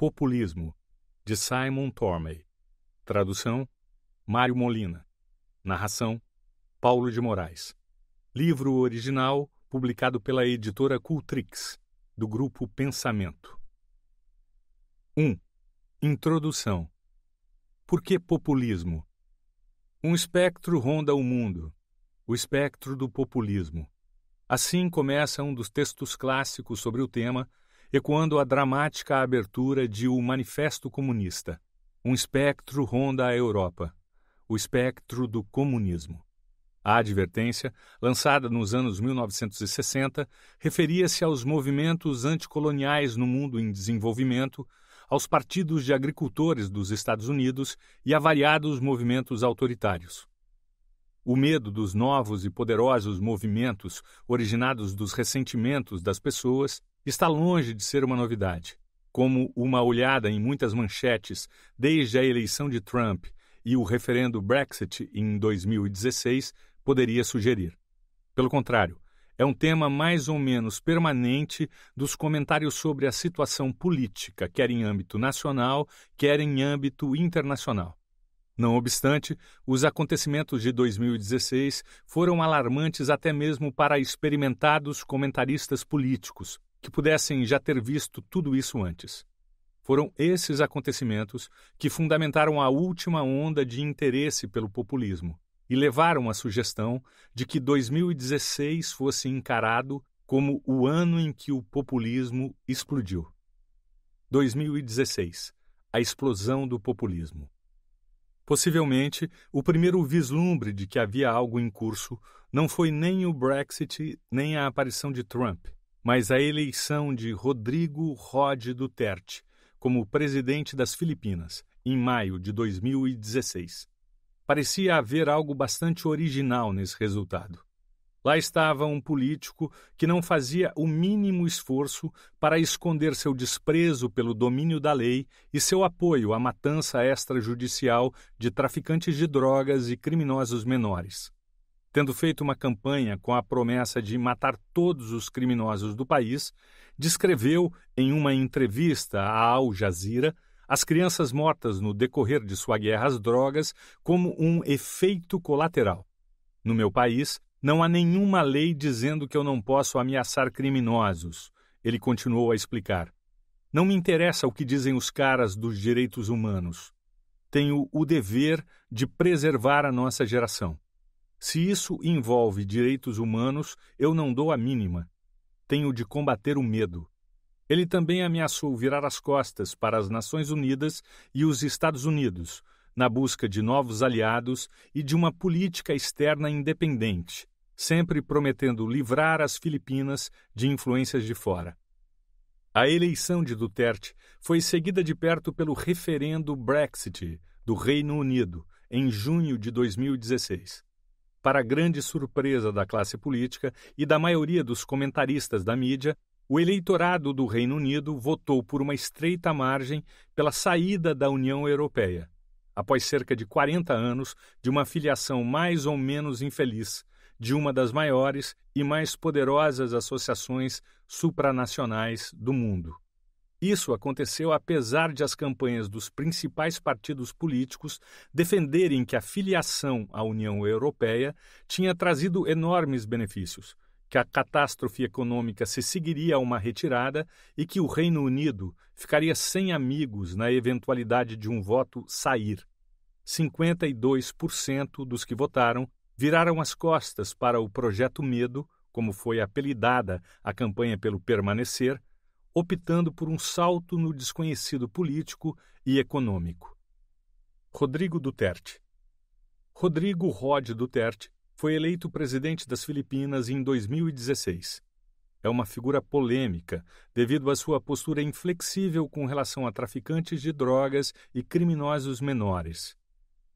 Populismo, de Simon Tormey. Tradução: Mário Molina. Narração: Paulo de Moraes. Livro original publicado pela editora Cultrix, do grupo Pensamento. 1. Introdução. Por que populismo? Um espectro ronda o mundo, o espectro do populismo. Assim começa um dos textos clássicos sobre o tema ecoando a dramática abertura de O Manifesto Comunista. Um espectro ronda a Europa, o espectro do comunismo. A advertência, lançada nos anos 1960, referia-se aos movimentos anticoloniais no mundo em desenvolvimento, aos partidos de agricultores dos Estados Unidos e a variados movimentos autoritários. O medo dos novos e poderosos movimentos originados dos ressentimentos das pessoas está longe de ser uma novidade. Como uma olhada em muitas manchetes desde a eleição de Trump e o referendo Brexit em 2016 poderia sugerir. Pelo contrário, é um tema mais ou menos permanente dos comentários sobre a situação política, quer em âmbito nacional, quer em âmbito internacional. Não obstante, os acontecimentos de 2016 foram alarmantes até mesmo para experimentados comentaristas políticos, que pudessem já ter visto tudo isso antes. Foram esses acontecimentos que fundamentaram a última onda de interesse pelo populismo e levaram à sugestão de que 2016 fosse encarado como o ano em que o populismo explodiu. 2016 A explosão do populismo. Possivelmente, o primeiro vislumbre de que havia algo em curso não foi nem o Brexit nem a aparição de Trump, mas a eleição de Rodrigo Rod Duterte como presidente das Filipinas, em maio de 2016. Parecia haver algo bastante original nesse resultado. Lá estava um político que não fazia o mínimo esforço para esconder seu desprezo pelo domínio da lei e seu apoio à matança extrajudicial de traficantes de drogas e criminosos menores. Tendo feito uma campanha com a promessa de matar todos os criminosos do país, descreveu, em uma entrevista à Al Jazeera, as crianças mortas no decorrer de sua guerra às drogas como um efeito colateral. No meu país, não há nenhuma lei dizendo que eu não posso ameaçar criminosos, ele continuou a explicar. Não me interessa o que dizem os caras dos direitos humanos. Tenho o dever de preservar a nossa geração. Se isso envolve direitos humanos, eu não dou a mínima. Tenho de combater o medo. Ele também ameaçou virar as costas para as Nações Unidas e os Estados Unidos na busca de novos aliados e de uma política externa independente, sempre prometendo livrar as Filipinas de influências de fora. A eleição de Duterte foi seguida de perto pelo referendo Brexit do Reino Unido, em junho de 2016. Para grande surpresa da classe política e da maioria dos comentaristas da mídia, o eleitorado do Reino Unido votou por uma estreita margem pela saída da União Europeia após cerca de 40 anos de uma filiação mais ou menos infeliz de uma das maiores e mais poderosas associações supranacionais do mundo. Isso aconteceu apesar de as campanhas dos principais partidos políticos defenderem que a filiação à União Europeia tinha trazido enormes benefícios, que a catástrofe econômica se seguiria a uma retirada e que o Reino Unido ficaria sem amigos na eventualidade de um voto sair. 52% dos que votaram viraram as costas para o Projeto Medo, como foi apelidada a campanha pelo permanecer, optando por um salto no desconhecido político e econômico. Rodrigo Duterte Rodrigo Rod Duterte foi eleito presidente das Filipinas em 2016. É uma figura polêmica devido à sua postura inflexível com relação a traficantes de drogas e criminosos menores.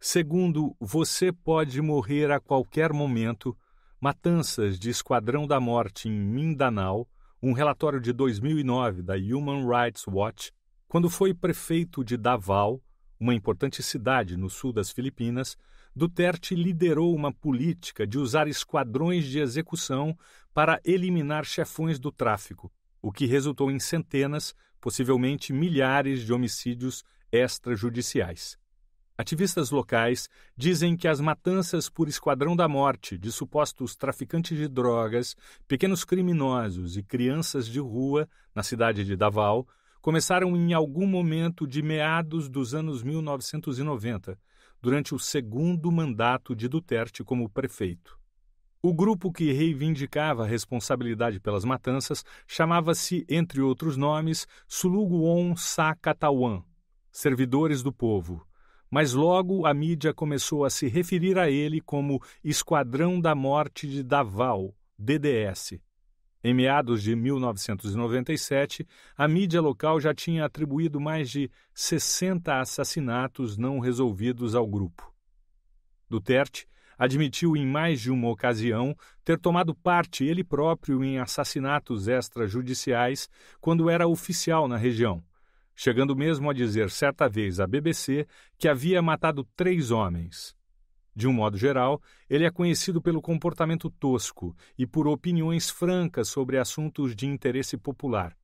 Segundo Você Pode Morrer a Qualquer Momento, Matanças de Esquadrão da Morte em Mindanao, um relatório de 2009 da Human Rights Watch, quando foi prefeito de Davao, uma importante cidade no sul das Filipinas, Duterte liderou uma política de usar esquadrões de execução para eliminar chefões do tráfico, o que resultou em centenas, possivelmente milhares de homicídios extrajudiciais. Ativistas locais dizem que as matanças por esquadrão da morte de supostos traficantes de drogas, pequenos criminosos e crianças de rua na cidade de Davao começaram em algum momento de meados dos anos 1990 durante o segundo mandato de Duterte como prefeito. O grupo que reivindicava a responsabilidade pelas matanças chamava-se, entre outros nomes, Suluguon Sakatawan, Servidores do Povo. Mas logo a mídia começou a se referir a ele como Esquadrão da Morte de Daval, DDS, em meados de 1997, a mídia local já tinha atribuído mais de 60 assassinatos não resolvidos ao grupo. Duterte admitiu em mais de uma ocasião ter tomado parte ele próprio em assassinatos extrajudiciais quando era oficial na região, chegando mesmo a dizer certa vez à BBC que havia matado três homens. De um modo geral, ele é conhecido pelo comportamento tosco e por opiniões francas sobre assuntos de interesse popular.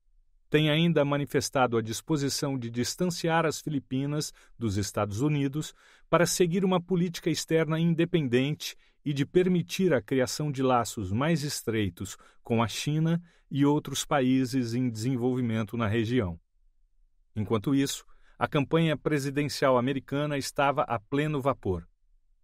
Tem ainda manifestado a disposição de distanciar as Filipinas dos Estados Unidos para seguir uma política externa independente e de permitir a criação de laços mais estreitos com a China e outros países em desenvolvimento na região. Enquanto isso, a campanha presidencial americana estava a pleno vapor.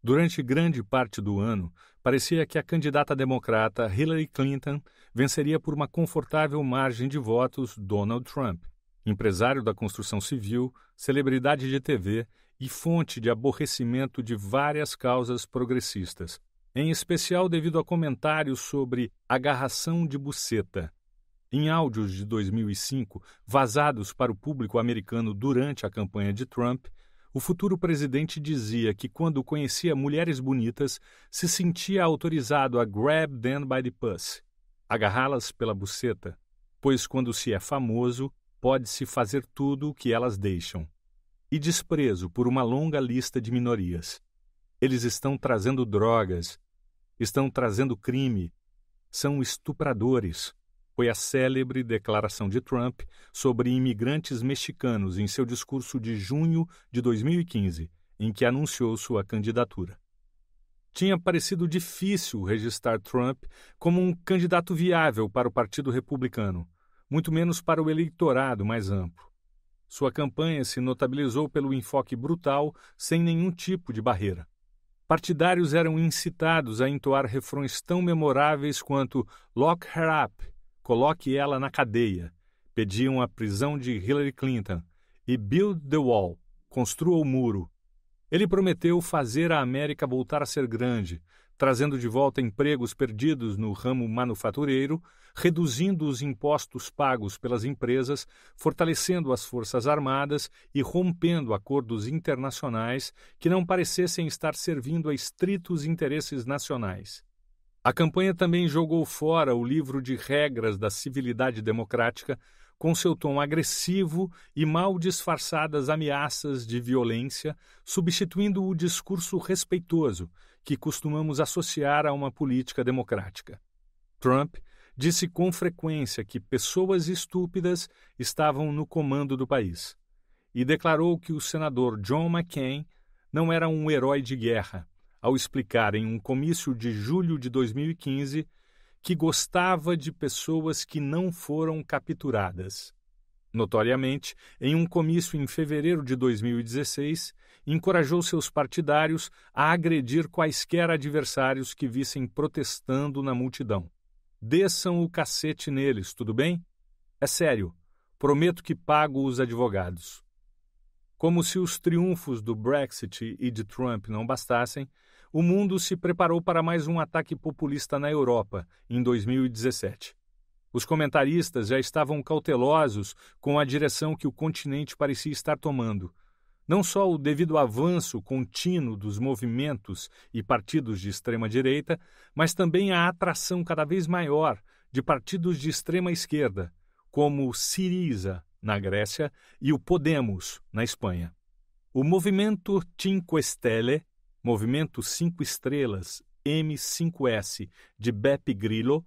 Durante grande parte do ano, parecia que a candidata democrata Hillary Clinton venceria por uma confortável margem de votos Donald Trump, empresário da construção civil, celebridade de TV e fonte de aborrecimento de várias causas progressistas, em especial devido a comentários sobre agarração de buceta. Em áudios de 2005, vazados para o público americano durante a campanha de Trump, o futuro presidente dizia que quando conhecia mulheres bonitas, se sentia autorizado a grab them by the puss, agarrá-las pela buceta, pois quando se é famoso, pode-se fazer tudo o que elas deixam. E desprezo por uma longa lista de minorias. Eles estão trazendo drogas, estão trazendo crime, são estupradores foi a célebre declaração de Trump sobre imigrantes mexicanos em seu discurso de junho de 2015, em que anunciou sua candidatura. Tinha parecido difícil registrar Trump como um candidato viável para o Partido Republicano, muito menos para o eleitorado mais amplo. Sua campanha se notabilizou pelo enfoque brutal, sem nenhum tipo de barreira. Partidários eram incitados a entoar refrões tão memoráveis quanto Lock Her Up, Coloque ela na cadeia. Pediam a prisão de Hillary Clinton. E build the wall. Construa o muro. Ele prometeu fazer a América voltar a ser grande, trazendo de volta empregos perdidos no ramo manufatureiro, reduzindo os impostos pagos pelas empresas, fortalecendo as forças armadas e rompendo acordos internacionais que não parecessem estar servindo a estritos interesses nacionais. A campanha também jogou fora o livro de regras da civilidade democrática com seu tom agressivo e mal disfarçadas ameaças de violência, substituindo o discurso respeitoso que costumamos associar a uma política democrática. Trump disse com frequência que pessoas estúpidas estavam no comando do país e declarou que o senador John McCain não era um herói de guerra, ao explicar em um comício de julho de 2015 que gostava de pessoas que não foram capturadas. Notoriamente, em um comício em fevereiro de 2016, encorajou seus partidários a agredir quaisquer adversários que vissem protestando na multidão. Desçam o cacete neles, tudo bem? É sério, prometo que pago os advogados. Como se os triunfos do Brexit e de Trump não bastassem, o mundo se preparou para mais um ataque populista na Europa, em 2017. Os comentaristas já estavam cautelosos com a direção que o continente parecia estar tomando. Não só o devido avanço contínuo dos movimentos e partidos de extrema-direita, mas também a atração cada vez maior de partidos de extrema-esquerda, como o Siriza, na Grécia, e o Podemos, na Espanha. O movimento Cinque Stelle Movimento 5 Estrelas M5S de Beppe Grillo,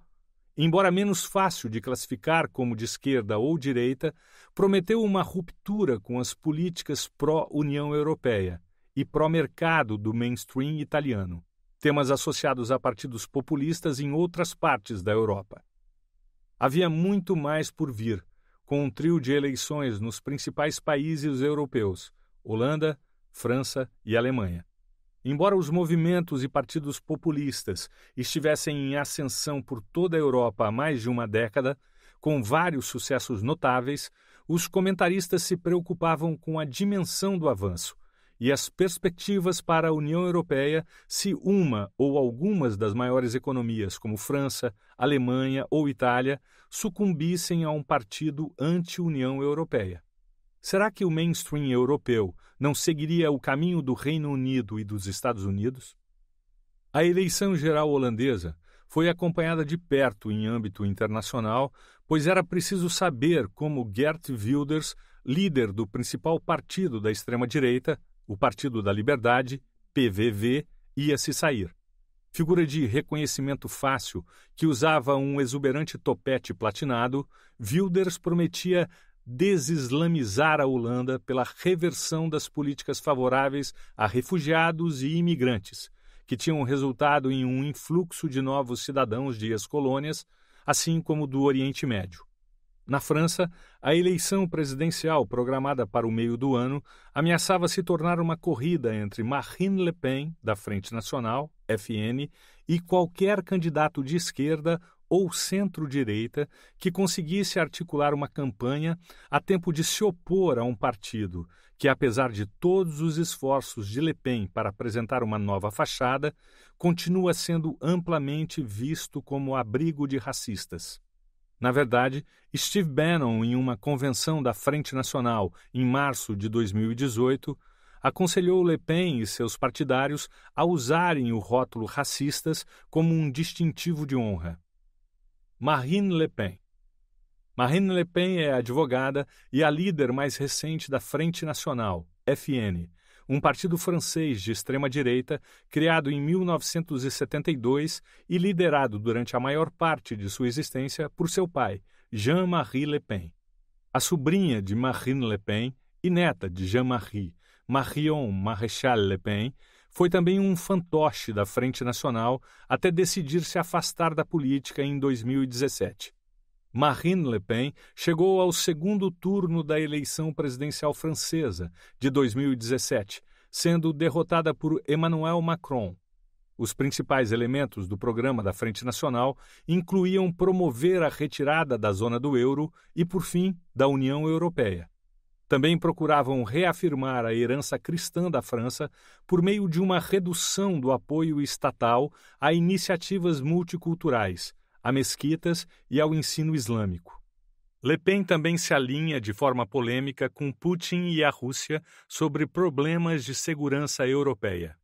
embora menos fácil de classificar como de esquerda ou direita, prometeu uma ruptura com as políticas pró-União Europeia e pró-mercado do mainstream italiano, temas associados a partidos populistas em outras partes da Europa. Havia muito mais por vir, com um trio de eleições nos principais países europeus Holanda, França e Alemanha. Embora os movimentos e partidos populistas estivessem em ascensão por toda a Europa há mais de uma década, com vários sucessos notáveis, os comentaristas se preocupavam com a dimensão do avanço e as perspectivas para a União Europeia se uma ou algumas das maiores economias, como França, Alemanha ou Itália, sucumbissem a um partido anti-União Europeia. Será que o mainstream europeu não seguiria o caminho do Reino Unido e dos Estados Unidos? A eleição geral holandesa foi acompanhada de perto em âmbito internacional, pois era preciso saber como Gert Wilders, líder do principal partido da extrema-direita, o Partido da Liberdade, PVV, ia se sair. Figura de reconhecimento fácil, que usava um exuberante topete platinado, Wilders prometia desislamizar a Holanda pela reversão das políticas favoráveis a refugiados e imigrantes, que tinham resultado em um influxo de novos cidadãos de ex-colônias, assim como do Oriente Médio. Na França, a eleição presidencial programada para o meio do ano ameaçava se tornar uma corrida entre Marine Le Pen, da Frente Nacional, FN, e qualquer candidato de esquerda ou centro-direita que conseguisse articular uma campanha a tempo de se opor a um partido que, apesar de todos os esforços de Le Pen para apresentar uma nova fachada, continua sendo amplamente visto como abrigo de racistas. Na verdade, Steve Bannon, em uma convenção da Frente Nacional em março de 2018, aconselhou Le Pen e seus partidários a usarem o rótulo racistas como um distintivo de honra. Marine Le Pen. Marine Le Pen é advogada e a líder mais recente da Frente Nacional, FN, um partido francês de extrema-direita criado em 1972 e liderado durante a maior parte de sua existência por seu pai, Jean-Marie Le Pen. A sobrinha de Marine Le Pen e neta de Jean-Marie, Marion Maréchal Le Pen, foi também um fantoche da Frente Nacional até decidir se afastar da política em 2017. Marine Le Pen chegou ao segundo turno da eleição presidencial francesa de 2017, sendo derrotada por Emmanuel Macron. Os principais elementos do programa da Frente Nacional incluíam promover a retirada da zona do euro e, por fim, da União Europeia. Também procuravam reafirmar a herança cristã da França por meio de uma redução do apoio estatal a iniciativas multiculturais, a mesquitas e ao ensino islâmico. Le Pen também se alinha de forma polêmica com Putin e a Rússia sobre problemas de segurança europeia.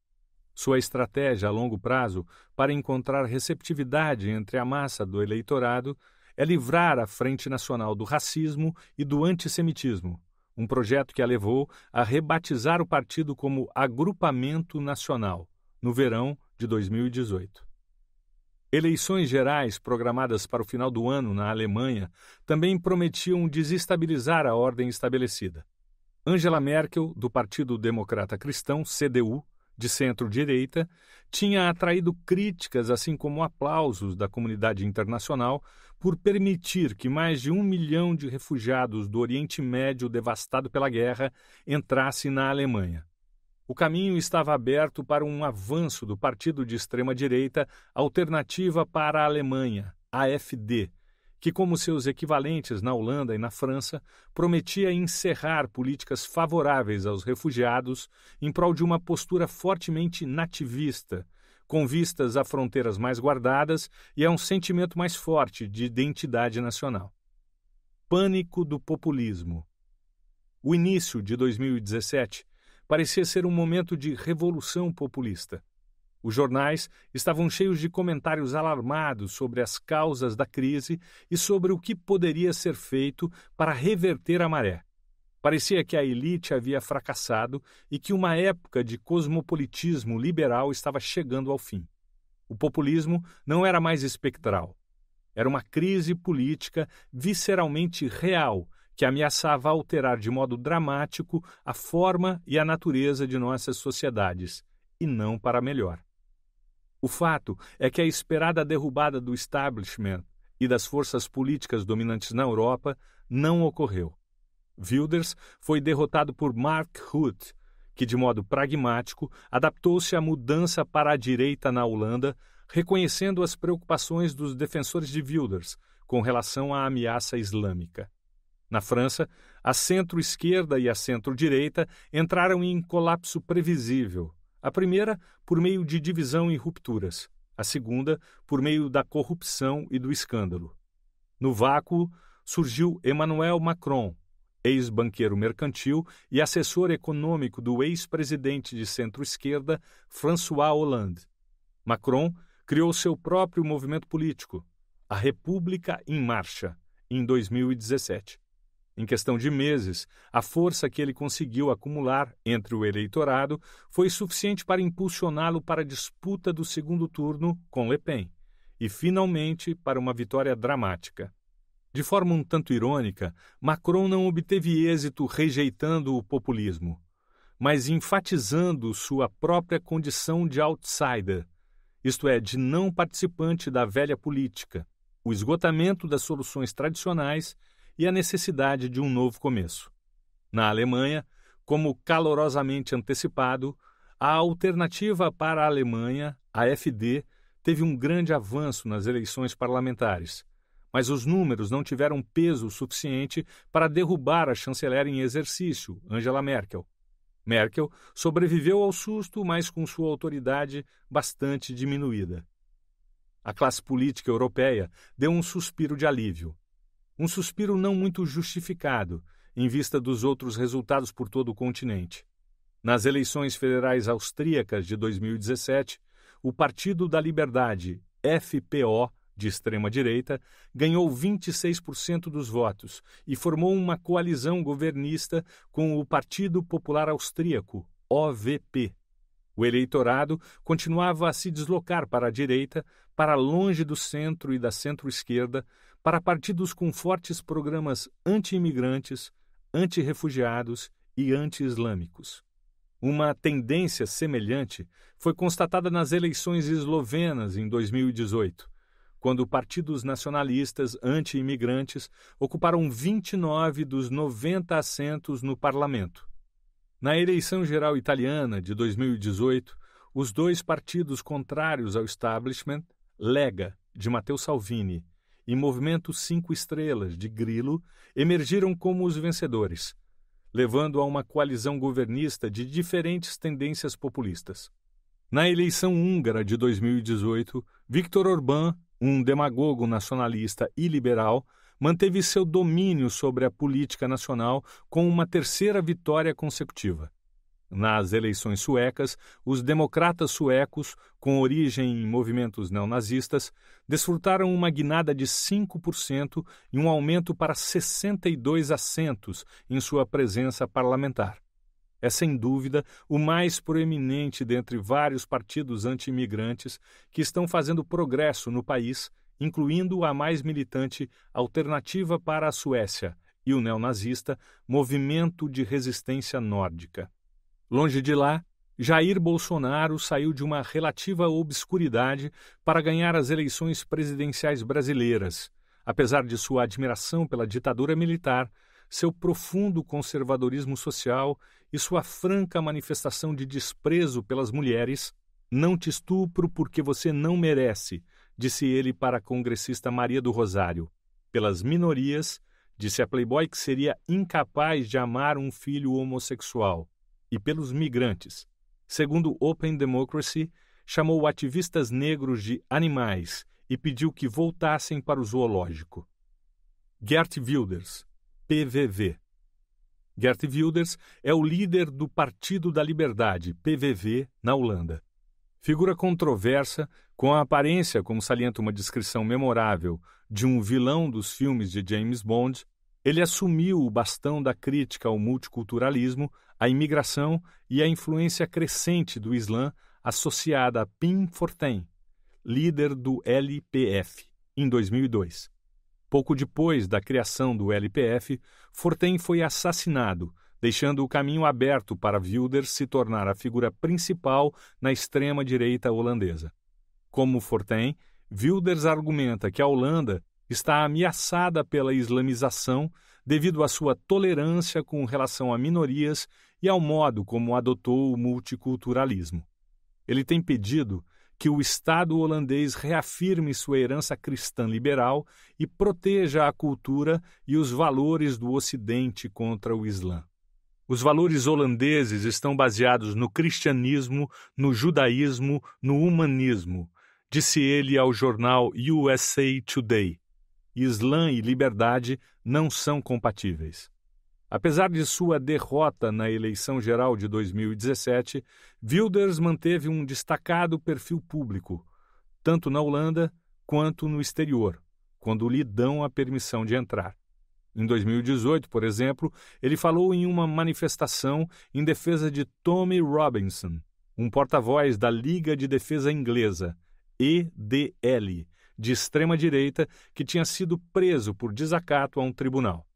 Sua estratégia a longo prazo para encontrar receptividade entre a massa do eleitorado é livrar a Frente Nacional do racismo e do antissemitismo, um projeto que a levou a rebatizar o partido como Agrupamento Nacional, no verão de 2018. Eleições gerais programadas para o final do ano na Alemanha também prometiam desestabilizar a ordem estabelecida. Angela Merkel, do Partido Democrata Cristão, CDU, de centro-direita, tinha atraído críticas, assim como aplausos da comunidade internacional, por permitir que mais de um milhão de refugiados do Oriente Médio devastado pela guerra entrasse na Alemanha. O caminho estava aberto para um avanço do partido de extrema-direita Alternativa para a Alemanha, AFD, que, como seus equivalentes na Holanda e na França, prometia encerrar políticas favoráveis aos refugiados em prol de uma postura fortemente nativista, com vistas a fronteiras mais guardadas e a um sentimento mais forte de identidade nacional. Pânico do populismo. O início de 2017 parecia ser um momento de revolução populista. Os jornais estavam cheios de comentários alarmados sobre as causas da crise e sobre o que poderia ser feito para reverter a maré. Parecia que a elite havia fracassado e que uma época de cosmopolitismo liberal estava chegando ao fim. O populismo não era mais espectral. Era uma crise política visceralmente real que ameaçava alterar de modo dramático a forma e a natureza de nossas sociedades, e não para melhor. O fato é que a esperada derrubada do establishment e das forças políticas dominantes na Europa não ocorreu. Wilders foi derrotado por Mark Hood, que, de modo pragmático, adaptou-se à mudança para a direita na Holanda, reconhecendo as preocupações dos defensores de Wilders com relação à ameaça islâmica. Na França, a centro-esquerda e a centro-direita entraram em colapso previsível, a primeira, por meio de divisão e rupturas. A segunda, por meio da corrupção e do escândalo. No vácuo, surgiu Emmanuel Macron, ex-banqueiro mercantil e assessor econômico do ex-presidente de centro-esquerda François Hollande. Macron criou seu próprio movimento político, a República em Marcha, em 2017. Em questão de meses, a força que ele conseguiu acumular entre o eleitorado foi suficiente para impulsioná-lo para a disputa do segundo turno com Le Pen e, finalmente, para uma vitória dramática. De forma um tanto irônica, Macron não obteve êxito rejeitando o populismo, mas enfatizando sua própria condição de outsider, isto é, de não participante da velha política, o esgotamento das soluções tradicionais e a necessidade de um novo começo. Na Alemanha, como calorosamente antecipado, a alternativa para a Alemanha, a Fd, teve um grande avanço nas eleições parlamentares, mas os números não tiveram peso suficiente para derrubar a chanceler em exercício, Angela Merkel. Merkel sobreviveu ao susto, mas com sua autoridade bastante diminuída. A classe política europeia deu um suspiro de alívio. Um suspiro não muito justificado, em vista dos outros resultados por todo o continente. Nas eleições federais austríacas de 2017, o Partido da Liberdade, FPO, de extrema-direita, ganhou 26% dos votos e formou uma coalizão governista com o Partido Popular Austríaco, OVP. O eleitorado continuava a se deslocar para a direita, para longe do centro e da centro-esquerda, para partidos com fortes programas anti-imigrantes, anti-refugiados e anti-islâmicos. Uma tendência semelhante foi constatada nas eleições eslovenas em 2018, quando partidos nacionalistas anti-imigrantes ocuparam 29 dos 90 assentos no parlamento. Na eleição geral italiana de 2018, os dois partidos contrários ao establishment, Lega, de Matteo Salvini, e Movimento Cinco Estrelas de Grilo emergiram como os vencedores, levando a uma coalizão governista de diferentes tendências populistas. Na eleição húngara de 2018, Viktor Orbán, um demagogo nacionalista e liberal, manteve seu domínio sobre a política nacional com uma terceira vitória consecutiva. Nas eleições suecas, os democratas suecos, com origem em movimentos neonazistas, desfrutaram uma guinada de 5% e um aumento para 62 assentos em sua presença parlamentar. É sem dúvida o mais proeminente dentre vários partidos anti-imigrantes que estão fazendo progresso no país, incluindo a mais militante Alternativa para a Suécia e o neonazista Movimento de Resistência Nórdica. Longe de lá, Jair Bolsonaro saiu de uma relativa obscuridade para ganhar as eleições presidenciais brasileiras. Apesar de sua admiração pela ditadura militar, seu profundo conservadorismo social e sua franca manifestação de desprezo pelas mulheres, não te estupro porque você não merece, disse ele para a congressista Maria do Rosário. Pelas minorias, disse a Playboy que seria incapaz de amar um filho homossexual e pelos migrantes. Segundo Open Democracy, chamou ativistas negros de animais e pediu que voltassem para o zoológico. Gert Wilders, PVV. Gert Wilders é o líder do Partido da Liberdade, PVV, na Holanda. Figura controversa, com a aparência, como salienta uma descrição memorável, de um vilão dos filmes de James Bond, ele assumiu o bastão da crítica ao multiculturalismo, à imigração e à influência crescente do Islã associada a Pim Fortin, líder do LPF, em 2002. Pouco depois da criação do LPF, Fortin foi assassinado, deixando o caminho aberto para Wilders se tornar a figura principal na extrema-direita holandesa. Como Fortin, Wilders argumenta que a Holanda está ameaçada pela islamização devido à sua tolerância com relação a minorias e ao modo como adotou o multiculturalismo. Ele tem pedido que o Estado holandês reafirme sua herança cristã liberal e proteja a cultura e os valores do Ocidente contra o Islã. Os valores holandeses estão baseados no cristianismo, no judaísmo, no humanismo, disse ele ao jornal USA Today. Islã e liberdade não são compatíveis. Apesar de sua derrota na eleição geral de 2017, Wilders manteve um destacado perfil público, tanto na Holanda quanto no exterior, quando lhe dão a permissão de entrar. Em 2018, por exemplo, ele falou em uma manifestação em defesa de Tommy Robinson, um porta-voz da Liga de Defesa Inglesa, EDL, de extrema-direita que tinha sido preso por desacato a um tribunal.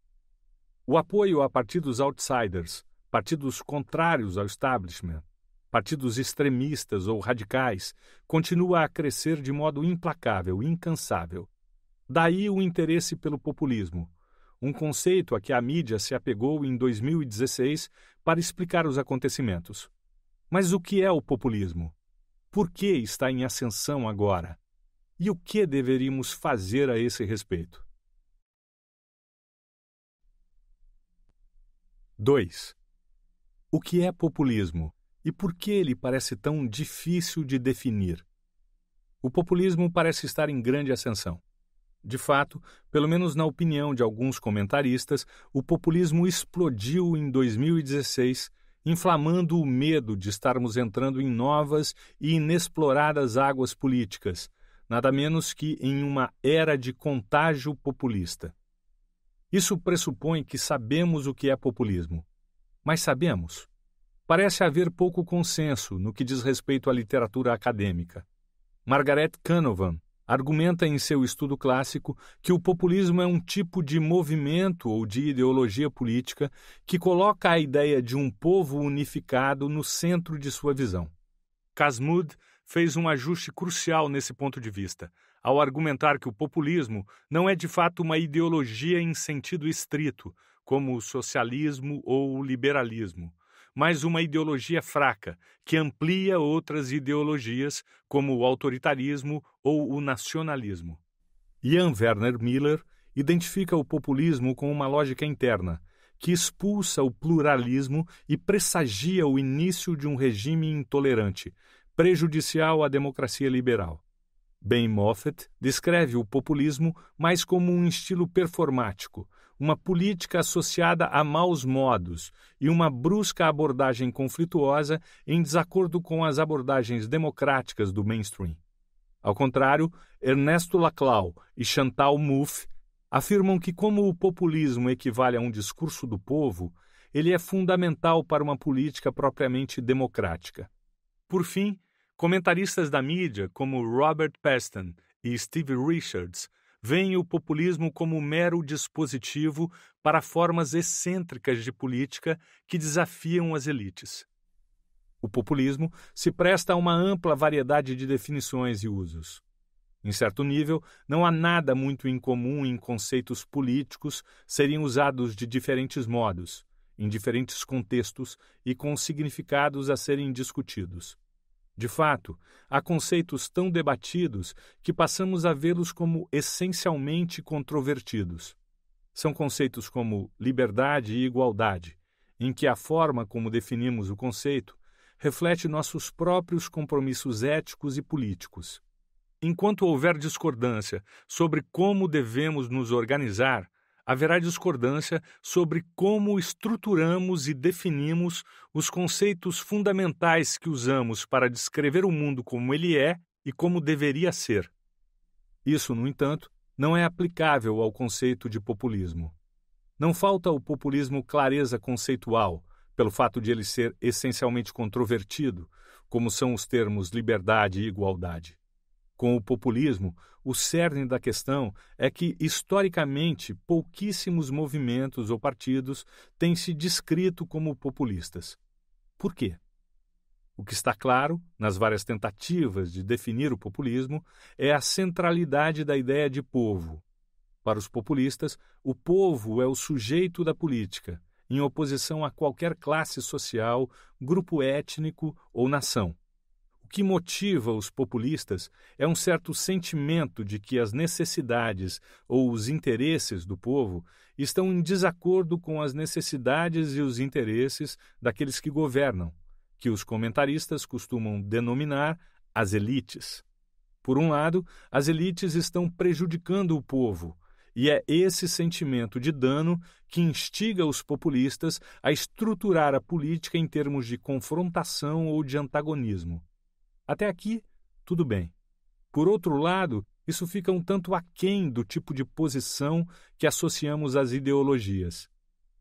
O apoio a partidos outsiders, partidos contrários ao establishment, partidos extremistas ou radicais, continua a crescer de modo implacável, incansável. Daí o interesse pelo populismo, um conceito a que a mídia se apegou em 2016 para explicar os acontecimentos. Mas o que é o populismo? Por que está em ascensão agora? E o que deveríamos fazer a esse respeito? 2. O que é populismo e por que ele parece tão difícil de definir? O populismo parece estar em grande ascensão. De fato, pelo menos na opinião de alguns comentaristas, o populismo explodiu em 2016, inflamando o medo de estarmos entrando em novas e inexploradas águas políticas, nada menos que em uma era de contágio populista. Isso pressupõe que sabemos o que é populismo. Mas sabemos? Parece haver pouco consenso no que diz respeito à literatura acadêmica. Margaret Canovan argumenta em seu estudo clássico que o populismo é um tipo de movimento ou de ideologia política que coloca a ideia de um povo unificado no centro de sua visão. Casmud fez um ajuste crucial nesse ponto de vista, ao argumentar que o populismo não é de fato uma ideologia em sentido estrito, como o socialismo ou o liberalismo, mas uma ideologia fraca, que amplia outras ideologias, como o autoritarismo ou o nacionalismo. Ian Werner Miller identifica o populismo com uma lógica interna, que expulsa o pluralismo e pressagia o início de um regime intolerante, prejudicial à democracia liberal. Ben Moffat descreve o populismo mais como um estilo performático, uma política associada a maus modos e uma brusca abordagem conflituosa em desacordo com as abordagens democráticas do mainstream. Ao contrário, Ernesto Laclau e Chantal Mouffe afirmam que, como o populismo equivale a um discurso do povo, ele é fundamental para uma política propriamente democrática. Por fim, Comentaristas da mídia, como Robert Peston e Steve Richards, veem o populismo como mero dispositivo para formas excêntricas de política que desafiam as elites. O populismo se presta a uma ampla variedade de definições e usos. Em certo nível, não há nada muito incomum em conceitos políticos serem usados de diferentes modos, em diferentes contextos e com significados a serem discutidos. De fato, há conceitos tão debatidos que passamos a vê-los como essencialmente controvertidos. São conceitos como liberdade e igualdade, em que a forma como definimos o conceito reflete nossos próprios compromissos éticos e políticos. Enquanto houver discordância sobre como devemos nos organizar, haverá discordância sobre como estruturamos e definimos os conceitos fundamentais que usamos para descrever o mundo como ele é e como deveria ser. Isso, no entanto, não é aplicável ao conceito de populismo. Não falta ao populismo clareza conceitual, pelo fato de ele ser essencialmente controvertido, como são os termos liberdade e igualdade com o populismo, o cerne da questão é que, historicamente, pouquíssimos movimentos ou partidos têm se descrito como populistas. Por quê? O que está claro, nas várias tentativas de definir o populismo, é a centralidade da ideia de povo. Para os populistas, o povo é o sujeito da política, em oposição a qualquer classe social, grupo étnico ou nação. O que motiva os populistas é um certo sentimento de que as necessidades ou os interesses do povo estão em desacordo com as necessidades e os interesses daqueles que governam, que os comentaristas costumam denominar as elites. Por um lado, as elites estão prejudicando o povo, e é esse sentimento de dano que instiga os populistas a estruturar a política em termos de confrontação ou de antagonismo. Até aqui, tudo bem. Por outro lado, isso fica um tanto aquém do tipo de posição que associamos às ideologias.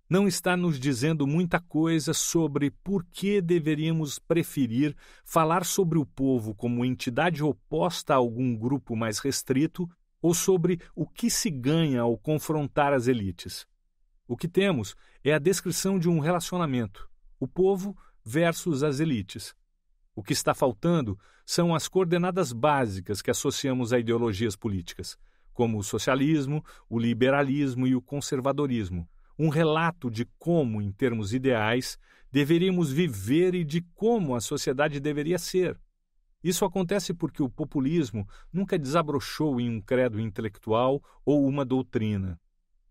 Não está nos dizendo muita coisa sobre por que deveríamos preferir falar sobre o povo como entidade oposta a algum grupo mais restrito ou sobre o que se ganha ao confrontar as elites. O que temos é a descrição de um relacionamento: o povo versus as elites o que está faltando são as coordenadas básicas que associamos a ideologias políticas, como o socialismo, o liberalismo e o conservadorismo. Um relato de como, em termos ideais, deveríamos viver e de como a sociedade deveria ser. Isso acontece porque o populismo nunca desabrochou em um credo intelectual ou uma doutrina.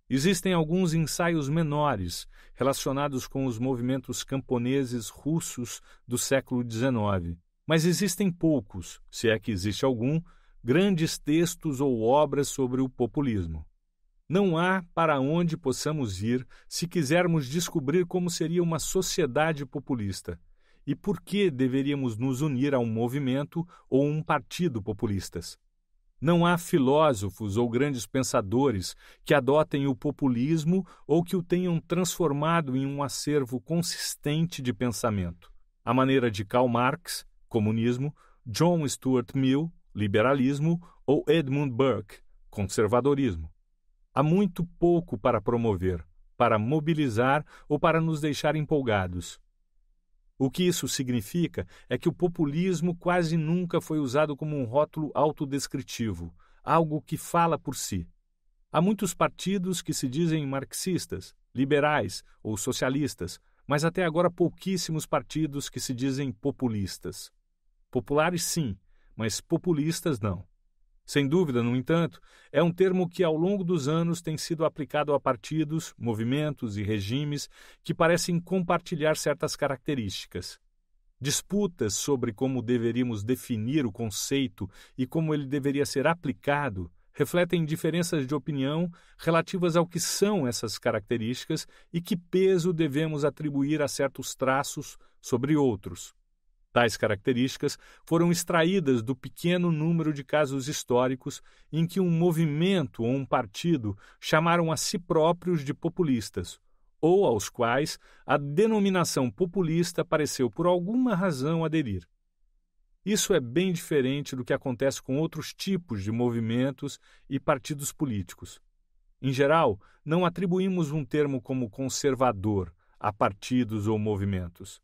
Existem alguns ensaios menores relacionados com os movimentos camponeses russos do século XIX, mas existem poucos, se é que existe algum, grandes textos ou obras sobre o populismo. Não há para onde possamos ir se quisermos descobrir como seria uma sociedade populista e por que deveríamos nos unir a um movimento ou um partido populistas. Não há filósofos ou grandes pensadores que adotem o populismo ou que o tenham transformado em um acervo consistente de pensamento. A maneira de Karl Marx, comunismo, John Stuart Mill, liberalismo, ou Edmund Burke, conservadorismo. Há muito pouco para promover, para mobilizar ou para nos deixar empolgados. O que isso significa é que o populismo quase nunca foi usado como um rótulo autodescritivo, algo que fala por si. Há muitos partidos que se dizem marxistas, liberais ou socialistas, mas até agora pouquíssimos partidos que se dizem populistas. Populares, sim, mas populistas não. Sem dúvida, no entanto, é um termo que ao longo dos anos tem sido aplicado a partidos, movimentos e regimes que parecem compartilhar certas características. Disputas sobre como deveríamos definir o conceito e como ele deveria ser aplicado refletem diferenças de opinião relativas ao que são essas características e que peso devemos atribuir a certos traços sobre outros. Tais características foram extraídas do pequeno número de casos históricos em que um movimento ou um partido chamaram a si próprios de populistas, ou aos quais a denominação populista pareceu por alguma razão aderir. Isso é bem diferente do que acontece com outros tipos de movimentos e partidos políticos. Em geral, não atribuímos um termo como conservador a partidos ou movimentos.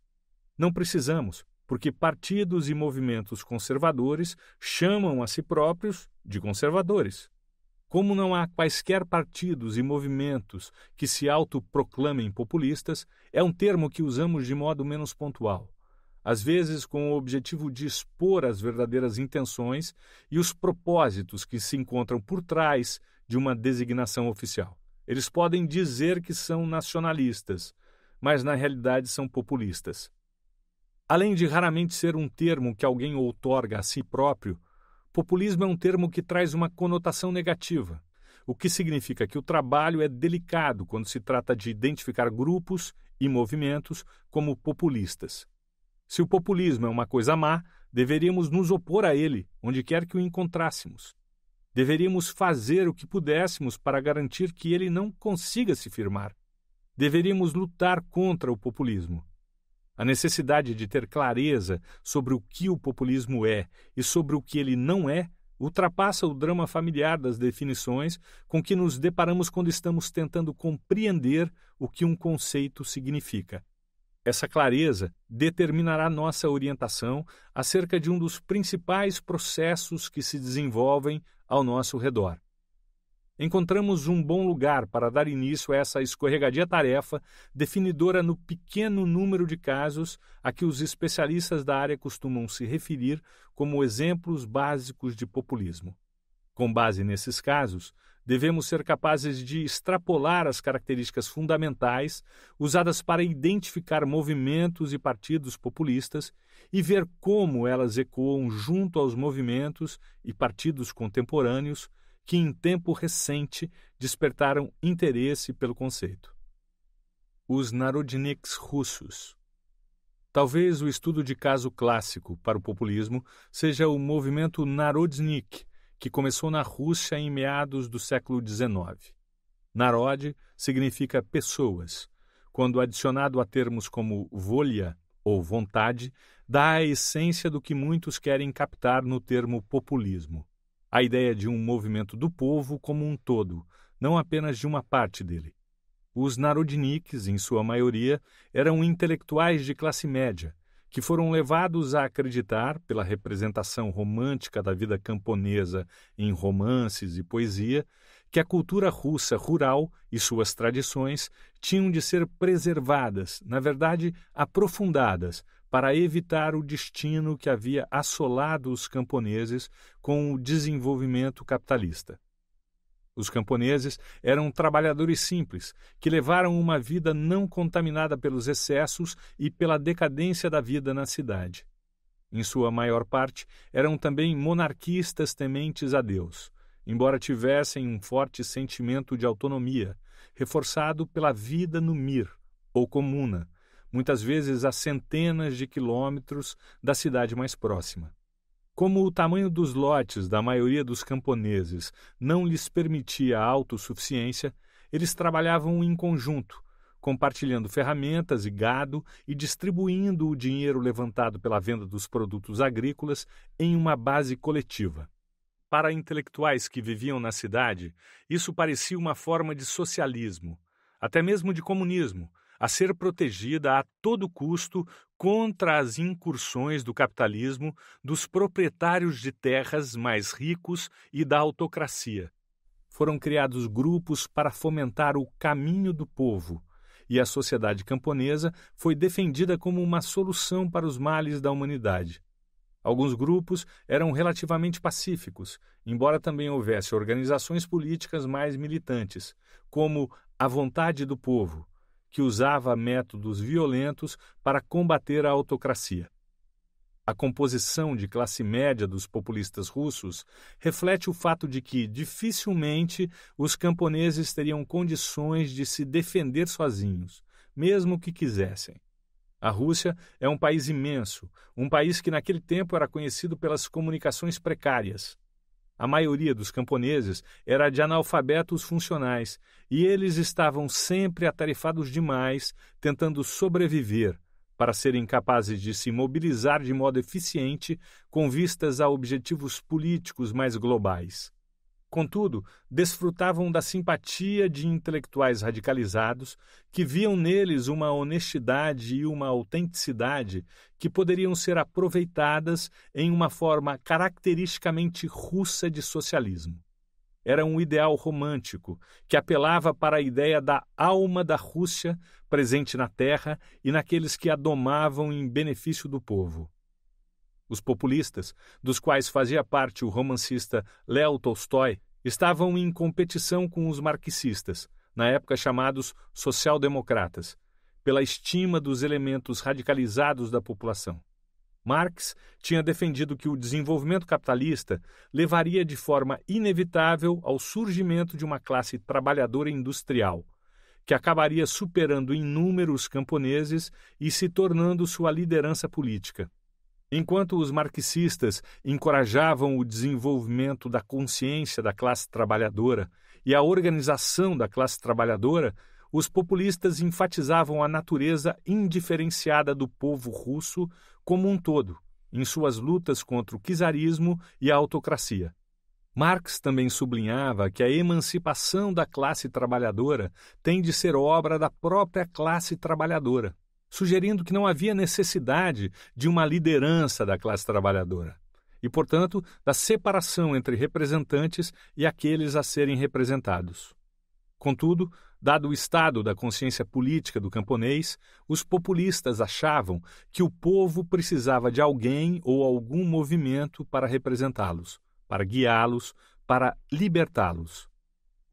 Não precisamos, porque partidos e movimentos conservadores chamam a si próprios de conservadores. Como não há quaisquer partidos e movimentos que se autoproclamem populistas, é um termo que usamos de modo menos pontual, às vezes com o objetivo de expor as verdadeiras intenções e os propósitos que se encontram por trás de uma designação oficial. Eles podem dizer que são nacionalistas, mas na realidade são populistas. Além de raramente ser um termo que alguém outorga a si próprio, populismo é um termo que traz uma conotação negativa, o que significa que o trabalho é delicado quando se trata de identificar grupos e movimentos como populistas. Se o populismo é uma coisa má, deveríamos nos opor a ele, onde quer que o encontrássemos. Deveríamos fazer o que pudéssemos para garantir que ele não consiga se firmar. Deveríamos lutar contra o populismo. A necessidade de ter clareza sobre o que o populismo é e sobre o que ele não é ultrapassa o drama familiar das definições com que nos deparamos quando estamos tentando compreender o que um conceito significa. Essa clareza determinará nossa orientação acerca de um dos principais processos que se desenvolvem ao nosso redor encontramos um bom lugar para dar início a essa escorregadia tarefa, definidora no pequeno número de casos a que os especialistas da área costumam se referir como exemplos básicos de populismo. Com base nesses casos, devemos ser capazes de extrapolar as características fundamentais usadas para identificar movimentos e partidos populistas e ver como elas ecoam junto aos movimentos e partidos contemporâneos que em tempo recente despertaram interesse pelo conceito. Os narodniks russos. Talvez o estudo de caso clássico para o populismo seja o movimento narodnik, que começou na Rússia em meados do século XIX. Narod significa pessoas. Quando adicionado a termos como volha ou vontade, dá a essência do que muitos querem captar no termo populismo a ideia de um movimento do povo como um todo, não apenas de uma parte dele. Os narodniks, em sua maioria, eram intelectuais de classe média, que foram levados a acreditar, pela representação romântica da vida camponesa em romances e poesia, que a cultura russa rural e suas tradições tinham de ser preservadas, na verdade, aprofundadas, para evitar o destino que havia assolado os camponeses com o desenvolvimento capitalista. Os camponeses eram trabalhadores simples, que levaram uma vida não contaminada pelos excessos e pela decadência da vida na cidade. Em sua maior parte, eram também monarquistas tementes a Deus, embora tivessem um forte sentimento de autonomia, reforçado pela vida no mir, ou comuna, muitas vezes a centenas de quilômetros da cidade mais próxima. Como o tamanho dos lotes da maioria dos camponeses não lhes permitia autossuficiência, eles trabalhavam em conjunto, compartilhando ferramentas e gado e distribuindo o dinheiro levantado pela venda dos produtos agrícolas em uma base coletiva. Para intelectuais que viviam na cidade, isso parecia uma forma de socialismo, até mesmo de comunismo, a ser protegida a todo custo contra as incursões do capitalismo, dos proprietários de terras mais ricos e da autocracia. Foram criados grupos para fomentar o caminho do povo, e a sociedade camponesa foi defendida como uma solução para os males da humanidade. Alguns grupos eram relativamente pacíficos, embora também houvesse organizações políticas mais militantes, como a Vontade do Povo, que usava métodos violentos para combater a autocracia. A composição de classe média dos populistas russos reflete o fato de que, dificilmente, os camponeses teriam condições de se defender sozinhos, mesmo que quisessem. A Rússia é um país imenso, um país que naquele tempo era conhecido pelas comunicações precárias. A maioria dos camponeses era de analfabetos funcionais e eles estavam sempre atarifados demais, tentando sobreviver, para serem capazes de se mobilizar de modo eficiente com vistas a objetivos políticos mais globais. Contudo, desfrutavam da simpatia de intelectuais radicalizados que viam neles uma honestidade e uma autenticidade que poderiam ser aproveitadas em uma forma caracteristicamente russa de socialismo. Era um ideal romântico que apelava para a ideia da alma da Rússia presente na terra e naqueles que a domavam em benefício do povo. Os populistas, dos quais fazia parte o romancista Léo Tolstói, estavam em competição com os marxistas, na época chamados social-democratas, pela estima dos elementos radicalizados da população. Marx tinha defendido que o desenvolvimento capitalista levaria de forma inevitável ao surgimento de uma classe trabalhadora industrial, que acabaria superando em número os camponeses e se tornando sua liderança política. Enquanto os marxistas encorajavam o desenvolvimento da consciência da classe trabalhadora e a organização da classe trabalhadora, os populistas enfatizavam a natureza indiferenciada do povo russo como um todo, em suas lutas contra o czarismo e a autocracia. Marx também sublinhava que a emancipação da classe trabalhadora tem de ser obra da própria classe trabalhadora, sugerindo que não havia necessidade de uma liderança da classe trabalhadora e, portanto, da separação entre representantes e aqueles a serem representados. Contudo, dado o estado da consciência política do camponês, os populistas achavam que o povo precisava de alguém ou algum movimento para representá-los, para guiá-los, para libertá-los.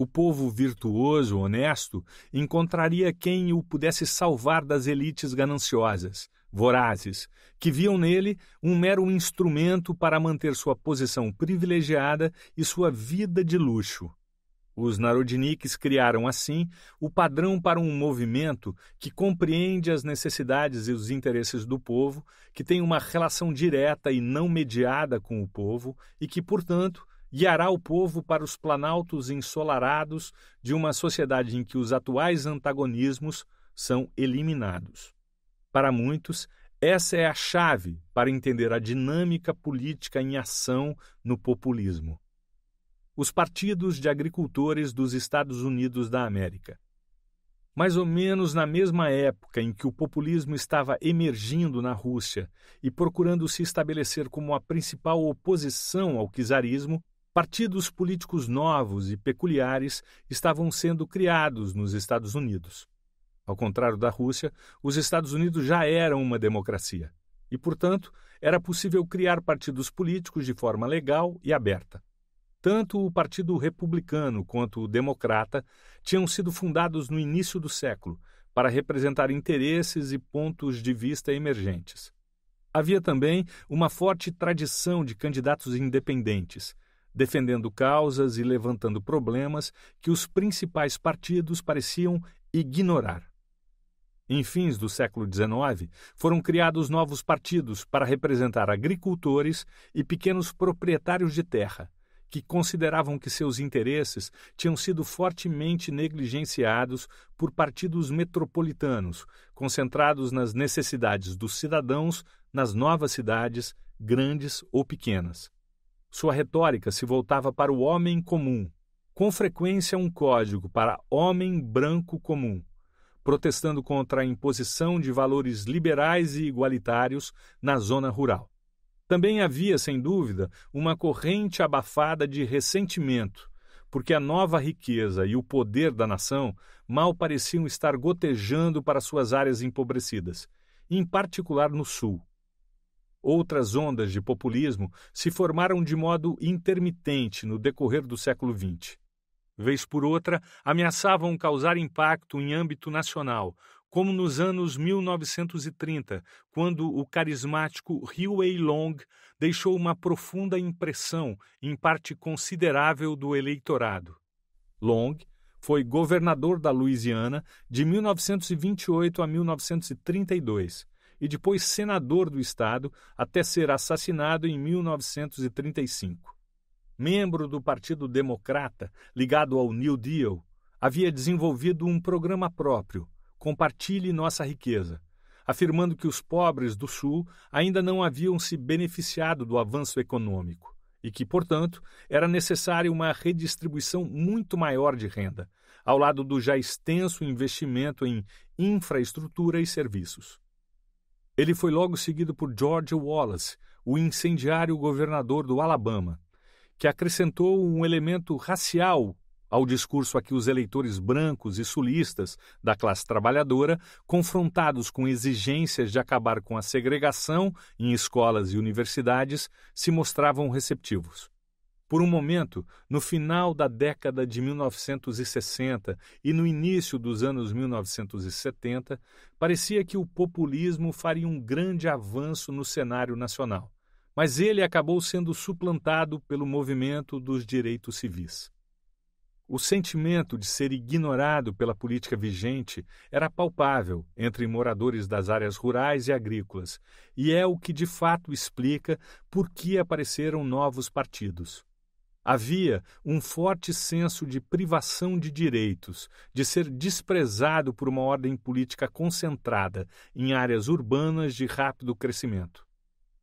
O povo virtuoso, honesto, encontraria quem o pudesse salvar das elites gananciosas, vorazes, que viam nele um mero instrumento para manter sua posição privilegiada e sua vida de luxo. Os Narodniks criaram, assim, o padrão para um movimento que compreende as necessidades e os interesses do povo, que tem uma relação direta e não mediada com o povo e que, portanto, guiará o povo para os planaltos ensolarados de uma sociedade em que os atuais antagonismos são eliminados. Para muitos, essa é a chave para entender a dinâmica política em ação no populismo. Os partidos de agricultores dos Estados Unidos da América. Mais ou menos na mesma época em que o populismo estava emergindo na Rússia e procurando se estabelecer como a principal oposição ao czarismo, Partidos políticos novos e peculiares estavam sendo criados nos Estados Unidos. Ao contrário da Rússia, os Estados Unidos já eram uma democracia e, portanto, era possível criar partidos políticos de forma legal e aberta. Tanto o Partido Republicano quanto o Democrata tinham sido fundados no início do século para representar interesses e pontos de vista emergentes. Havia também uma forte tradição de candidatos independentes defendendo causas e levantando problemas que os principais partidos pareciam ignorar. Em fins do século XIX, foram criados novos partidos para representar agricultores e pequenos proprietários de terra, que consideravam que seus interesses tinham sido fortemente negligenciados por partidos metropolitanos, concentrados nas necessidades dos cidadãos nas novas cidades, grandes ou pequenas. Sua retórica se voltava para o homem comum, com frequência um código para homem branco comum, protestando contra a imposição de valores liberais e igualitários na zona rural. Também havia, sem dúvida, uma corrente abafada de ressentimento, porque a nova riqueza e o poder da nação mal pareciam estar gotejando para suas áreas empobrecidas, em particular no sul. Outras ondas de populismo se formaram de modo intermitente no decorrer do século XX. Vez por outra, ameaçavam causar impacto em âmbito nacional, como nos anos 1930, quando o carismático Huey Long deixou uma profunda impressão em parte considerável do eleitorado. Long foi governador da Louisiana de 1928 a 1932 e depois senador do Estado até ser assassinado em 1935. Membro do Partido Democrata, ligado ao New Deal, havia desenvolvido um programa próprio, Compartilhe Nossa Riqueza, afirmando que os pobres do Sul ainda não haviam se beneficiado do avanço econômico e que, portanto, era necessária uma redistribuição muito maior de renda, ao lado do já extenso investimento em infraestrutura e serviços. Ele foi logo seguido por George Wallace, o incendiário governador do Alabama, que acrescentou um elemento racial ao discurso a que os eleitores brancos e sulistas da classe trabalhadora, confrontados com exigências de acabar com a segregação em escolas e universidades, se mostravam receptivos. Por um momento, no final da década de 1960 e no início dos anos 1970, parecia que o populismo faria um grande avanço no cenário nacional, mas ele acabou sendo suplantado pelo movimento dos direitos civis. O sentimento de ser ignorado pela política vigente era palpável entre moradores das áreas rurais e agrícolas, e é o que de fato explica por que apareceram novos partidos. Havia um forte senso de privação de direitos, de ser desprezado por uma ordem política concentrada em áreas urbanas de rápido crescimento.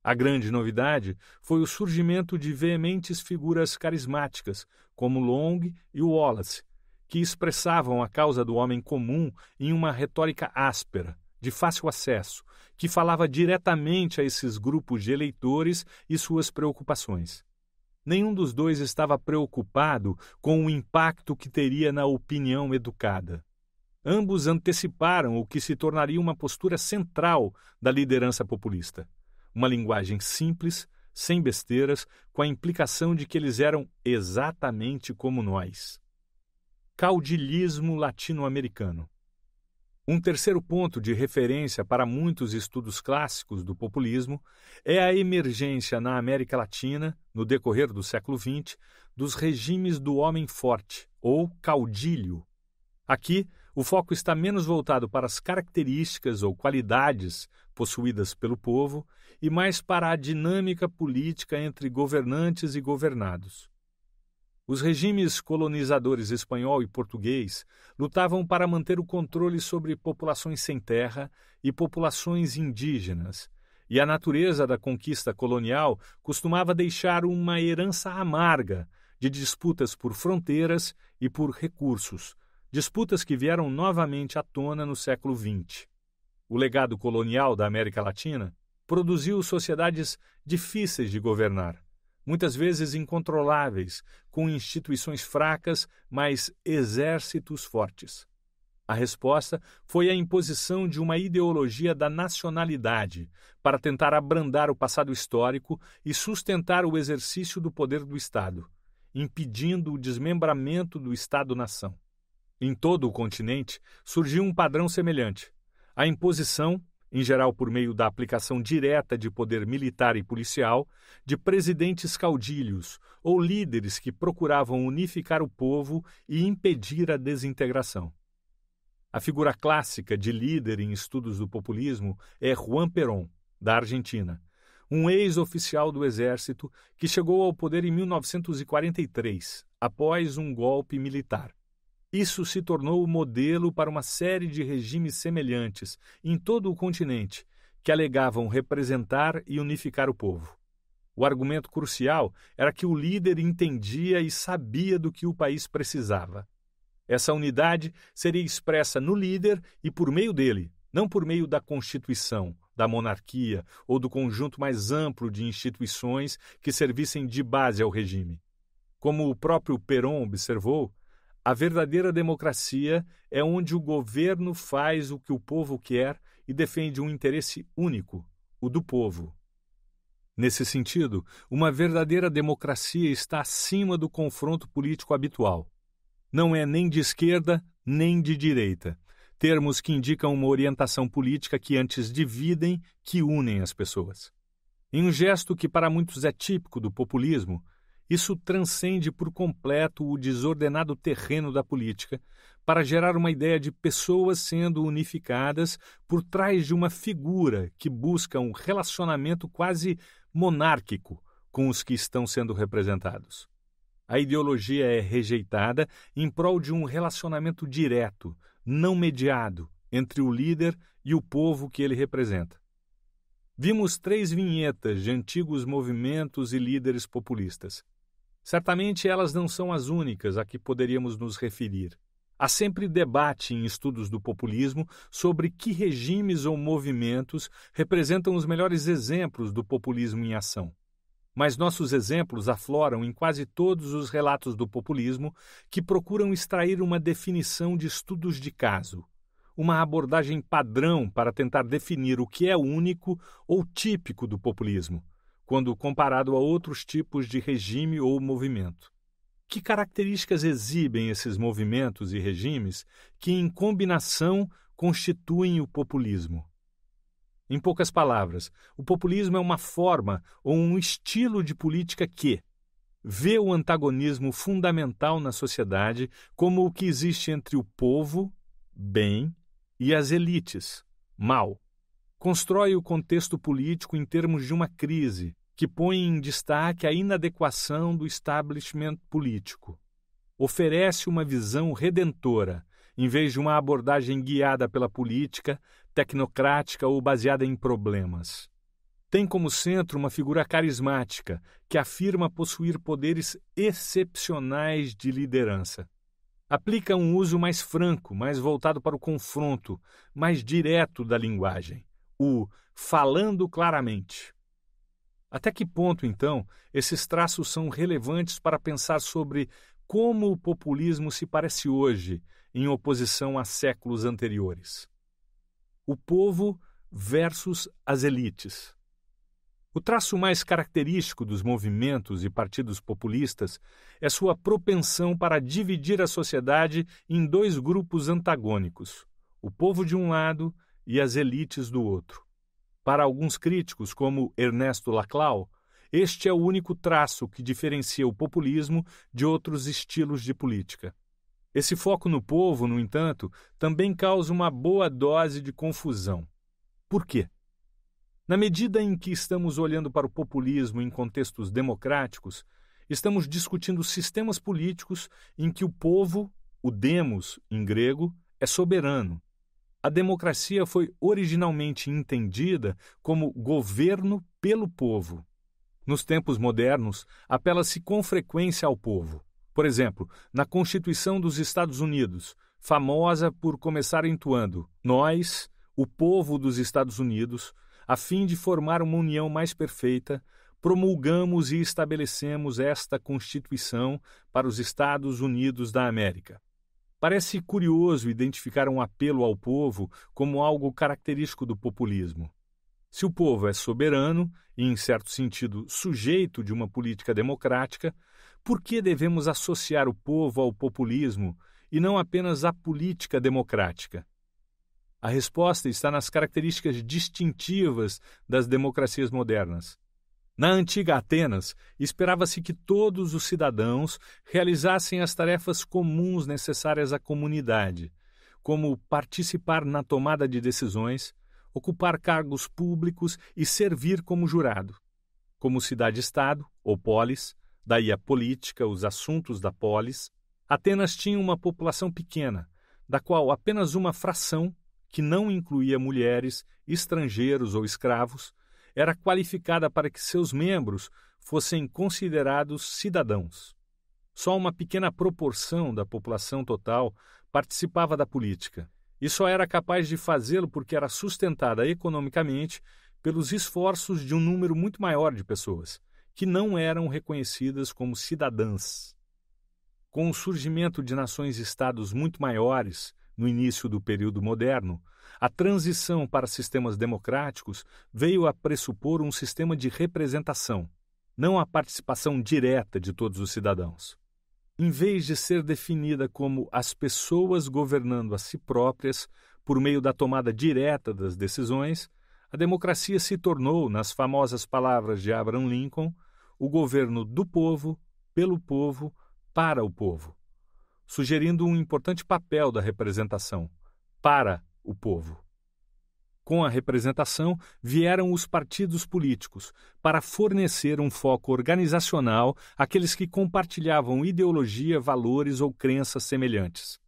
A grande novidade foi o surgimento de veementes figuras carismáticas, como Long e Wallace, que expressavam a causa do homem comum em uma retórica áspera, de fácil acesso, que falava diretamente a esses grupos de eleitores e suas preocupações. Nenhum dos dois estava preocupado com o impacto que teria na opinião educada. Ambos anteciparam o que se tornaria uma postura central da liderança populista. Uma linguagem simples, sem besteiras, com a implicação de que eles eram exatamente como nós. Caudilismo latino-americano. Um terceiro ponto de referência para muitos estudos clássicos do populismo é a emergência na América Latina, no decorrer do século XX, dos regimes do homem forte, ou caudilho. Aqui, o foco está menos voltado para as características ou qualidades possuídas pelo povo e mais para a dinâmica política entre governantes e governados. Os regimes colonizadores espanhol e português lutavam para manter o controle sobre populações sem terra e populações indígenas, e a natureza da conquista colonial costumava deixar uma herança amarga de disputas por fronteiras e por recursos, disputas que vieram novamente à tona no século XX. O legado colonial da América Latina produziu sociedades difíceis de governar, muitas vezes incontroláveis, com instituições fracas, mas exércitos fortes. A resposta foi a imposição de uma ideologia da nacionalidade para tentar abrandar o passado histórico e sustentar o exercício do poder do Estado, impedindo o desmembramento do Estado-nação. Em todo o continente surgiu um padrão semelhante: a imposição em geral por meio da aplicação direta de poder militar e policial, de presidentes caudilhos ou líderes que procuravam unificar o povo e impedir a desintegração. A figura clássica de líder em estudos do populismo é Juan Perón, da Argentina, um ex-oficial do Exército que chegou ao poder em 1943, após um golpe militar. Isso se tornou o modelo para uma série de regimes semelhantes em todo o continente, que alegavam representar e unificar o povo. O argumento crucial era que o líder entendia e sabia do que o país precisava. Essa unidade seria expressa no líder e por meio dele, não por meio da Constituição, da monarquia ou do conjunto mais amplo de instituições que servissem de base ao regime. Como o próprio Perón observou, a verdadeira democracia é onde o governo faz o que o povo quer e defende um interesse único, o do povo. Nesse sentido, uma verdadeira democracia está acima do confronto político habitual. Não é nem de esquerda nem de direita, termos que indicam uma orientação política que antes dividem que unem as pessoas. Em um gesto que para muitos é típico do populismo, isso transcende por completo o desordenado terreno da política para gerar uma ideia de pessoas sendo unificadas por trás de uma figura que busca um relacionamento quase monárquico com os que estão sendo representados. A ideologia é rejeitada em prol de um relacionamento direto, não mediado, entre o líder e o povo que ele representa. Vimos três vinhetas de antigos movimentos e líderes populistas. Certamente elas não são as únicas a que poderíamos nos referir. Há sempre debate em estudos do populismo sobre que regimes ou movimentos representam os melhores exemplos do populismo em ação. Mas nossos exemplos afloram em quase todos os relatos do populismo que procuram extrair uma definição de estudos de caso, uma abordagem padrão para tentar definir o que é único ou típico do populismo quando comparado a outros tipos de regime ou movimento. Que características exibem esses movimentos e regimes que, em combinação, constituem o populismo? Em poucas palavras, o populismo é uma forma ou um estilo de política que vê o antagonismo fundamental na sociedade como o que existe entre o povo, bem, e as elites, mal constrói o contexto político em termos de uma crise que põe em destaque a inadequação do establishment político. Oferece uma visão redentora, em vez de uma abordagem guiada pela política, tecnocrática ou baseada em problemas. Tem como centro uma figura carismática que afirma possuir poderes excepcionais de liderança. Aplica um uso mais franco, mais voltado para o confronto, mais direto da linguagem o falando claramente. Até que ponto, então, esses traços são relevantes para pensar sobre como o populismo se parece hoje, em oposição a séculos anteriores? O povo versus as elites. O traço mais característico dos movimentos e partidos populistas é sua propensão para dividir a sociedade em dois grupos antagônicos: o povo de um lado e as elites do outro. Para alguns críticos, como Ernesto Laclau, este é o único traço que diferencia o populismo de outros estilos de política. Esse foco no povo, no entanto, também causa uma boa dose de confusão. Por quê? Na medida em que estamos olhando para o populismo em contextos democráticos, estamos discutindo sistemas políticos em que o povo, o demos em grego, é soberano a democracia foi originalmente entendida como governo pelo povo. Nos tempos modernos, apela-se com frequência ao povo. Por exemplo, na Constituição dos Estados Unidos, famosa por começar entoando Nós, o povo dos Estados Unidos, a fim de formar uma união mais perfeita, promulgamos e estabelecemos esta Constituição para os Estados Unidos da América. Parece curioso identificar um apelo ao povo como algo característico do populismo. Se o povo é soberano e, em certo sentido, sujeito de uma política democrática, por que devemos associar o povo ao populismo e não apenas à política democrática? A resposta está nas características distintivas das democracias modernas. Na antiga Atenas, esperava-se que todos os cidadãos realizassem as tarefas comuns necessárias à comunidade, como participar na tomada de decisões, ocupar cargos públicos e servir como jurado. Como cidade-estado, ou polis, daí a política, os assuntos da polis, Atenas tinha uma população pequena, da qual apenas uma fração, que não incluía mulheres, estrangeiros ou escravos, era qualificada para que seus membros fossem considerados cidadãos. Só uma pequena proporção da população total participava da política e só era capaz de fazê-lo porque era sustentada economicamente pelos esforços de um número muito maior de pessoas, que não eram reconhecidas como cidadãs. Com o surgimento de nações-estados muito maiores, no início do período moderno, a transição para sistemas democráticos veio a pressupor um sistema de representação, não a participação direta de todos os cidadãos. Em vez de ser definida como as pessoas governando a si próprias por meio da tomada direta das decisões, a democracia se tornou, nas famosas palavras de Abraham Lincoln, o governo do povo, pelo povo, para o povo sugerindo um importante papel da representação para o povo. Com a representação vieram os partidos políticos para fornecer um foco organizacional àqueles que compartilhavam ideologia, valores ou crenças semelhantes.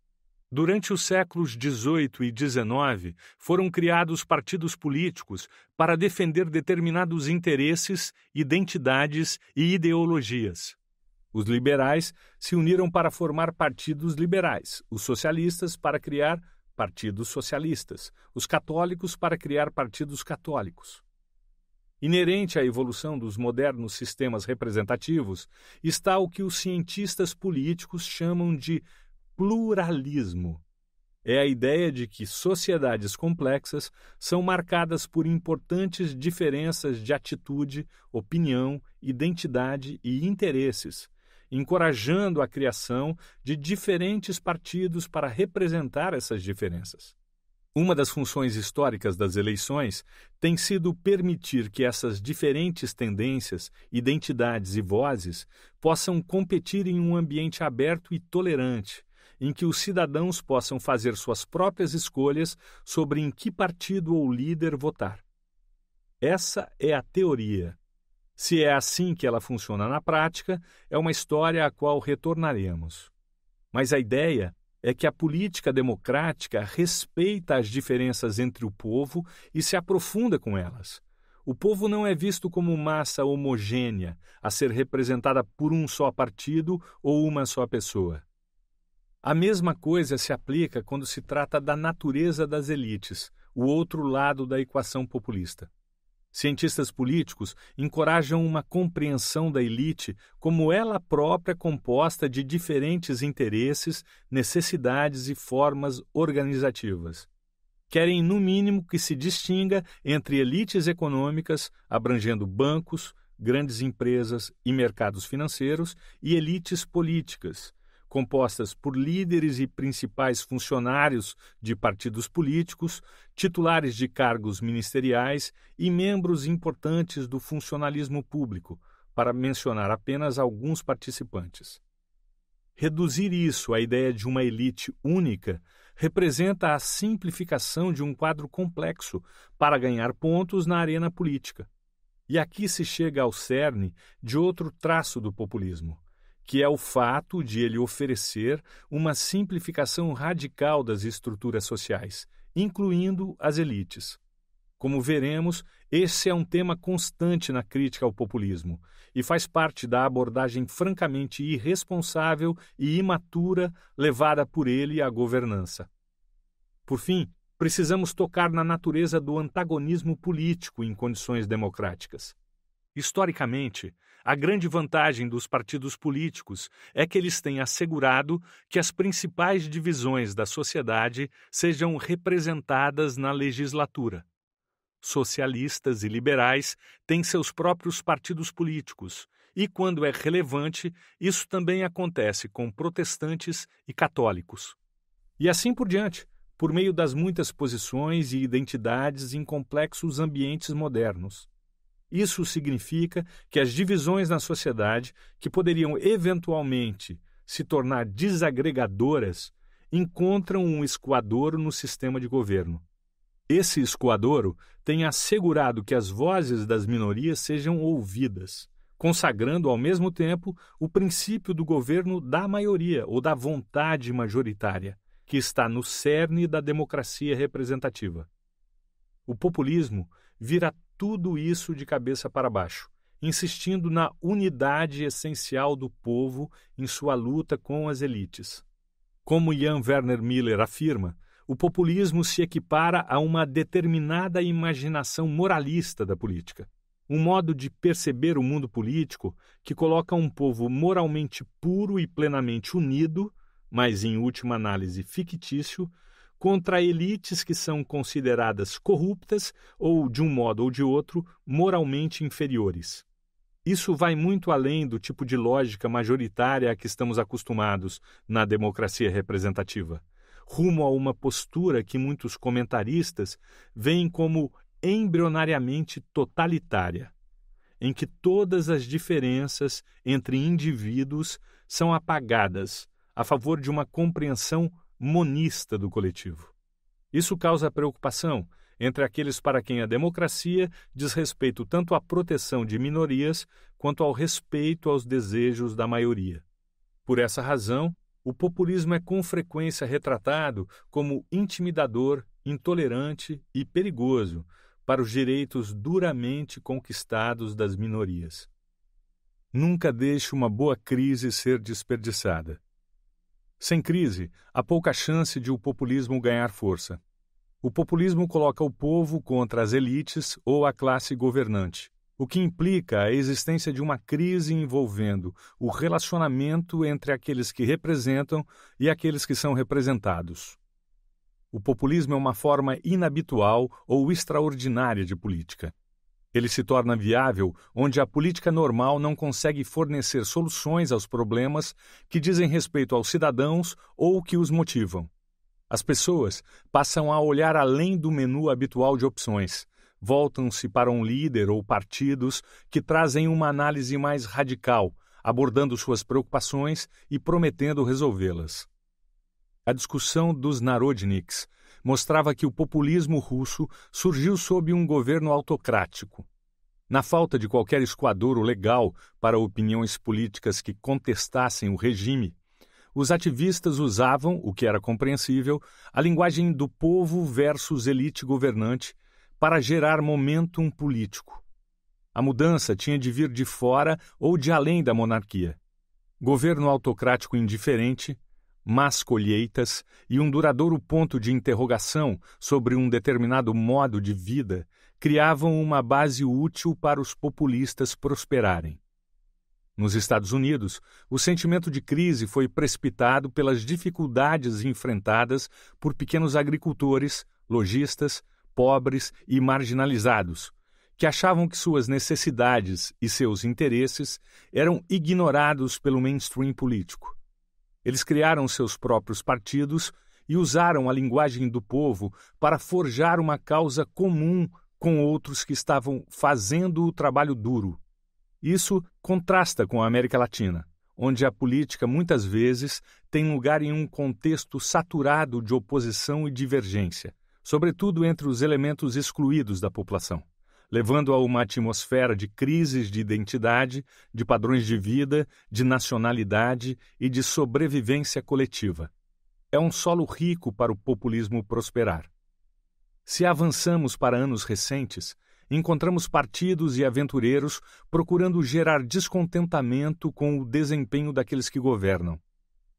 Durante os séculos XVIII e XIX, foram criados partidos políticos para defender determinados interesses, identidades e ideologias. Os liberais se uniram para formar partidos liberais, os socialistas para criar partidos socialistas, os católicos para criar partidos católicos. Inerente à evolução dos modernos sistemas representativos está o que os cientistas políticos chamam de pluralismo. É a ideia de que sociedades complexas são marcadas por importantes diferenças de atitude, opinião, identidade e interesses, encorajando a criação de diferentes partidos para representar essas diferenças. Uma das funções históricas das eleições tem sido permitir que essas diferentes tendências, identidades e vozes possam competir em um ambiente aberto e tolerante, em que os cidadãos possam fazer suas próprias escolhas sobre em que partido ou líder votar. Essa é a teoria, se é assim que ela funciona na prática, é uma história à qual retornaremos. Mas a ideia é que a política democrática respeita as diferenças entre o povo e se aprofunda com elas. O povo não é visto como massa homogênea a ser representada por um só partido ou uma só pessoa. A mesma coisa se aplica quando se trata da natureza das elites, o outro lado da equação populista. Cientistas políticos encorajam uma compreensão da elite como ela própria composta de diferentes interesses, necessidades e formas organizativas. Querem, no mínimo, que se distinga entre elites econômicas, abrangendo bancos, grandes empresas e mercados financeiros, e elites políticas, compostas por líderes e principais funcionários de partidos políticos, titulares de cargos ministeriais e membros importantes do funcionalismo público, para mencionar apenas alguns participantes. Reduzir isso à ideia de uma elite única representa a simplificação de um quadro complexo para ganhar pontos na arena política. E aqui se chega ao cerne de outro traço do populismo que é o fato de ele oferecer uma simplificação radical das estruturas sociais, incluindo as elites. Como veremos, esse é um tema constante na crítica ao populismo e faz parte da abordagem francamente irresponsável e imatura levada por ele à governança. Por fim, precisamos tocar na natureza do antagonismo político em condições democráticas. Historicamente, a grande vantagem dos partidos políticos é que eles têm assegurado que as principais divisões da sociedade sejam representadas na legislatura. Socialistas e liberais têm seus próprios partidos políticos, e quando é relevante, isso também acontece com protestantes e católicos. E assim por diante, por meio das muitas posições e identidades em complexos ambientes modernos. Isso significa que as divisões na sociedade, que poderiam eventualmente se tornar desagregadoras, encontram um escoadouro no sistema de governo. Esse escoadouro tem assegurado que as vozes das minorias sejam ouvidas, consagrando ao mesmo tempo o princípio do governo da maioria ou da vontade majoritária, que está no cerne da democracia representativa. O populismo vira tudo isso de cabeça para baixo, insistindo na unidade essencial do povo em sua luta com as elites. Como Jan Werner Miller afirma, o populismo se equipara a uma determinada imaginação moralista da política. Um modo de perceber o mundo político que coloca um povo moralmente puro e plenamente unido, mas em última análise fictício, contra elites que são consideradas corruptas ou, de um modo ou de outro, moralmente inferiores. Isso vai muito além do tipo de lógica majoritária a que estamos acostumados na democracia representativa, rumo a uma postura que muitos comentaristas veem como embrionariamente totalitária, em que todas as diferenças entre indivíduos são apagadas a favor de uma compreensão monista do coletivo. Isso causa preocupação entre aqueles para quem a democracia diz respeito tanto à proteção de minorias quanto ao respeito aos desejos da maioria. Por essa razão, o populismo é com frequência retratado como intimidador, intolerante e perigoso para os direitos duramente conquistados das minorias. Nunca deixe uma boa crise ser desperdiçada. Sem crise, há pouca chance de o populismo ganhar força. O populismo coloca o povo contra as elites ou a classe governante, o que implica a existência de uma crise envolvendo o relacionamento entre aqueles que representam e aqueles que são representados. O populismo é uma forma inabitual ou extraordinária de política. Ele se torna viável onde a política normal não consegue fornecer soluções aos problemas que dizem respeito aos cidadãos ou que os motivam. As pessoas passam a olhar além do menu habitual de opções, voltam-se para um líder ou partidos que trazem uma análise mais radical, abordando suas preocupações e prometendo resolvê-las. A discussão dos narodniks mostrava que o populismo russo surgiu sob um governo autocrático. Na falta de qualquer esquadouro legal para opiniões políticas que contestassem o regime, os ativistas usavam, o que era compreensível, a linguagem do povo versus elite governante para gerar momentum político. A mudança tinha de vir de fora ou de além da monarquia. Governo autocrático indiferente más colheitas e um duradouro ponto de interrogação sobre um determinado modo de vida criavam uma base útil para os populistas prosperarem. Nos Estados Unidos, o sentimento de crise foi precipitado pelas dificuldades enfrentadas por pequenos agricultores, lojistas, pobres e marginalizados, que achavam que suas necessidades e seus interesses eram ignorados pelo mainstream político. Eles criaram seus próprios partidos e usaram a linguagem do povo para forjar uma causa comum com outros que estavam fazendo o trabalho duro. Isso contrasta com a América Latina, onde a política muitas vezes tem lugar em um contexto saturado de oposição e divergência, sobretudo entre os elementos excluídos da população levando a uma atmosfera de crises de identidade, de padrões de vida, de nacionalidade e de sobrevivência coletiva. É um solo rico para o populismo prosperar. Se avançamos para anos recentes, encontramos partidos e aventureiros procurando gerar descontentamento com o desempenho daqueles que governam.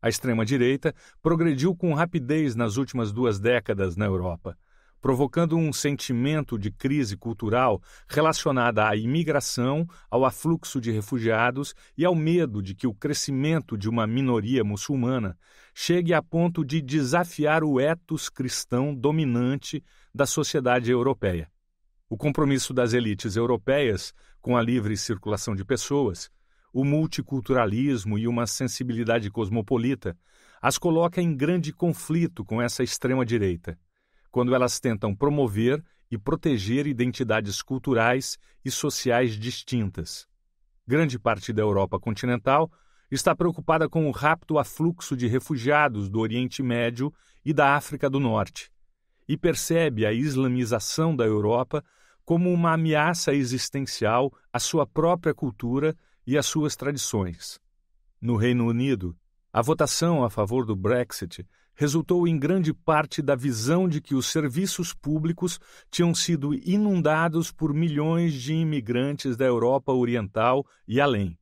A extrema-direita progrediu com rapidez nas últimas duas décadas na Europa provocando um sentimento de crise cultural relacionada à imigração, ao afluxo de refugiados e ao medo de que o crescimento de uma minoria muçulmana chegue a ponto de desafiar o etos cristão dominante da sociedade europeia. O compromisso das elites europeias com a livre circulação de pessoas, o multiculturalismo e uma sensibilidade cosmopolita as coloca em grande conflito com essa extrema-direita quando elas tentam promover e proteger identidades culturais e sociais distintas. Grande parte da Europa continental está preocupada com o rápido afluxo de refugiados do Oriente Médio e da África do Norte, e percebe a islamização da Europa como uma ameaça existencial à sua própria cultura e às suas tradições. No Reino Unido, a votação a favor do Brexit resultou em grande parte da visão de que os serviços públicos tinham sido inundados por milhões de imigrantes da Europa Oriental e além.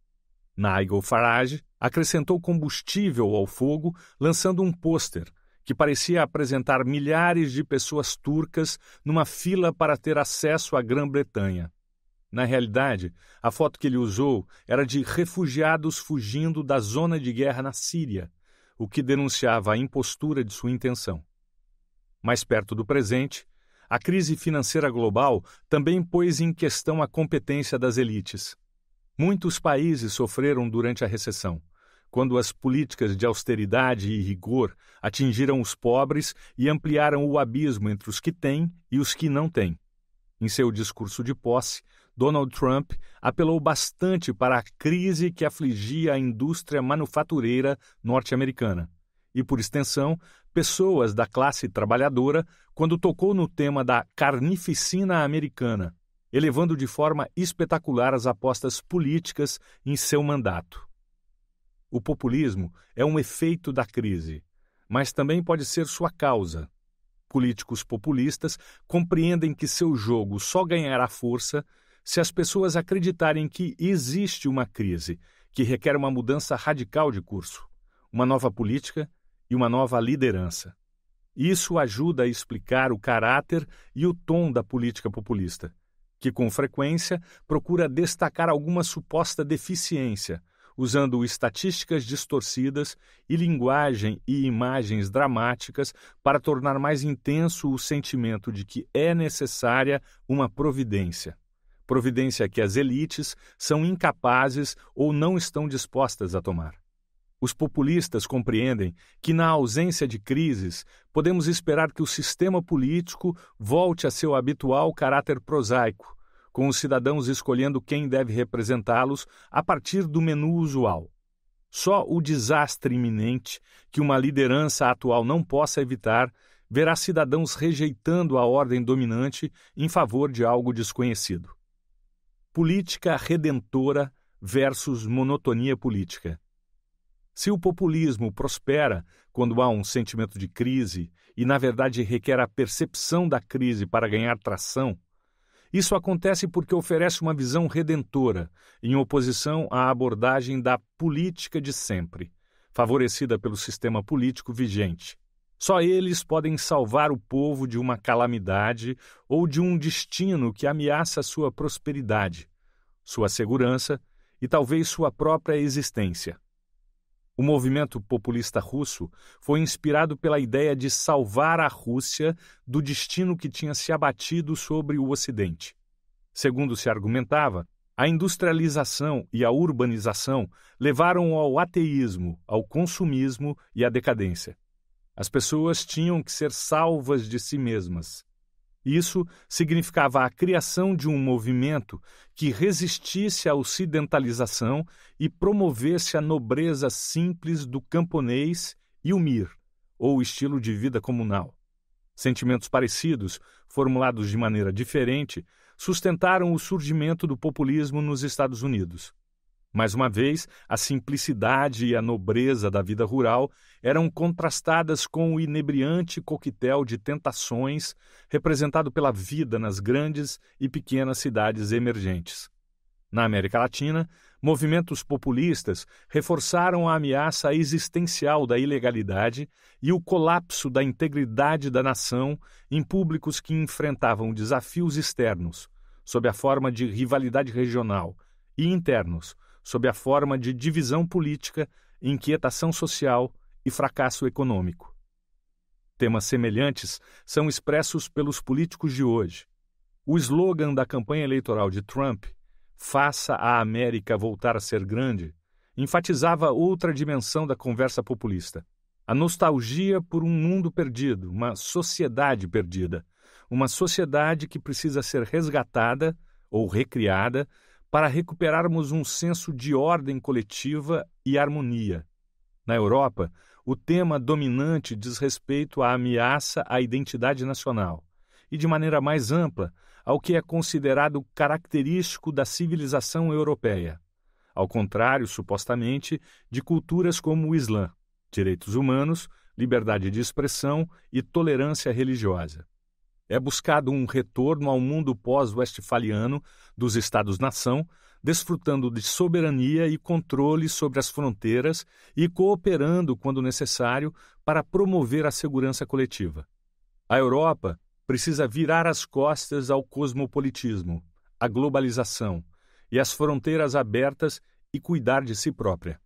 Nigel Farage acrescentou combustível ao fogo lançando um pôster que parecia apresentar milhares de pessoas turcas numa fila para ter acesso à Grã-Bretanha. Na realidade, a foto que ele usou era de refugiados fugindo da zona de guerra na Síria, o que denunciava a impostura de sua intenção. Mais perto do presente, a crise financeira global também pôs em questão a competência das elites. Muitos países sofreram durante a recessão, quando as políticas de austeridade e rigor atingiram os pobres e ampliaram o abismo entre os que têm e os que não têm. Em seu discurso de posse, Donald Trump apelou bastante para a crise que afligia a indústria manufatureira norte-americana e, por extensão, pessoas da classe trabalhadora quando tocou no tema da carnificina americana, elevando de forma espetacular as apostas políticas em seu mandato. O populismo é um efeito da crise, mas também pode ser sua causa. Políticos populistas compreendem que seu jogo só ganhará força se as pessoas acreditarem que existe uma crise que requer uma mudança radical de curso, uma nova política e uma nova liderança. Isso ajuda a explicar o caráter e o tom da política populista, que com frequência procura destacar alguma suposta deficiência, usando estatísticas distorcidas e linguagem e imagens dramáticas para tornar mais intenso o sentimento de que é necessária uma providência providência que as elites são incapazes ou não estão dispostas a tomar. Os populistas compreendem que, na ausência de crises, podemos esperar que o sistema político volte a seu habitual caráter prosaico, com os cidadãos escolhendo quem deve representá-los a partir do menu usual. Só o desastre iminente, que uma liderança atual não possa evitar, verá cidadãos rejeitando a ordem dominante em favor de algo desconhecido. Política redentora versus monotonia política. Se o populismo prospera quando há um sentimento de crise e, na verdade, requer a percepção da crise para ganhar tração, isso acontece porque oferece uma visão redentora, em oposição à abordagem da política de sempre, favorecida pelo sistema político vigente. Só eles podem salvar o povo de uma calamidade ou de um destino que ameaça sua prosperidade, sua segurança e talvez sua própria existência. O movimento populista russo foi inspirado pela ideia de salvar a Rússia do destino que tinha se abatido sobre o Ocidente. Segundo se argumentava, a industrialização e a urbanização levaram ao ateísmo, ao consumismo e à decadência. As pessoas tinham que ser salvas de si mesmas. Isso significava a criação de um movimento que resistisse à ocidentalização e promovesse a nobreza simples do camponês e o mir, ou estilo de vida comunal. Sentimentos parecidos, formulados de maneira diferente, sustentaram o surgimento do populismo nos Estados Unidos. Mais uma vez, a simplicidade e a nobreza da vida rural eram contrastadas com o inebriante coquetel de tentações representado pela vida nas grandes e pequenas cidades emergentes. Na América Latina, movimentos populistas reforçaram a ameaça existencial da ilegalidade e o colapso da integridade da nação em públicos que enfrentavam desafios externos, sob a forma de rivalidade regional, e internos, sob a forma de divisão política, inquietação social e fracasso econômico. Temas semelhantes são expressos pelos políticos de hoje. O slogan da campanha eleitoral de Trump, Faça a América voltar a ser grande, enfatizava outra dimensão da conversa populista. A nostalgia por um mundo perdido, uma sociedade perdida. Uma sociedade que precisa ser resgatada ou recriada para recuperarmos um senso de ordem coletiva e harmonia. Na Europa, o tema dominante diz respeito à ameaça à identidade nacional e, de maneira mais ampla, ao que é considerado característico da civilização europeia, ao contrário, supostamente, de culturas como o Islã, direitos humanos, liberdade de expressão e tolerância religiosa. É buscado um retorno ao mundo pós-westfaliano dos Estados-nação, desfrutando de soberania e controle sobre as fronteiras e cooperando quando necessário para promover a segurança coletiva. A Europa precisa virar as costas ao cosmopolitismo, à globalização e às fronteiras abertas e cuidar de si própria.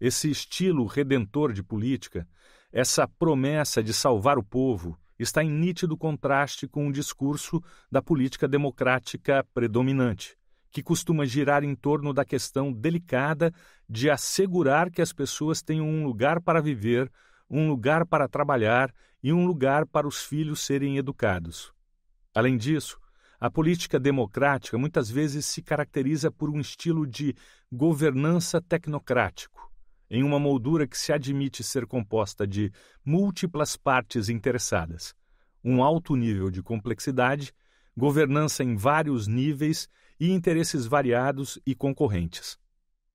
Esse estilo redentor de política, essa promessa de salvar o povo, está em nítido contraste com o discurso da política democrática predominante, que costuma girar em torno da questão delicada de assegurar que as pessoas tenham um lugar para viver, um lugar para trabalhar e um lugar para os filhos serem educados. Além disso, a política democrática muitas vezes se caracteriza por um estilo de governança tecnocrático em uma moldura que se admite ser composta de múltiplas partes interessadas, um alto nível de complexidade, governança em vários níveis e interesses variados e concorrentes.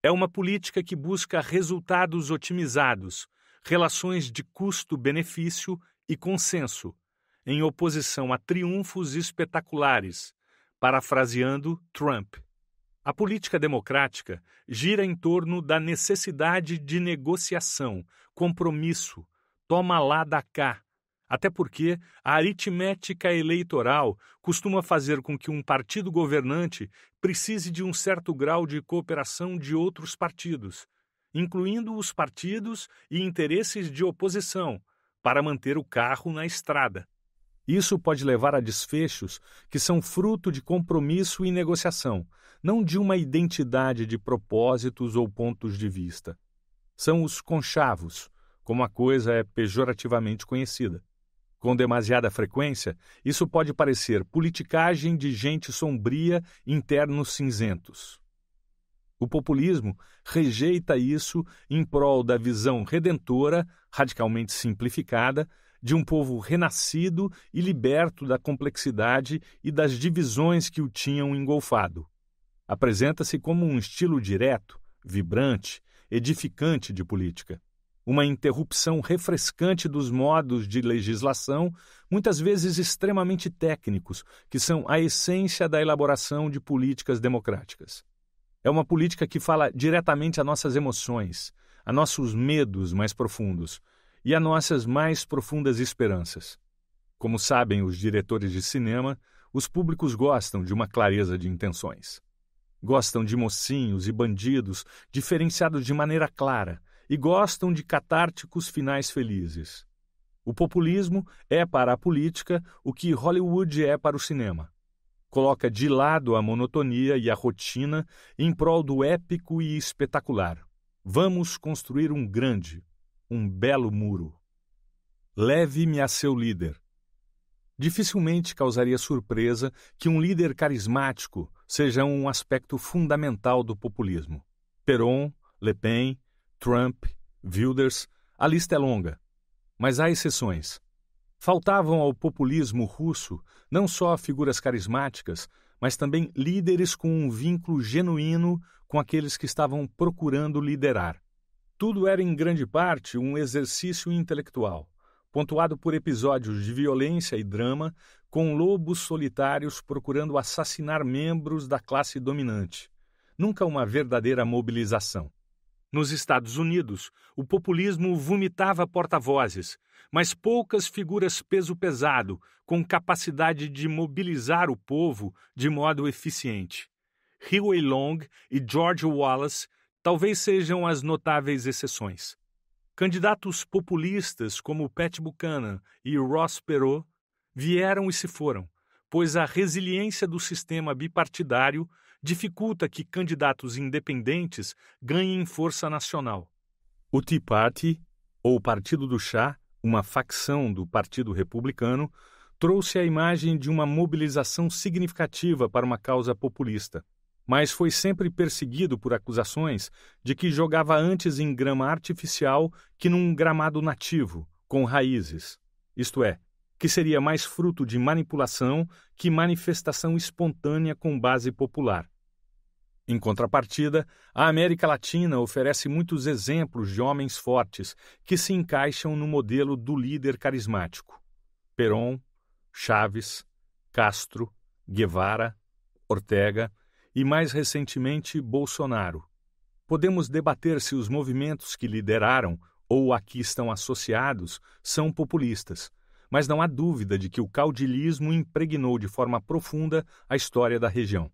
É uma política que busca resultados otimizados, relações de custo-benefício e consenso, em oposição a triunfos espetaculares, parafraseando Trump. A política democrática gira em torno da necessidade de negociação, compromisso, toma lá da cá. Até porque a aritmética eleitoral costuma fazer com que um partido governante precise de um certo grau de cooperação de outros partidos, incluindo os partidos e interesses de oposição, para manter o carro na estrada. Isso pode levar a desfechos que são fruto de compromisso e negociação, não de uma identidade de propósitos ou pontos de vista. São os conchavos, como a coisa é pejorativamente conhecida. Com demasiada frequência, isso pode parecer politicagem de gente sombria, internos cinzentos. O populismo rejeita isso em prol da visão redentora, radicalmente simplificada, de um povo renascido e liberto da complexidade e das divisões que o tinham engolfado apresenta-se como um estilo direto, vibrante, edificante de política. Uma interrupção refrescante dos modos de legislação, muitas vezes extremamente técnicos, que são a essência da elaboração de políticas democráticas. É uma política que fala diretamente a nossas emoções, a nossos medos mais profundos e a nossas mais profundas esperanças. Como sabem os diretores de cinema, os públicos gostam de uma clareza de intenções. Gostam de mocinhos e bandidos, diferenciados de maneira clara, e gostam de catárticos finais felizes. O populismo é para a política o que Hollywood é para o cinema. Coloca de lado a monotonia e a rotina em prol do épico e espetacular. Vamos construir um grande, um belo muro. Leve-me a seu líder. Dificilmente causaria surpresa que um líder carismático seja um aspecto fundamental do populismo. Peron, Le Pen, Trump, Wilders, a lista é longa. Mas há exceções. Faltavam ao populismo russo não só figuras carismáticas, mas também líderes com um vínculo genuíno com aqueles que estavam procurando liderar. Tudo era, em grande parte, um exercício intelectual pontuado por episódios de violência e drama, com lobos solitários procurando assassinar membros da classe dominante. Nunca uma verdadeira mobilização. Nos Estados Unidos, o populismo vomitava porta-vozes, mas poucas figuras peso pesado, com capacidade de mobilizar o povo de modo eficiente. Huey Long e George Wallace talvez sejam as notáveis exceções. Candidatos populistas como Pat Buchanan e Ross Perot vieram e se foram, pois a resiliência do sistema bipartidário dificulta que candidatos independentes ganhem força nacional. O Tea Party, ou Partido do Chá, uma facção do Partido Republicano, trouxe a imagem de uma mobilização significativa para uma causa populista mas foi sempre perseguido por acusações de que jogava antes em grama artificial que num gramado nativo, com raízes, isto é, que seria mais fruto de manipulação que manifestação espontânea com base popular. Em contrapartida, a América Latina oferece muitos exemplos de homens fortes que se encaixam no modelo do líder carismático: Perón, Chaves, Castro, Guevara, Ortega e, mais recentemente, Bolsonaro. Podemos debater se os movimentos que lideraram ou a que estão associados são populistas, mas não há dúvida de que o caudilismo impregnou de forma profunda a história da região.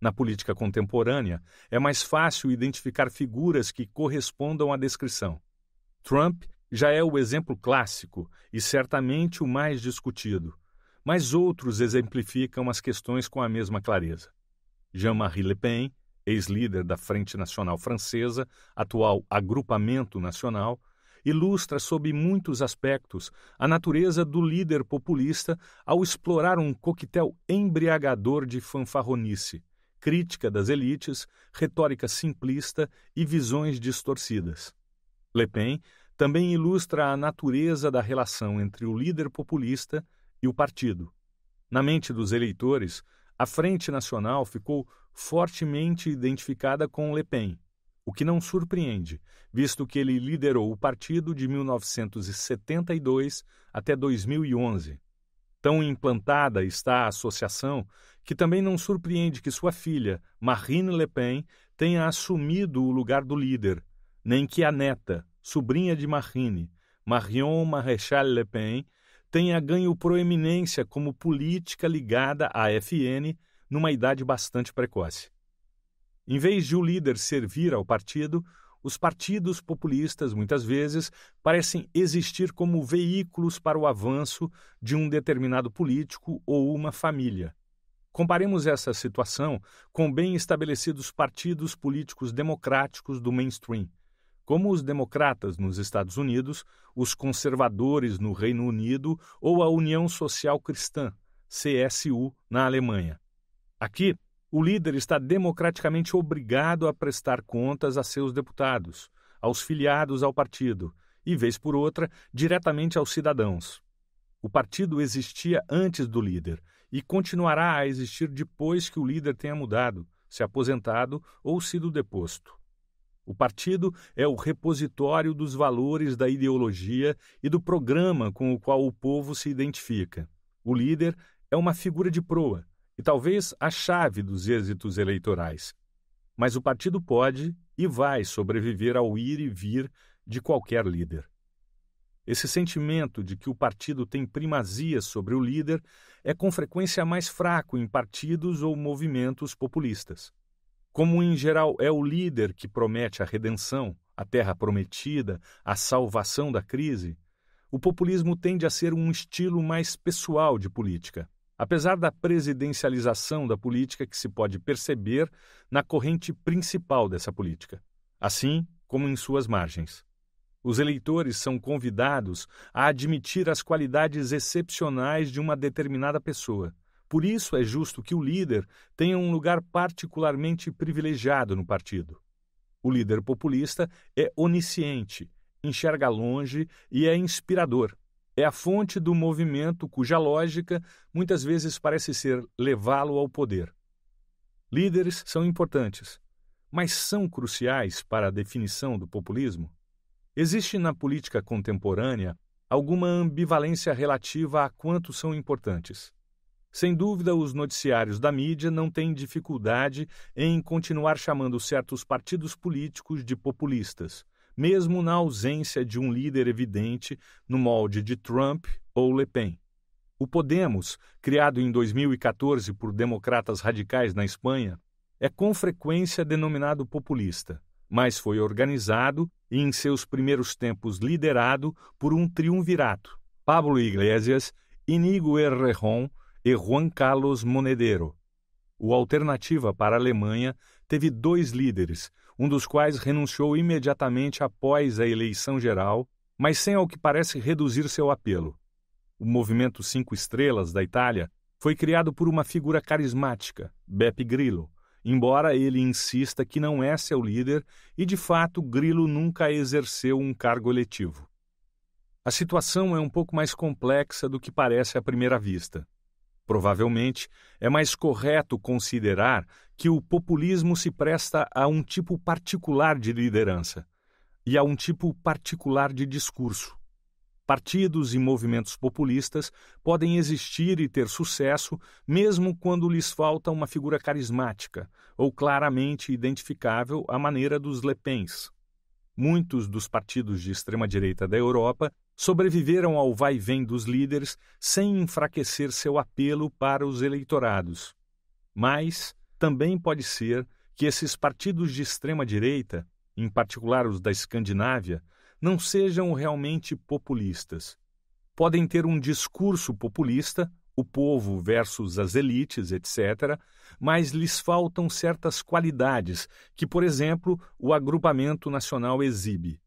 Na política contemporânea, é mais fácil identificar figuras que correspondam à descrição. Trump já é o exemplo clássico e certamente o mais discutido, mas outros exemplificam as questões com a mesma clareza. Jean-Marie Le Pen, ex-líder da Frente Nacional Francesa, atual Agrupamento Nacional, ilustra sob muitos aspectos a natureza do líder populista ao explorar um coquetel embriagador de fanfarronice, crítica das elites, retórica simplista e visões distorcidas. Le Pen também ilustra a natureza da relação entre o líder populista e o partido. Na mente dos eleitores, a Frente Nacional ficou fortemente identificada com Le Pen, o que não surpreende, visto que ele liderou o partido de 1972 até 2011. Tão implantada está a associação que também não surpreende que sua filha, Marine Le Pen, tenha assumido o lugar do líder, nem que a neta, sobrinha de Marine, Marion Maréchal Le Pen, tenha ganho proeminência como política ligada à FN numa idade bastante precoce. Em vez de o líder servir ao partido, os partidos populistas muitas vezes parecem existir como veículos para o avanço de um determinado político ou uma família. Comparemos essa situação com bem estabelecidos partidos políticos democráticos do mainstream como os democratas nos Estados Unidos, os conservadores no Reino Unido ou a União Social Cristã, CSU, na Alemanha. Aqui, o líder está democraticamente obrigado a prestar contas a seus deputados, aos filiados ao partido e, vez por outra, diretamente aos cidadãos. O partido existia antes do líder e continuará a existir depois que o líder tenha mudado, se aposentado ou sido deposto. O partido é o repositório dos valores da ideologia e do programa com o qual o povo se identifica. O líder é uma figura de proa e talvez a chave dos êxitos eleitorais. Mas o partido pode e vai sobreviver ao ir e vir de qualquer líder. Esse sentimento de que o partido tem primazia sobre o líder é com frequência mais fraco em partidos ou movimentos populistas como em geral é o líder que promete a redenção, a terra prometida, a salvação da crise, o populismo tende a ser um estilo mais pessoal de política. Apesar da presidencialização da política que se pode perceber na corrente principal dessa política, assim como em suas margens. Os eleitores são convidados a admitir as qualidades excepcionais de uma determinada pessoa por isso é justo que o líder tenha um lugar particularmente privilegiado no partido. O líder populista é onisciente, enxerga longe e é inspirador. É a fonte do movimento cuja lógica muitas vezes parece ser levá-lo ao poder. Líderes são importantes, mas são cruciais para a definição do populismo? Existe na política contemporânea alguma ambivalência relativa a quanto são importantes. Sem dúvida, os noticiários da mídia não têm dificuldade em continuar chamando certos partidos políticos de populistas, mesmo na ausência de um líder evidente no molde de Trump ou Le Pen. O Podemos, criado em 2014 por democratas radicais na Espanha, é com frequência denominado populista, mas foi organizado e, em seus primeiros tempos, liderado por um triunvirato: Pablo Iglesias, Inigo Errejón e Juan Carlos Monedero. O Alternativa para a Alemanha teve dois líderes, um dos quais renunciou imediatamente após a eleição geral, mas sem ao que parece reduzir seu apelo. O Movimento Cinco Estrelas da Itália foi criado por uma figura carismática, Beppe Grillo, embora ele insista que não é seu líder e, de fato, Grillo nunca exerceu um cargo eletivo. A situação é um pouco mais complexa do que parece à primeira vista. Provavelmente, é mais correto considerar que o populismo se presta a um tipo particular de liderança e a um tipo particular de discurso. Partidos e movimentos populistas podem existir e ter sucesso mesmo quando lhes falta uma figura carismática ou claramente identificável à maneira dos Le Pens. Muitos dos partidos de extrema-direita da Europa sobreviveram ao vai-vem dos líderes sem enfraquecer seu apelo para os eleitorados. Mas também pode ser que esses partidos de extrema-direita, em particular os da Escandinávia, não sejam realmente populistas. Podem ter um discurso populista, o povo versus as elites, etc., mas lhes faltam certas qualidades que, por exemplo, o agrupamento nacional exibe.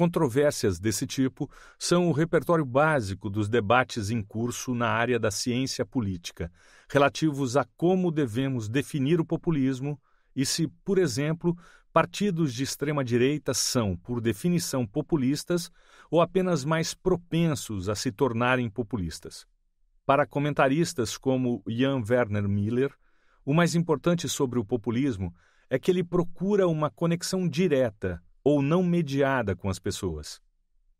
Controvérsias desse tipo são o repertório básico dos debates em curso na área da ciência política, relativos a como devemos definir o populismo e se, por exemplo, partidos de extrema-direita são, por definição, populistas ou apenas mais propensos a se tornarem populistas. Para comentaristas como Jan Werner Miller, o mais importante sobre o populismo é que ele procura uma conexão direta ou não mediada com as pessoas.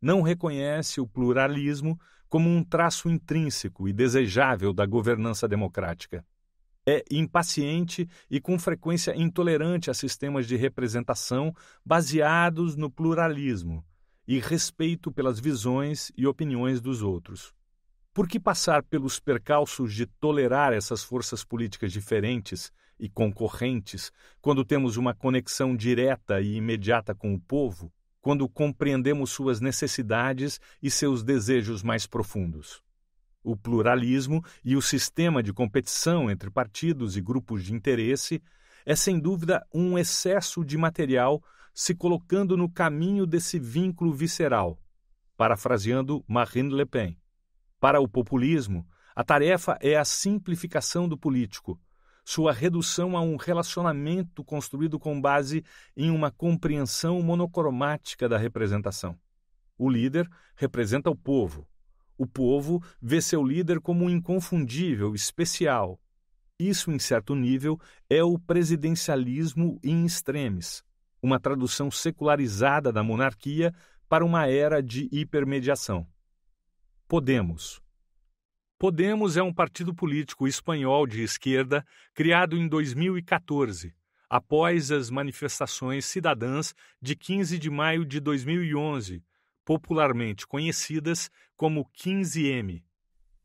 Não reconhece o pluralismo como um traço intrínseco e desejável da governança democrática. É impaciente e com frequência intolerante a sistemas de representação baseados no pluralismo e respeito pelas visões e opiniões dos outros. Por que passar pelos percalços de tolerar essas forças políticas diferentes e concorrentes, quando temos uma conexão direta e imediata com o povo, quando compreendemos suas necessidades e seus desejos mais profundos. O pluralismo e o sistema de competição entre partidos e grupos de interesse é sem dúvida um excesso de material se colocando no caminho desse vínculo visceral, parafraseando Marine Le Pen. Para o populismo, a tarefa é a simplificação do político, sua redução a um relacionamento construído com base em uma compreensão monocromática da representação. O líder representa o povo. O povo vê seu líder como inconfundível, especial. Isso, em certo nível, é o presidencialismo em extremes. uma tradução secularizada da monarquia para uma era de hipermediação. Podemos, Podemos é um partido político espanhol de esquerda criado em 2014, após as manifestações cidadãs de 15 de maio de 2011, popularmente conhecidas como 15M.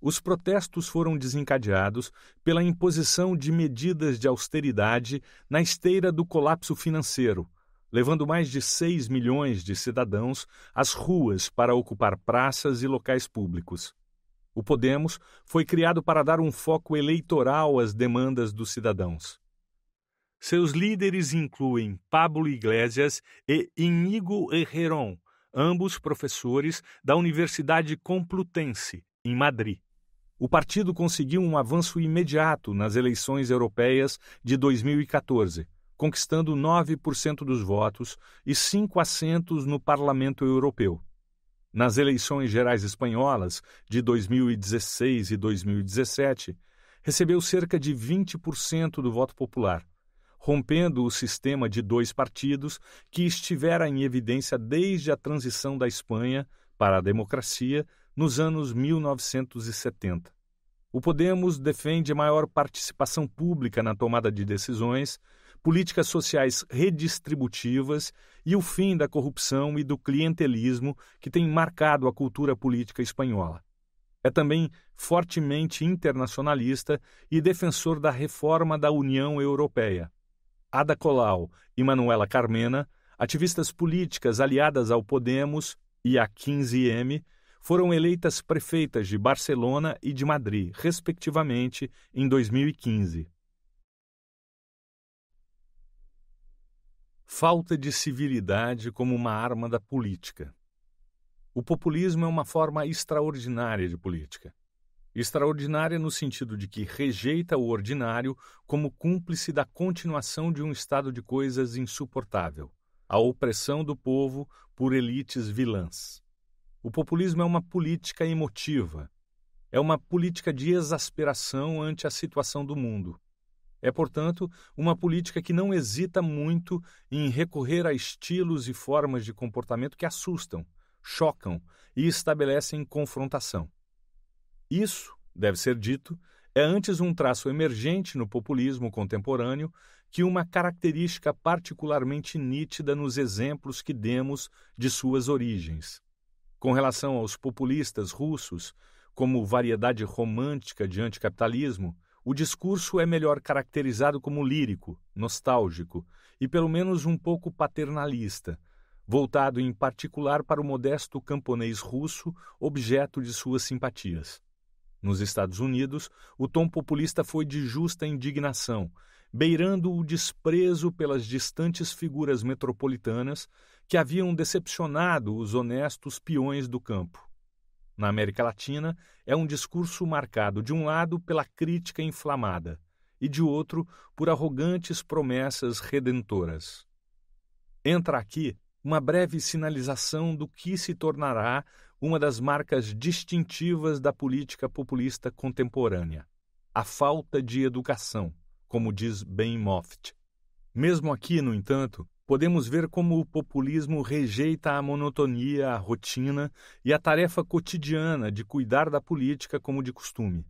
Os protestos foram desencadeados pela imposição de medidas de austeridade na esteira do colapso financeiro, levando mais de 6 milhões de cidadãos às ruas para ocupar praças e locais públicos. O Podemos foi criado para dar um foco eleitoral às demandas dos cidadãos. Seus líderes incluem Pablo Iglesias e Inigo Herreron, ambos professores da Universidade Complutense, em Madrid. O partido conseguiu um avanço imediato nas eleições europeias de 2014, conquistando 9% dos votos e cinco assentos no Parlamento Europeu. Nas eleições gerais espanholas de 2016 e 2017, recebeu cerca de 20% do voto popular, rompendo o sistema de dois partidos que estivera em evidência desde a transição da Espanha para a democracia nos anos 1970. O Podemos defende maior participação pública na tomada de decisões políticas sociais redistributivas e o fim da corrupção e do clientelismo que tem marcado a cultura política espanhola. É também fortemente internacionalista e defensor da reforma da União Europeia. Ada Colau e Manuela Carmena, ativistas políticas aliadas ao Podemos e à 15M, foram eleitas prefeitas de Barcelona e de Madrid, respectivamente, em 2015. Falta de civilidade como uma arma da política. O populismo é uma forma extraordinária de política. Extraordinária no sentido de que rejeita o ordinário como cúmplice da continuação de um estado de coisas insuportável, a opressão do povo por elites vilãs. O populismo é uma política emotiva. É uma política de exasperação ante a situação do mundo. É, portanto, uma política que não hesita muito em recorrer a estilos e formas de comportamento que assustam, chocam e estabelecem confrontação. Isso, deve ser dito, é antes um traço emergente no populismo contemporâneo que uma característica particularmente nítida nos exemplos que demos de suas origens. Com relação aos populistas russos, como variedade romântica de anticapitalismo, o discurso é melhor caracterizado como lírico, nostálgico e pelo menos um pouco paternalista, voltado em particular para o modesto camponês russo, objeto de suas simpatias. Nos Estados Unidos, o tom populista foi de justa indignação, beirando o desprezo pelas distantes figuras metropolitanas que haviam decepcionado os honestos peões do campo na América Latina é um discurso marcado, de um lado, pela crítica inflamada e, de outro, por arrogantes promessas redentoras. Entra aqui uma breve sinalização do que se tornará uma das marcas distintivas da política populista contemporânea: a falta de educação, como diz Ben Moffat. Mesmo aqui, no entanto, podemos ver como o populismo rejeita a monotonia, a rotina e a tarefa cotidiana de cuidar da política como de costume.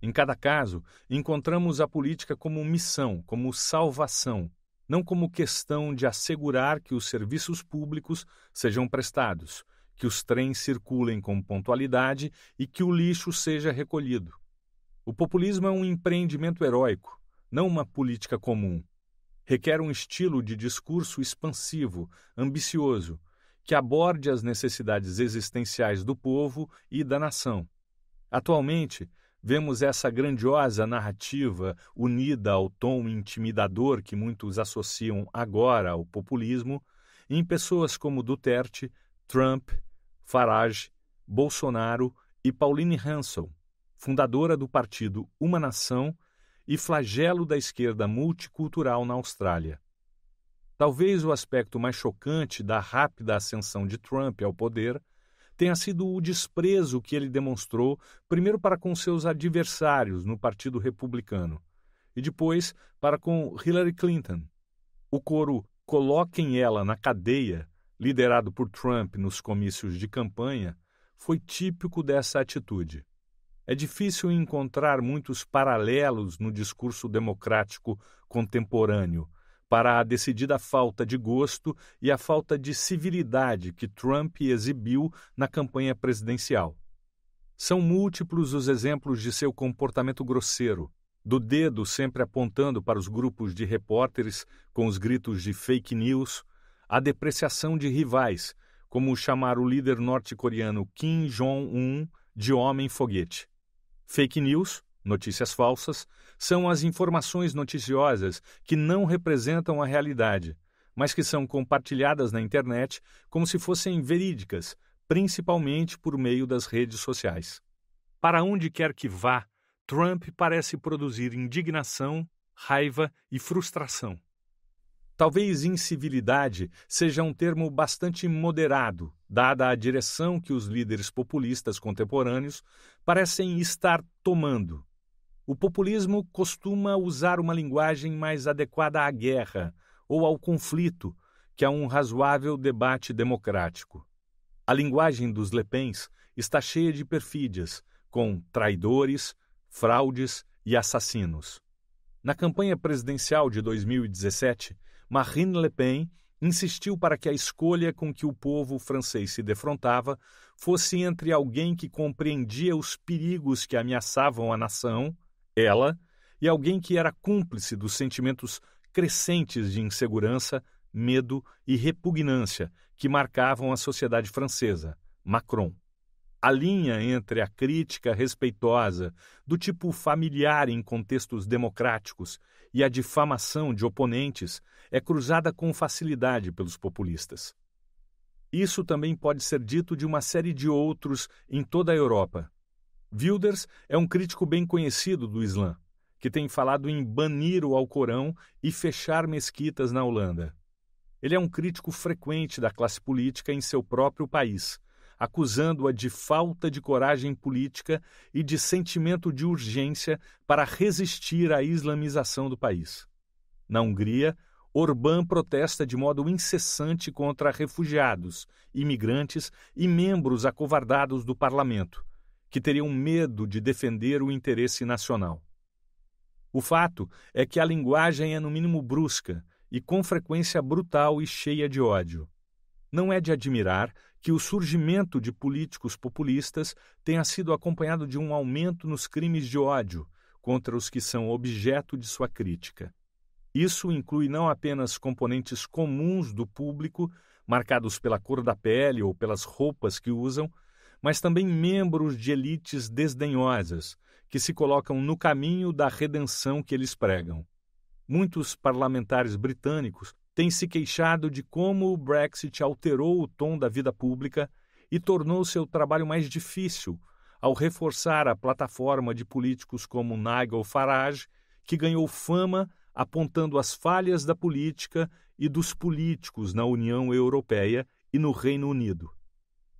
Em cada caso, encontramos a política como missão, como salvação, não como questão de assegurar que os serviços públicos sejam prestados, que os trens circulem com pontualidade e que o lixo seja recolhido. O populismo é um empreendimento heróico, não uma política comum requer um estilo de discurso expansivo, ambicioso, que aborde as necessidades existenciais do povo e da nação. Atualmente, vemos essa grandiosa narrativa unida ao tom intimidador que muitos associam agora ao populismo em pessoas como Duterte, Trump, Farage, Bolsonaro e Pauline Hanson, fundadora do partido Uma Nação e flagelo da esquerda multicultural na Austrália. Talvez o aspecto mais chocante da rápida ascensão de Trump ao poder tenha sido o desprezo que ele demonstrou, primeiro para com seus adversários no Partido Republicano e depois para com Hillary Clinton. O coro Coloquem ela na cadeia, liderado por Trump nos comícios de campanha, foi típico dessa atitude. É difícil encontrar muitos paralelos no discurso democrático contemporâneo para a decidida falta de gosto e a falta de civilidade que Trump exibiu na campanha presidencial. São múltiplos os exemplos de seu comportamento grosseiro, do dedo sempre apontando para os grupos de repórteres com os gritos de fake news, a depreciação de rivais, como chamar o líder norte-coreano Kim Jong-un de homem foguete. Fake news, notícias falsas, são as informações noticiosas que não representam a realidade, mas que são compartilhadas na internet como se fossem verídicas, principalmente por meio das redes sociais. Para onde quer que vá, Trump parece produzir indignação, raiva e frustração. Talvez incivilidade seja um termo bastante moderado dada a direção que os líderes populistas contemporâneos parecem estar tomando. O populismo costuma usar uma linguagem mais adequada à guerra ou ao conflito que a um razoável debate democrático. A linguagem dos Le Pens está cheia de perfídias, com traidores, fraudes e assassinos. Na campanha presidencial de 2017, Marine Le Pen insistiu para que a escolha com que o povo francês se defrontava fosse entre alguém que compreendia os perigos que ameaçavam a nação, ela, e alguém que era cúmplice dos sentimentos crescentes de insegurança, medo e repugnância que marcavam a sociedade francesa, Macron. A linha entre a crítica respeitosa, do tipo familiar em contextos democráticos, e a difamação de oponentes é cruzada com facilidade pelos populistas. Isso também pode ser dito de uma série de outros em toda a Europa. Wilders é um crítico bem conhecido do Islã, que tem falado em banir o Alcorão e fechar mesquitas na Holanda. Ele é um crítico frequente da classe política em seu próprio país acusando-a de falta de coragem política e de sentimento de urgência para resistir à islamização do país. Na Hungria, Orbán protesta de modo incessante contra refugiados, imigrantes e membros acovardados do parlamento, que teriam medo de defender o interesse nacional. O fato é que a linguagem é, no mínimo, brusca e com frequência brutal e cheia de ódio. Não é de admirar que o surgimento de políticos populistas tenha sido acompanhado de um aumento nos crimes de ódio contra os que são objeto de sua crítica. Isso inclui não apenas componentes comuns do público, marcados pela cor da pele ou pelas roupas que usam, mas também membros de elites desdenhosas, que se colocam no caminho da redenção que eles pregam. Muitos parlamentares britânicos tem se queixado de como o Brexit alterou o tom da vida pública e tornou seu trabalho mais difícil ao reforçar a plataforma de políticos como Nigel Farage, que ganhou fama apontando as falhas da política e dos políticos na União Europeia e no Reino Unido.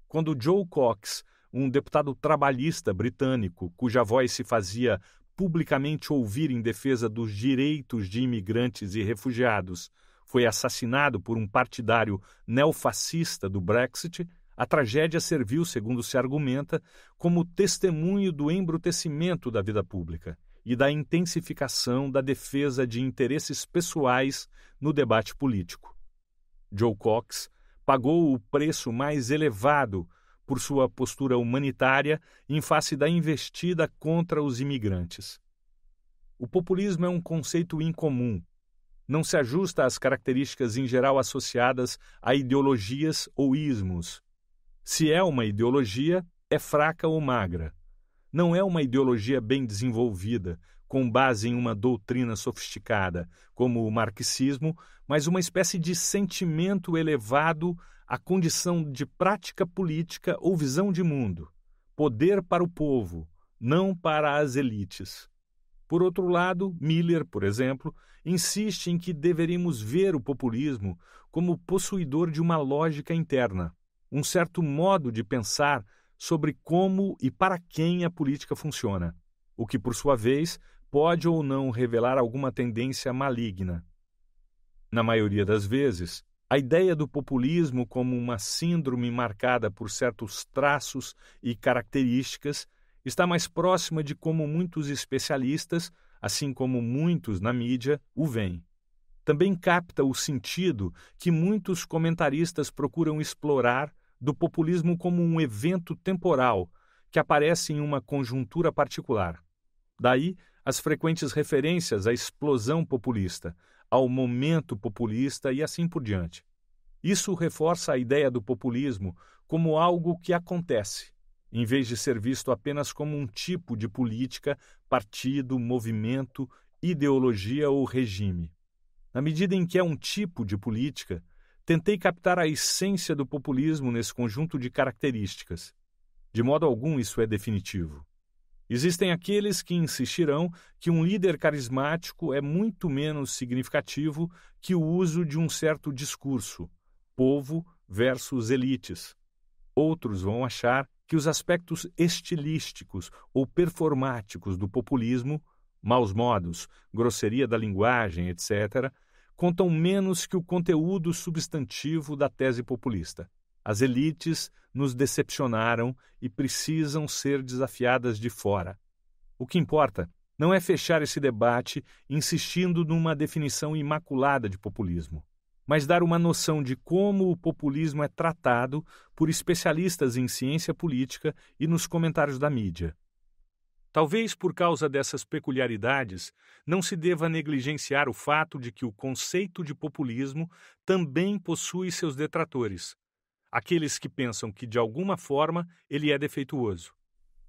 Quando Joe Cox, um deputado trabalhista britânico cuja voz se fazia publicamente ouvir em defesa dos direitos de imigrantes e refugiados, foi assassinado por um partidário neofascista do Brexit, a tragédia serviu, segundo se argumenta, como testemunho do embrutecimento da vida pública e da intensificação da defesa de interesses pessoais no debate político. Joe Cox pagou o preço mais elevado por sua postura humanitária em face da investida contra os imigrantes. O populismo é um conceito incomum, não se ajusta às características em geral associadas a ideologias ou ismos. Se é uma ideologia, é fraca ou magra. Não é uma ideologia bem desenvolvida, com base em uma doutrina sofisticada, como o marxismo, mas uma espécie de sentimento elevado à condição de prática política ou visão de mundo. Poder para o povo, não para as elites. Por outro lado, Miller, por exemplo, insiste em que deveríamos ver o populismo como possuidor de uma lógica interna, um certo modo de pensar sobre como e para quem a política funciona, o que, por sua vez, pode ou não revelar alguma tendência maligna. Na maioria das vezes, a ideia do populismo como uma síndrome marcada por certos traços e características está mais próxima de como muitos especialistas, assim como muitos na mídia, o veem. Também capta o sentido que muitos comentaristas procuram explorar do populismo como um evento temporal que aparece em uma conjuntura particular. Daí as frequentes referências à explosão populista, ao momento populista e assim por diante. Isso reforça a ideia do populismo como algo que acontece, em vez de ser visto apenas como um tipo de política, partido, movimento, ideologia ou regime. Na medida em que é um tipo de política, tentei captar a essência do populismo nesse conjunto de características. De modo algum isso é definitivo. Existem aqueles que insistirão que um líder carismático é muito menos significativo que o uso de um certo discurso, povo versus elites. Outros vão achar que os aspectos estilísticos ou performáticos do populismo, maus modos, grosseria da linguagem, etc., contam menos que o conteúdo substantivo da tese populista. As elites nos decepcionaram e precisam ser desafiadas de fora. O que importa não é fechar esse debate insistindo numa definição imaculada de populismo mas dar uma noção de como o populismo é tratado por especialistas em ciência política e nos comentários da mídia. Talvez por causa dessas peculiaridades, não se deva negligenciar o fato de que o conceito de populismo também possui seus detratores, aqueles que pensam que de alguma forma ele é defeituoso.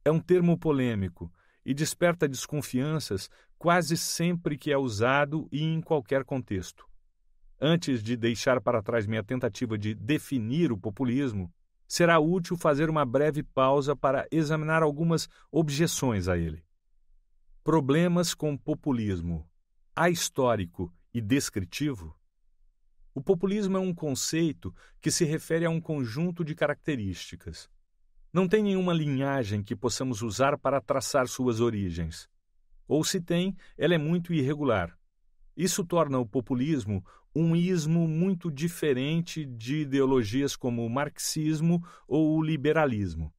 É um termo polêmico e desperta desconfianças quase sempre que é usado e em qualquer contexto. Antes de deixar para trás minha tentativa de definir o populismo, será útil fazer uma breve pausa para examinar algumas objeções a ele. Problemas com populismo. a histórico e descritivo? O populismo é um conceito que se refere a um conjunto de características. Não tem nenhuma linhagem que possamos usar para traçar suas origens. Ou se tem, ela é muito irregular. Isso torna o populismo um ismo muito diferente de ideologias como o marxismo ou o liberalismo.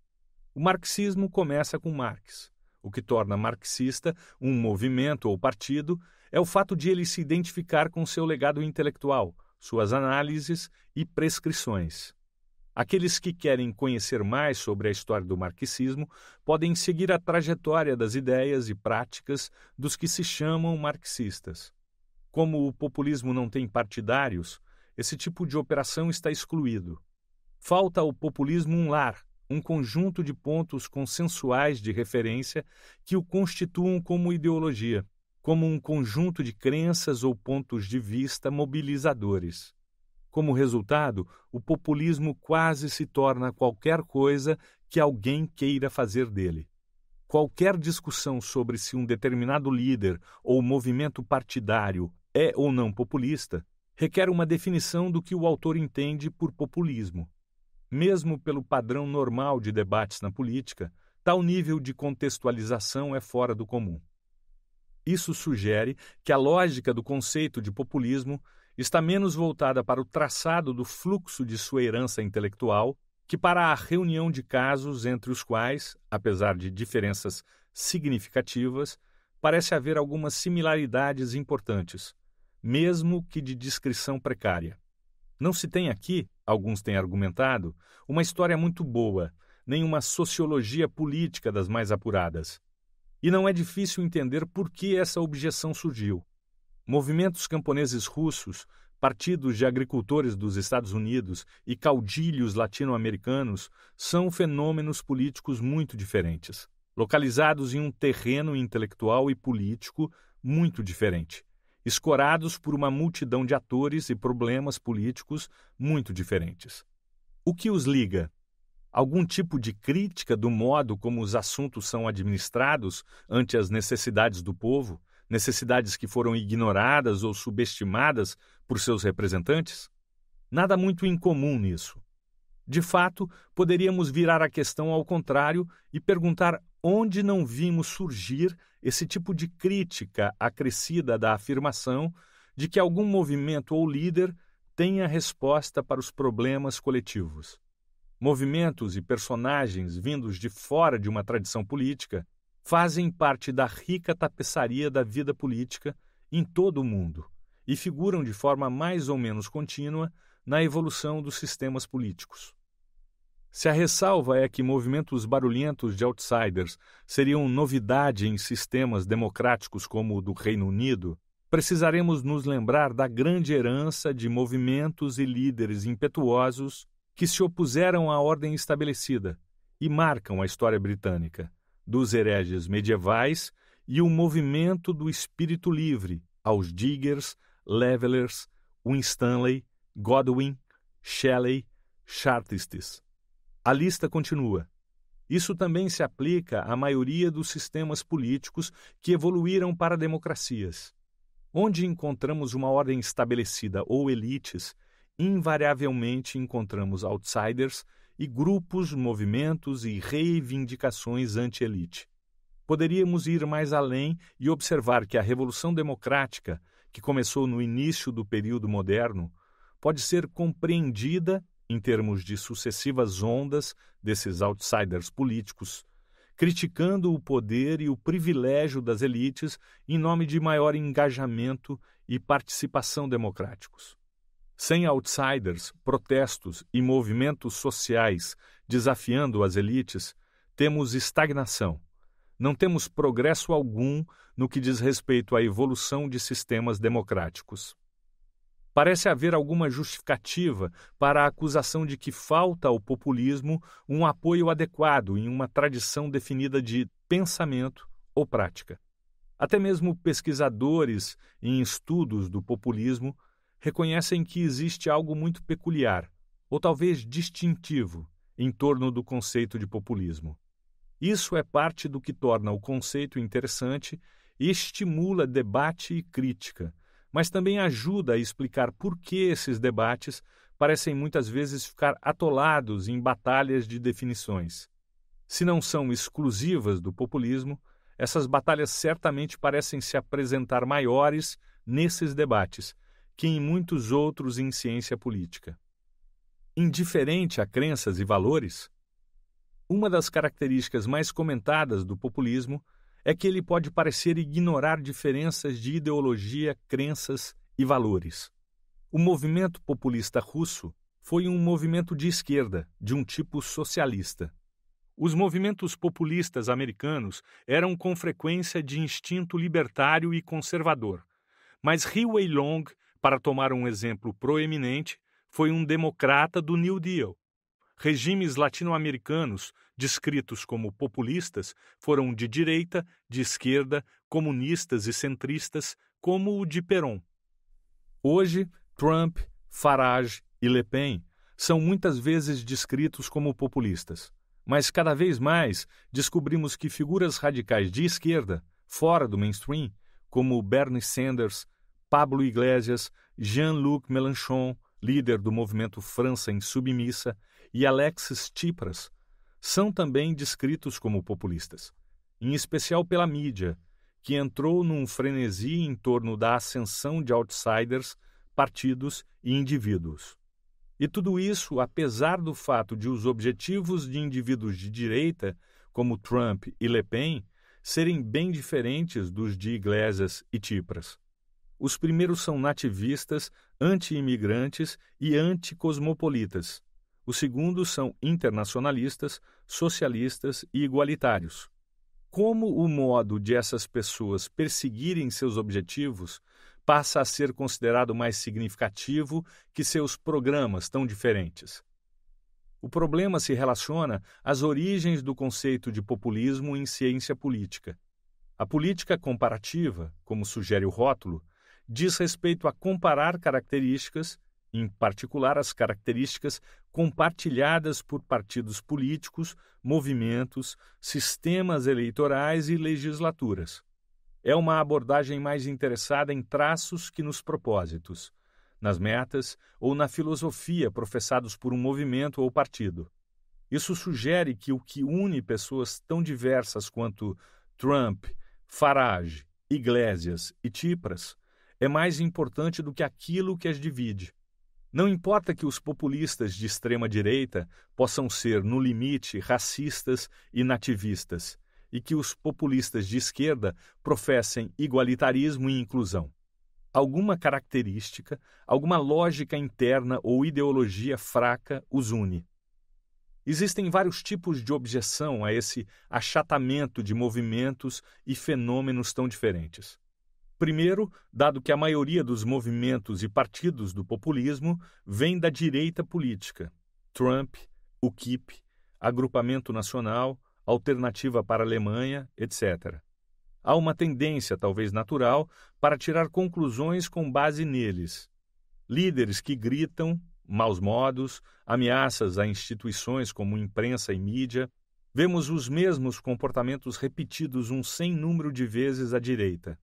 O marxismo começa com Marx. O que torna marxista um movimento ou partido é o fato de ele se identificar com seu legado intelectual, suas análises e prescrições. Aqueles que querem conhecer mais sobre a história do marxismo podem seguir a trajetória das ideias e práticas dos que se chamam marxistas. Como o populismo não tem partidários, esse tipo de operação está excluído. Falta ao populismo um lar, um conjunto de pontos consensuais de referência que o constituam como ideologia, como um conjunto de crenças ou pontos de vista mobilizadores. Como resultado, o populismo quase se torna qualquer coisa que alguém queira fazer dele. Qualquer discussão sobre se um determinado líder ou movimento partidário é ou não populista requer uma definição do que o autor entende por populismo. Mesmo pelo padrão normal de debates na política, tal nível de contextualização é fora do comum. Isso sugere que a lógica do conceito de populismo está menos voltada para o traçado do fluxo de sua herança intelectual que para a reunião de casos entre os quais, apesar de diferenças significativas, parece haver algumas similaridades importantes mesmo que de descrição precária. Não se tem aqui, alguns têm argumentado, uma história muito boa, nem uma sociologia política das mais apuradas. E não é difícil entender por que essa objeção surgiu. Movimentos camponeses russos, partidos de agricultores dos Estados Unidos e caudilhos latino-americanos são fenômenos políticos muito diferentes, localizados em um terreno intelectual e político muito diferente escorados por uma multidão de atores e problemas políticos muito diferentes. O que os liga? Algum tipo de crítica do modo como os assuntos são administrados ante as necessidades do povo, necessidades que foram ignoradas ou subestimadas por seus representantes? Nada muito incomum nisso. De fato, poderíamos virar a questão ao contrário e perguntar onde não vimos surgir esse tipo de crítica acrescida da afirmação de que algum movimento ou líder tem a resposta para os problemas coletivos. Movimentos e personagens vindos de fora de uma tradição política fazem parte da rica tapeçaria da vida política em todo o mundo e figuram de forma mais ou menos contínua na evolução dos sistemas políticos. Se a ressalva é que movimentos barulhentos de outsiders seriam novidade em sistemas democráticos como o do Reino Unido, precisaremos nos lembrar da grande herança de movimentos e líderes impetuosos que se opuseram à ordem estabelecida e marcam a história britânica, dos hereges medievais e o movimento do espírito livre aos Diggers, Levelers, Winstanley, Godwin, Shelley, Chartistes. A lista continua. Isso também se aplica à maioria dos sistemas políticos que evoluíram para democracias. Onde encontramos uma ordem estabelecida ou elites, invariavelmente encontramos outsiders e grupos, movimentos e reivindicações anti-elite. Poderíamos ir mais além e observar que a Revolução Democrática, que começou no início do período moderno, pode ser compreendida em termos de sucessivas ondas desses outsiders políticos, criticando o poder e o privilégio das elites em nome de maior engajamento e participação democráticos. Sem outsiders, protestos e movimentos sociais desafiando as elites, temos estagnação. Não temos progresso algum no que diz respeito à evolução de sistemas democráticos. Parece haver alguma justificativa para a acusação de que falta ao populismo um apoio adequado em uma tradição definida de pensamento ou prática. Até mesmo pesquisadores em estudos do populismo reconhecem que existe algo muito peculiar, ou talvez distintivo, em torno do conceito de populismo. Isso é parte do que torna o conceito interessante e estimula debate e crítica mas também ajuda a explicar por que esses debates parecem muitas vezes ficar atolados em batalhas de definições. Se não são exclusivas do populismo, essas batalhas certamente parecem se apresentar maiores nesses debates que em muitos outros em ciência política. Indiferente a crenças e valores, uma das características mais comentadas do populismo é que ele pode parecer ignorar diferenças de ideologia, crenças e valores. O movimento populista russo foi um movimento de esquerda, de um tipo socialista. Os movimentos populistas americanos eram com frequência de instinto libertário e conservador, mas Huey Long, para tomar um exemplo proeminente, foi um democrata do New Deal. Regimes latino-americanos descritos como populistas, foram de direita, de esquerda, comunistas e centristas, como o de Perón. Hoje, Trump, Farage e Le Pen são muitas vezes descritos como populistas, mas cada vez mais descobrimos que figuras radicais de esquerda, fora do mainstream, como Bernie Sanders, Pablo Iglesias, Jean-Luc Mélenchon, líder do movimento França Insubmissa, e Alexis Tsipras, são também descritos como populistas, em especial pela mídia, que entrou num frenesi em torno da ascensão de outsiders, partidos e indivíduos. E tudo isso apesar do fato de os objetivos de indivíduos de direita, como Trump e Le Pen, serem bem diferentes dos de Iglesias e Tipras. Os primeiros são nativistas, anti-imigrantes e anticosmopolitas. Os segundos são internacionalistas, socialistas e igualitários. Como o modo de essas pessoas perseguirem seus objetivos passa a ser considerado mais significativo que seus programas tão diferentes. O problema se relaciona às origens do conceito de populismo em ciência política. A política comparativa, como sugere o rótulo, diz respeito a comparar características em particular as características compartilhadas por partidos políticos, movimentos, sistemas eleitorais e legislaturas. É uma abordagem mais interessada em traços que nos propósitos, nas metas ou na filosofia professados por um movimento ou partido. Isso sugere que o que une pessoas tão diversas quanto Trump, Farage, Iglesias e Tipras é mais importante do que aquilo que as divide. Não importa que os populistas de extrema direita possam ser, no limite, racistas e nativistas, e que os populistas de esquerda professem igualitarismo e inclusão. Alguma característica, alguma lógica interna ou ideologia fraca os une. Existem vários tipos de objeção a esse achatamento de movimentos e fenômenos tão diferentes. Primeiro, dado que a maioria dos movimentos e partidos do populismo vem da direita política. Trump, UKIP, Agrupamento Nacional, Alternativa para a Alemanha, etc. Há uma tendência, talvez natural, para tirar conclusões com base neles. Líderes que gritam, maus modos, ameaças a instituições como imprensa e mídia, vemos os mesmos comportamentos repetidos um sem número de vezes à direita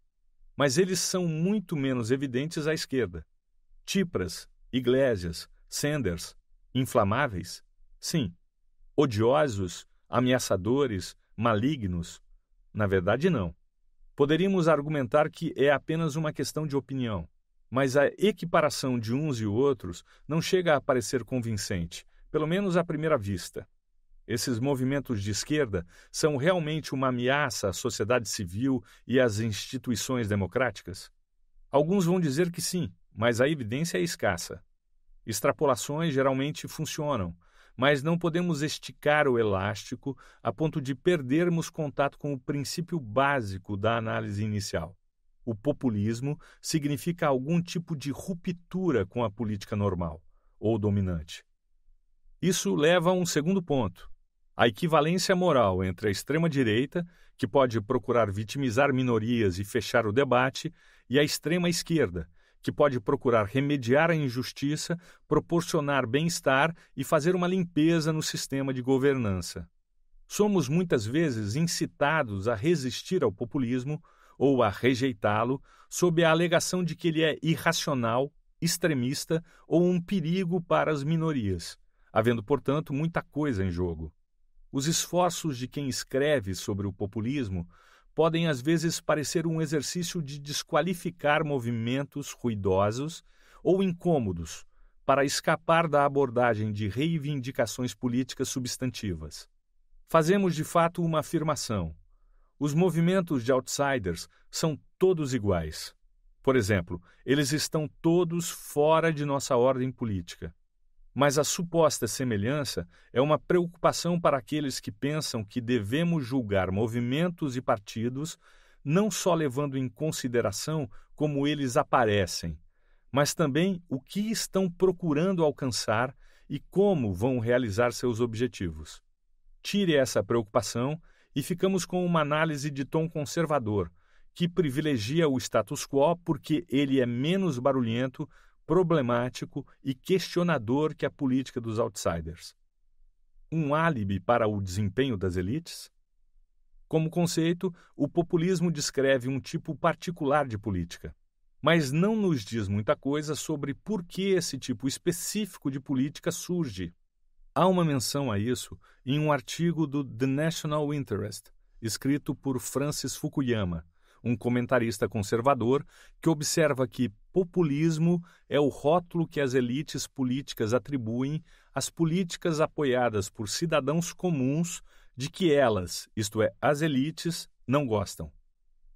mas eles são muito menos evidentes à esquerda. Tipras, Iglesias, Sanders, inflamáveis? Sim. Odiosos, ameaçadores, malignos? Na verdade, não. Poderíamos argumentar que é apenas uma questão de opinião, mas a equiparação de uns e outros não chega a parecer convincente, pelo menos à primeira vista. Esses movimentos de esquerda são realmente uma ameaça à sociedade civil e às instituições democráticas? Alguns vão dizer que sim, mas a evidência é escassa. Extrapolações geralmente funcionam, mas não podemos esticar o elástico a ponto de perdermos contato com o princípio básico da análise inicial. O populismo significa algum tipo de ruptura com a política normal ou dominante. Isso leva a um segundo ponto. A equivalência moral entre a extrema-direita, que pode procurar vitimizar minorias e fechar o debate, e a extrema-esquerda, que pode procurar remediar a injustiça, proporcionar bem-estar e fazer uma limpeza no sistema de governança. Somos muitas vezes incitados a resistir ao populismo ou a rejeitá-lo sob a alegação de que ele é irracional, extremista ou um perigo para as minorias, havendo, portanto, muita coisa em jogo. Os esforços de quem escreve sobre o populismo podem às vezes parecer um exercício de desqualificar movimentos ruidosos ou incômodos para escapar da abordagem de reivindicações políticas substantivas. Fazemos de fato uma afirmação. Os movimentos de outsiders são todos iguais. Por exemplo, eles estão todos fora de nossa ordem política. Mas a suposta semelhança é uma preocupação para aqueles que pensam que devemos julgar movimentos e partidos não só levando em consideração como eles aparecem, mas também o que estão procurando alcançar e como vão realizar seus objetivos. Tire essa preocupação e ficamos com uma análise de tom conservador, que privilegia o status quo porque ele é menos barulhento problemático e questionador que a política dos outsiders. Um álibi para o desempenho das elites? Como conceito, o populismo descreve um tipo particular de política, mas não nos diz muita coisa sobre por que esse tipo específico de política surge. Há uma menção a isso em um artigo do The National Interest, escrito por Francis Fukuyama, um comentarista conservador, que observa que populismo é o rótulo que as elites políticas atribuem às políticas apoiadas por cidadãos comuns de que elas, isto é, as elites, não gostam.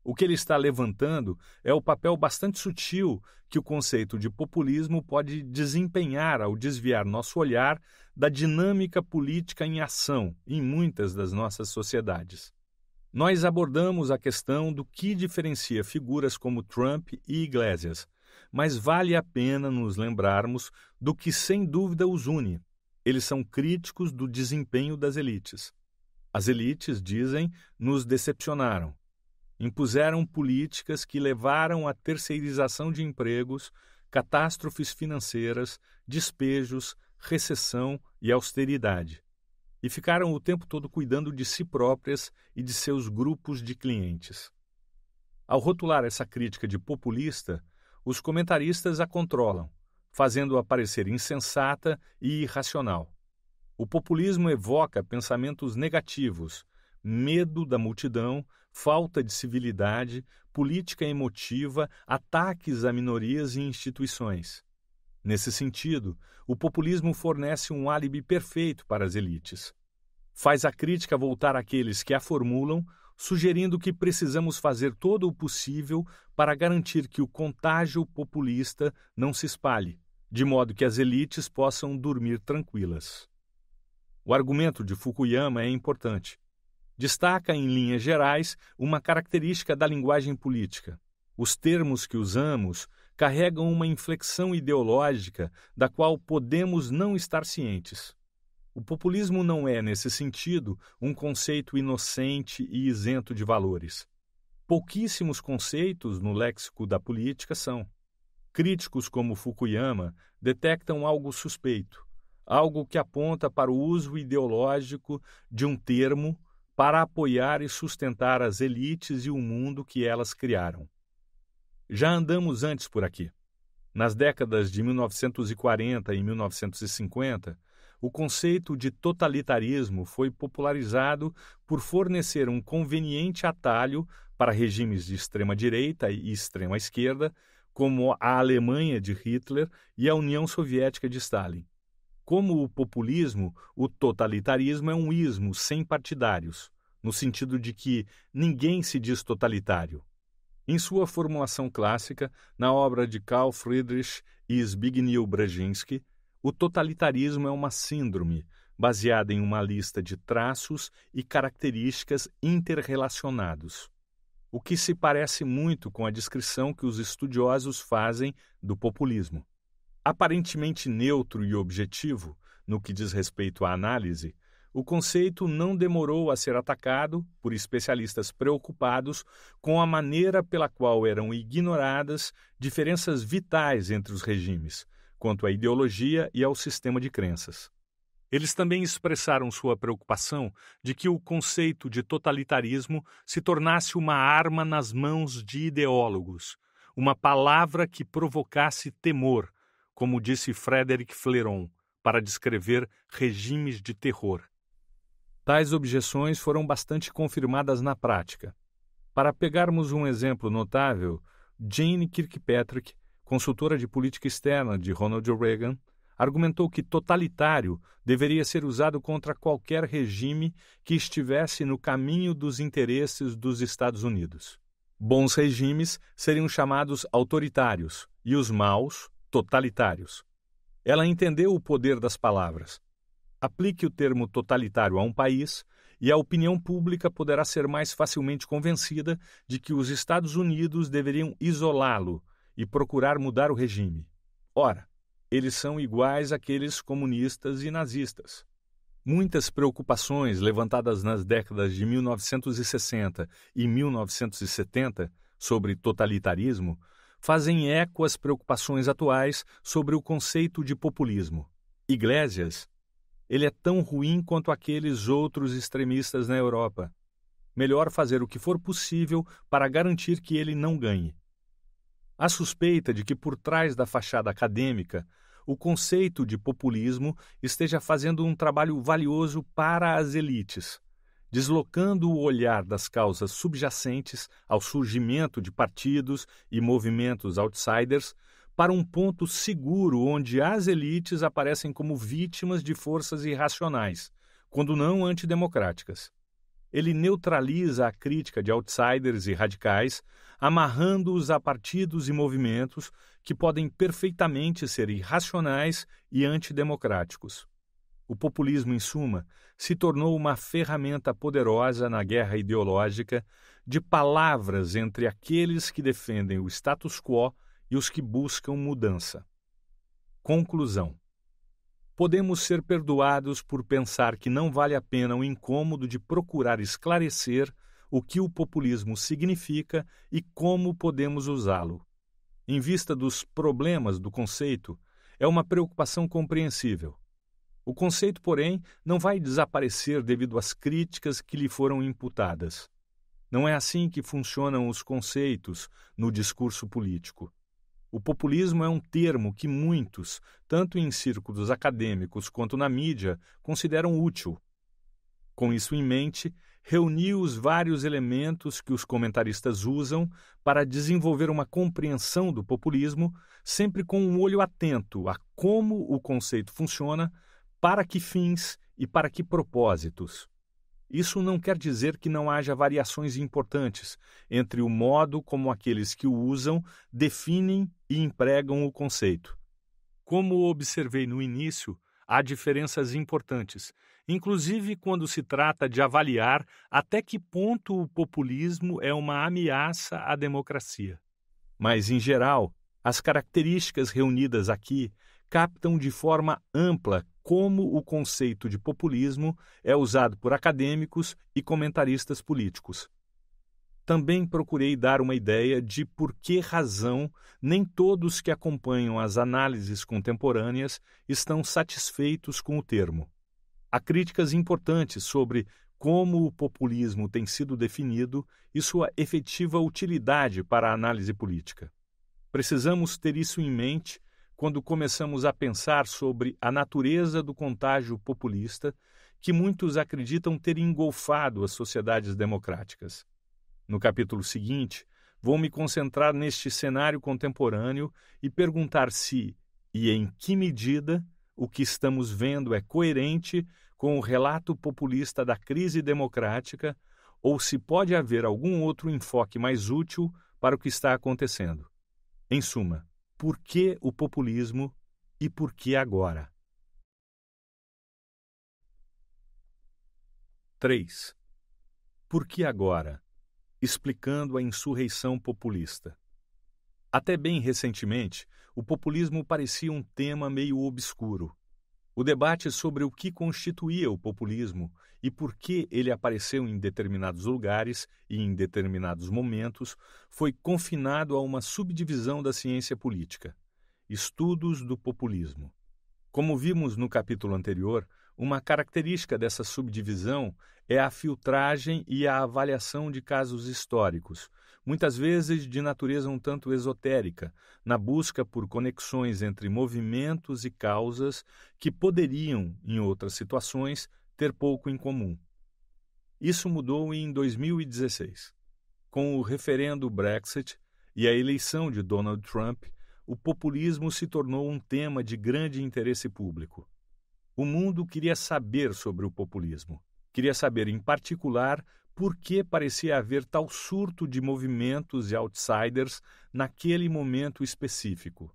O que ele está levantando é o papel bastante sutil que o conceito de populismo pode desempenhar ao desviar nosso olhar da dinâmica política em ação em muitas das nossas sociedades. Nós abordamos a questão do que diferencia figuras como Trump e Iglesias, mas vale a pena nos lembrarmos do que sem dúvida os une. Eles são críticos do desempenho das elites. As elites, dizem, nos decepcionaram. Impuseram políticas que levaram à terceirização de empregos, catástrofes financeiras, despejos, recessão e austeridade e ficaram o tempo todo cuidando de si próprias e de seus grupos de clientes. Ao rotular essa crítica de populista, os comentaristas a controlam, fazendo-a parecer insensata e irracional. O populismo evoca pensamentos negativos, medo da multidão, falta de civilidade, política emotiva, ataques a minorias e instituições. Nesse sentido, o populismo fornece um álibi perfeito para as elites. Faz a crítica voltar àqueles que a formulam, sugerindo que precisamos fazer todo o possível para garantir que o contágio populista não se espalhe, de modo que as elites possam dormir tranquilas. O argumento de Fukuyama é importante. Destaca, em linhas gerais, uma característica da linguagem política. Os termos que usamos carregam uma inflexão ideológica da qual podemos não estar cientes. O populismo não é, nesse sentido, um conceito inocente e isento de valores. Pouquíssimos conceitos no léxico da política são. Críticos como Fukuyama detectam algo suspeito, algo que aponta para o uso ideológico de um termo para apoiar e sustentar as elites e o mundo que elas criaram. Já andamos antes por aqui. Nas décadas de 1940 e 1950, o conceito de totalitarismo foi popularizado por fornecer um conveniente atalho para regimes de extrema-direita e extrema-esquerda, como a Alemanha de Hitler e a União Soviética de Stalin. Como o populismo, o totalitarismo é um ismo sem partidários, no sentido de que ninguém se diz totalitário. Em sua formulação clássica, na obra de Karl Friedrich e Zbigniew Brzezinski, o totalitarismo é uma síndrome baseada em uma lista de traços e características interrelacionados, o que se parece muito com a descrição que os estudiosos fazem do populismo. Aparentemente neutro e objetivo no que diz respeito à análise, o conceito não demorou a ser atacado por especialistas preocupados com a maneira pela qual eram ignoradas diferenças vitais entre os regimes, quanto à ideologia e ao sistema de crenças. Eles também expressaram sua preocupação de que o conceito de totalitarismo se tornasse uma arma nas mãos de ideólogos, uma palavra que provocasse temor, como disse Frederic Fleron, para descrever regimes de terror. Tais objeções foram bastante confirmadas na prática. Para pegarmos um exemplo notável, Jane Kirkpatrick, consultora de política externa de Ronald Reagan, argumentou que totalitário deveria ser usado contra qualquer regime que estivesse no caminho dos interesses dos Estados Unidos. Bons regimes seriam chamados autoritários e os maus, totalitários. Ela entendeu o poder das palavras Aplique o termo totalitário a um país e a opinião pública poderá ser mais facilmente convencida de que os Estados Unidos deveriam isolá-lo e procurar mudar o regime. Ora, eles são iguais àqueles comunistas e nazistas. Muitas preocupações levantadas nas décadas de 1960 e 1970 sobre totalitarismo fazem eco às preocupações atuais sobre o conceito de populismo. Iglesias ele é tão ruim quanto aqueles outros extremistas na Europa. Melhor fazer o que for possível para garantir que ele não ganhe. Há suspeita de que por trás da fachada acadêmica, o conceito de populismo esteja fazendo um trabalho valioso para as elites, deslocando o olhar das causas subjacentes ao surgimento de partidos e movimentos outsiders para um ponto seguro onde as elites aparecem como vítimas de forças irracionais, quando não antidemocráticas. Ele neutraliza a crítica de outsiders e radicais, amarrando-os a partidos e movimentos que podem perfeitamente ser irracionais e antidemocráticos. O populismo, em suma, se tornou uma ferramenta poderosa na guerra ideológica de palavras entre aqueles que defendem o status quo e os que buscam mudança. Conclusão: Podemos ser perdoados por pensar que não vale a pena o incômodo de procurar esclarecer o que o populismo significa e como podemos usá-lo. Em vista dos problemas do conceito, é uma preocupação compreensível. O conceito, porém, não vai desaparecer devido às críticas que lhe foram imputadas. Não é assim que funcionam os conceitos no discurso político. O populismo é um termo que muitos, tanto em círculos acadêmicos quanto na mídia, consideram útil. Com isso em mente, reuni os vários elementos que os comentaristas usam para desenvolver uma compreensão do populismo, sempre com um olho atento a como o conceito funciona, para que fins e para que propósitos. Isso não quer dizer que não haja variações importantes entre o modo como aqueles que o usam definem e empregam o conceito. Como observei no início, há diferenças importantes, inclusive quando se trata de avaliar até que ponto o populismo é uma ameaça à democracia. Mas, em geral, as características reunidas aqui captam de forma ampla como o conceito de populismo é usado por acadêmicos e comentaristas políticos. Também procurei dar uma ideia de por que razão nem todos que acompanham as análises contemporâneas estão satisfeitos com o termo. Há críticas importantes sobre como o populismo tem sido definido e sua efetiva utilidade para a análise política. Precisamos ter isso em mente quando começamos a pensar sobre a natureza do contágio populista que muitos acreditam ter engolfado as sociedades democráticas. No capítulo seguinte, vou me concentrar neste cenário contemporâneo e perguntar se e em que medida o que estamos vendo é coerente com o relato populista da crise democrática ou se pode haver algum outro enfoque mais útil para o que está acontecendo. Em suma, por que o populismo e por que agora? 3. Por que agora? Explicando a insurreição populista. Até bem recentemente, o populismo parecia um tema meio obscuro. O debate sobre o que constituía o populismo e por que ele apareceu em determinados lugares e em determinados momentos, foi confinado a uma subdivisão da ciência política: estudos do populismo. Como vimos no capítulo anterior, uma característica dessa subdivisão é a filtragem e a avaliação de casos históricos, muitas vezes de natureza um tanto esotérica, na busca por conexões entre movimentos e causas que poderiam, em outras situações, ter pouco em comum. Isso mudou em 2016. Com o referendo Brexit e a eleição de Donald Trump, o populismo se tornou um tema de grande interesse público. O mundo queria saber sobre o populismo. Queria saber, em particular, por que parecia haver tal surto de movimentos e outsiders naquele momento específico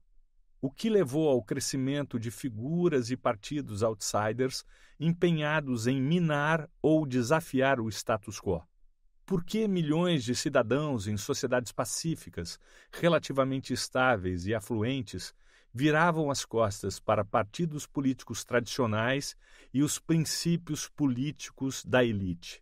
o que levou ao crescimento de figuras e partidos outsiders empenhados em minar ou desafiar o status quo. Por que milhões de cidadãos em sociedades pacíficas, relativamente estáveis e afluentes, viravam as costas para partidos políticos tradicionais e os princípios políticos da elite?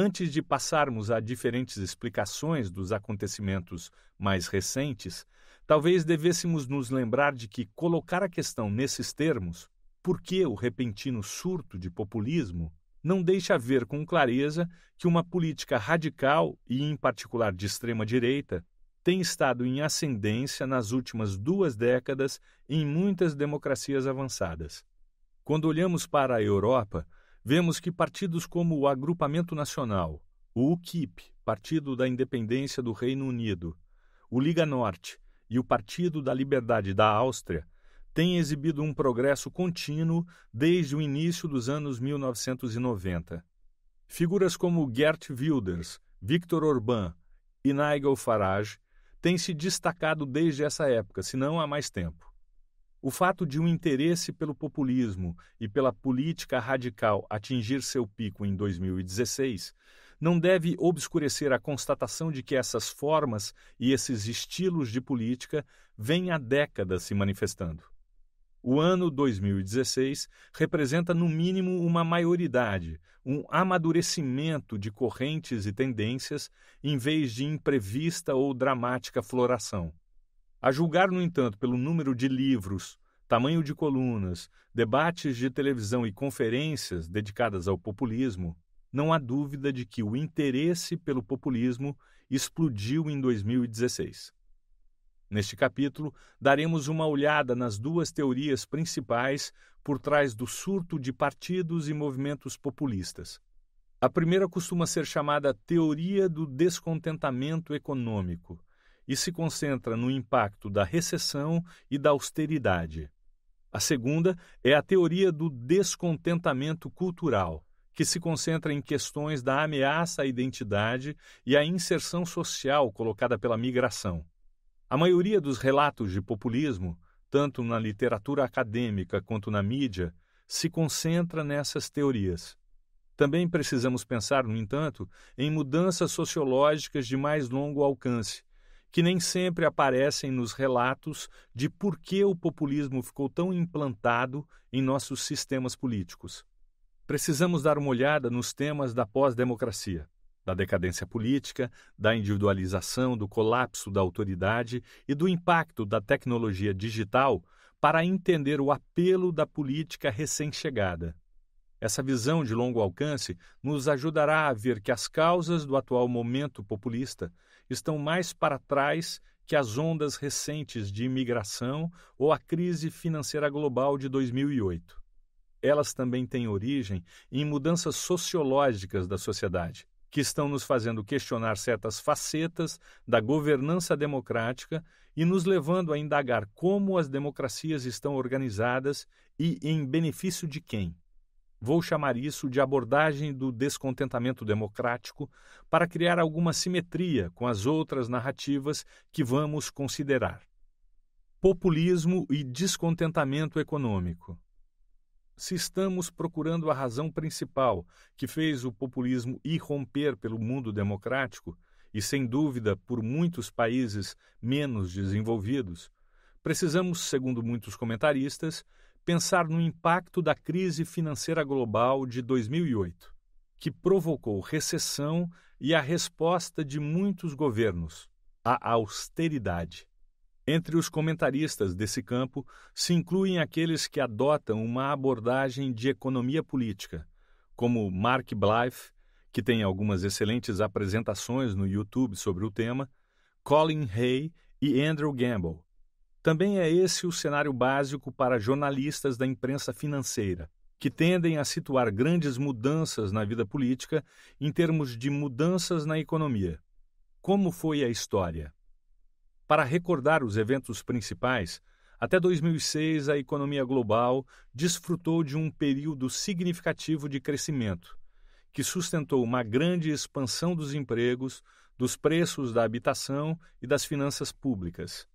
Antes de passarmos a diferentes explicações dos acontecimentos mais recentes, talvez devêssemos nos lembrar de que colocar a questão nesses termos, por que o repentino surto de populismo, não deixa ver com clareza que uma política radical, e em particular de extrema-direita, tem estado em ascendência nas últimas duas décadas em muitas democracias avançadas. Quando olhamos para a Europa, vemos que partidos como o Agrupamento Nacional, o UKIP, Partido da Independência do Reino Unido, o Liga Norte e o Partido da Liberdade da Áustria têm exibido um progresso contínuo desde o início dos anos 1990. Figuras como Gert Wilders, Viktor Orbán e Nigel Farage têm se destacado desde essa época, se não há mais tempo. O fato de um interesse pelo populismo e pela política radical atingir seu pico em 2016 não deve obscurecer a constatação de que essas formas e esses estilos de política vêm há décadas se manifestando. O ano 2016 representa, no mínimo, uma maioridade, um amadurecimento de correntes e tendências, em vez de imprevista ou dramática floração. A julgar, no entanto, pelo número de livros, tamanho de colunas, debates de televisão e conferências dedicadas ao populismo, não há dúvida de que o interesse pelo populismo explodiu em 2016. Neste capítulo, daremos uma olhada nas duas teorias principais por trás do surto de partidos e movimentos populistas. A primeira costuma ser chamada teoria do descontentamento econômico e se concentra no impacto da recessão e da austeridade. A segunda é a teoria do descontentamento cultural, que se concentra em questões da ameaça à identidade e à inserção social colocada pela migração. A maioria dos relatos de populismo, tanto na literatura acadêmica quanto na mídia, se concentra nessas teorias. Também precisamos pensar, no entanto, em mudanças sociológicas de mais longo alcance, que nem sempre aparecem nos relatos de por que o populismo ficou tão implantado em nossos sistemas políticos. Precisamos dar uma olhada nos temas da pós-democracia, da decadência política, da individualização, do colapso da autoridade e do impacto da tecnologia digital para entender o apelo da política recém-chegada. Essa visão de longo alcance nos ajudará a ver que as causas do atual momento populista estão mais para trás que as ondas recentes de imigração ou a crise financeira global de 2008. Elas também têm origem em mudanças sociológicas da sociedade, que estão nos fazendo questionar certas facetas da governança democrática e nos levando a indagar como as democracias estão organizadas e em benefício de quem. Vou chamar isso de abordagem do descontentamento democrático para criar alguma simetria com as outras narrativas que vamos considerar. Populismo e descontentamento econômico. Se estamos procurando a razão principal que fez o populismo irromper pelo mundo democrático, e sem dúvida por muitos países menos desenvolvidos, precisamos, segundo muitos comentaristas, pensar no impacto da crise financeira global de 2008, que provocou recessão e a resposta de muitos governos, a austeridade. Entre os comentaristas desse campo se incluem aqueles que adotam uma abordagem de economia política, como Mark Blythe, que tem algumas excelentes apresentações no YouTube sobre o tema, Colin Hay e Andrew Gamble, também é esse o cenário básico para jornalistas da imprensa financeira, que tendem a situar grandes mudanças na vida política em termos de mudanças na economia. Como foi a história? Para recordar os eventos principais, até 2006 a economia global desfrutou de um período significativo de crescimento, que sustentou uma grande expansão dos empregos, dos preços da habitação e das finanças públicas.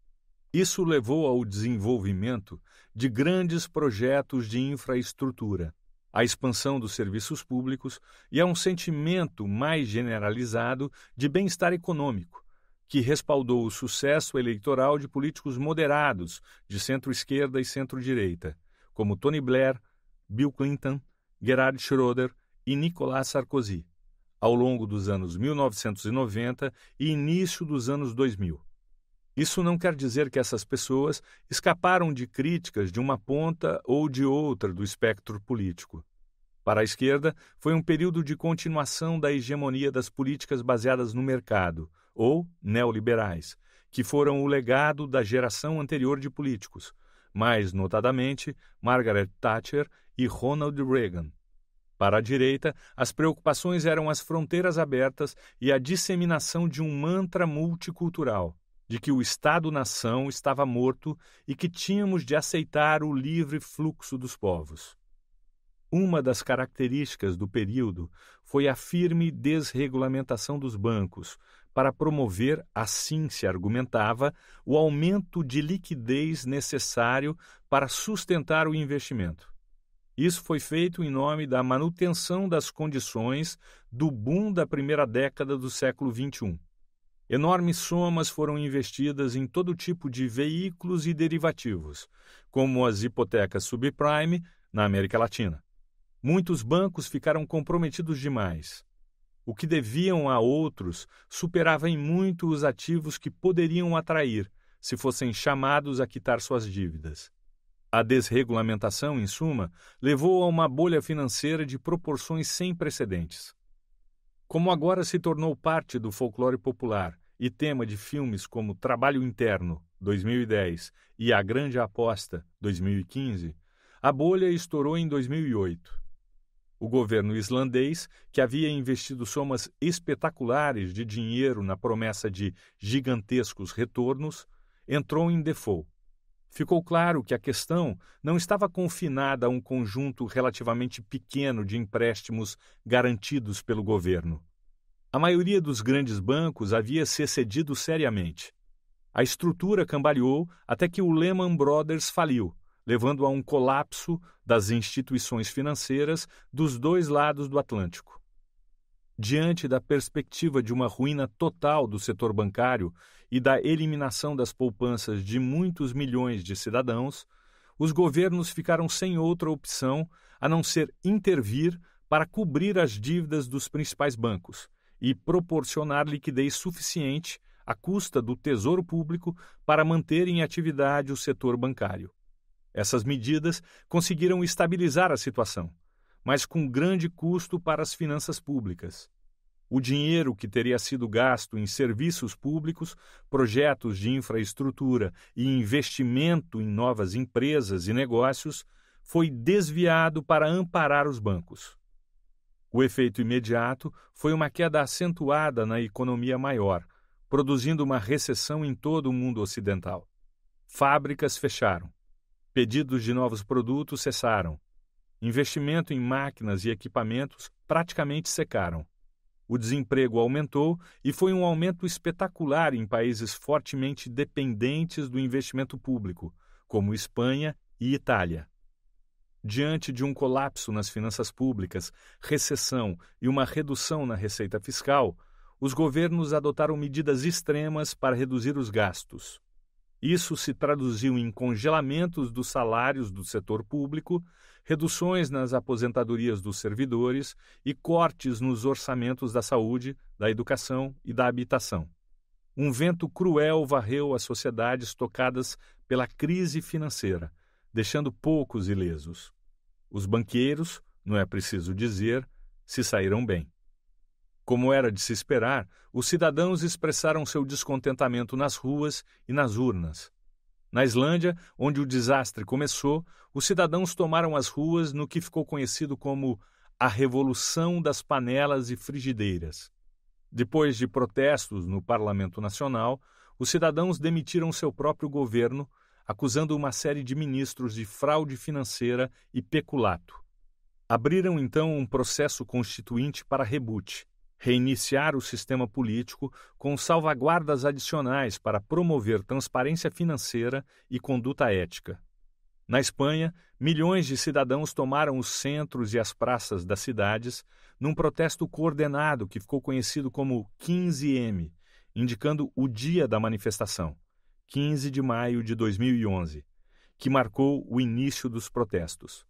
Isso levou ao desenvolvimento de grandes projetos de infraestrutura, à expansão dos serviços públicos e a um sentimento mais generalizado de bem-estar econômico, que respaldou o sucesso eleitoral de políticos moderados de centro-esquerda e centro-direita, como Tony Blair, Bill Clinton, Gerhard Schroeder e Nicolas Sarkozy, ao longo dos anos 1990 e início dos anos 2000. Isso não quer dizer que essas pessoas escaparam de críticas de uma ponta ou de outra do espectro político. Para a esquerda, foi um período de continuação da hegemonia das políticas baseadas no mercado, ou neoliberais, que foram o legado da geração anterior de políticos, mais notadamente Margaret Thatcher e Ronald Reagan. Para a direita, as preocupações eram as fronteiras abertas e a disseminação de um mantra multicultural de que o Estado-nação estava morto e que tínhamos de aceitar o livre fluxo dos povos. Uma das características do período foi a firme desregulamentação dos bancos, para promover, assim se argumentava, o aumento de liquidez necessário para sustentar o investimento. Isso foi feito em nome da manutenção das condições do boom da primeira década do século XXI. Enormes somas foram investidas em todo tipo de veículos e derivativos, como as hipotecas subprime na América Latina. Muitos bancos ficaram comprometidos demais. O que deviam a outros superava em muito os ativos que poderiam atrair se fossem chamados a quitar suas dívidas. A desregulamentação, em suma, levou a uma bolha financeira de proporções sem precedentes. Como agora se tornou parte do folclore popular e tema de filmes como Trabalho Interno, 2010, e A Grande Aposta, 2015, a bolha estourou em 2008. O governo islandês, que havia investido somas espetaculares de dinheiro na promessa de gigantescos retornos, entrou em default. Ficou claro que a questão não estava confinada a um conjunto relativamente pequeno de empréstimos garantidos pelo governo. A maioria dos grandes bancos havia se excedido seriamente. A estrutura cambaleou até que o Lehman Brothers faliu, levando a um colapso das instituições financeiras dos dois lados do Atlântico. Diante da perspectiva de uma ruína total do setor bancário e da eliminação das poupanças de muitos milhões de cidadãos, os governos ficaram sem outra opção a não ser intervir para cobrir as dívidas dos principais bancos e proporcionar liquidez suficiente à custa do Tesouro Público para manter em atividade o setor bancário. Essas medidas conseguiram estabilizar a situação, mas com grande custo para as finanças públicas. O dinheiro que teria sido gasto em serviços públicos, projetos de infraestrutura e investimento em novas empresas e negócios foi desviado para amparar os bancos. O efeito imediato foi uma queda acentuada na economia maior, produzindo uma recessão em todo o mundo ocidental. Fábricas fecharam. Pedidos de novos produtos cessaram. Investimento em máquinas e equipamentos praticamente secaram. O desemprego aumentou e foi um aumento espetacular em países fortemente dependentes do investimento público, como Espanha e Itália diante de um colapso nas finanças públicas, recessão e uma redução na receita fiscal, os governos adotaram medidas extremas para reduzir os gastos. Isso se traduziu em congelamentos dos salários do setor público, reduções nas aposentadorias dos servidores e cortes nos orçamentos da saúde, da educação e da habitação. Um vento cruel varreu as sociedades tocadas pela crise financeira deixando poucos ilesos. Os banqueiros, não é preciso dizer, se saíram bem. Como era de se esperar, os cidadãos expressaram seu descontentamento nas ruas e nas urnas. Na Islândia, onde o desastre começou, os cidadãos tomaram as ruas no que ficou conhecido como a Revolução das Panelas e Frigideiras. Depois de protestos no Parlamento Nacional, os cidadãos demitiram seu próprio governo acusando uma série de ministros de fraude financeira e peculato. Abriram então um processo constituinte para reboot, reiniciar o sistema político com salvaguardas adicionais para promover transparência financeira e conduta ética. Na Espanha, milhões de cidadãos tomaram os centros e as praças das cidades num protesto coordenado que ficou conhecido como 15M, indicando o dia da manifestação. 15 de maio de 2011, que marcou o início dos protestos.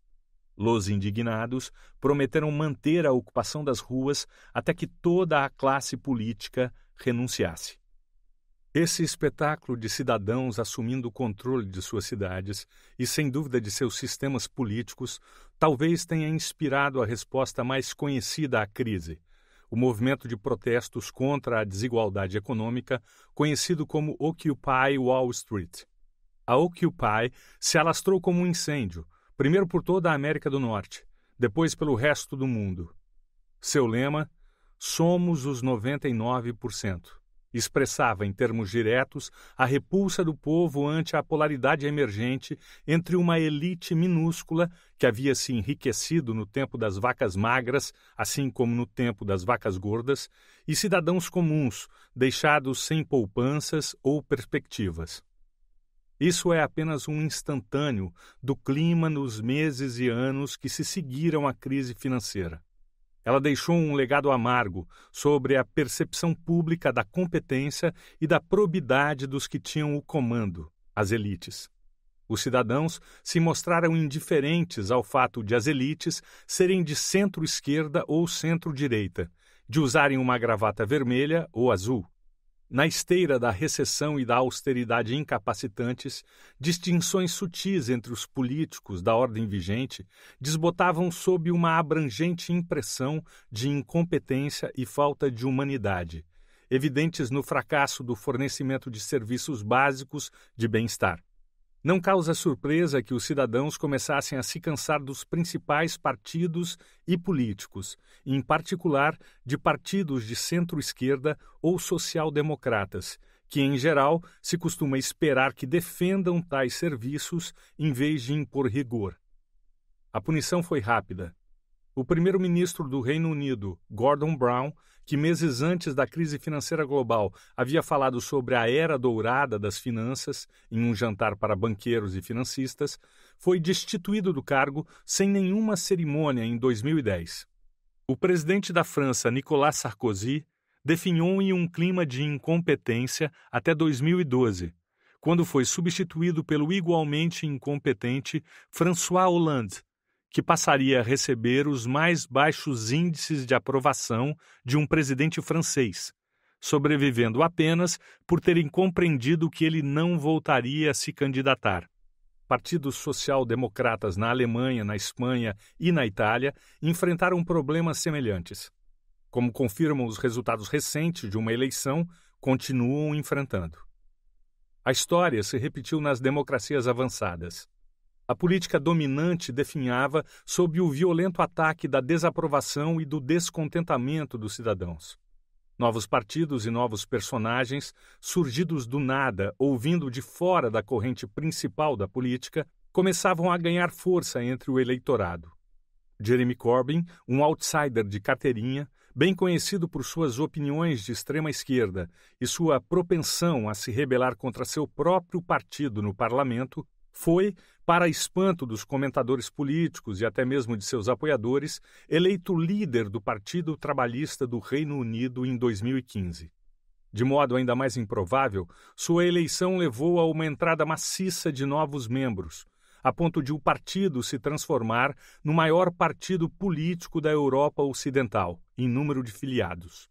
Los indignados prometeram manter a ocupação das ruas até que toda a classe política renunciasse. Esse espetáculo de cidadãos assumindo o controle de suas cidades e, sem dúvida, de seus sistemas políticos, talvez tenha inspirado a resposta mais conhecida à crise, o movimento de protestos contra a desigualdade econômica, conhecido como Occupy Wall Street. A Occupy se alastrou como um incêndio, primeiro por toda a América do Norte, depois pelo resto do mundo. Seu lema: Somos os 99% expressava em termos diretos a repulsa do povo ante a polaridade emergente entre uma elite minúscula que havia se enriquecido no tempo das vacas magras, assim como no tempo das vacas gordas, e cidadãos comuns, deixados sem poupanças ou perspectivas. Isso é apenas um instantâneo do clima nos meses e anos que se seguiram à crise financeira. Ela deixou um legado amargo sobre a percepção pública da competência e da probidade dos que tinham o comando, as elites. Os cidadãos se mostraram indiferentes ao fato de as elites serem de centro-esquerda ou centro-direita, de usarem uma gravata vermelha ou azul, na esteira da recessão e da austeridade incapacitantes, distinções sutis entre os políticos da ordem vigente desbotavam sob uma abrangente impressão de incompetência e falta de humanidade, evidentes no fracasso do fornecimento de serviços básicos de bem-estar. Não causa surpresa que os cidadãos começassem a se cansar dos principais partidos e políticos, em particular de partidos de centro-esquerda ou social-democratas, que em geral se costuma esperar que defendam tais serviços em vez de impor rigor. A punição foi rápida. O primeiro-ministro do Reino Unido, Gordon Brown, que meses antes da crise financeira global havia falado sobre a era dourada das finanças em um jantar para banqueiros e financistas, foi destituído do cargo sem nenhuma cerimônia em 2010. O presidente da França, Nicolas Sarkozy, definhou em um clima de incompetência até 2012, quando foi substituído pelo igualmente incompetente François Hollande, que passaria a receber os mais baixos índices de aprovação de um presidente francês, sobrevivendo apenas por terem compreendido que ele não voltaria a se candidatar. Partidos social-democratas na Alemanha, na Espanha e na Itália enfrentaram problemas semelhantes. Como confirmam os resultados recentes de uma eleição, continuam enfrentando. A história se repetiu nas democracias avançadas. A política dominante definhava sob o violento ataque da desaprovação e do descontentamento dos cidadãos. Novos partidos e novos personagens, surgidos do nada ou vindo de fora da corrente principal da política, começavam a ganhar força entre o eleitorado. Jeremy Corbyn, um outsider de carteirinha, bem conhecido por suas opiniões de extrema esquerda e sua propensão a se rebelar contra seu próprio partido no parlamento, foi, para espanto dos comentadores políticos e até mesmo de seus apoiadores, eleito líder do Partido Trabalhista do Reino Unido em 2015. De modo ainda mais improvável, sua eleição levou a uma entrada maciça de novos membros, a ponto de o partido se transformar no maior partido político da Europa Ocidental, em número de filiados.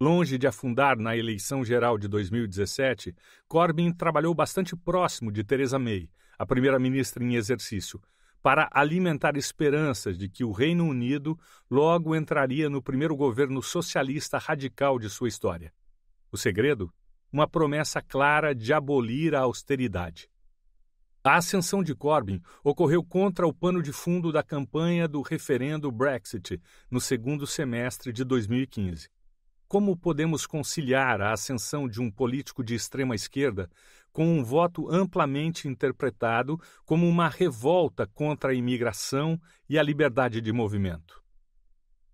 Longe de afundar na eleição geral de 2017, Corbyn trabalhou bastante próximo de Theresa May, a primeira-ministra em exercício, para alimentar esperanças de que o Reino Unido logo entraria no primeiro governo socialista radical de sua história. O segredo? Uma promessa clara de abolir a austeridade. A ascensão de Corbyn ocorreu contra o pano de fundo da campanha do referendo Brexit no segundo semestre de 2015. Como podemos conciliar a ascensão de um político de extrema esquerda com um voto amplamente interpretado como uma revolta contra a imigração e a liberdade de movimento?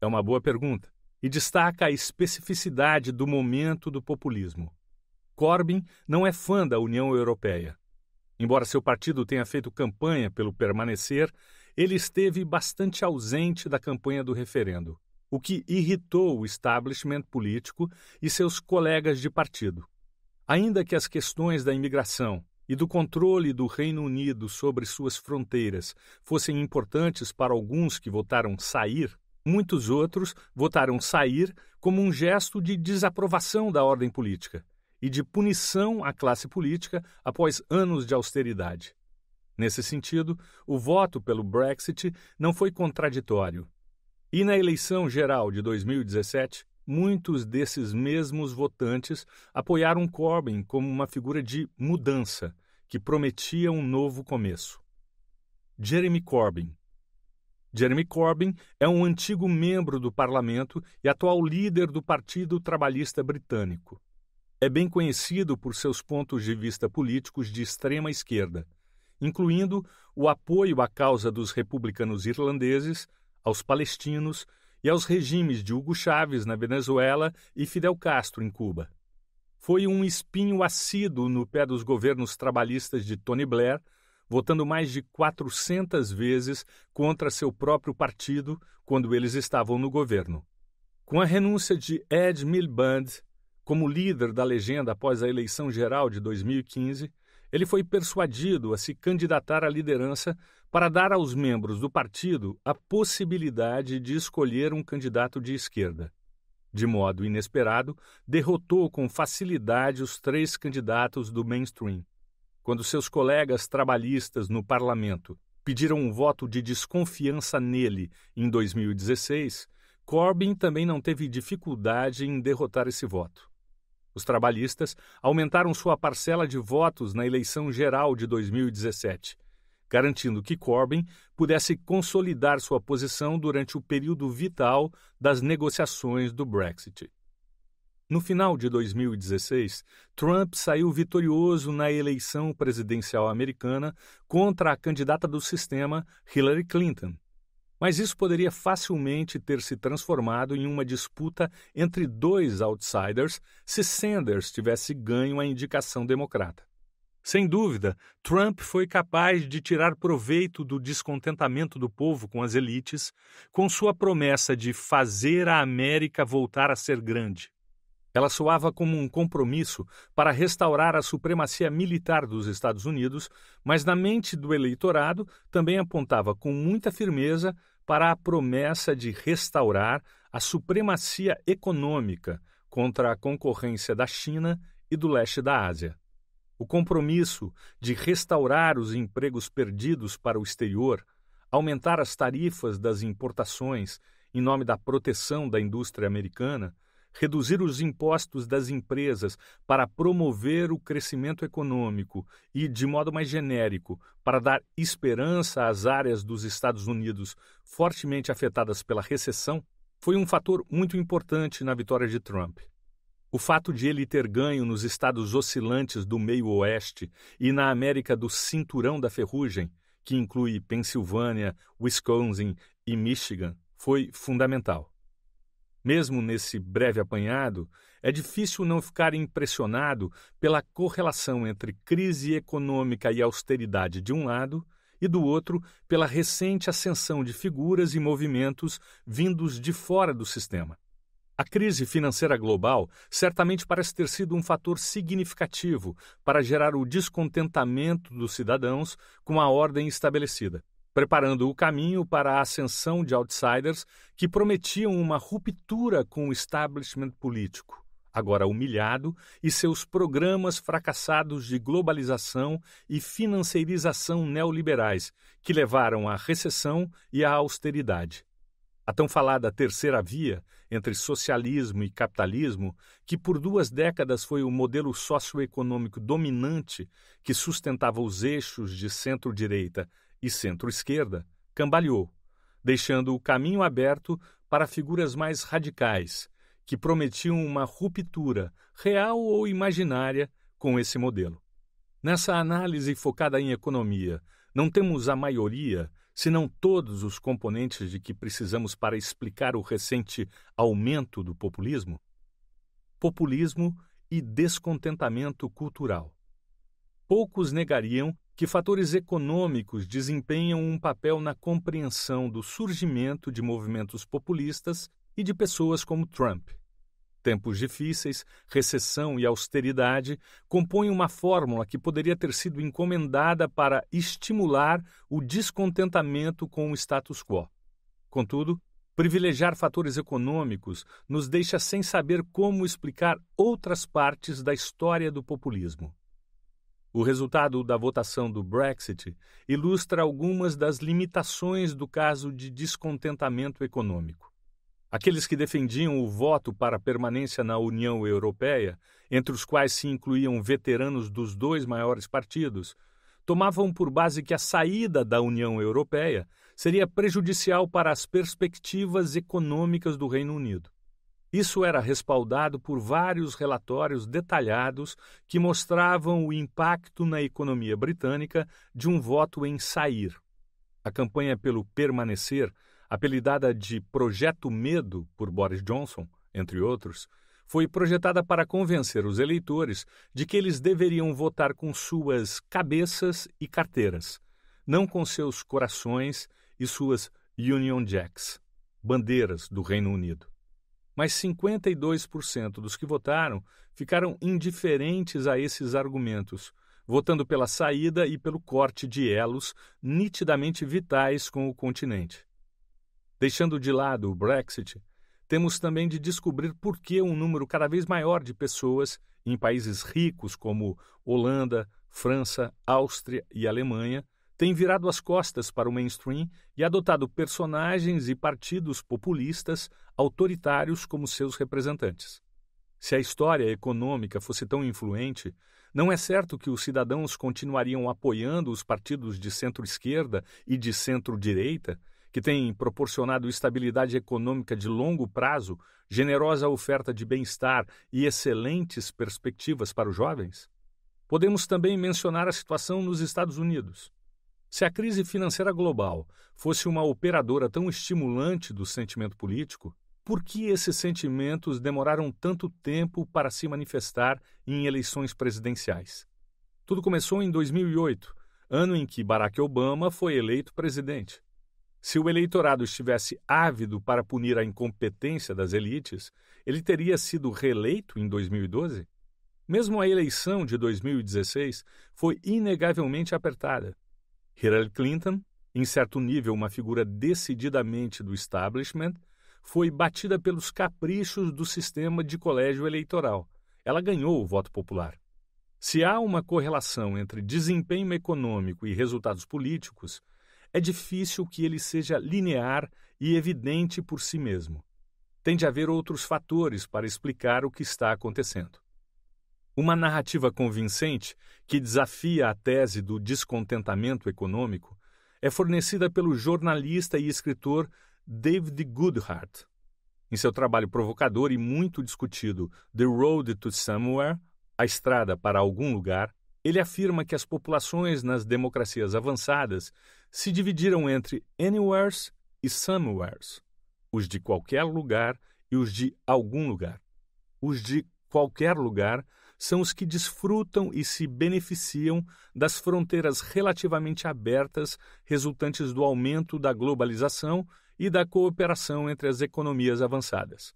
É uma boa pergunta e destaca a especificidade do momento do populismo. Corbyn não é fã da União Europeia. Embora seu partido tenha feito campanha pelo permanecer, ele esteve bastante ausente da campanha do referendo, o que irritou o establishment político e seus colegas de partido ainda que as questões da imigração e do controle do Reino Unido sobre suas fronteiras fossem importantes para alguns que votaram sair, muitos outros votaram sair como um gesto de desaprovação da ordem política e de punição à classe política após anos de austeridade. Nesse sentido, o voto pelo Brexit não foi contraditório. E na eleição geral de 2017, muitos desses mesmos votantes apoiaram Corbyn como uma figura de mudança que prometia um novo começo. Jeremy Corbyn Jeremy Corbyn é um antigo membro do parlamento e atual líder do Partido Trabalhista Britânico. É bem conhecido por seus pontos de vista políticos de extrema esquerda, incluindo o apoio à causa dos republicanos irlandeses, aos palestinos e aos regimes de Hugo Chávez na Venezuela e Fidel Castro em Cuba. Foi um espinho assíduo no pé dos governos trabalhistas de Tony Blair, votando mais de 400 vezes contra seu próprio partido quando eles estavam no governo. Com a renúncia de Ed Miliband como líder da legenda após a eleição geral de 2015, ele foi persuadido a se candidatar à liderança para dar aos membros do partido a possibilidade de escolher um candidato de esquerda. De modo inesperado, derrotou com facilidade os três candidatos do mainstream. Quando seus colegas trabalhistas no parlamento pediram um voto de desconfiança nele em 2016, Corbyn também não teve dificuldade em derrotar esse voto. Os trabalhistas aumentaram sua parcela de votos na eleição geral de 2017 garantindo que Corbyn pudesse consolidar sua posição durante o período vital das negociações do Brexit. No final de 2016, Trump saiu vitorioso na eleição presidencial americana contra a candidata do sistema, Hillary Clinton. Mas isso poderia facilmente ter se transformado em uma disputa entre dois outsiders se Sanders tivesse ganho a indicação democrata. Sem dúvida, Trump foi capaz de tirar proveito do descontentamento do povo com as elites, com sua promessa de fazer a América voltar a ser grande. Ela soava como um compromisso para restaurar a supremacia militar dos Estados Unidos, mas na mente do eleitorado também apontava com muita firmeza para a promessa de restaurar a supremacia econômica contra a concorrência da China e do leste da Ásia. O compromisso de restaurar os empregos perdidos para o exterior, aumentar as tarifas das importações em nome da proteção da indústria americana, reduzir os impostos das empresas para promover o crescimento econômico e, de modo mais genérico, para dar esperança às áreas dos Estados Unidos fortemente afetadas pela recessão, foi um fator muito importante na vitória de Trump. O fato de ele ter ganho nos estados oscilantes do meio-oeste e na América do Cinturão da Ferrugem, que inclui Pensilvânia, Wisconsin e Michigan, foi fundamental. Mesmo nesse breve apanhado, é difícil não ficar impressionado pela correlação entre crise econômica e austeridade de um lado e do outro pela recente ascensão de figuras e movimentos vindos de fora do sistema. A crise financeira global certamente parece ter sido um fator significativo para gerar o descontentamento dos cidadãos com a ordem estabelecida, preparando o caminho para a ascensão de outsiders que prometiam uma ruptura com o establishment político, agora humilhado, e seus programas fracassados de globalização e financeirização neoliberais, que levaram à recessão e à austeridade. A tão falada terceira via entre socialismo e capitalismo, que por duas décadas foi o modelo socioeconômico dominante que sustentava os eixos de centro-direita e centro-esquerda, cambaleou, deixando o caminho aberto para figuras mais radicais, que prometiam uma ruptura, real ou imaginária, com esse modelo. Nessa análise focada em economia, não temos a maioria se não todos os componentes de que precisamos para explicar o recente aumento do populismo? Populismo e descontentamento cultural. Poucos negariam que fatores econômicos desempenham um papel na compreensão do surgimento de movimentos populistas e de pessoas como Trump. Tempos difíceis, recessão e austeridade compõem uma fórmula que poderia ter sido encomendada para estimular o descontentamento com o status quo. Contudo, privilegiar fatores econômicos nos deixa sem saber como explicar outras partes da história do populismo. O resultado da votação do Brexit ilustra algumas das limitações do caso de descontentamento econômico. Aqueles que defendiam o voto para permanência na União Europeia, entre os quais se incluíam veteranos dos dois maiores partidos, tomavam por base que a saída da União Europeia seria prejudicial para as perspectivas econômicas do Reino Unido. Isso era respaldado por vários relatórios detalhados que mostravam o impacto na economia britânica de um voto em sair. A campanha pelo permanecer apelidada de Projeto Medo por Boris Johnson, entre outros, foi projetada para convencer os eleitores de que eles deveriam votar com suas cabeças e carteiras, não com seus corações e suas Union Jacks, bandeiras do Reino Unido. Mas 52% dos que votaram ficaram indiferentes a esses argumentos, votando pela saída e pelo corte de elos nitidamente vitais com o continente. Deixando de lado o Brexit, temos também de descobrir por que um número cada vez maior de pessoas em países ricos como Holanda, França, Áustria e Alemanha tem virado as costas para o mainstream e adotado personagens e partidos populistas autoritários como seus representantes. Se a história econômica fosse tão influente, não é certo que os cidadãos continuariam apoiando os partidos de centro-esquerda e de centro-direita que tem proporcionado estabilidade econômica de longo prazo, generosa oferta de bem-estar e excelentes perspectivas para os jovens? Podemos também mencionar a situação nos Estados Unidos. Se a crise financeira global fosse uma operadora tão estimulante do sentimento político, por que esses sentimentos demoraram tanto tempo para se manifestar em eleições presidenciais? Tudo começou em 2008, ano em que Barack Obama foi eleito presidente. Se o eleitorado estivesse ávido para punir a incompetência das elites, ele teria sido reeleito em 2012? Mesmo a eleição de 2016 foi inegavelmente apertada. Hillary Clinton, em certo nível uma figura decididamente do establishment, foi batida pelos caprichos do sistema de colégio eleitoral. Ela ganhou o voto popular. Se há uma correlação entre desempenho econômico e resultados políticos, é difícil que ele seja linear e evidente por si mesmo. Tem de haver outros fatores para explicar o que está acontecendo. Uma narrativa convincente, que desafia a tese do descontentamento econômico, é fornecida pelo jornalista e escritor David Goodhart. Em seu trabalho provocador e muito discutido, The Road to Somewhere A Estrada para Algum Lugar ele afirma que as populações nas democracias avançadas se dividiram entre anywheres e somewheres, os de qualquer lugar e os de algum lugar. Os de qualquer lugar são os que desfrutam e se beneficiam das fronteiras relativamente abertas resultantes do aumento da globalização e da cooperação entre as economias avançadas.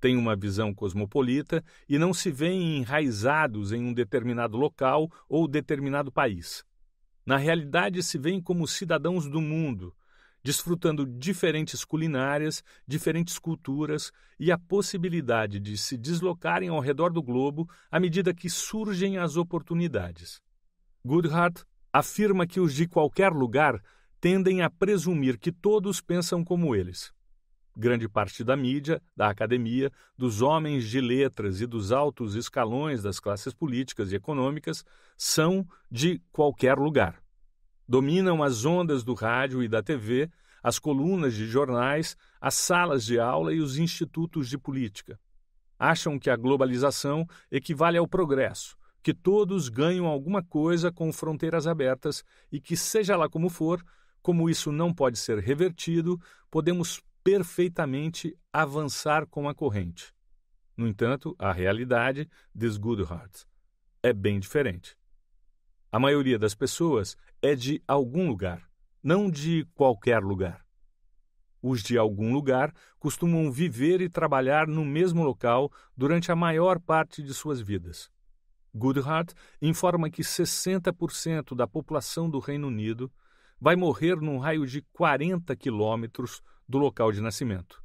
Têm uma visão cosmopolita e não se veem enraizados em um determinado local ou determinado país. Na realidade, se veem como cidadãos do mundo, desfrutando diferentes culinárias, diferentes culturas e a possibilidade de se deslocarem ao redor do globo à medida que surgem as oportunidades. Goodhart afirma que os de qualquer lugar tendem a presumir que todos pensam como eles grande parte da mídia, da academia, dos homens de letras e dos altos escalões das classes políticas e econômicas são de qualquer lugar. Dominam as ondas do rádio e da TV, as colunas de jornais, as salas de aula e os institutos de política. Acham que a globalização equivale ao progresso, que todos ganham alguma coisa com fronteiras abertas e que, seja lá como for, como isso não pode ser revertido, podemos perfeitamente avançar com a corrente. No entanto, a realidade, diz Goodhart, é bem diferente. A maioria das pessoas é de algum lugar, não de qualquer lugar. Os de algum lugar costumam viver e trabalhar no mesmo local durante a maior parte de suas vidas. Goodhart informa que 60% da população do Reino Unido vai morrer num raio de 40 quilômetros do local de nascimento,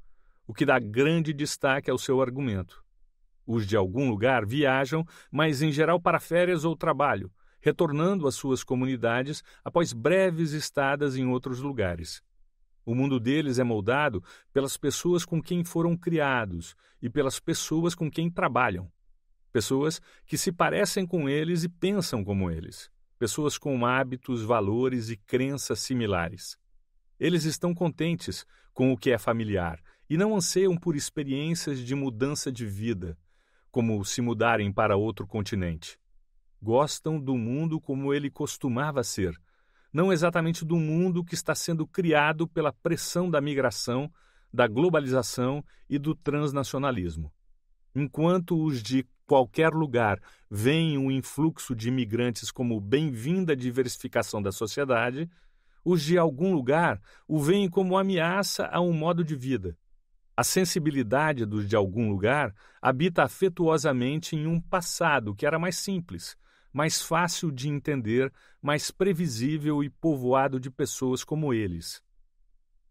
o que dá grande destaque ao seu argumento. Os de algum lugar viajam, mas em geral para férias ou trabalho, retornando às suas comunidades após breves estadas em outros lugares. O mundo deles é moldado pelas pessoas com quem foram criados e pelas pessoas com quem trabalham. Pessoas que se parecem com eles e pensam como eles. Pessoas com hábitos, valores e crenças similares. Eles estão contentes com o que é familiar e não anseiam por experiências de mudança de vida, como se mudarem para outro continente. Gostam do mundo como ele costumava ser, não exatamente do mundo que está sendo criado pela pressão da migração, da globalização e do transnacionalismo. Enquanto os de qualquer lugar veem um influxo de imigrantes como bem-vinda à diversificação da sociedade, os de algum lugar o veem como ameaça a um modo de vida. A sensibilidade dos de algum lugar habita afetuosamente em um passado que era mais simples, mais fácil de entender, mais previsível e povoado de pessoas como eles.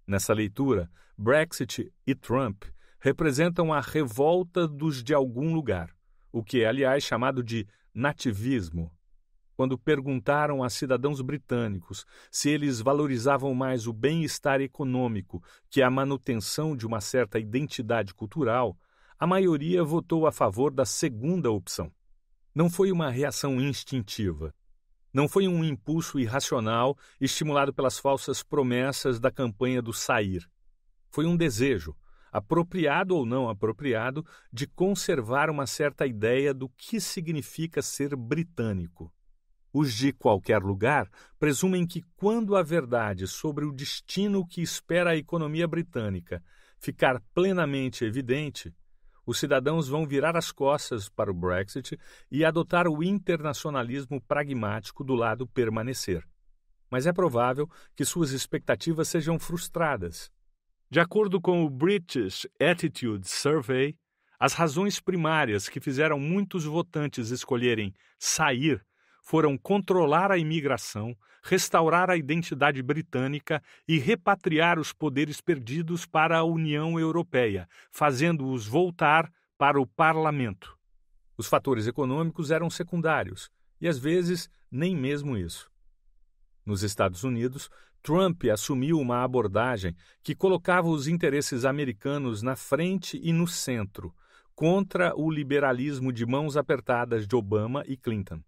Nessa leitura, Brexit e Trump representam a revolta dos de algum lugar, o que é, aliás, chamado de nativismo quando perguntaram a cidadãos britânicos se eles valorizavam mais o bem-estar econômico que a manutenção de uma certa identidade cultural, a maioria votou a favor da segunda opção. Não foi uma reação instintiva. Não foi um impulso irracional estimulado pelas falsas promessas da campanha do sair. Foi um desejo, apropriado ou não apropriado, de conservar uma certa ideia do que significa ser britânico. Os de qualquer lugar presumem que, quando a verdade sobre o destino que espera a economia britânica ficar plenamente evidente, os cidadãos vão virar as costas para o Brexit e adotar o internacionalismo pragmático do lado permanecer. Mas é provável que suas expectativas sejam frustradas. De acordo com o British Attitude Survey, as razões primárias que fizeram muitos votantes escolherem sair foram controlar a imigração, restaurar a identidade britânica e repatriar os poderes perdidos para a União Europeia, fazendo-os voltar para o parlamento. Os fatores econômicos eram secundários e, às vezes, nem mesmo isso. Nos Estados Unidos, Trump assumiu uma abordagem que colocava os interesses americanos na frente e no centro, contra o liberalismo de mãos apertadas de Obama e Clinton.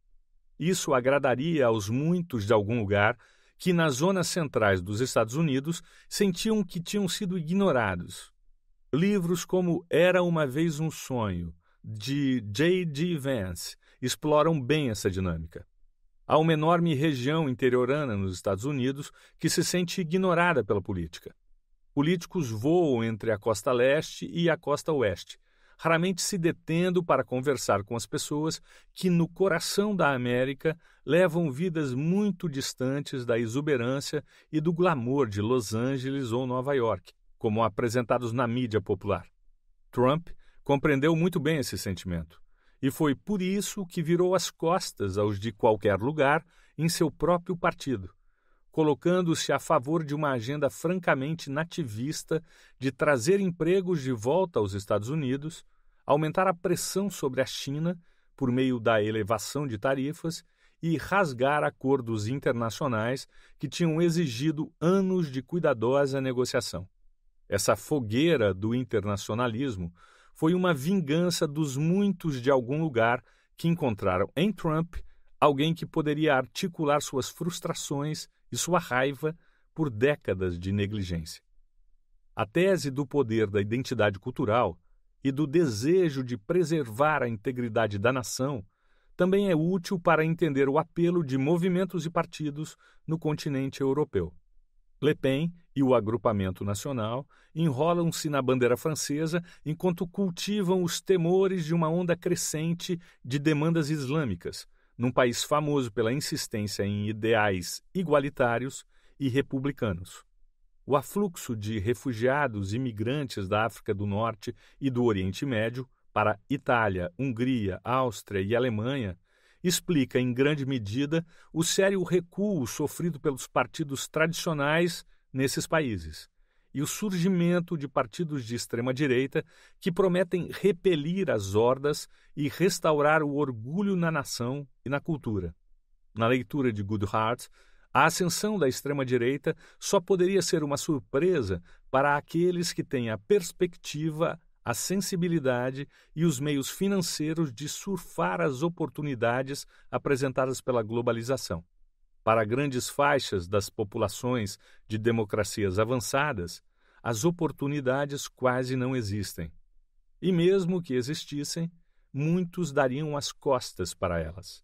Isso agradaria aos muitos de algum lugar que, nas zonas centrais dos Estados Unidos, sentiam que tinham sido ignorados. Livros como Era uma Vez um Sonho, de J.D. Vance, exploram bem essa dinâmica. Há uma enorme região interiorana nos Estados Unidos que se sente ignorada pela política. Políticos voam entre a costa leste e a costa oeste, raramente se detendo para conversar com as pessoas que, no coração da América, levam vidas muito distantes da exuberância e do glamour de Los Angeles ou Nova York, como apresentados na mídia popular. Trump compreendeu muito bem esse sentimento, e foi por isso que virou as costas aos de qualquer lugar em seu próprio partido colocando-se a favor de uma agenda francamente nativista de trazer empregos de volta aos Estados Unidos, aumentar a pressão sobre a China por meio da elevação de tarifas e rasgar acordos internacionais que tinham exigido anos de cuidadosa negociação. Essa fogueira do internacionalismo foi uma vingança dos muitos de algum lugar que encontraram em Trump alguém que poderia articular suas frustrações e sua raiva por décadas de negligência. A tese do poder da identidade cultural e do desejo de preservar a integridade da nação também é útil para entender o apelo de movimentos e partidos no continente europeu. Le Pen e o agrupamento nacional enrolam-se na bandeira francesa enquanto cultivam os temores de uma onda crescente de demandas islâmicas, num país famoso pela insistência em ideais igualitários e republicanos. O afluxo de refugiados e imigrantes da África do Norte e do Oriente Médio para Itália, Hungria, Áustria e Alemanha explica, em grande medida, o sério recuo sofrido pelos partidos tradicionais nesses países e o surgimento de partidos de extrema-direita que prometem repelir as hordas e restaurar o orgulho na nação e na cultura. Na leitura de Goodhart, a ascensão da extrema-direita só poderia ser uma surpresa para aqueles que têm a perspectiva, a sensibilidade e os meios financeiros de surfar as oportunidades apresentadas pela globalização. Para grandes faixas das populações de democracias avançadas, as oportunidades quase não existem. E mesmo que existissem, muitos dariam as costas para elas.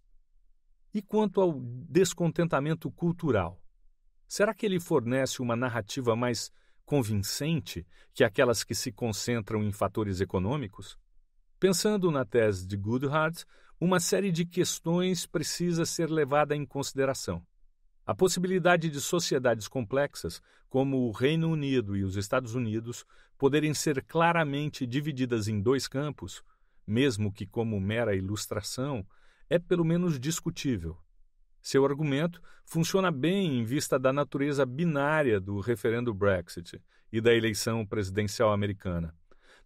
E quanto ao descontentamento cultural? Será que ele fornece uma narrativa mais convincente que aquelas que se concentram em fatores econômicos? Pensando na tese de Goodhart, uma série de questões precisa ser levada em consideração. A possibilidade de sociedades complexas, como o Reino Unido e os Estados Unidos, poderem ser claramente divididas em dois campos, mesmo que como mera ilustração, é pelo menos discutível. Seu argumento funciona bem em vista da natureza binária do referendo Brexit e da eleição presidencial americana.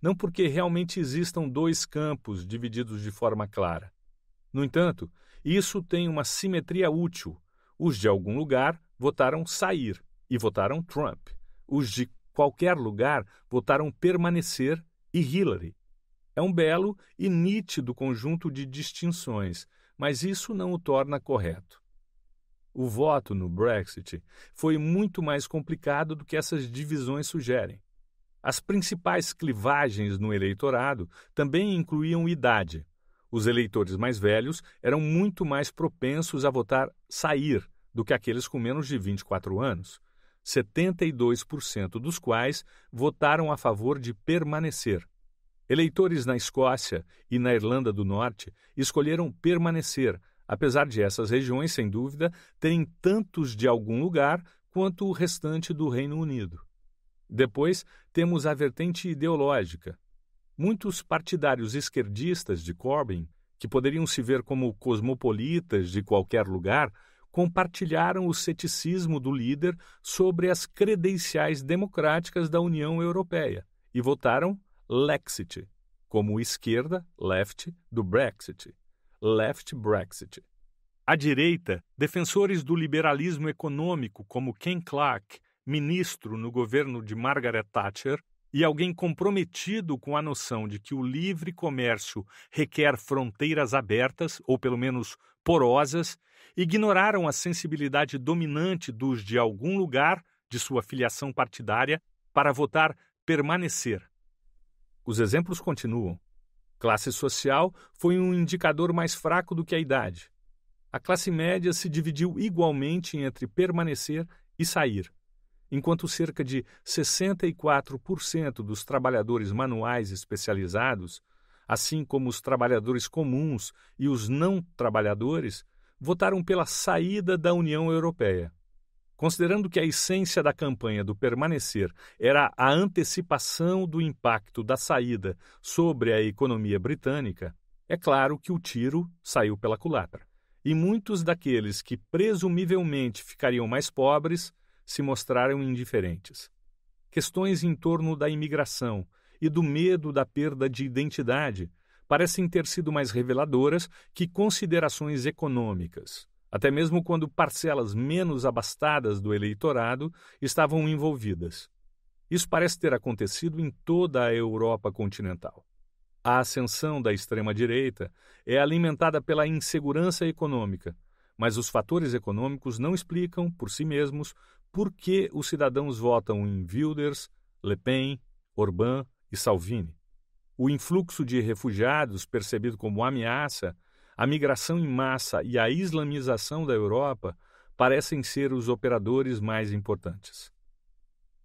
Não porque realmente existam dois campos divididos de forma clara, no entanto, isso tem uma simetria útil. Os de algum lugar votaram sair e votaram Trump. Os de qualquer lugar votaram permanecer e Hillary. É um belo e nítido conjunto de distinções, mas isso não o torna correto. O voto no Brexit foi muito mais complicado do que essas divisões sugerem. As principais clivagens no eleitorado também incluíam idade. Os eleitores mais velhos eram muito mais propensos a votar sair do que aqueles com menos de 24 anos, 72% dos quais votaram a favor de permanecer. Eleitores na Escócia e na Irlanda do Norte escolheram permanecer, apesar de essas regiões, sem dúvida, terem tantos de algum lugar quanto o restante do Reino Unido. Depois, temos a vertente ideológica, Muitos partidários esquerdistas de Corbyn, que poderiam se ver como cosmopolitas de qualquer lugar, compartilharam o ceticismo do líder sobre as credenciais democráticas da União Europeia e votaram Lexit, como esquerda, left, do Brexit, left Brexit. À direita, defensores do liberalismo econômico como Ken Clark, ministro no governo de Margaret Thatcher, e alguém comprometido com a noção de que o livre comércio requer fronteiras abertas, ou pelo menos porosas, ignoraram a sensibilidade dominante dos de algum lugar de sua filiação partidária para votar permanecer. Os exemplos continuam. Classe social foi um indicador mais fraco do que a idade. A classe média se dividiu igualmente entre permanecer e sair enquanto cerca de 64% dos trabalhadores manuais especializados, assim como os trabalhadores comuns e os não trabalhadores, votaram pela saída da União Europeia. Considerando que a essência da campanha do permanecer era a antecipação do impacto da saída sobre a economia britânica, é claro que o tiro saiu pela culatra. E muitos daqueles que presumivelmente ficariam mais pobres se mostraram indiferentes. Questões em torno da imigração e do medo da perda de identidade parecem ter sido mais reveladoras que considerações econômicas, até mesmo quando parcelas menos abastadas do eleitorado estavam envolvidas. Isso parece ter acontecido em toda a Europa continental. A ascensão da extrema-direita é alimentada pela insegurança econômica, mas os fatores econômicos não explicam, por si mesmos, por que os cidadãos votam em Wilders, Le Pen, Orbán e Salvini. O influxo de refugiados, percebido como ameaça, a migração em massa e a islamização da Europa parecem ser os operadores mais importantes.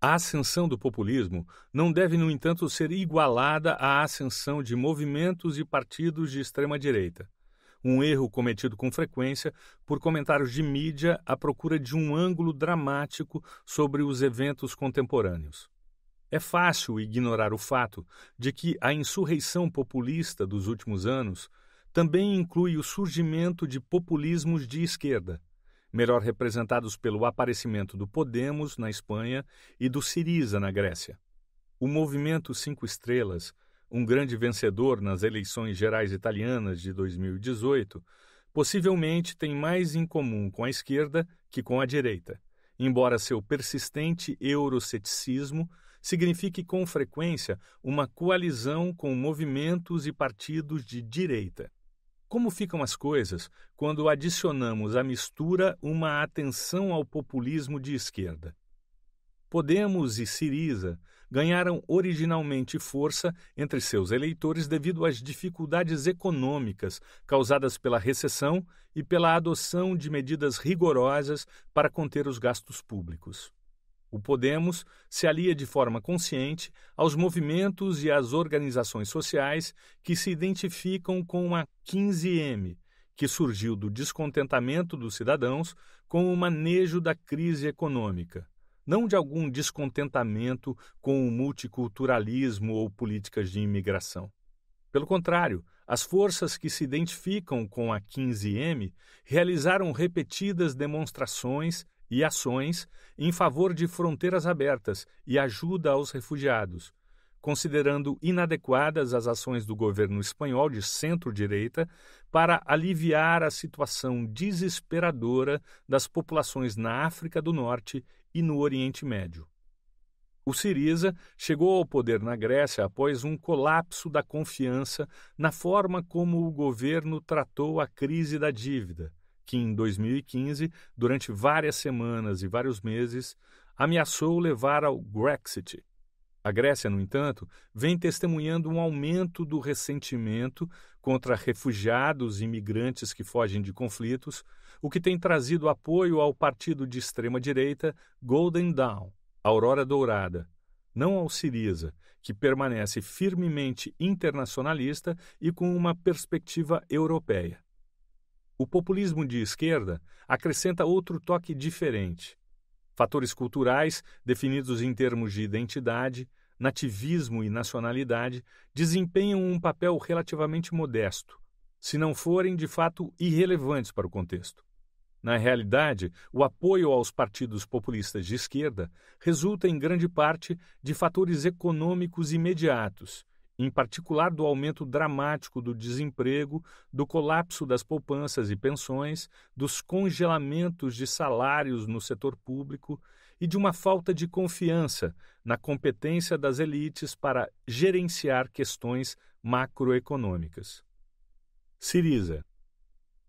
A ascensão do populismo não deve, no entanto, ser igualada à ascensão de movimentos e partidos de extrema-direita um erro cometido com frequência por comentários de mídia à procura de um ângulo dramático sobre os eventos contemporâneos. É fácil ignorar o fato de que a insurreição populista dos últimos anos também inclui o surgimento de populismos de esquerda, melhor representados pelo aparecimento do Podemos na Espanha e do Siriza na Grécia. O movimento Cinco Estrelas um grande vencedor nas eleições gerais italianas de 2018, possivelmente tem mais em comum com a esquerda que com a direita, embora seu persistente euroceticismo signifique com frequência uma coalizão com movimentos e partidos de direita. Como ficam as coisas quando adicionamos à mistura uma atenção ao populismo de esquerda? Podemos e Siriza ganharam originalmente força entre seus eleitores devido às dificuldades econômicas causadas pela recessão e pela adoção de medidas rigorosas para conter os gastos públicos. O Podemos se alia de forma consciente aos movimentos e às organizações sociais que se identificam com a 15M, que surgiu do descontentamento dos cidadãos com o manejo da crise econômica não de algum descontentamento com o multiculturalismo ou políticas de imigração. Pelo contrário, as forças que se identificam com a 15M realizaram repetidas demonstrações e ações em favor de fronteiras abertas e ajuda aos refugiados, considerando inadequadas as ações do governo espanhol de centro-direita para aliviar a situação desesperadora das populações na África do Norte e no Oriente Médio. O Siriza chegou ao poder na Grécia após um colapso da confiança na forma como o governo tratou a crise da dívida, que em 2015, durante várias semanas e vários meses, ameaçou levar ao Brexit, a Grécia, no entanto, vem testemunhando um aumento do ressentimento contra refugiados e imigrantes que fogem de conflitos, o que tem trazido apoio ao partido de extrema-direita Golden Dawn, Aurora Dourada, não ao Siriza, que permanece firmemente internacionalista e com uma perspectiva europeia. O populismo de esquerda acrescenta outro toque diferente fatores culturais, definidos em termos de identidade, nativismo e nacionalidade, desempenham um papel relativamente modesto, se não forem de fato irrelevantes para o contexto. Na realidade, o apoio aos partidos populistas de esquerda resulta em grande parte de fatores econômicos imediatos em particular do aumento dramático do desemprego, do colapso das poupanças e pensões, dos congelamentos de salários no setor público e de uma falta de confiança na competência das elites para gerenciar questões macroeconômicas. Siriza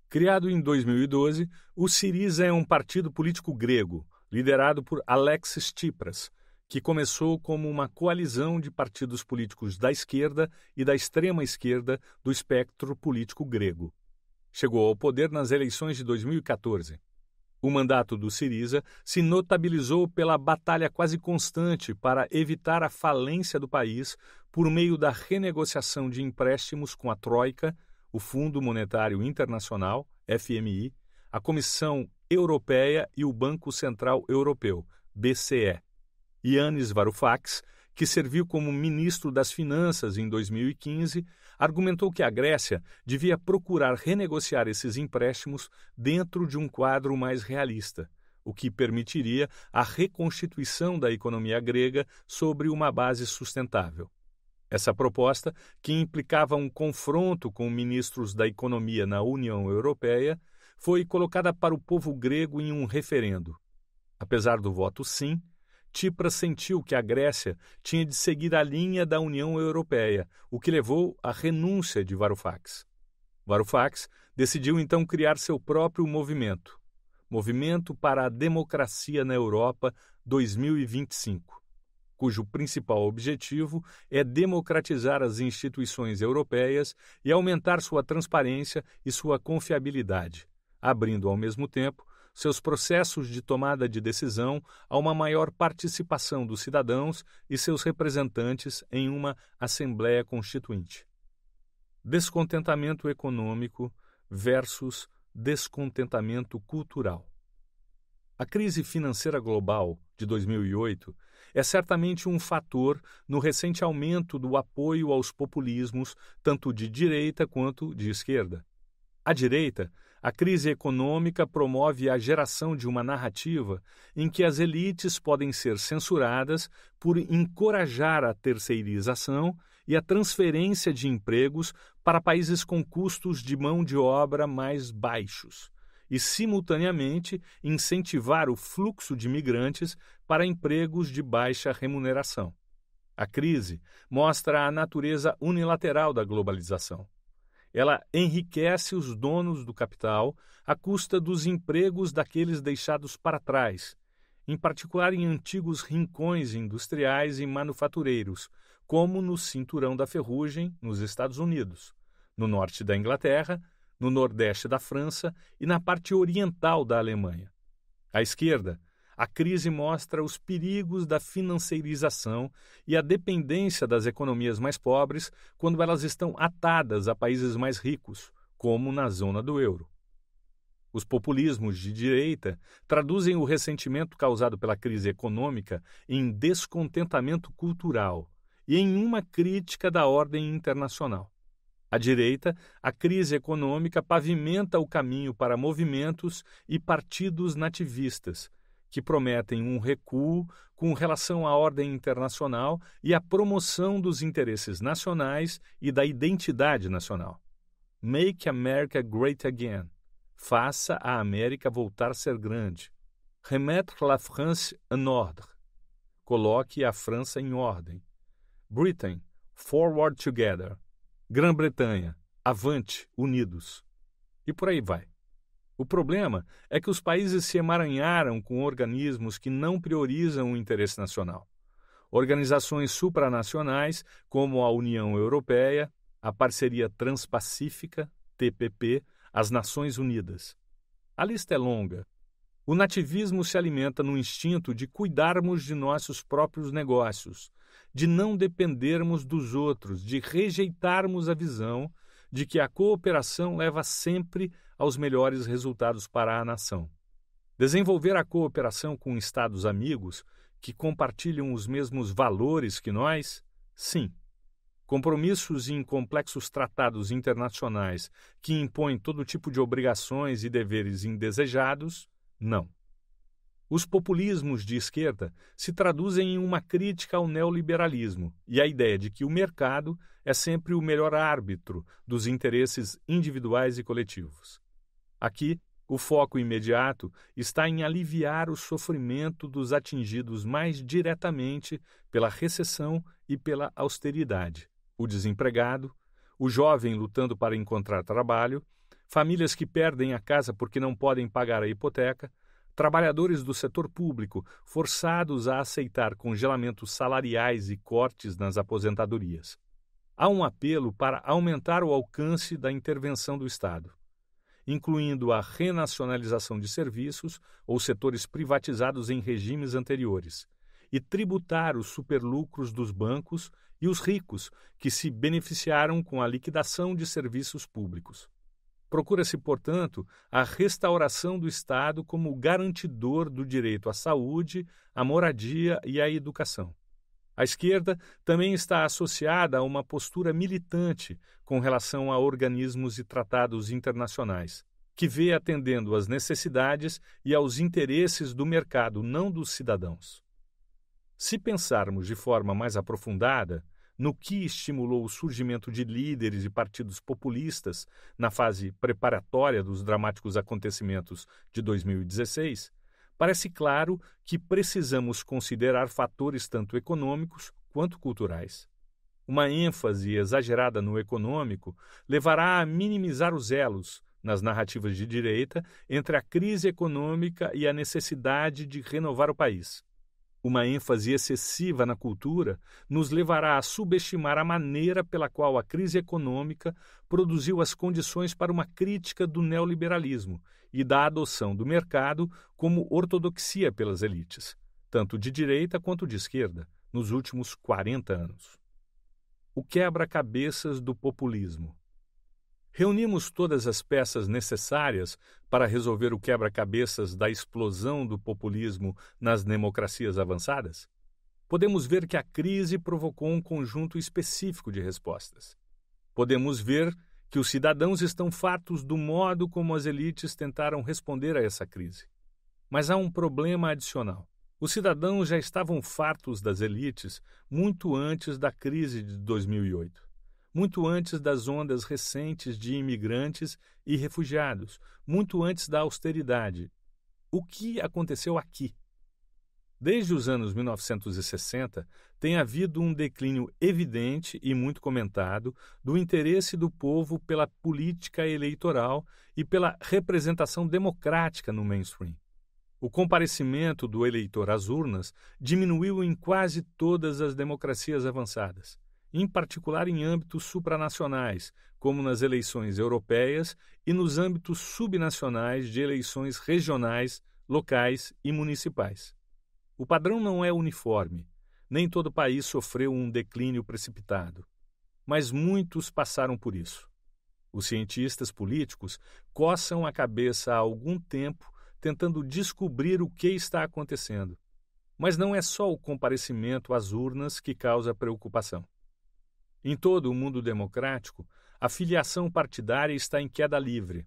Criado em 2012, o Siriza é um partido político grego, liderado por Alexis Tsipras, que começou como uma coalizão de partidos políticos da esquerda e da extrema esquerda do espectro político grego. Chegou ao poder nas eleições de 2014. O mandato do Siriza se notabilizou pela batalha quase constante para evitar a falência do país por meio da renegociação de empréstimos com a Troika, o Fundo Monetário Internacional, FMI, a Comissão Europeia e o Banco Central Europeu, BCE. Yanis Varoufakis, que serviu como ministro das Finanças em 2015, argumentou que a Grécia devia procurar renegociar esses empréstimos dentro de um quadro mais realista, o que permitiria a reconstituição da economia grega sobre uma base sustentável. Essa proposta, que implicava um confronto com ministros da economia na União Europeia, foi colocada para o povo grego em um referendo. Apesar do voto sim, Tipra sentiu que a Grécia tinha de seguir a linha da União Europeia, o que levou à renúncia de Varoufakis. Varoufakis decidiu então criar seu próprio movimento, Movimento para a Democracia na Europa 2025, cujo principal objetivo é democratizar as instituições europeias e aumentar sua transparência e sua confiabilidade, abrindo ao mesmo tempo seus processos de tomada de decisão a uma maior participação dos cidadãos e seus representantes em uma Assembleia Constituinte. Descontentamento econômico versus descontentamento cultural. A crise financeira global de 2008 é certamente um fator no recente aumento do apoio aos populismos, tanto de direita quanto de esquerda. A direita a crise econômica promove a geração de uma narrativa em que as elites podem ser censuradas por encorajar a terceirização e a transferência de empregos para países com custos de mão de obra mais baixos e, simultaneamente, incentivar o fluxo de migrantes para empregos de baixa remuneração. A crise mostra a natureza unilateral da globalização. Ela enriquece os donos do capital à custa dos empregos daqueles deixados para trás, em particular em antigos rincões industriais e manufatureiros, como no Cinturão da Ferrugem, nos Estados Unidos, no norte da Inglaterra, no nordeste da França e na parte oriental da Alemanha. A esquerda a crise mostra os perigos da financeirização e a dependência das economias mais pobres quando elas estão atadas a países mais ricos, como na zona do euro. Os populismos de direita traduzem o ressentimento causado pela crise econômica em descontentamento cultural e em uma crítica da ordem internacional. À direita, a crise econômica pavimenta o caminho para movimentos e partidos nativistas, que prometem um recuo com relação à ordem internacional e a promoção dos interesses nacionais e da identidade nacional. Make America Great Again. Faça a América voltar a ser grande. Remettre la France en ordre. Coloque a França em ordem. Britain, forward together. Grã-Bretanha, avante, unidos. E por aí vai. O problema é que os países se emaranharam com organismos que não priorizam o interesse nacional. Organizações supranacionais, como a União Europeia, a Parceria Transpacífica, TPP, as Nações Unidas. A lista é longa. O nativismo se alimenta no instinto de cuidarmos de nossos próprios negócios, de não dependermos dos outros, de rejeitarmos a visão de que a cooperação leva sempre aos melhores resultados para a nação. Desenvolver a cooperação com estados amigos que compartilham os mesmos valores que nós? Sim. Compromissos em complexos tratados internacionais que impõem todo tipo de obrigações e deveres indesejados? Não. Os populismos de esquerda se traduzem em uma crítica ao neoliberalismo e à ideia de que o mercado é sempre o melhor árbitro dos interesses individuais e coletivos. Aqui, o foco imediato está em aliviar o sofrimento dos atingidos mais diretamente pela recessão e pela austeridade: o desempregado, o jovem lutando para encontrar trabalho, famílias que perdem a casa porque não podem pagar a hipoteca trabalhadores do setor público forçados a aceitar congelamentos salariais e cortes nas aposentadorias. Há um apelo para aumentar o alcance da intervenção do Estado, incluindo a renacionalização de serviços ou setores privatizados em regimes anteriores, e tributar os superlucros dos bancos e os ricos que se beneficiaram com a liquidação de serviços públicos. Procura-se, portanto, a restauração do Estado como garantidor do direito à saúde, à moradia e à educação. A esquerda também está associada a uma postura militante com relação a organismos e tratados internacionais, que vê atendendo às necessidades e aos interesses do mercado, não dos cidadãos. Se pensarmos de forma mais aprofundada, no que estimulou o surgimento de líderes e partidos populistas na fase preparatória dos dramáticos acontecimentos de 2016, parece claro que precisamos considerar fatores tanto econômicos quanto culturais. Uma ênfase exagerada no econômico levará a minimizar os elos nas narrativas de direita entre a crise econômica e a necessidade de renovar o país. Uma ênfase excessiva na cultura nos levará a subestimar a maneira pela qual a crise econômica produziu as condições para uma crítica do neoliberalismo e da adoção do mercado como ortodoxia pelas elites, tanto de direita quanto de esquerda, nos últimos 40 anos. O quebra-cabeças do populismo. Reunimos todas as peças necessárias para resolver o quebra-cabeças da explosão do populismo nas democracias avançadas? Podemos ver que a crise provocou um conjunto específico de respostas. Podemos ver que os cidadãos estão fartos do modo como as elites tentaram responder a essa crise. Mas há um problema adicional. Os cidadãos já estavam fartos das elites muito antes da crise de 2008 muito antes das ondas recentes de imigrantes e refugiados, muito antes da austeridade. O que aconteceu aqui? Desde os anos 1960, tem havido um declínio evidente e muito comentado do interesse do povo pela política eleitoral e pela representação democrática no mainstream. O comparecimento do eleitor às urnas diminuiu em quase todas as democracias avançadas em particular em âmbitos supranacionais, como nas eleições europeias e nos âmbitos subnacionais de eleições regionais, locais e municipais. O padrão não é uniforme. Nem todo país sofreu um declínio precipitado. Mas muitos passaram por isso. Os cientistas políticos coçam a cabeça há algum tempo tentando descobrir o que está acontecendo. Mas não é só o comparecimento às urnas que causa preocupação. Em todo o mundo democrático, a filiação partidária está em queda livre.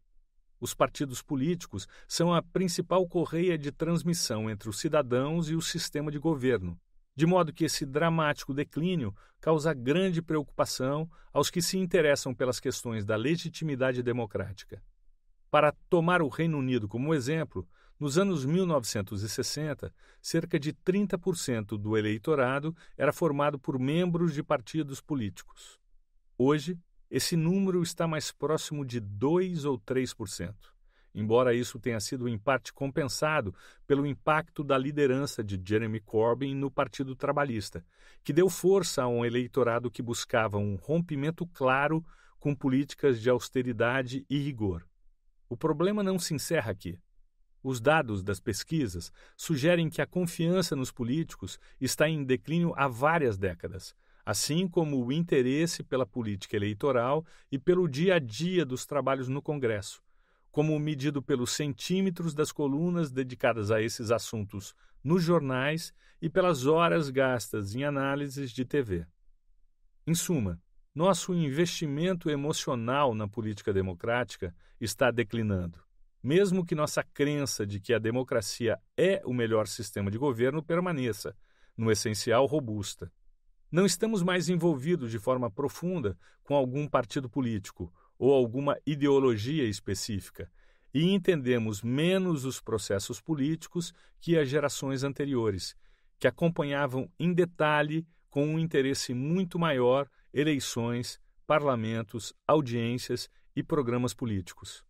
Os partidos políticos são a principal correia de transmissão entre os cidadãos e o sistema de governo, de modo que esse dramático declínio causa grande preocupação aos que se interessam pelas questões da legitimidade democrática. Para tomar o Reino Unido como exemplo, nos anos 1960, cerca de 30% do eleitorado era formado por membros de partidos políticos. Hoje, esse número está mais próximo de 2 ou 3%, embora isso tenha sido em parte compensado pelo impacto da liderança de Jeremy Corbyn no Partido Trabalhista, que deu força a um eleitorado que buscava um rompimento claro com políticas de austeridade e rigor. O problema não se encerra aqui. Os dados das pesquisas sugerem que a confiança nos políticos está em declínio há várias décadas, assim como o interesse pela política eleitoral e pelo dia a dia dos trabalhos no Congresso, como medido pelos centímetros das colunas dedicadas a esses assuntos nos jornais e pelas horas gastas em análises de TV. Em suma, nosso investimento emocional na política democrática está declinando mesmo que nossa crença de que a democracia é o melhor sistema de governo permaneça, no essencial robusta. Não estamos mais envolvidos de forma profunda com algum partido político ou alguma ideologia específica e entendemos menos os processos políticos que as gerações anteriores, que acompanhavam em detalhe, com um interesse muito maior, eleições, parlamentos, audiências e programas políticos.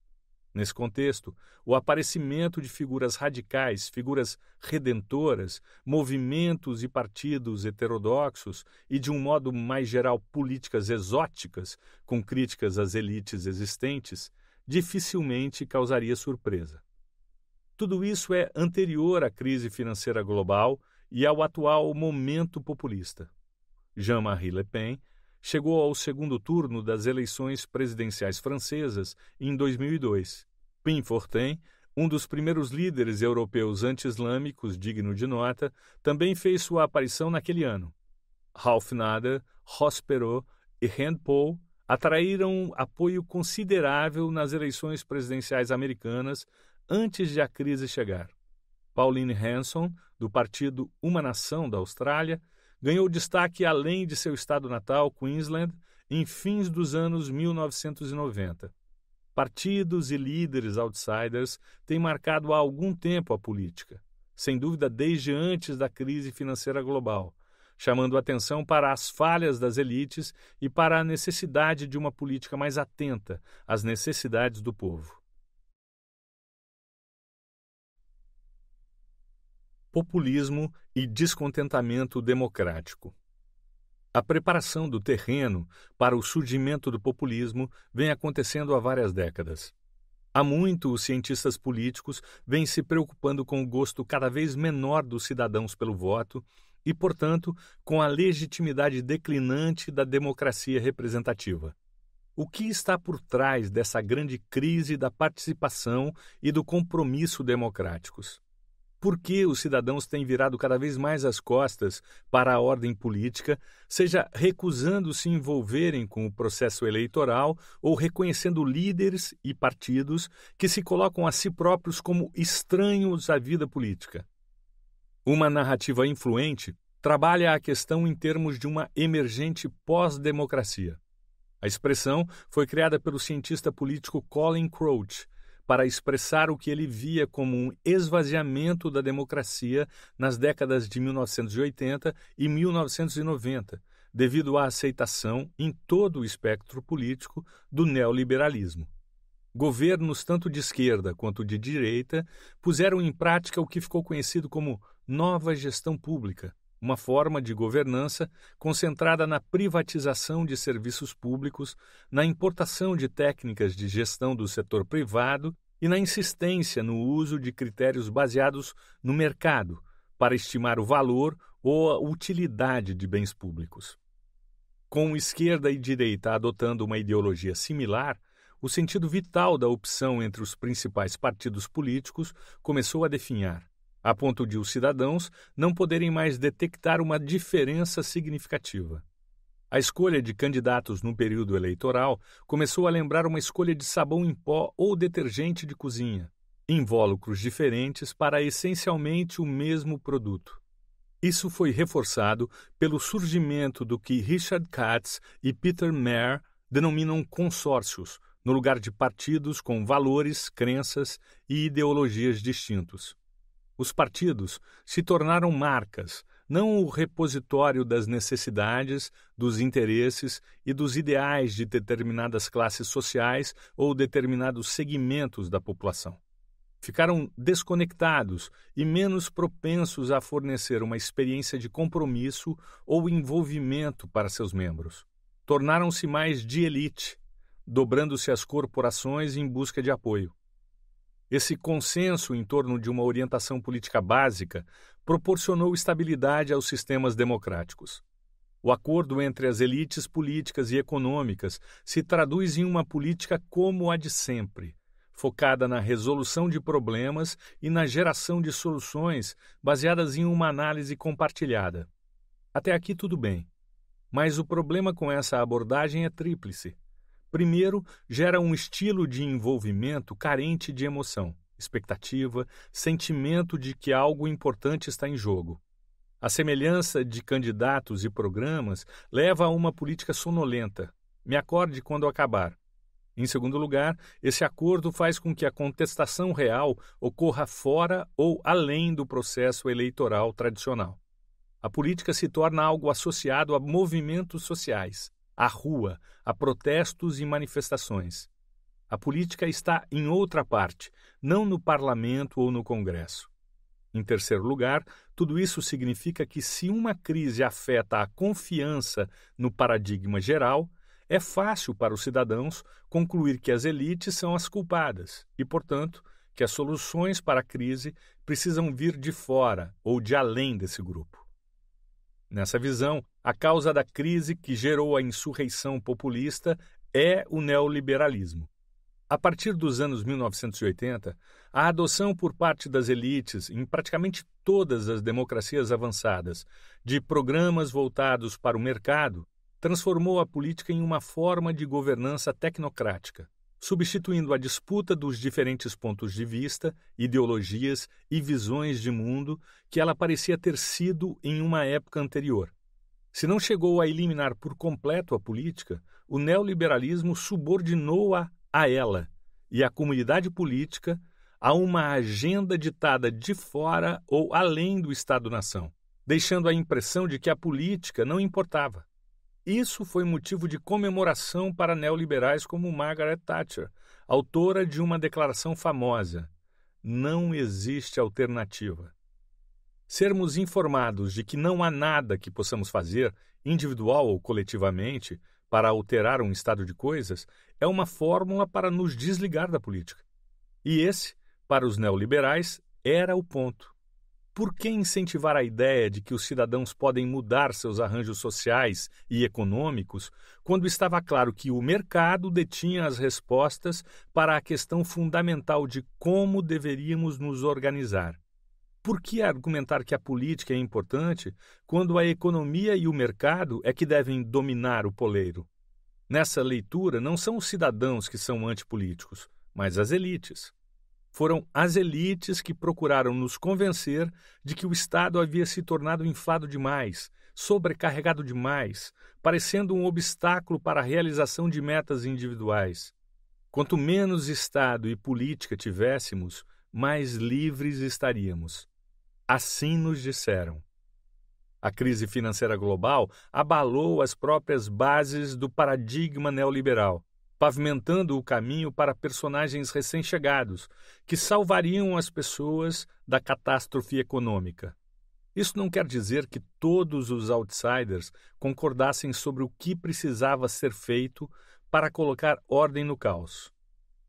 Nesse contexto, o aparecimento de figuras radicais, figuras redentoras, movimentos e partidos heterodoxos e, de um modo mais geral, políticas exóticas, com críticas às elites existentes, dificilmente causaria surpresa. Tudo isso é anterior à crise financeira global e ao atual momento populista. Jean-Marie Le Pen chegou ao segundo turno das eleições presidenciais francesas em 2002. Pinfortin, um dos primeiros líderes europeus anti-islâmicos digno de nota, também fez sua aparição naquele ano. Ralph Nader, Perot e Rand Paul atraíram apoio considerável nas eleições presidenciais americanas antes de a crise chegar. Pauline Hanson, do partido Uma Nação da Austrália, ganhou destaque além de seu estado natal, Queensland, em fins dos anos 1990. Partidos e líderes outsiders têm marcado há algum tempo a política, sem dúvida desde antes da crise financeira global, chamando atenção para as falhas das elites e para a necessidade de uma política mais atenta às necessidades do povo. populismo e descontentamento democrático. A preparação do terreno para o surgimento do populismo vem acontecendo há várias décadas. Há muito os cientistas políticos vêm se preocupando com o gosto cada vez menor dos cidadãos pelo voto e, portanto, com a legitimidade declinante da democracia representativa. O que está por trás dessa grande crise da participação e do compromisso democráticos? por que os cidadãos têm virado cada vez mais as costas para a ordem política, seja recusando se envolverem com o processo eleitoral ou reconhecendo líderes e partidos que se colocam a si próprios como estranhos à vida política. Uma narrativa influente trabalha a questão em termos de uma emergente pós-democracia. A expressão foi criada pelo cientista político Colin Crouch para expressar o que ele via como um esvaziamento da democracia nas décadas de 1980 e 1990, devido à aceitação em todo o espectro político do neoliberalismo. Governos tanto de esquerda quanto de direita puseram em prática o que ficou conhecido como nova gestão pública, uma forma de governança concentrada na privatização de serviços públicos, na importação de técnicas de gestão do setor privado e na insistência no uso de critérios baseados no mercado para estimar o valor ou a utilidade de bens públicos. Com esquerda e direita adotando uma ideologia similar, o sentido vital da opção entre os principais partidos políticos começou a definhar a ponto de os cidadãos não poderem mais detectar uma diferença significativa. A escolha de candidatos no período eleitoral começou a lembrar uma escolha de sabão em pó ou detergente de cozinha, invólucros diferentes para essencialmente o mesmo produto. Isso foi reforçado pelo surgimento do que Richard Katz e Peter Mayer denominam consórcios, no lugar de partidos com valores, crenças e ideologias distintos. Os partidos se tornaram marcas, não o repositório das necessidades, dos interesses e dos ideais de determinadas classes sociais ou determinados segmentos da população. Ficaram desconectados e menos propensos a fornecer uma experiência de compromisso ou envolvimento para seus membros. Tornaram-se mais de elite, dobrando-se às corporações em busca de apoio. Esse consenso em torno de uma orientação política básica proporcionou estabilidade aos sistemas democráticos. O acordo entre as elites políticas e econômicas se traduz em uma política como a de sempre, focada na resolução de problemas e na geração de soluções baseadas em uma análise compartilhada. Até aqui tudo bem. Mas o problema com essa abordagem é tríplice. Primeiro, gera um estilo de envolvimento carente de emoção, expectativa, sentimento de que algo importante está em jogo. A semelhança de candidatos e programas leva a uma política sonolenta. Me acorde quando acabar. Em segundo lugar, esse acordo faz com que a contestação real ocorra fora ou além do processo eleitoral tradicional. A política se torna algo associado a movimentos sociais, à rua, a protestos e manifestações. A política está em outra parte, não no parlamento ou no Congresso. Em terceiro lugar, tudo isso significa que se uma crise afeta a confiança no paradigma geral, é fácil para os cidadãos concluir que as elites são as culpadas e, portanto, que as soluções para a crise precisam vir de fora ou de além desse grupo. Nessa visão, a causa da crise que gerou a insurreição populista é o neoliberalismo. A partir dos anos 1980, a adoção por parte das elites, em praticamente todas as democracias avançadas, de programas voltados para o mercado, transformou a política em uma forma de governança tecnocrática substituindo a disputa dos diferentes pontos de vista, ideologias e visões de mundo que ela parecia ter sido em uma época anterior. Se não chegou a eliminar por completo a política, o neoliberalismo subordinou-a a ela e a comunidade política a uma agenda ditada de fora ou além do Estado-nação, deixando a impressão de que a política não importava. Isso foi motivo de comemoração para neoliberais como Margaret Thatcher, autora de uma declaração famosa: Não existe alternativa. Sermos informados de que não há nada que possamos fazer, individual ou coletivamente, para alterar um estado de coisas é uma fórmula para nos desligar da política. E esse, para os neoliberais, era o ponto por que incentivar a ideia de que os cidadãos podem mudar seus arranjos sociais e econômicos quando estava claro que o mercado detinha as respostas para a questão fundamental de como deveríamos nos organizar? Por que argumentar que a política é importante quando a economia e o mercado é que devem dominar o poleiro? Nessa leitura, não são os cidadãos que são antipolíticos, mas as elites foram as elites que procuraram nos convencer de que o Estado havia se tornado inflado demais, sobrecarregado demais, parecendo um obstáculo para a realização de metas individuais. Quanto menos Estado e política tivéssemos, mais livres estaríamos. Assim nos disseram. A crise financeira global abalou as próprias bases do paradigma neoliberal pavimentando o caminho para personagens recém-chegados, que salvariam as pessoas da catástrofe econômica. Isso não quer dizer que todos os outsiders concordassem sobre o que precisava ser feito para colocar ordem no caos.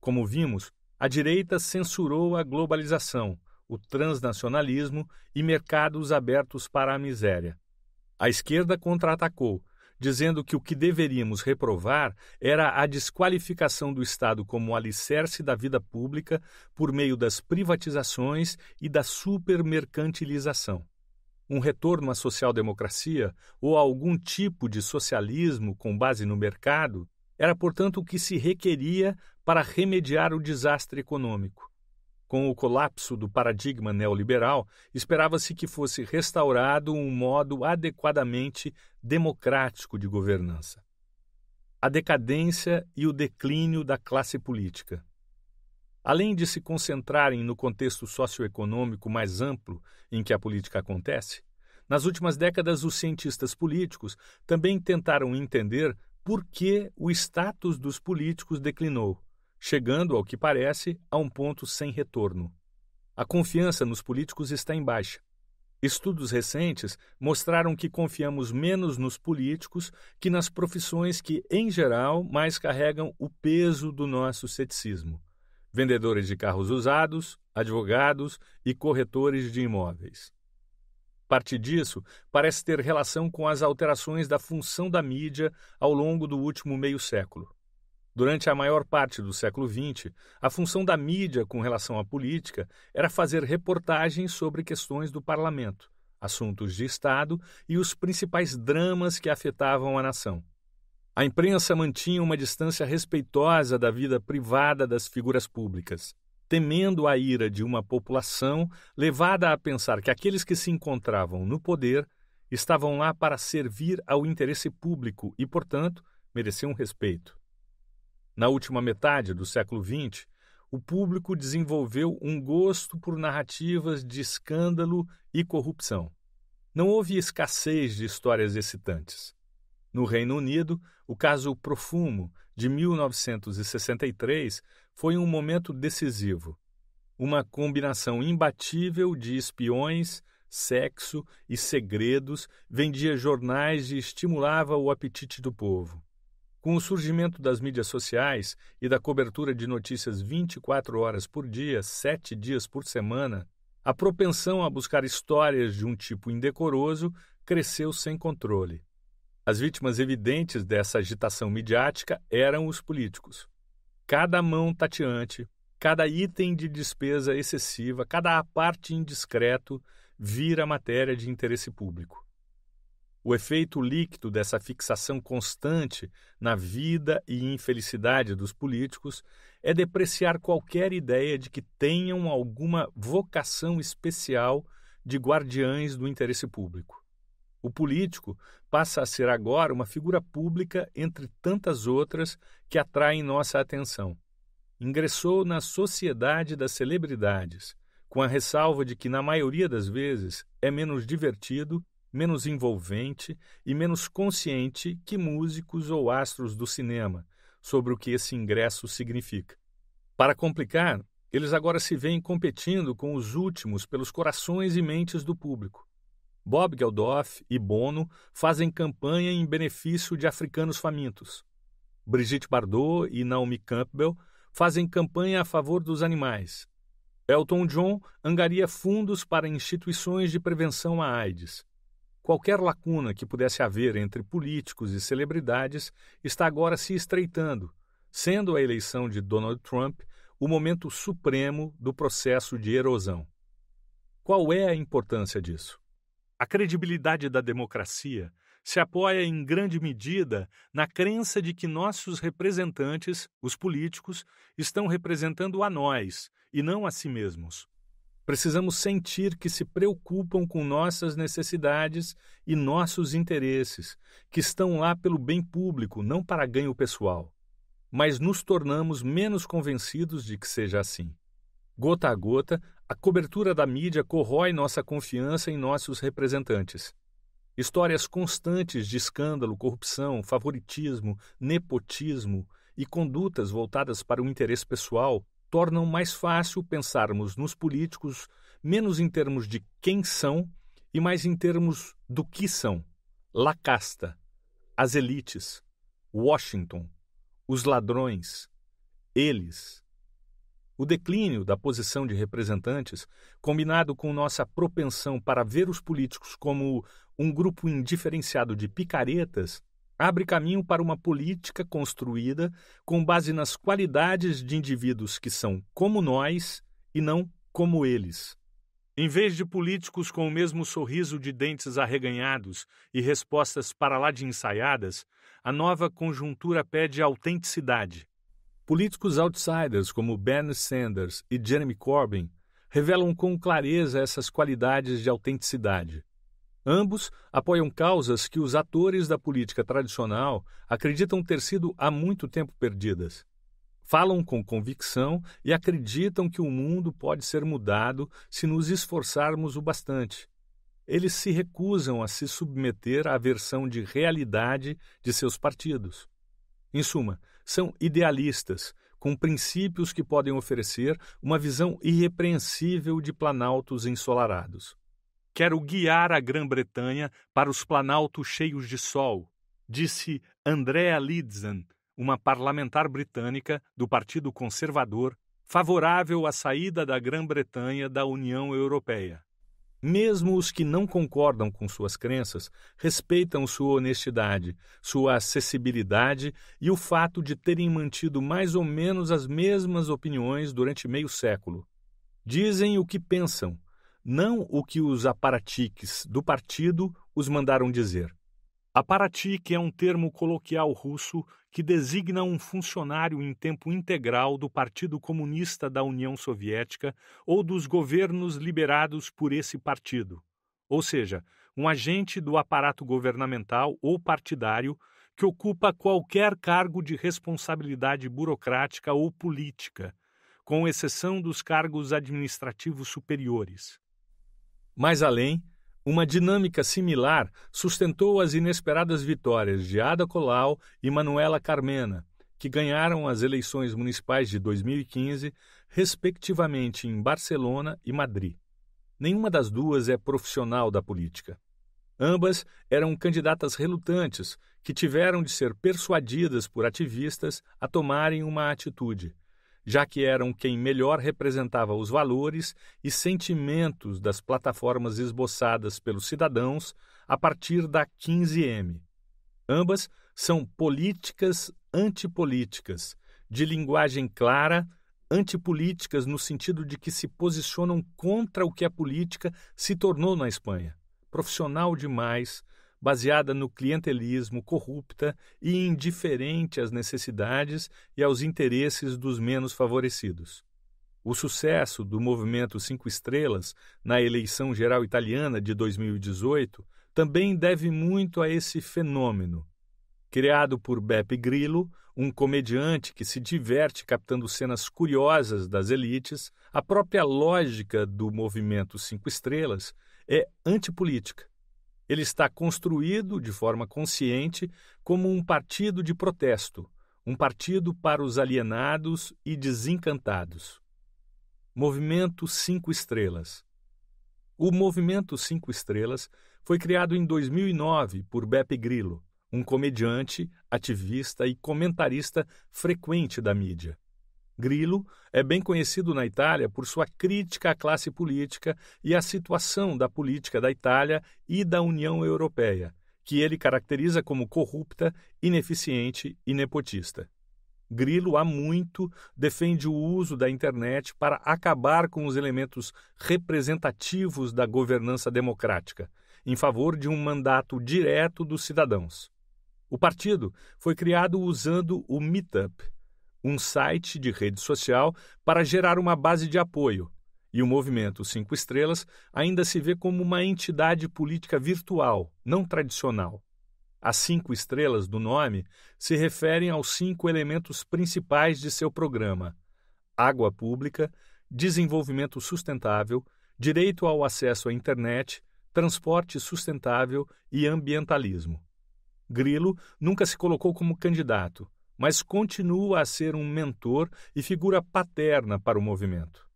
Como vimos, a direita censurou a globalização, o transnacionalismo e mercados abertos para a miséria. A esquerda contra-atacou, dizendo que o que deveríamos reprovar era a desqualificação do Estado como alicerce da vida pública por meio das privatizações e da supermercantilização. Um retorno à social-democracia ou a algum tipo de socialismo com base no mercado era, portanto, o que se requeria para remediar o desastre econômico. Com o colapso do paradigma neoliberal, esperava-se que fosse restaurado um modo adequadamente democrático de governança. A decadência e o declínio da classe política. Além de se concentrarem no contexto socioeconômico mais amplo em que a política acontece, nas últimas décadas os cientistas políticos também tentaram entender por que o status dos políticos declinou chegando, ao que parece, a um ponto sem retorno. A confiança nos políticos está em baixa. Estudos recentes mostraram que confiamos menos nos políticos que nas profissões que, em geral, mais carregam o peso do nosso ceticismo: vendedores de carros usados, advogados e corretores de imóveis. Parte disso parece ter relação com as alterações da função da mídia ao longo do último meio século. Durante a maior parte do século XX, a função da mídia com relação à política era fazer reportagens sobre questões do parlamento, assuntos de Estado e os principais dramas que afetavam a nação. A imprensa mantinha uma distância respeitosa da vida privada das figuras públicas, temendo a ira de uma população levada a pensar que aqueles que se encontravam no poder estavam lá para servir ao interesse público e, portanto, mereciam respeito. Na última metade do século XX, o público desenvolveu um gosto por narrativas de escândalo e corrupção. Não houve escassez de histórias excitantes. No Reino Unido, o caso Profumo, de 1963, foi um momento decisivo. Uma combinação imbatível de espiões, sexo e segredos vendia jornais e estimulava o apetite do povo. Com o surgimento das mídias sociais e da cobertura de notícias 24 horas por dia, 7 dias por semana, a propensão a buscar histórias de um tipo indecoroso cresceu sem controle. As vítimas evidentes dessa agitação midiática eram os políticos. Cada mão tateante, cada item de despesa excessiva, cada aparte indiscreto vira matéria de interesse público. O efeito líquido dessa fixação constante na vida e infelicidade dos políticos é depreciar qualquer ideia de que tenham alguma vocação especial de guardiães do interesse público. O político passa a ser agora uma figura pública entre tantas outras que atraem nossa atenção. Ingressou na sociedade das celebridades, com a ressalva de que, na maioria das vezes, é menos divertido menos envolvente e menos consciente que músicos ou astros do cinema sobre o que esse ingresso significa. Para complicar, eles agora se veem competindo com os últimos pelos corações e mentes do público. Bob Geldof e Bono fazem campanha em benefício de africanos famintos. Brigitte Bardot e Naomi Campbell fazem campanha a favor dos animais. Elton John angaria fundos para instituições de prevenção à AIDS. Qualquer lacuna que pudesse haver entre políticos e celebridades está agora se estreitando, sendo a eleição de Donald Trump o momento supremo do processo de erosão. Qual é a importância disso? A credibilidade da democracia se apoia em grande medida na crença de que nossos representantes, os políticos, estão representando a nós e não a si mesmos. Precisamos sentir que se preocupam com nossas necessidades e nossos interesses, que estão lá pelo bem público, não para ganho pessoal. Mas nos tornamos menos convencidos de que seja assim. Gota a gota, a cobertura da mídia corrói nossa confiança em nossos representantes. Histórias constantes de escândalo, corrupção, favoritismo, nepotismo e condutas voltadas para o interesse pessoal tornam mais fácil pensarmos nos políticos menos em termos de quem são e mais em termos do que são. La casta, as elites, Washington, os ladrões, eles. O declínio da posição de representantes, combinado com nossa propensão para ver os políticos como um grupo indiferenciado de picaretas, abre caminho para uma política construída com base nas qualidades de indivíduos que são como nós e não como eles. Em vez de políticos com o mesmo sorriso de dentes arreganhados e respostas para lá de ensaiadas, a nova conjuntura pede autenticidade. Políticos outsiders como Bernie Sanders e Jeremy Corbyn revelam com clareza essas qualidades de autenticidade. Ambos apoiam causas que os atores da política tradicional acreditam ter sido há muito tempo perdidas. Falam com convicção e acreditam que o mundo pode ser mudado se nos esforçarmos o bastante. Eles se recusam a se submeter à versão de realidade de seus partidos. Em suma, são idealistas, com princípios que podem oferecer uma visão irrepreensível de planaltos ensolarados. Quero guiar a Grã-Bretanha para os planaltos cheios de sol, disse Andrea Leadsom, uma parlamentar britânica do Partido Conservador, favorável à saída da Grã-Bretanha da União Europeia. Mesmo os que não concordam com suas crenças respeitam sua honestidade, sua acessibilidade e o fato de terem mantido mais ou menos as mesmas opiniões durante meio século. Dizem o que pensam, não o que os aparatiques do partido os mandaram dizer. Aparatik é um termo coloquial russo que designa um funcionário em tempo integral do Partido Comunista da União Soviética ou dos governos liberados por esse partido, ou seja, um agente do aparato governamental ou partidário que ocupa qualquer cargo de responsabilidade burocrática ou política, com exceção dos cargos administrativos superiores. Mais além, uma dinâmica similar sustentou as inesperadas vitórias de Ada Colau e Manuela Carmena, que ganharam as eleições municipais de 2015, respectivamente em Barcelona e Madrid. Nenhuma das duas é profissional da política. Ambas eram candidatas relutantes que tiveram de ser persuadidas por ativistas a tomarem uma atitude já que eram quem melhor representava os valores e sentimentos das plataformas esboçadas pelos cidadãos a partir da 15M. Ambas são políticas antipolíticas, de linguagem clara, antipolíticas no sentido de que se posicionam contra o que a política se tornou na Espanha. Profissional demais, baseada no clientelismo, corrupta e indiferente às necessidades e aos interesses dos menos favorecidos. O sucesso do movimento Cinco Estrelas na eleição geral italiana de 2018 também deve muito a esse fenômeno. Criado por Beppe Grillo, um comediante que se diverte captando cenas curiosas das elites, a própria lógica do movimento Cinco Estrelas é antipolítica. Ele está construído de forma consciente como um partido de protesto, um partido para os alienados e desencantados. Movimento Cinco Estrelas O Movimento Cinco Estrelas foi criado em 2009 por Beppe Grillo, um comediante, ativista e comentarista frequente da mídia. Grillo é bem conhecido na Itália por sua crítica à classe política e à situação da política da Itália e da União Europeia, que ele caracteriza como corrupta, ineficiente e nepotista. Grillo há muito defende o uso da internet para acabar com os elementos representativos da governança democrática, em favor de um mandato direto dos cidadãos. O partido foi criado usando o Meetup, um site de rede social para gerar uma base de apoio. E o movimento Cinco Estrelas ainda se vê como uma entidade política virtual, não tradicional. As cinco estrelas do nome se referem aos cinco elementos principais de seu programa: água pública, desenvolvimento sustentável, direito ao acesso à internet, transporte sustentável e ambientalismo. Grilo nunca se colocou como candidato, mas continua a ser um mentor e figura paterna para o movimento.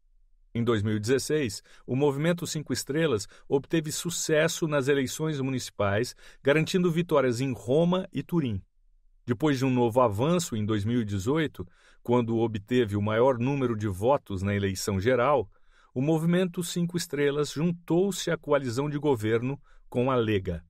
Em 2016, o Movimento Cinco Estrelas obteve sucesso nas eleições municipais, garantindo vitórias em Roma e Turim. Depois de um novo avanço em 2018, quando obteve o maior número de votos na eleição geral, o Movimento Cinco Estrelas juntou-se à coalizão de governo com a Lega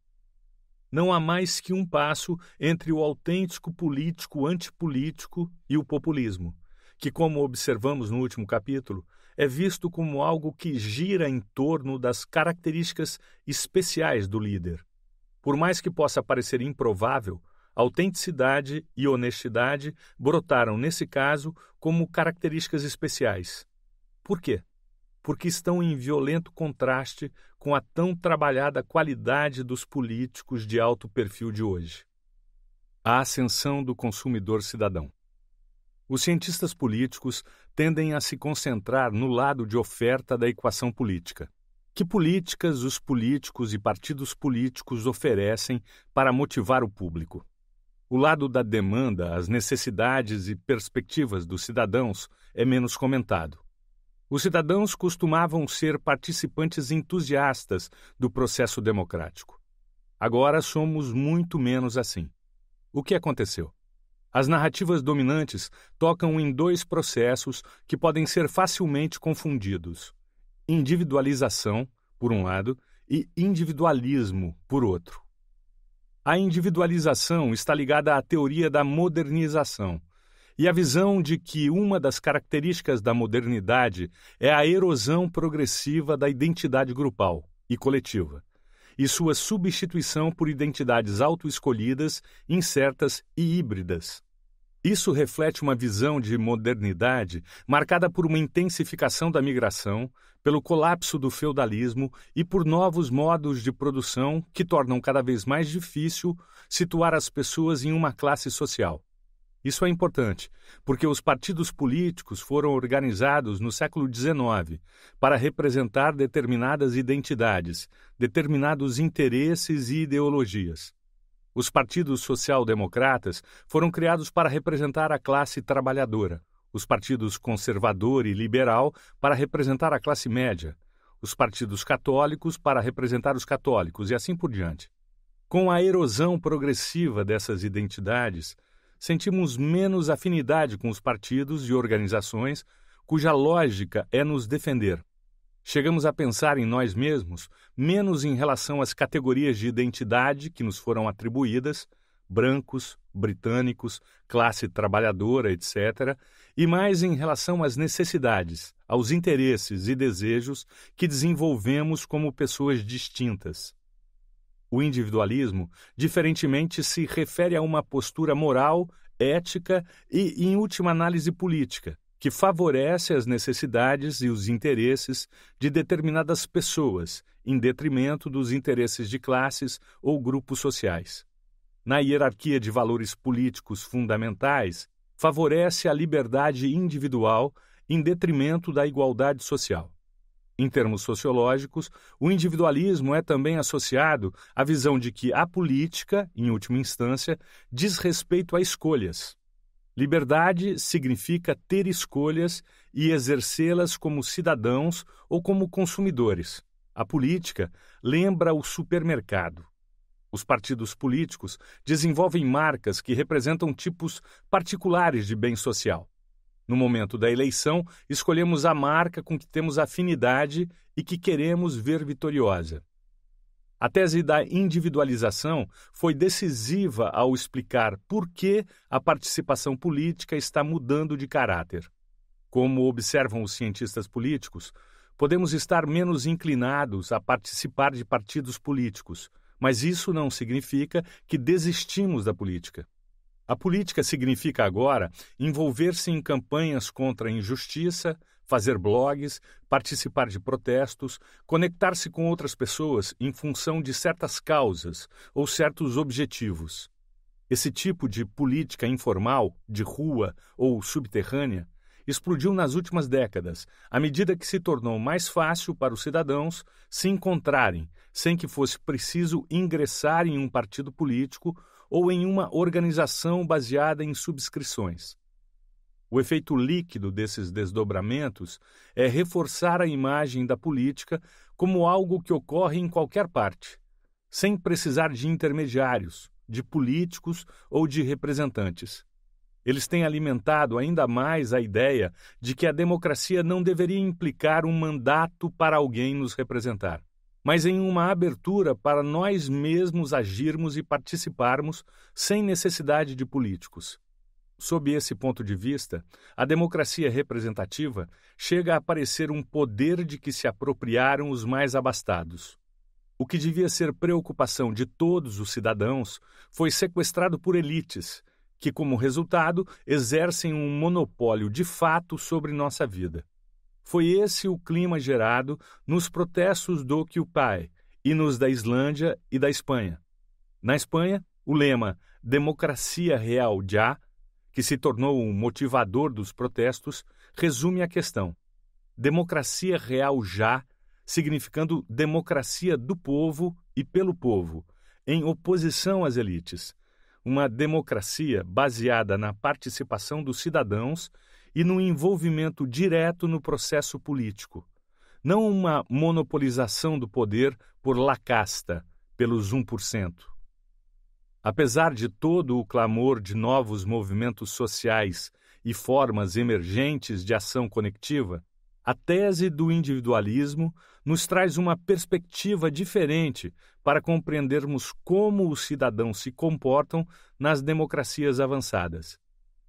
não há mais que um passo entre o autêntico político antipolítico e o populismo, que, como observamos no último capítulo, é visto como algo que gira em torno das características especiais do líder. Por mais que possa parecer improvável, autenticidade e honestidade brotaram nesse caso como características especiais. Por quê? porque estão em violento contraste com a tão trabalhada qualidade dos políticos de alto perfil de hoje. A ascensão do consumidor cidadão. Os cientistas políticos tendem a se concentrar no lado de oferta da equação política. Que políticas os políticos e partidos políticos oferecem para motivar o público? O lado da demanda, as necessidades e perspectivas dos cidadãos é menos comentado. Os cidadãos costumavam ser participantes entusiastas do processo democrático. Agora somos muito menos assim. O que aconteceu? As narrativas dominantes tocam em dois processos que podem ser facilmente confundidos: individualização, por um lado, e individualismo, por outro. A individualização está ligada à teoria da modernização, e a visão de que uma das características da modernidade é a erosão progressiva da identidade grupal e coletiva, e sua substituição por identidades autoescolhidas, incertas e híbridas. Isso reflete uma visão de modernidade marcada por uma intensificação da migração, pelo colapso do feudalismo e por novos modos de produção que tornam cada vez mais difícil situar as pessoas em uma classe social. Isso é importante, porque os partidos políticos foram organizados no século XIX para representar determinadas identidades, determinados interesses e ideologias. Os partidos social-democratas foram criados para representar a classe trabalhadora, os partidos conservador e liberal para representar a classe média, os partidos católicos para representar os católicos e assim por diante. Com a erosão progressiva dessas identidades, sentimos menos afinidade com os partidos e organizações cuja lógica é nos defender. Chegamos a pensar em nós mesmos menos em relação às categorias de identidade que nos foram atribuídas brancos, britânicos, classe trabalhadora, etc., e mais em relação às necessidades, aos interesses e desejos que desenvolvemos como pessoas distintas. O individualismo, diferentemente, se refere a uma postura moral, ética e, em última análise, política, que favorece as necessidades e os interesses de determinadas pessoas, em detrimento dos interesses de classes ou grupos sociais. Na hierarquia de valores políticos fundamentais, favorece a liberdade individual em detrimento da igualdade social. Em termos sociológicos, o individualismo é também associado à visão de que a política, em última instância, diz respeito a escolhas. Liberdade significa ter escolhas e exercê-las como cidadãos ou como consumidores. A política lembra o supermercado. Os partidos políticos desenvolvem marcas que representam tipos particulares de bem social. No momento da eleição, escolhemos a marca com que temos afinidade e que queremos ver vitoriosa. A tese da individualização foi decisiva ao explicar por que a participação política está mudando de caráter. Como observam os cientistas políticos, podemos estar menos inclinados a participar de partidos políticos, mas isso não significa que desistimos da política. A política significa agora envolver-se em campanhas contra a injustiça, fazer blogs, participar de protestos, conectar-se com outras pessoas em função de certas causas ou certos objetivos. Esse tipo de política informal, de rua ou subterrânea, explodiu nas últimas décadas, à medida que se tornou mais fácil para os cidadãos se encontrarem, sem que fosse preciso ingressar em um partido político ou em uma organização baseada em subscrições. O efeito líquido desses desdobramentos é reforçar a imagem da política como algo que ocorre em qualquer parte, sem precisar de intermediários, de políticos ou de representantes. Eles têm alimentado ainda mais a ideia de que a democracia não deveria implicar um mandato para alguém nos representar mas em uma abertura para nós mesmos agirmos e participarmos sem necessidade de políticos. Sob esse ponto de vista, a democracia representativa chega a parecer um poder de que se apropriaram os mais abastados. O que devia ser preocupação de todos os cidadãos foi sequestrado por elites, que, como resultado, exercem um monopólio de fato sobre nossa vida. Foi esse o clima gerado nos protestos do Occupy e nos da Islândia e da Espanha. Na Espanha, o lema Democracia Real Já, que se tornou um motivador dos protestos, resume a questão. Democracia Real Já, significando democracia do povo e pelo povo, em oposição às elites. Uma democracia baseada na participação dos cidadãos e no envolvimento direto no processo político. Não uma monopolização do poder por lacasta, pelos 1%. Apesar de todo o clamor de novos movimentos sociais e formas emergentes de ação conectiva, a tese do individualismo nos traz uma perspectiva diferente para compreendermos como os cidadãos se comportam nas democracias avançadas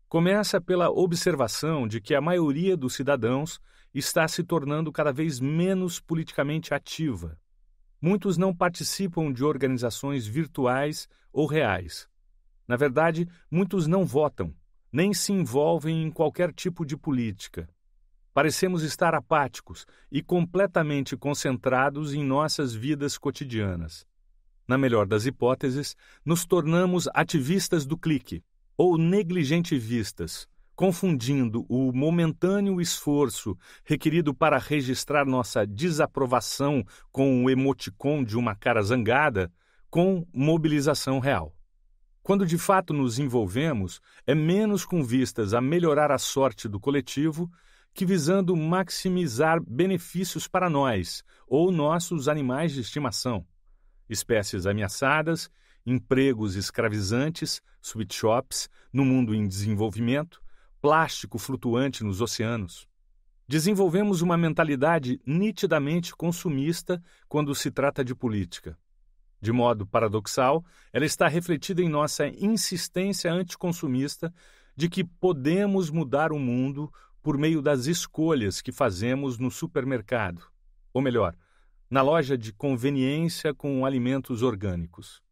começa pela observação de que a maioria dos cidadãos está se tornando cada vez menos politicamente ativa. Muitos não participam de organizações virtuais ou reais. Na verdade, muitos não votam, nem se envolvem em qualquer tipo de política. Parecemos estar apáticos e completamente concentrados em nossas vidas cotidianas. Na melhor das hipóteses, nos tornamos ativistas do clique, ou vistas, confundindo o momentâneo esforço requerido para registrar nossa desaprovação com o emoticon de uma cara zangada com mobilização real. Quando de fato nos envolvemos, é menos com vistas a melhorar a sorte do coletivo que visando maximizar benefícios para nós ou nossos animais de estimação, espécies ameaçadas empregos escravizantes, sweatshops, no mundo em desenvolvimento, plástico flutuante nos oceanos. Desenvolvemos uma mentalidade nitidamente consumista quando se trata de política. De modo paradoxal, ela está refletida em nossa insistência anticonsumista de que podemos mudar o mundo por meio das escolhas que fazemos no supermercado, ou melhor, na loja de conveniência com alimentos orgânicos.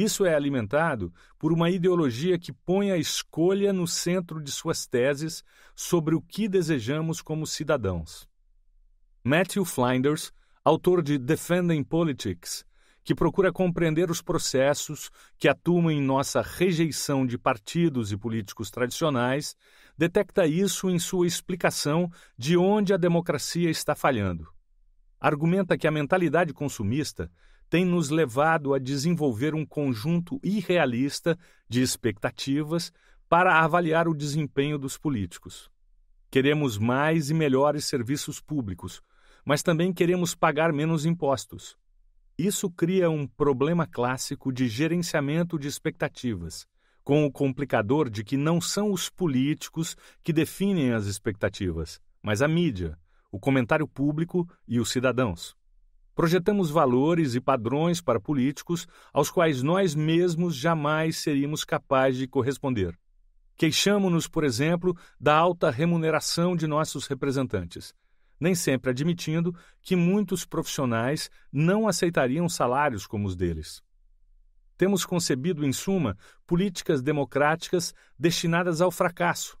Isso é alimentado por uma ideologia que põe a escolha no centro de suas teses sobre o que desejamos como cidadãos. Matthew Flinders, autor de Defending Politics, que procura compreender os processos que atuam em nossa rejeição de partidos e políticos tradicionais, detecta isso em sua explicação de onde a democracia está falhando argumenta que a mentalidade consumista tem nos levado a desenvolver um conjunto irrealista de expectativas para avaliar o desempenho dos políticos. Queremos mais e melhores serviços públicos, mas também queremos pagar menos impostos. Isso cria um problema clássico de gerenciamento de expectativas, com o complicador de que não são os políticos que definem as expectativas, mas a mídia, o comentário público e os cidadãos. Projetamos valores e padrões para políticos aos quais nós mesmos jamais seríamos capazes de corresponder. Queixamo-nos, por exemplo, da alta remuneração de nossos representantes, nem sempre admitindo que muitos profissionais não aceitariam salários como os deles. Temos concebido, em suma, políticas democráticas destinadas ao fracasso,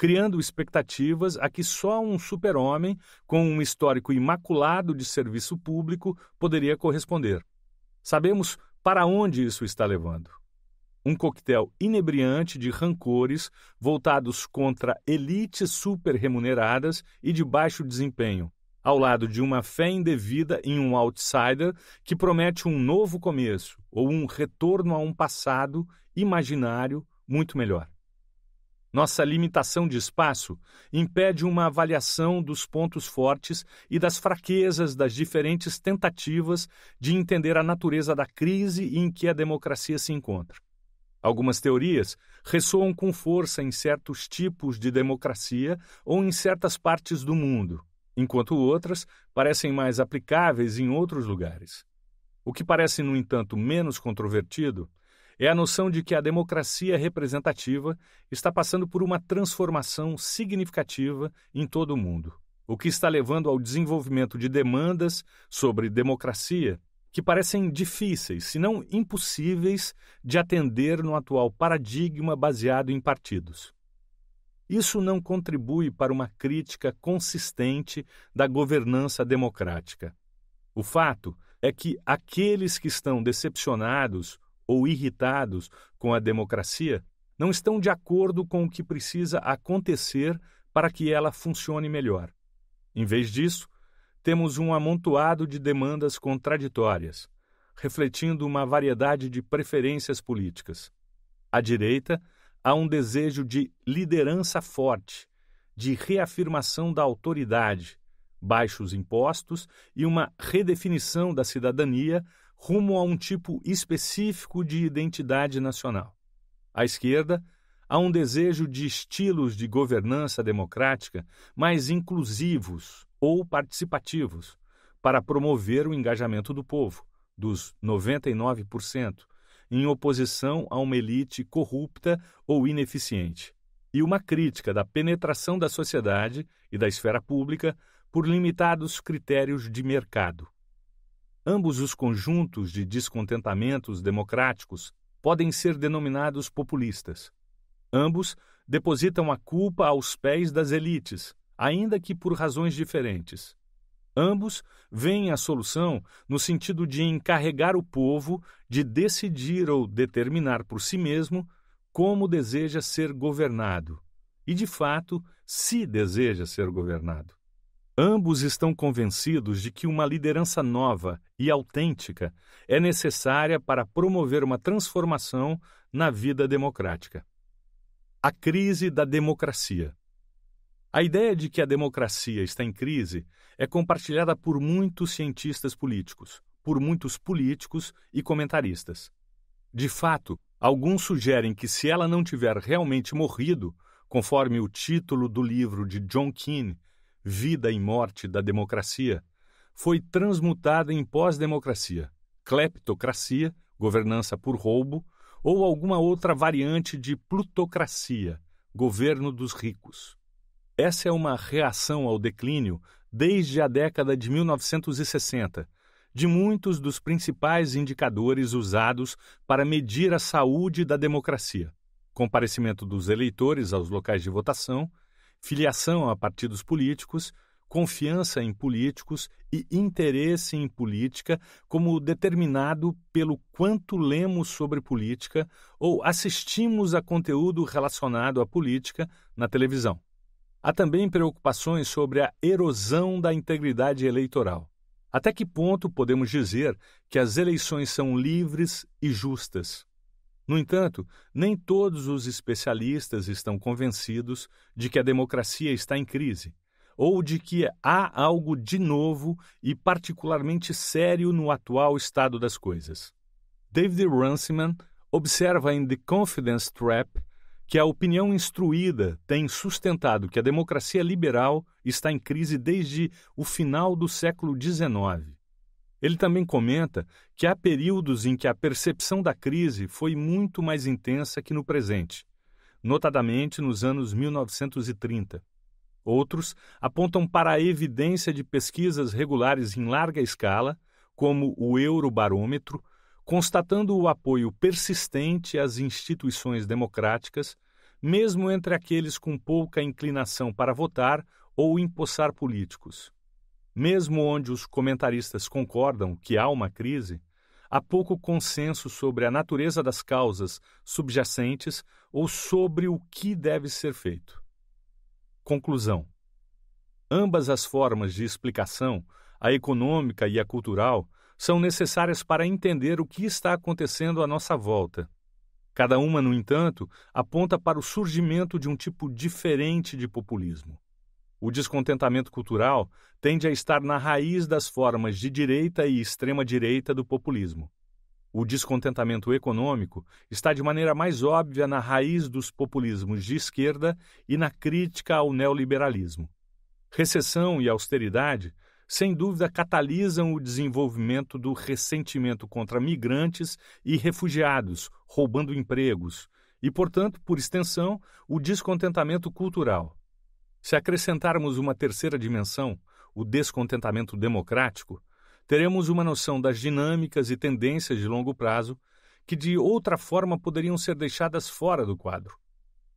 criando expectativas a que só um super-homem com um histórico imaculado de serviço público poderia corresponder. Sabemos para onde isso está levando. Um coquetel inebriante de rancores voltados contra elites super-remuneradas e de baixo desempenho, ao lado de uma fé indevida em um outsider que promete um novo começo ou um retorno a um passado imaginário muito melhor. Nossa limitação de espaço impede uma avaliação dos pontos fortes e das fraquezas das diferentes tentativas de entender a natureza da crise em que a democracia se encontra. Algumas teorias ressoam com força em certos tipos de democracia ou em certas partes do mundo, enquanto outras parecem mais aplicáveis em outros lugares. O que parece, no entanto, menos controvertido é a noção de que a democracia representativa está passando por uma transformação significativa em todo o mundo, o que está levando ao desenvolvimento de demandas sobre democracia que parecem difíceis, se não impossíveis, de atender no atual paradigma baseado em partidos. Isso não contribui para uma crítica consistente da governança democrática. O fato é que aqueles que estão decepcionados ou irritados com a democracia não estão de acordo com o que precisa acontecer para que ela funcione melhor. Em vez disso, temos um amontoado de demandas contraditórias, refletindo uma variedade de preferências políticas. À direita, há um desejo de liderança forte, de reafirmação da autoridade, baixos impostos e uma redefinição da cidadania rumo a um tipo específico de identidade nacional. À esquerda, há um desejo de estilos de governança democrática mais inclusivos ou participativos para promover o engajamento do povo, dos 99%, em oposição a uma elite corrupta ou ineficiente, e uma crítica da penetração da sociedade e da esfera pública por limitados critérios de mercado. Ambos os conjuntos de descontentamentos democráticos podem ser denominados populistas. Ambos depositam a culpa aos pés das elites, ainda que por razões diferentes. Ambos veem a solução no sentido de encarregar o povo de decidir ou determinar por si mesmo como deseja ser governado e, de fato, se deseja ser governado. Ambos estão convencidos de que uma liderança nova e autêntica é necessária para promover uma transformação na vida democrática. A crise da democracia. A ideia de que a democracia está em crise é compartilhada por muitos cientistas políticos, por muitos políticos e comentaristas. De fato, alguns sugerem que se ela não tiver realmente morrido, conforme o título do livro de John Keane, vida e morte da democracia, foi transmutada em pós-democracia, cleptocracia, governança por roubo, ou alguma outra variante de plutocracia, governo dos ricos. Essa é uma reação ao declínio desde a década de 1960 de muitos dos principais indicadores usados para medir a saúde da democracia comparecimento dos eleitores aos locais de votação, filiação a partidos políticos, confiança em políticos e interesse em política como determinado pelo quanto lemos sobre política ou assistimos a conteúdo relacionado à política na televisão. Há também preocupações sobre a erosão da integridade eleitoral. Até que ponto podemos dizer que as eleições são livres e justas? No entanto, nem todos os especialistas estão convencidos de que a democracia está em crise, ou de que há algo de novo e particularmente sério no atual estado das coisas. David Runciman observa em The Confidence Trap que a opinião instruída tem sustentado que a democracia liberal está em crise desde o final do século XIX. Ele também comenta que há períodos em que a percepção da crise foi muito mais intensa que no presente, notadamente nos anos 1930. Outros apontam para a evidência de pesquisas regulares em larga escala, como o Eurobarômetro, constatando o apoio persistente às instituições democráticas, mesmo entre aqueles com pouca inclinação para votar ou empossar políticos. Mesmo onde os comentaristas concordam que há uma crise, há pouco consenso sobre a natureza das causas subjacentes ou sobre o que deve ser feito. Conclusão: Ambas as formas de explicação, a econômica e a cultural, são necessárias para entender o que está acontecendo à nossa volta. Cada uma, no entanto, aponta para o surgimento de um tipo diferente de populismo. O descontentamento cultural tende a estar na raiz das formas de direita e extrema-direita do populismo. O descontentamento econômico está de maneira mais óbvia na raiz dos populismos de esquerda e na crítica ao neoliberalismo. Recessão e austeridade, sem dúvida, catalisam o desenvolvimento do ressentimento contra migrantes e refugiados, roubando empregos, e, portanto, por extensão, o descontentamento cultural. Se acrescentarmos uma terceira dimensão, o descontentamento democrático, teremos uma noção das dinâmicas e tendências de longo prazo que de outra forma poderiam ser deixadas fora do quadro.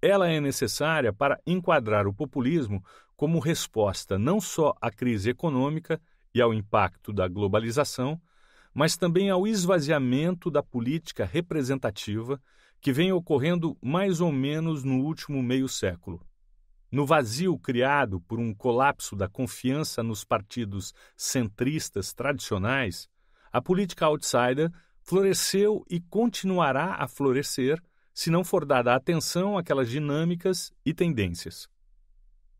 Ela é necessária para enquadrar o populismo como resposta não só à crise econômica e ao impacto da globalização, mas também ao esvaziamento da política representativa que vem ocorrendo mais ou menos no último meio século. No vazio criado por um colapso da confiança nos partidos centristas tradicionais, a política outsider floresceu e continuará a florescer se não for dada atenção àquelas dinâmicas e tendências.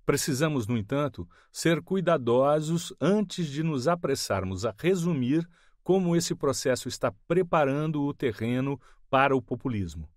Precisamos, no entanto, ser cuidadosos antes de nos apressarmos a resumir como esse processo está preparando o terreno para o populismo.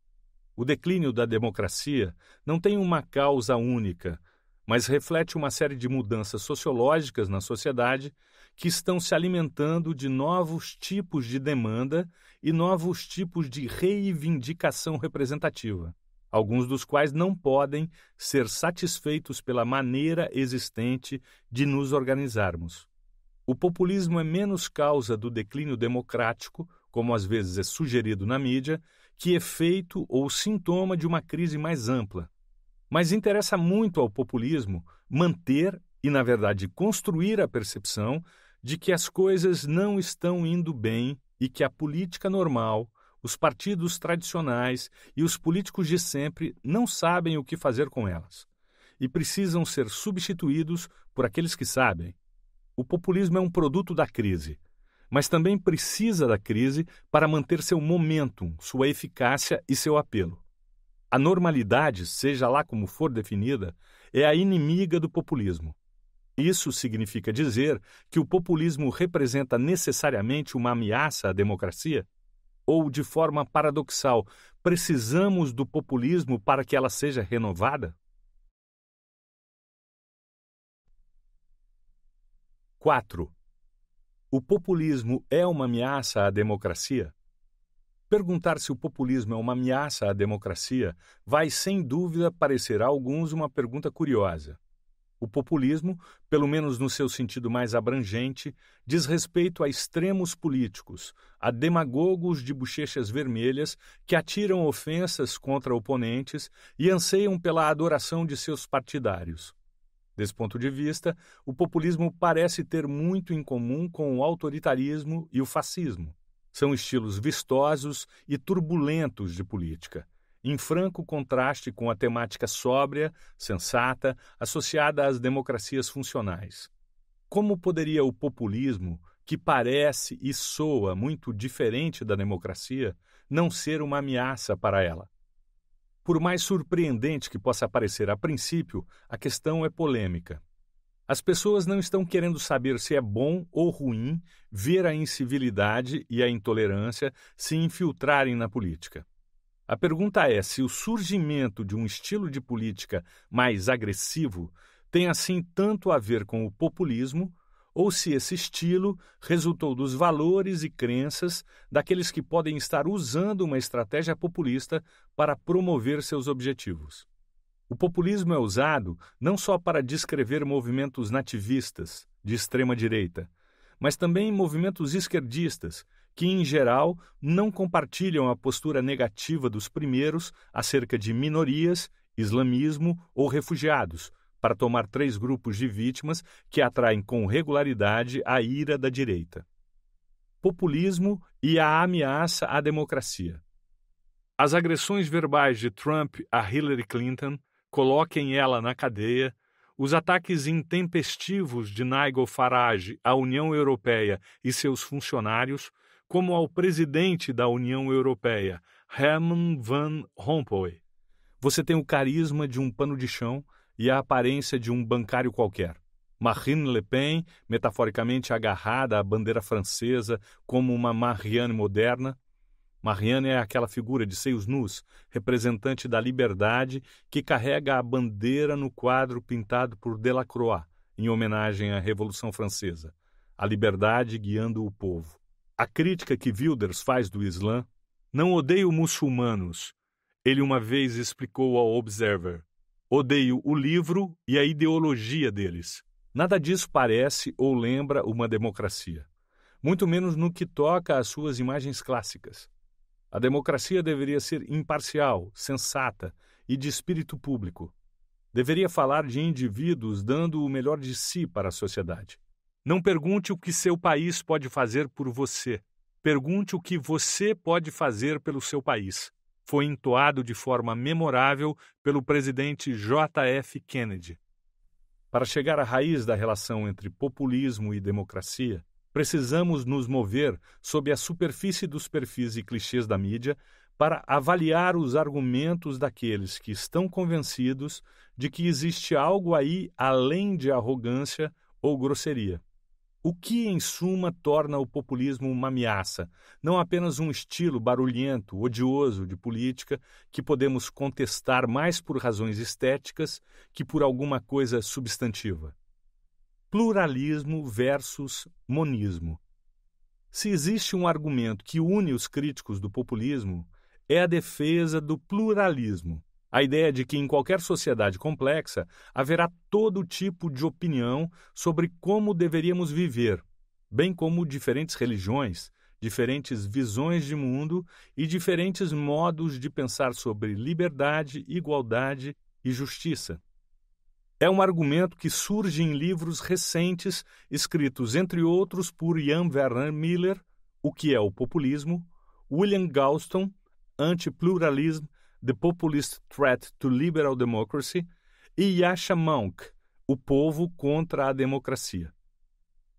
O declínio da democracia não tem uma causa única, mas reflete uma série de mudanças sociológicas na sociedade que estão se alimentando de novos tipos de demanda e novos tipos de reivindicação representativa, alguns dos quais não podem ser satisfeitos pela maneira existente de nos organizarmos. O populismo é menos causa do declínio democrático, como às vezes é sugerido na mídia, que é feito ou sintoma de uma crise mais ampla. Mas interessa muito ao populismo manter e, na verdade, construir a percepção de que as coisas não estão indo bem e que a política normal, os partidos tradicionais e os políticos de sempre não sabem o que fazer com elas e precisam ser substituídos por aqueles que sabem. O populismo é um produto da crise, mas também precisa da crise para manter seu momentum, sua eficácia e seu apelo. A normalidade, seja lá como for definida, é a inimiga do populismo. Isso significa dizer que o populismo representa necessariamente uma ameaça à democracia? Ou, de forma paradoxal, precisamos do populismo para que ela seja renovada? 4. O populismo é uma ameaça à democracia? Perguntar se o populismo é uma ameaça à democracia vai, sem dúvida, parecer a alguns uma pergunta curiosa. O populismo, pelo menos no seu sentido mais abrangente, diz respeito a extremos políticos, a demagogos de bochechas vermelhas que atiram ofensas contra oponentes e anseiam pela adoração de seus partidários. Desse ponto de vista, o populismo parece ter muito em comum com o autoritarismo e o fascismo. São estilos vistosos e turbulentos de política, em franco contraste com a temática sóbria, sensata, associada às democracias funcionais. Como poderia o populismo, que parece e soa muito diferente da democracia, não ser uma ameaça para ela? Por mais surpreendente que possa parecer a princípio, a questão é polêmica. As pessoas não estão querendo saber se é bom ou ruim ver a incivilidade e a intolerância se infiltrarem na política. A pergunta é se o surgimento de um estilo de política mais agressivo tem assim tanto a ver com o populismo ou se esse estilo resultou dos valores e crenças daqueles que podem estar usando uma estratégia populista para promover seus objetivos. O populismo é usado não só para descrever movimentos nativistas, de extrema-direita, mas também movimentos esquerdistas, que em geral não compartilham a postura negativa dos primeiros acerca de minorias, islamismo ou refugiados para tomar três grupos de vítimas que atraem com regularidade a ira da direita: populismo e a ameaça à democracia. As agressões verbais de Trump a Hillary Clinton, coloquem ela na cadeia, os ataques intempestivos de Nigel Farage à União Europeia e seus funcionários, como ao presidente da União Europeia, Herman Van Rompuy. Você tem o carisma de um pano de chão e a aparência de um bancário qualquer. Marine Le Pen, metaforicamente agarrada à bandeira francesa como uma Marianne moderna. Marianne é aquela figura de seios nus, representante da liberdade, que carrega a bandeira no quadro pintado por Delacroix, em homenagem à Revolução Francesa. A liberdade guiando o povo. A crítica que Wilders faz do Islã não odeio muçulmanos. Ele uma vez explicou ao Observer: Odeio o livro e a ideologia deles. Nada disso parece ou lembra uma democracia, muito menos no que toca às suas imagens clássicas. A democracia deveria ser imparcial, sensata e de espírito público. Deveria falar de indivíduos dando o melhor de si para a sociedade. Não pergunte o que seu país pode fazer por você. Pergunte o que você pode fazer pelo seu país foi entoado de forma memorável pelo presidente J.F. Kennedy. Para chegar à raiz da relação entre populismo e democracia, precisamos nos mover sob a superfície dos perfis e clichês da mídia para avaliar os argumentos daqueles que estão convencidos de que existe algo aí além de arrogância ou grosseria. O que, em suma, torna o populismo uma ameaça, não apenas um estilo barulhento, odioso de política que podemos contestar mais por razões estéticas que por alguma coisa substantiva? Pluralismo versus monismo. Se existe um argumento que une os críticos do populismo, é a defesa do pluralismo, a ideia de que em qualquer sociedade complexa haverá todo tipo de opinião sobre como deveríamos viver, bem como diferentes religiões, diferentes visões de mundo e diferentes modos de pensar sobre liberdade, igualdade e justiça. É um argumento que surge em livros recentes escritos, entre outros, por Jan Werner Miller, O que é o populismo, William Galston, Antipluralismo The Populist Threat to Liberal Democracy, e Yasha Monk, O Povo contra a Democracia.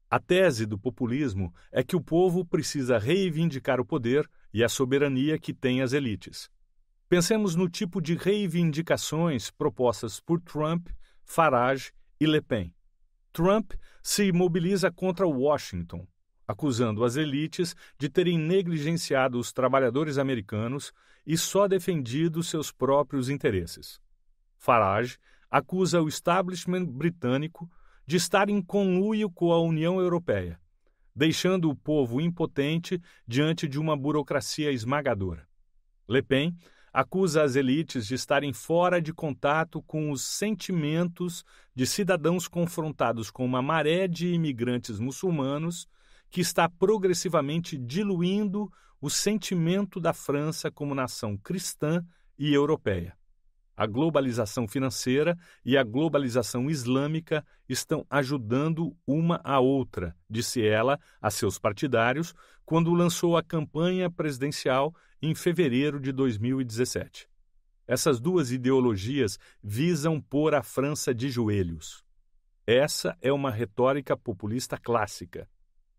A tese do populismo é que o povo precisa reivindicar o poder e a soberania que tem as elites. Pensemos no tipo de reivindicações propostas por Trump, Farage e Le Pen. Trump se mobiliza contra Washington, acusando as elites de terem negligenciado os trabalhadores americanos e só defendido seus próprios interesses. Farage acusa o establishment britânico de estar em conluio com a União Europeia, deixando o povo impotente diante de uma burocracia esmagadora. Le Pen acusa as elites de estarem fora de contato com os sentimentos de cidadãos confrontados com uma maré de imigrantes muçulmanos que está progressivamente diluindo o sentimento da França como nação cristã e europeia. A globalização financeira e a globalização islâmica estão ajudando uma a outra, disse ela a seus partidários quando lançou a campanha presidencial em fevereiro de 2017. Essas duas ideologias visam pôr a França de joelhos. Essa é uma retórica populista clássica.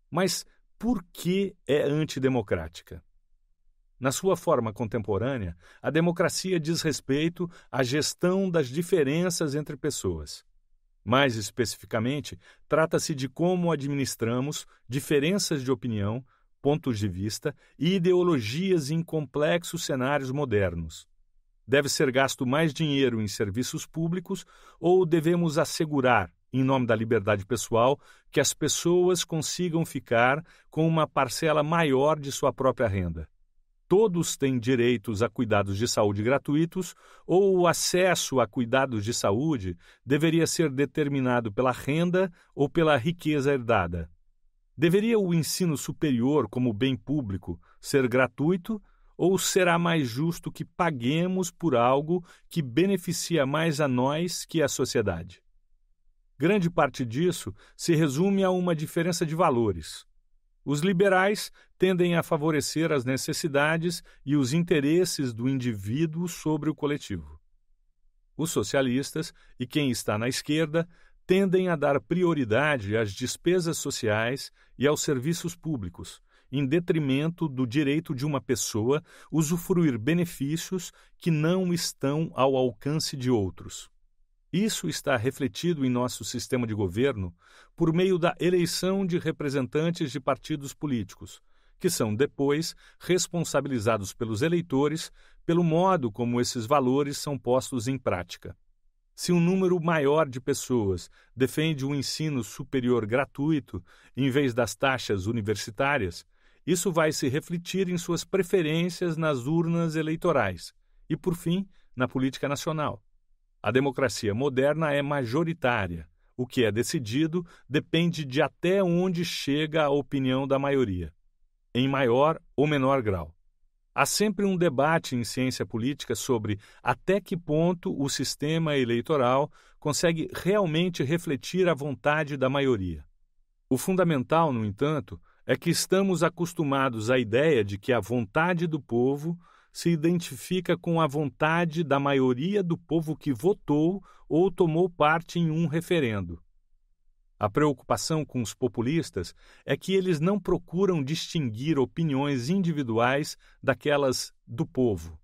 Mas por que é antidemocrática? Na sua forma contemporânea, a democracia diz respeito à gestão das diferenças entre pessoas. Mais especificamente, trata-se de como administramos diferenças de opinião, pontos de vista e ideologias em complexos cenários modernos. Deve ser gasto mais dinheiro em serviços públicos ou devemos assegurar em nome da liberdade pessoal, que as pessoas consigam ficar com uma parcela maior de sua própria renda. Todos têm direitos a cuidados de saúde gratuitos, ou o acesso a cuidados de saúde deveria ser determinado pela renda ou pela riqueza herdada. Deveria o ensino superior, como bem público, ser gratuito ou será mais justo que paguemos por algo que beneficia mais a nós que a sociedade? Grande parte disso se resume a uma diferença de valores. Os liberais tendem a favorecer as necessidades e os interesses do indivíduo sobre o coletivo. Os socialistas e quem está na esquerda tendem a dar prioridade às despesas sociais e aos serviços públicos, em detrimento do direito de uma pessoa usufruir benefícios que não estão ao alcance de outros. Isso está refletido em nosso sistema de governo por meio da eleição de representantes de partidos políticos, que são depois responsabilizados pelos eleitores pelo modo como esses valores são postos em prática. Se um número maior de pessoas defende um ensino superior gratuito em vez das taxas universitárias, isso vai se refletir em suas preferências nas urnas eleitorais e, por fim, na política nacional. A democracia moderna é majoritária. O que é decidido depende de até onde chega a opinião da maioria, em maior ou menor grau. Há sempre um debate em ciência política sobre até que ponto o sistema eleitoral consegue realmente refletir a vontade da maioria. O fundamental, no entanto, é que estamos acostumados à ideia de que a vontade do povo se identifica com a vontade da maioria do povo que votou ou tomou parte em um referendo. A preocupação com os populistas é que eles não procuram distinguir opiniões individuais daquelas do povo.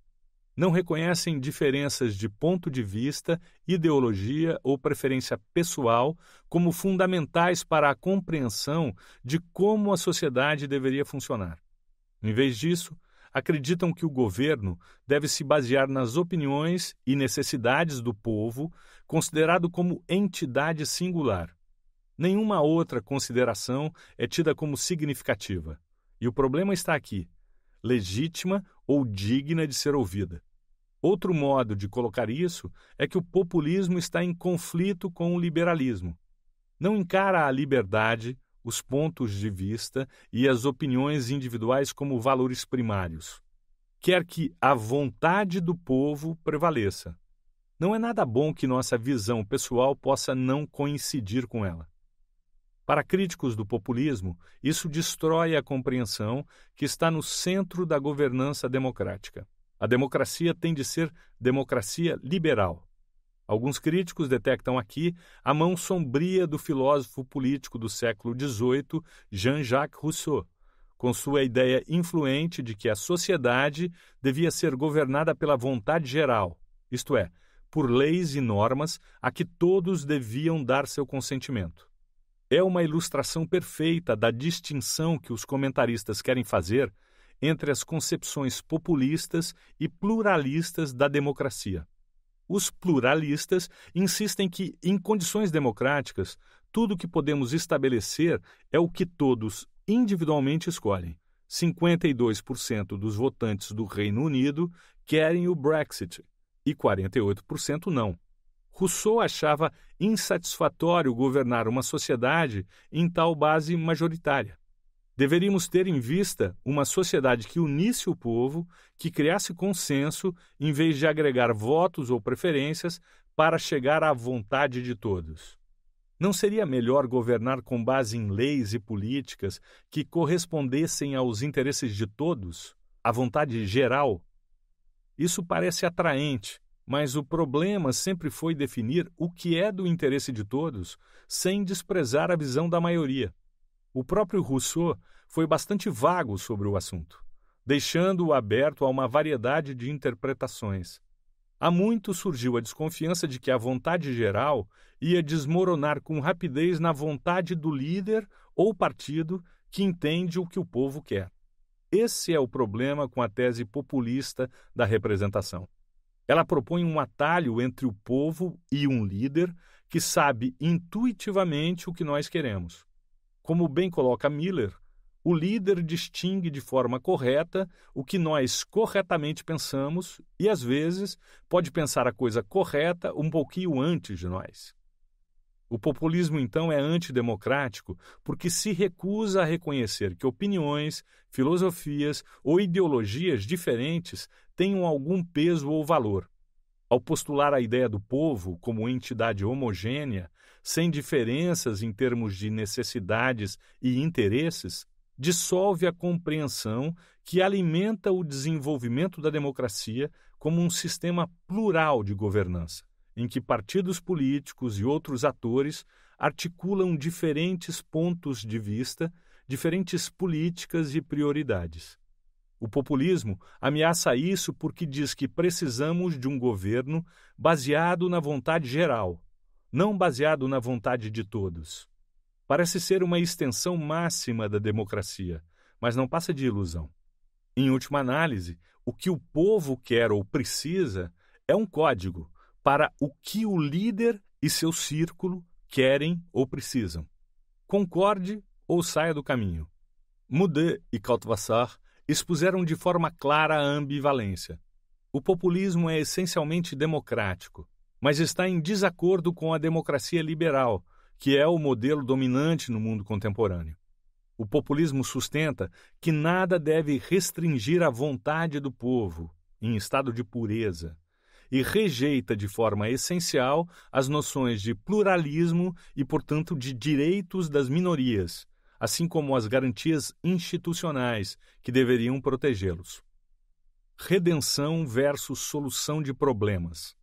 Não reconhecem diferenças de ponto de vista, ideologia ou preferência pessoal como fundamentais para a compreensão de como a sociedade deveria funcionar. Em vez disso, acreditam que o governo deve se basear nas opiniões e necessidades do povo, considerado como entidade singular. Nenhuma outra consideração é tida como significativa. E o problema está aqui: legítima ou digna de ser ouvida. Outro modo de colocar isso é que o populismo está em conflito com o liberalismo. Não encara a liberdade, os pontos de vista e as opiniões individuais como valores primários. Quer que a vontade do povo prevaleça. Não é nada bom que nossa visão pessoal possa não coincidir com ela. Para críticos do populismo, isso destrói a compreensão que está no centro da governança democrática. A democracia tem de ser democracia liberal. Alguns críticos detectam aqui a mão sombria do filósofo político do século XVIII, Jean-Jacques Rousseau, com sua ideia influente de que a sociedade devia ser governada pela vontade geral, isto é, por leis e normas a que todos deviam dar seu consentimento. É uma ilustração perfeita da distinção que os comentaristas querem fazer entre as concepções populistas e pluralistas da democracia. Os pluralistas insistem que, em condições democráticas, tudo que podemos estabelecer é o que todos individualmente escolhem. 52% dos votantes do Reino Unido querem o Brexit e 48% não. Rousseau achava insatisfatório governar uma sociedade em tal base majoritária. Deveríamos ter em vista uma sociedade que unisse o povo, que criasse consenso, em vez de agregar votos ou preferências para chegar à vontade de todos. Não seria melhor governar com base em leis e políticas que correspondessem aos interesses de todos, à vontade geral? Isso parece atraente, mas o problema sempre foi definir o que é do interesse de todos sem desprezar a visão da maioria. O próprio Rousseau foi bastante vago sobre o assunto, deixando-o aberto a uma variedade de interpretações. Há muito surgiu a desconfiança de que a vontade geral ia desmoronar com rapidez na vontade do líder ou partido que entende o que o povo quer. Esse é o problema com a tese populista da representação. Ela propõe um atalho entre o povo e um líder que sabe intuitivamente o que nós queremos. Como bem coloca Miller, o líder distingue de forma correta o que nós corretamente pensamos e, às vezes, pode pensar a coisa correta um pouquinho antes de nós. O populismo, então, é antidemocrático porque se recusa a reconhecer que opiniões, filosofias ou ideologias diferentes tenham algum peso ou valor. Ao postular a ideia do povo como entidade homogênea, sem diferenças em termos de necessidades e interesses, dissolve a compreensão que alimenta o desenvolvimento da democracia como um sistema plural de governança, em que partidos políticos e outros atores articulam diferentes pontos de vista, diferentes políticas e prioridades. O populismo ameaça isso porque diz que precisamos de um governo baseado na vontade geral, não baseado na vontade de todos. Parece ser uma extensão máxima da democracia, mas não passa de ilusão. Em última análise, o que o povo quer ou precisa é um código para o que o líder e seu círculo querem ou precisam. Concorde ou saia do caminho. Moudet e Kautvassar expuseram de forma clara a ambivalência. O populismo é essencialmente democrático, mas está em desacordo com a democracia liberal, que é o modelo dominante no mundo contemporâneo. O populismo sustenta que nada deve restringir a vontade do povo, em estado de pureza, e rejeita de forma essencial as noções de pluralismo e, portanto, de direitos das minorias, assim como as garantias institucionais que deveriam protegê-los. Redenção versus solução de problemas.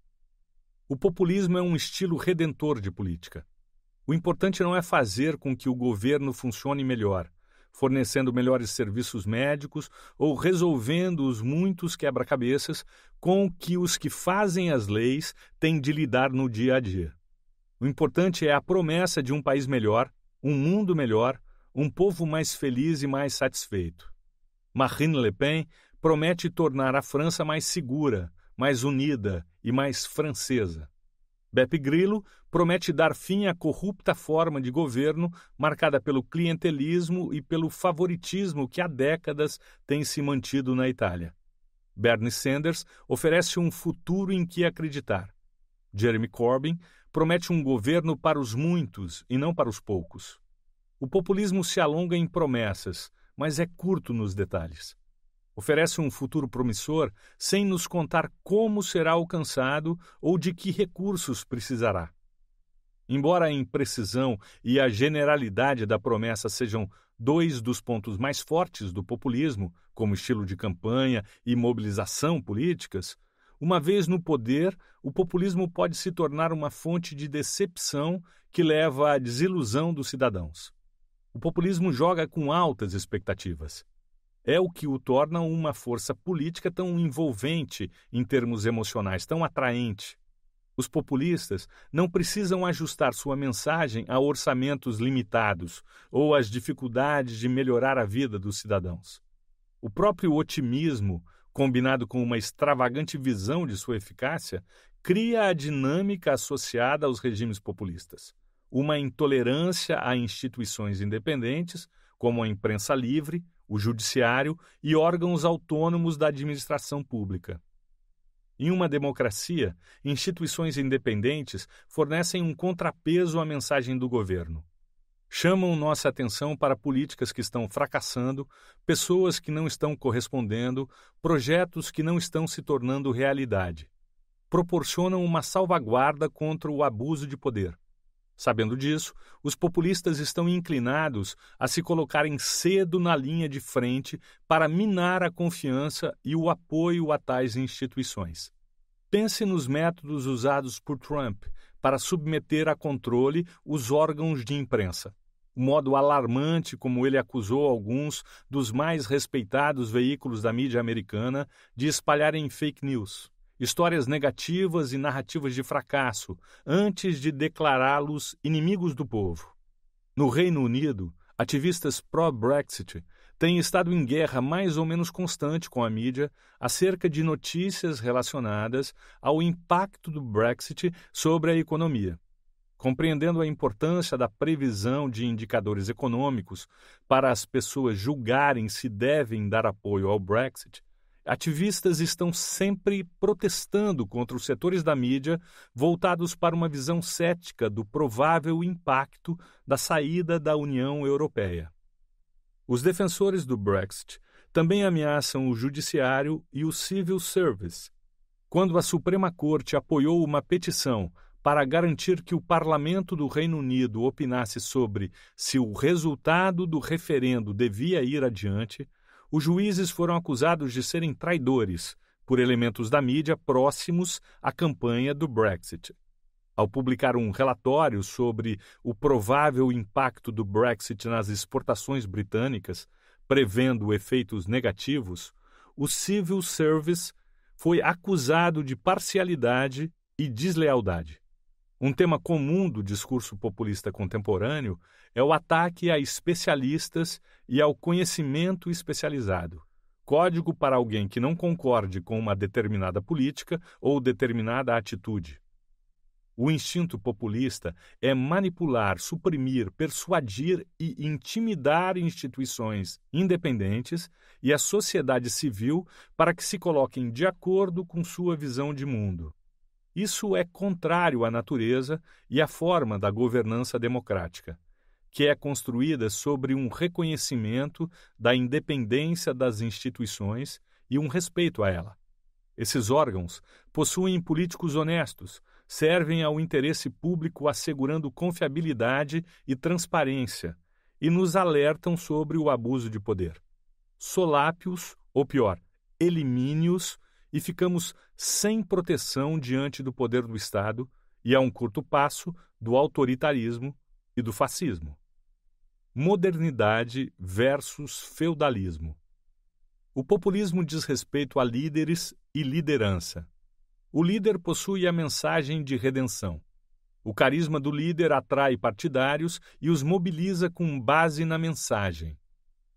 O populismo é um estilo redentor de política. O importante não é fazer com que o governo funcione melhor, fornecendo melhores serviços médicos ou resolvendo os muitos quebra-cabeças com que os que fazem as leis têm de lidar no dia a dia. O importante é a promessa de um país melhor, um mundo melhor, um povo mais feliz e mais satisfeito. Marine Le Pen promete tornar a França mais segura, mais unida e mais francesa. Beppe Grillo promete dar fim à corrupta forma de governo marcada pelo clientelismo e pelo favoritismo que há décadas tem se mantido na Itália. Bernie Sanders oferece um futuro em que acreditar. Jeremy Corbyn promete um governo para os muitos e não para os poucos. O populismo se alonga em promessas, mas é curto nos detalhes. Oferece um futuro promissor sem nos contar como será alcançado ou de que recursos precisará. Embora a imprecisão e a generalidade da promessa sejam dois dos pontos mais fortes do populismo, como estilo de campanha e mobilização políticas, uma vez no poder, o populismo pode se tornar uma fonte de decepção que leva à desilusão dos cidadãos. O populismo joga com altas expectativas é o que o torna uma força política tão envolvente em termos emocionais, tão atraente. Os populistas não precisam ajustar sua mensagem a orçamentos limitados ou às dificuldades de melhorar a vida dos cidadãos. O próprio otimismo, combinado com uma extravagante visão de sua eficácia, cria a dinâmica associada aos regimes populistas. Uma intolerância a instituições independentes, como a imprensa livre, o judiciário e órgãos autônomos da administração pública. Em uma democracia, instituições independentes fornecem um contrapeso à mensagem do governo. Chamam nossa atenção para políticas que estão fracassando, pessoas que não estão correspondendo, projetos que não estão se tornando realidade. Proporcionam uma salvaguarda contra o abuso de poder. Sabendo disso, os populistas estão inclinados a se colocarem cedo na linha de frente para minar a confiança e o apoio a tais instituições. Pense nos métodos usados por Trump para submeter a controle os órgãos de imprensa. O modo alarmante como ele acusou alguns dos mais respeitados veículos da mídia americana de espalharem fake news histórias negativas e narrativas de fracasso, antes de declará-los inimigos do povo. No Reino Unido, ativistas pró-Brexit têm estado em guerra mais ou menos constante com a mídia acerca de notícias relacionadas ao impacto do Brexit sobre a economia. Compreendendo a importância da previsão de indicadores econômicos para as pessoas julgarem se devem dar apoio ao Brexit, Ativistas estão sempre protestando contra os setores da mídia voltados para uma visão cética do provável impacto da saída da União Europeia. Os defensores do Brexit também ameaçam o Judiciário e o Civil Service. Quando a Suprema Corte apoiou uma petição para garantir que o Parlamento do Reino Unido opinasse sobre se o resultado do referendo devia ir adiante, os juízes foram acusados de serem traidores por elementos da mídia próximos à campanha do Brexit. Ao publicar um relatório sobre o provável impacto do Brexit nas exportações britânicas, prevendo efeitos negativos, o Civil Service foi acusado de parcialidade e deslealdade. Um tema comum do discurso populista contemporâneo é o ataque a especialistas e ao conhecimento especializado. Código para alguém que não concorde com uma determinada política ou determinada atitude. O instinto populista é manipular, suprimir, persuadir e intimidar instituições independentes e a sociedade civil para que se coloquem de acordo com sua visão de mundo. Isso é contrário à natureza e à forma da governança democrática que é construída sobre um reconhecimento da independência das instituições e um respeito a ela. Esses órgãos possuem políticos honestos, servem ao interesse público assegurando confiabilidade e transparência e nos alertam sobre o abuso de poder. Solápios, ou pior, elimínios, e ficamos sem proteção diante do poder do Estado e a um curto passo do autoritarismo e do fascismo modernidade versus feudalismo. O populismo diz respeito a líderes e liderança. O líder possui a mensagem de redenção. O carisma do líder atrai partidários e os mobiliza com base na mensagem.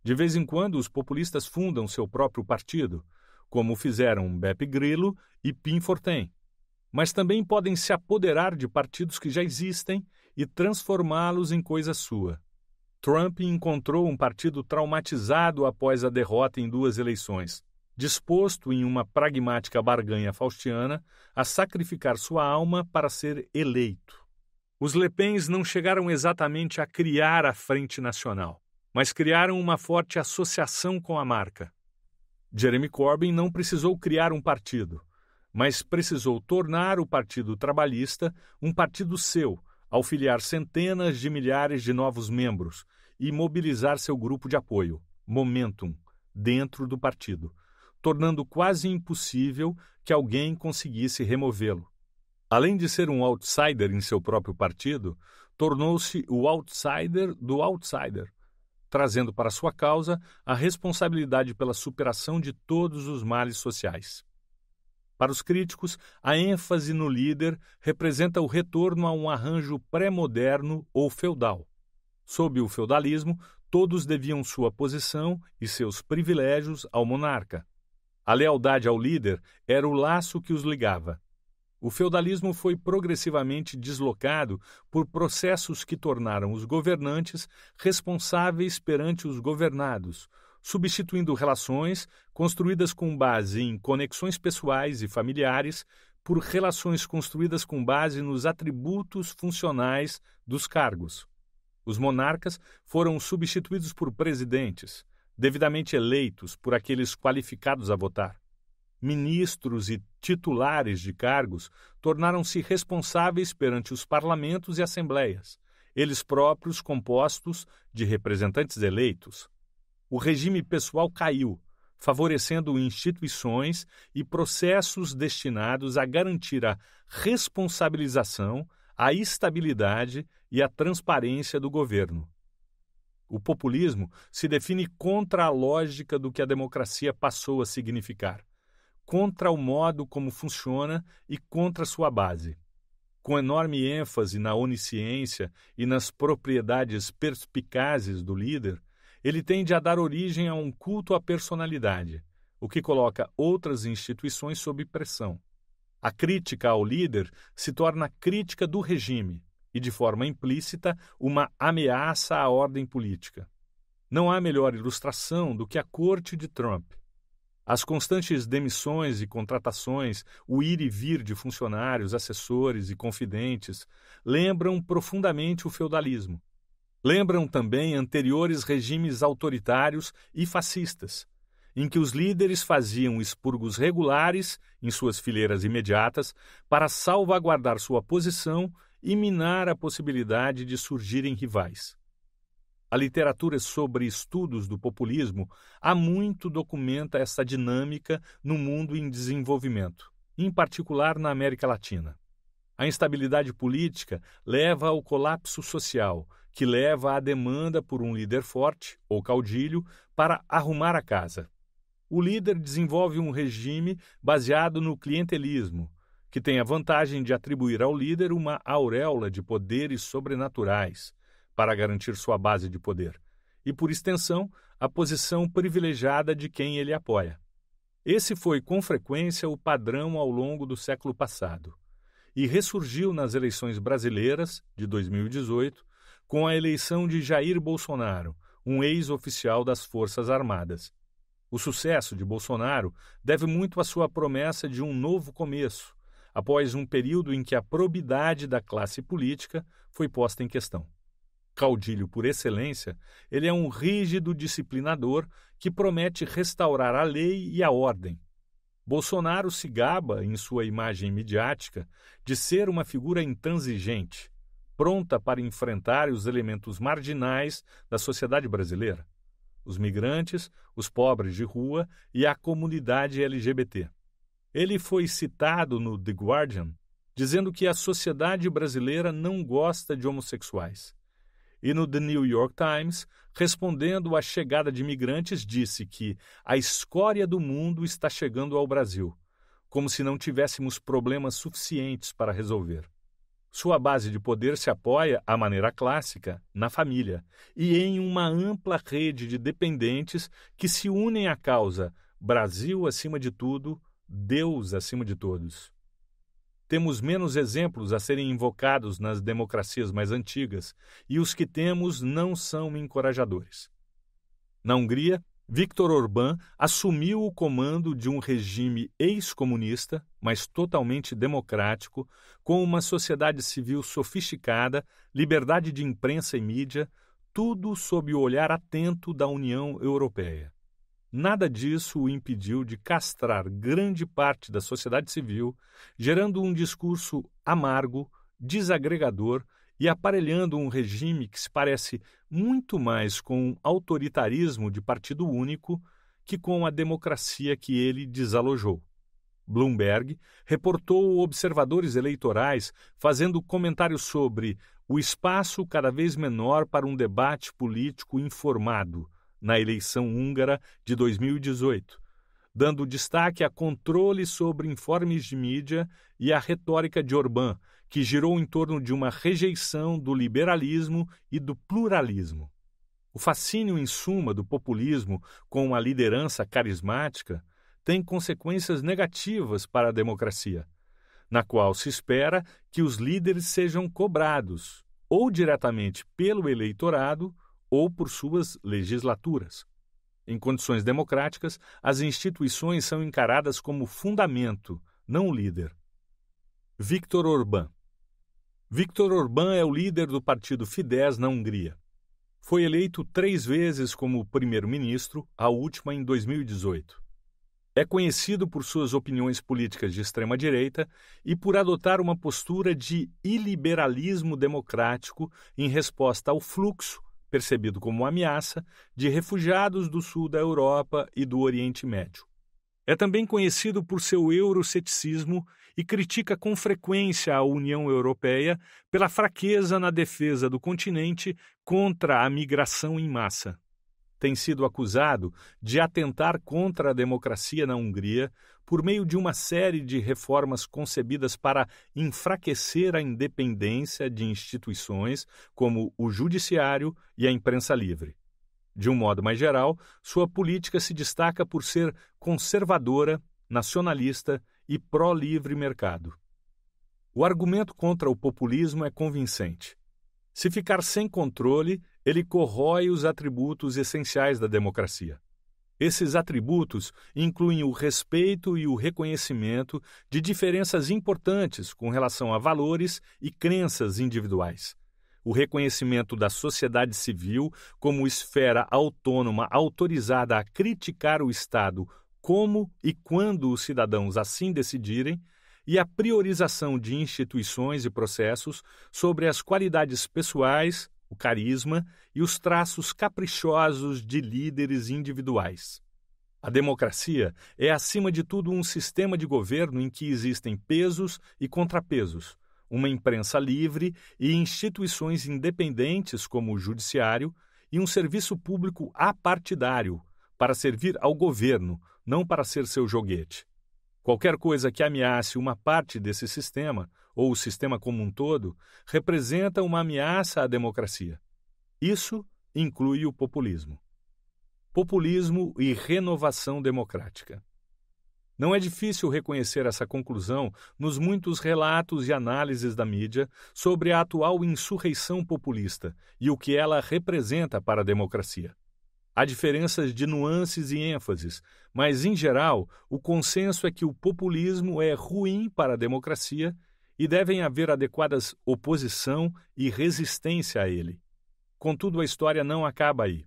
De vez em quando, os populistas fundam seu próprio partido, como fizeram Beppe Grillo e Fortem, Mas também podem se apoderar de partidos que já existem e transformá-los em coisa sua. Trump encontrou um partido traumatizado após a derrota em duas eleições, disposto, em uma pragmática barganha faustiana, a sacrificar sua alma para ser eleito. Os Le Pens não chegaram exatamente a criar a Frente Nacional, mas criaram uma forte associação com a marca. Jeremy Corbyn não precisou criar um partido, mas precisou tornar o Partido Trabalhista um partido seu, ao filiar centenas de milhares de novos membros, e mobilizar seu grupo de apoio, Momentum, dentro do partido, tornando quase impossível que alguém conseguisse removê-lo. Além de ser um outsider em seu próprio partido, tornou-se o outsider do outsider, trazendo para sua causa a responsabilidade pela superação de todos os males sociais. Para os críticos, a ênfase no líder representa o retorno a um arranjo pré-moderno ou feudal, Sob o feudalismo, todos deviam sua posição e seus privilégios ao monarca. A lealdade ao líder era o laço que os ligava. O feudalismo foi progressivamente deslocado por processos que tornaram os governantes responsáveis perante os governados, substituindo relações construídas com base em conexões pessoais e familiares por relações construídas com base nos atributos funcionais dos cargos. Os monarcas foram substituídos por presidentes, devidamente eleitos por aqueles qualificados a votar. Ministros e titulares de cargos tornaram-se responsáveis perante os parlamentos e assembleias, eles próprios compostos de representantes eleitos. O regime pessoal caiu, favorecendo instituições e processos destinados a garantir a responsabilização, a estabilidade e a transparência do governo. O populismo se define contra a lógica do que a democracia passou a significar, contra o modo como funciona e contra sua base. Com enorme ênfase na onisciência e nas propriedades perspicazes do líder, ele tende a dar origem a um culto à personalidade, o que coloca outras instituições sob pressão. A crítica ao líder se torna crítica do regime, e, de forma implícita, uma ameaça à ordem política. Não há melhor ilustração do que a corte de Trump. As constantes demissões e contratações, o ir e vir de funcionários, assessores e confidentes, lembram profundamente o feudalismo. Lembram também anteriores regimes autoritários e fascistas, em que os líderes faziam expurgos regulares em suas fileiras imediatas para salvaguardar sua posição e minar a possibilidade de surgirem rivais. A literatura sobre estudos do populismo há muito documenta essa dinâmica no mundo em desenvolvimento, em particular na América Latina. A instabilidade política leva ao colapso social, que leva à demanda por um líder forte, ou caudilho, para arrumar a casa. O líder desenvolve um regime baseado no clientelismo, que tem a vantagem de atribuir ao líder uma auréola de poderes sobrenaturais para garantir sua base de poder e, por extensão, a posição privilegiada de quem ele apoia. Esse foi com frequência o padrão ao longo do século passado e ressurgiu nas eleições brasileiras de 2018 com a eleição de Jair Bolsonaro, um ex-oficial das Forças Armadas. O sucesso de Bolsonaro deve muito à sua promessa de um novo começo, após um período em que a probidade da classe política foi posta em questão. Caudilho por excelência, ele é um rígido disciplinador que promete restaurar a lei e a ordem. Bolsonaro se gaba, em sua imagem midiática, de ser uma figura intransigente, pronta para enfrentar os elementos marginais da sociedade brasileira: os migrantes, os pobres de rua e a comunidade LGBT. Ele foi citado no The Guardian dizendo que a sociedade brasileira não gosta de homossexuais. E no The New York Times, respondendo à chegada de imigrantes, disse que a escória do mundo está chegando ao Brasil, como se não tivéssemos problemas suficientes para resolver. Sua base de poder se apoia, à maneira clássica, na família e em uma ampla rede de dependentes que se unem à causa Brasil acima de tudo Deus acima de todos. Temos menos exemplos a serem invocados nas democracias mais antigas, e os que temos não são encorajadores. Na Hungria, Viktor Orbán assumiu o comando de um regime ex-comunista, mas totalmente democrático, com uma sociedade civil sofisticada, liberdade de imprensa e mídia, tudo sob o olhar atento da União Europeia. Nada disso o impediu de castrar grande parte da sociedade civil, gerando um discurso amargo, desagregador e aparelhando um regime que se parece muito mais com um autoritarismo de partido único que com a democracia que ele desalojou. Bloomberg reportou observadores eleitorais fazendo comentários sobre o espaço cada vez menor para um debate político informado na eleição húngara de 2018, dando destaque a controle sobre informes de mídia e a retórica de Orbán, que girou em torno de uma rejeição do liberalismo e do pluralismo. O fascínio, em suma, do populismo com uma liderança carismática tem consequências negativas para a democracia, na qual se espera que os líderes sejam cobrados, ou diretamente pelo eleitorado, ou por suas legislaturas. Em condições democráticas, as instituições são encaradas como fundamento, não líder. Viktor Orbán Viktor Orbán é o líder do partido Fidesz na Hungria. Foi eleito três vezes como primeiro-ministro, a última em 2018. É conhecido por suas opiniões políticas de extrema-direita e por adotar uma postura de iliberalismo democrático em resposta ao fluxo percebido como uma ameaça, de refugiados do sul da Europa e do Oriente Médio. É também conhecido por seu euroceticismo e critica com frequência a União Europeia pela fraqueza na defesa do continente contra a migração em massa tem sido acusado de atentar contra a democracia na Hungria por meio de uma série de reformas concebidas para enfraquecer a independência de instituições como o judiciário e a imprensa livre. De um modo mais geral, sua política se destaca por ser conservadora, nacionalista e pró-livre mercado. O argumento contra o populismo é convincente. Se ficar sem controle, ele corrói os atributos essenciais da democracia. Esses atributos incluem o respeito e o reconhecimento de diferenças importantes com relação a valores e crenças individuais, o reconhecimento da sociedade civil como esfera autônoma autorizada a criticar o Estado como e quando os cidadãos assim decidirem e a priorização de instituições e processos sobre as qualidades pessoais, o carisma e os traços caprichosos de líderes individuais. A democracia é, acima de tudo, um sistema de governo em que existem pesos e contrapesos, uma imprensa livre e instituições independentes como o judiciário e um serviço público apartidário para servir ao governo, não para ser seu joguete. Qualquer coisa que ameace uma parte desse sistema, ou o sistema como um todo, representa uma ameaça à democracia. Isso inclui o populismo. Populismo e renovação democrática. Não é difícil reconhecer essa conclusão nos muitos relatos e análises da mídia sobre a atual insurreição populista e o que ela representa para a democracia. Há diferenças de nuances e ênfases, mas, em geral, o consenso é que o populismo é ruim para a democracia e devem haver adequadas oposição e resistência a ele. Contudo, a história não acaba aí.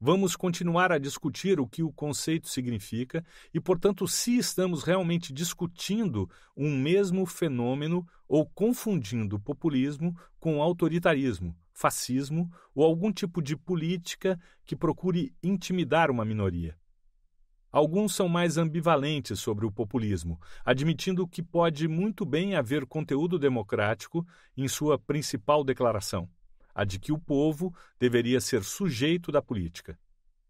Vamos continuar a discutir o que o conceito significa e, portanto, se estamos realmente discutindo um mesmo fenômeno ou confundindo populismo com autoritarismo, fascismo ou algum tipo de política que procure intimidar uma minoria. Alguns são mais ambivalentes sobre o populismo, admitindo que pode muito bem haver conteúdo democrático em sua principal declaração, a de que o povo deveria ser sujeito da política.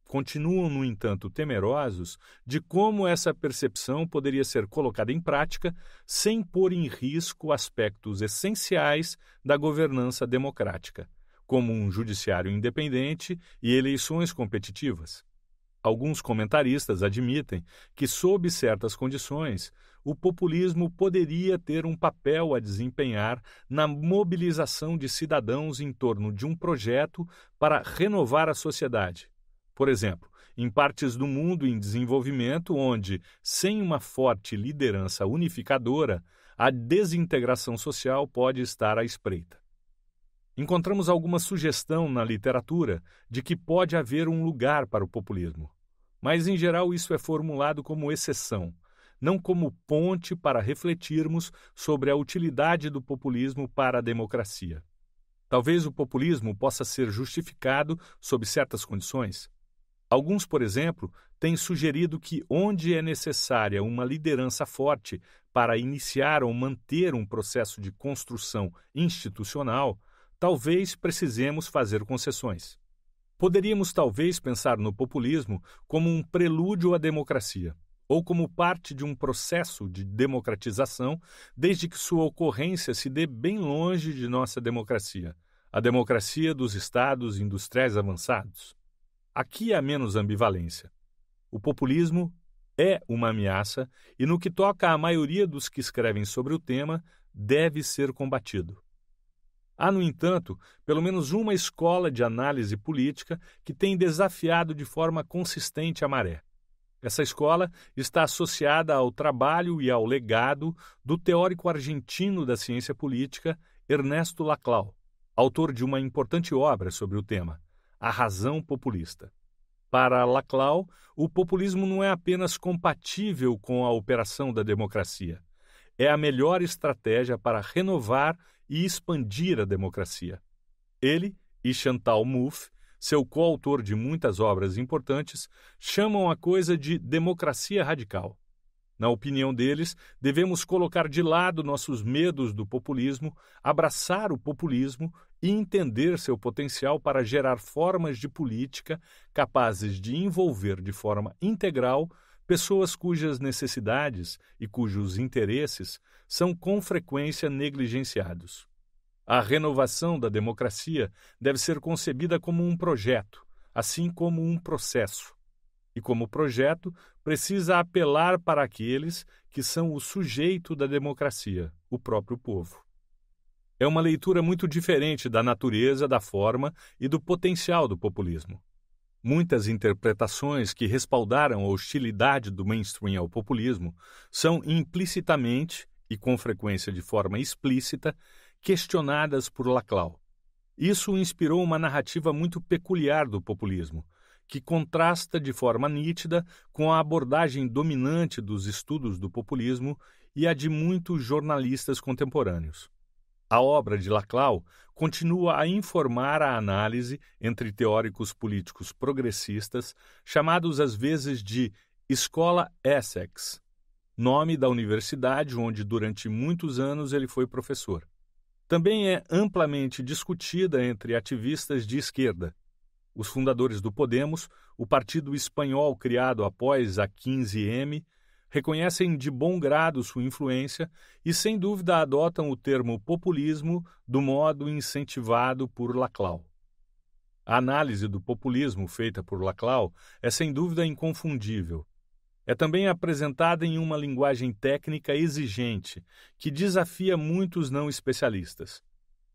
Continuam, no entanto, temerosos de como essa percepção poderia ser colocada em prática sem pôr em risco aspectos essenciais da governança democrática como um judiciário independente e eleições competitivas. Alguns comentaristas admitem que, sob certas condições, o populismo poderia ter um papel a desempenhar na mobilização de cidadãos em torno de um projeto para renovar a sociedade. Por exemplo, em partes do mundo em desenvolvimento onde, sem uma forte liderança unificadora, a desintegração social pode estar à espreita encontramos alguma sugestão na literatura de que pode haver um lugar para o populismo. Mas, em geral, isso é formulado como exceção, não como ponte para refletirmos sobre a utilidade do populismo para a democracia. Talvez o populismo possa ser justificado sob certas condições. Alguns, por exemplo, têm sugerido que onde é necessária uma liderança forte para iniciar ou manter um processo de construção institucional, talvez precisemos fazer concessões. Poderíamos talvez pensar no populismo como um prelúdio à democracia, ou como parte de um processo de democratização, desde que sua ocorrência se dê bem longe de nossa democracia, a democracia dos estados industriais avançados. Aqui há menos ambivalência. O populismo é uma ameaça e, no que toca à maioria dos que escrevem sobre o tema, deve ser combatido. Há, no entanto, pelo menos uma escola de análise política que tem desafiado de forma consistente a maré. Essa escola está associada ao trabalho e ao legado do teórico argentino da ciência política Ernesto Laclau, autor de uma importante obra sobre o tema, A Razão Populista. Para Laclau, o populismo não é apenas compatível com a operação da democracia, é a melhor estratégia para renovar e expandir a democracia. Ele e Chantal Mouffe, seu coautor de muitas obras importantes, chamam a coisa de democracia radical. Na opinião deles, devemos colocar de lado nossos medos do populismo, abraçar o populismo e entender seu potencial para gerar formas de política capazes de envolver de forma integral pessoas cujas necessidades e cujos interesses são com frequência negligenciados. A renovação da democracia deve ser concebida como um projeto, assim como um processo. E como projeto, precisa apelar para aqueles que são o sujeito da democracia, o próprio povo. É uma leitura muito diferente da natureza, da forma e do potencial do populismo. Muitas interpretações que respaldaram a hostilidade do mainstream ao populismo são implicitamente, e com frequência de forma explícita, questionadas por Laclau. Isso inspirou uma narrativa muito peculiar do populismo, que contrasta de forma nítida com a abordagem dominante dos estudos do populismo e a de muitos jornalistas contemporâneos. A obra de Laclau continua a informar a análise entre teóricos políticos progressistas, chamados às vezes de Escola Essex, nome da universidade onde durante muitos anos ele foi professor. Também é amplamente discutida entre ativistas de esquerda. Os fundadores do Podemos, o partido espanhol criado após a 15M, reconhecem de bom grado sua influência e, sem dúvida, adotam o termo populismo do modo incentivado por Laclau. A análise do populismo feita por Laclau é sem dúvida inconfundível. É também apresentada em uma linguagem técnica exigente, que desafia muitos não especialistas.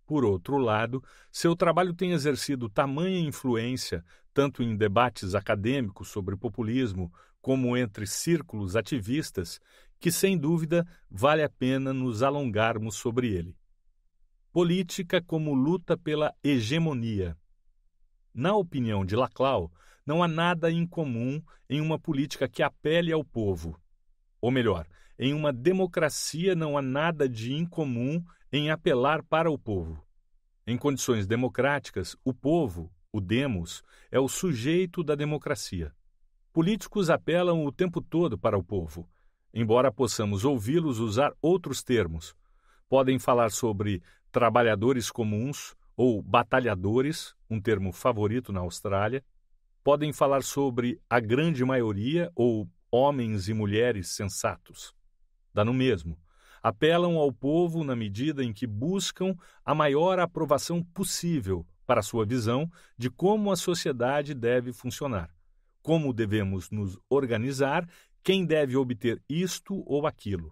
Por outro lado, seu trabalho tem exercido tamanha influência, tanto em debates acadêmicos sobre populismo como entre círculos ativistas, que sem dúvida vale a pena nos alongarmos sobre ele. Política como luta pela hegemonia. Na opinião de Laclau, não há nada incomum em uma política que apele ao povo. Ou melhor, em uma democracia não há nada de incomum em apelar para o povo. Em condições democráticas, o povo, o demos, é o sujeito da democracia políticos apelam o tempo todo para o povo, embora possamos ouvi-los usar outros termos. Podem falar sobre trabalhadores comuns ou batalhadores, um termo favorito na Austrália. Podem falar sobre a grande maioria ou homens e mulheres sensatos. Dá no mesmo. Apelam ao povo na medida em que buscam a maior aprovação possível para sua visão de como a sociedade deve funcionar como devemos nos organizar, quem deve obter isto ou aquilo.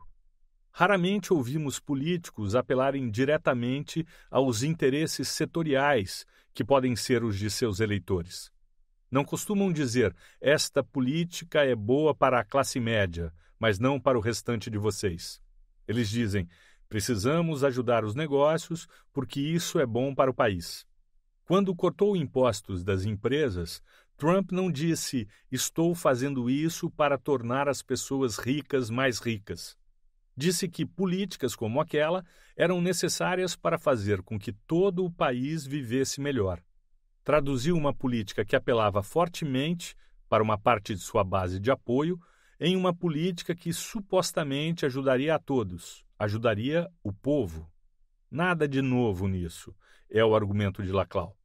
Raramente ouvimos políticos apelarem diretamente aos interesses setoriais que podem ser os de seus eleitores. Não costumam dizer: esta política é boa para a classe média, mas não para o restante de vocês. Eles dizem: precisamos ajudar os negócios porque isso é bom para o país. Quando cortou impostos das empresas, Trump não disse: Estou fazendo isso para tornar as pessoas ricas mais ricas. Disse que políticas como aquela eram necessárias para fazer com que todo o país vivesse melhor. Traduziu uma política que apelava fortemente para uma parte de sua base de apoio em uma política que supostamente ajudaria a todos, ajudaria o povo. Nada de novo nisso, é o argumento de Laclau.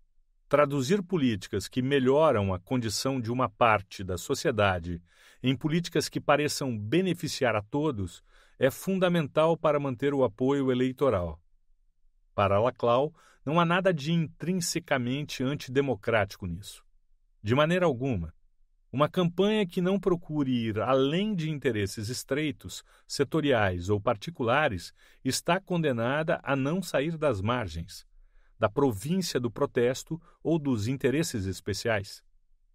Traduzir políticas que melhoram a condição de uma parte da sociedade em políticas que pareçam beneficiar a todos é fundamental para manter o apoio eleitoral. Para Laclau, não há nada de intrinsecamente antidemocrático nisso. De maneira alguma. Uma campanha que não procure ir além de interesses estreitos, setoriais ou particulares está condenada a não sair das margens da província do protesto ou dos interesses especiais.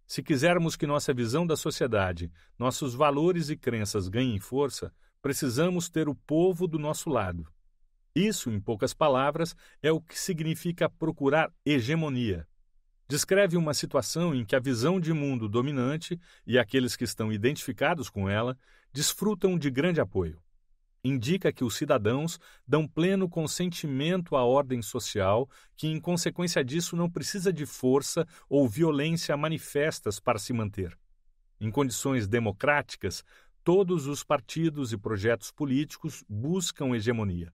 Se quisermos que nossa visão da sociedade, nossos valores e crenças ganhem força, precisamos ter o povo do nosso lado. Isso, em poucas palavras, é o que significa procurar hegemonia. Descreve uma situação em que a visão de mundo dominante e aqueles que estão identificados com ela desfrutam de grande apoio indica que os cidadãos dão pleno consentimento à ordem social, que em consequência disso não precisa de força ou violência manifestas para se manter. Em condições democráticas, todos os partidos e projetos políticos buscam hegemonia.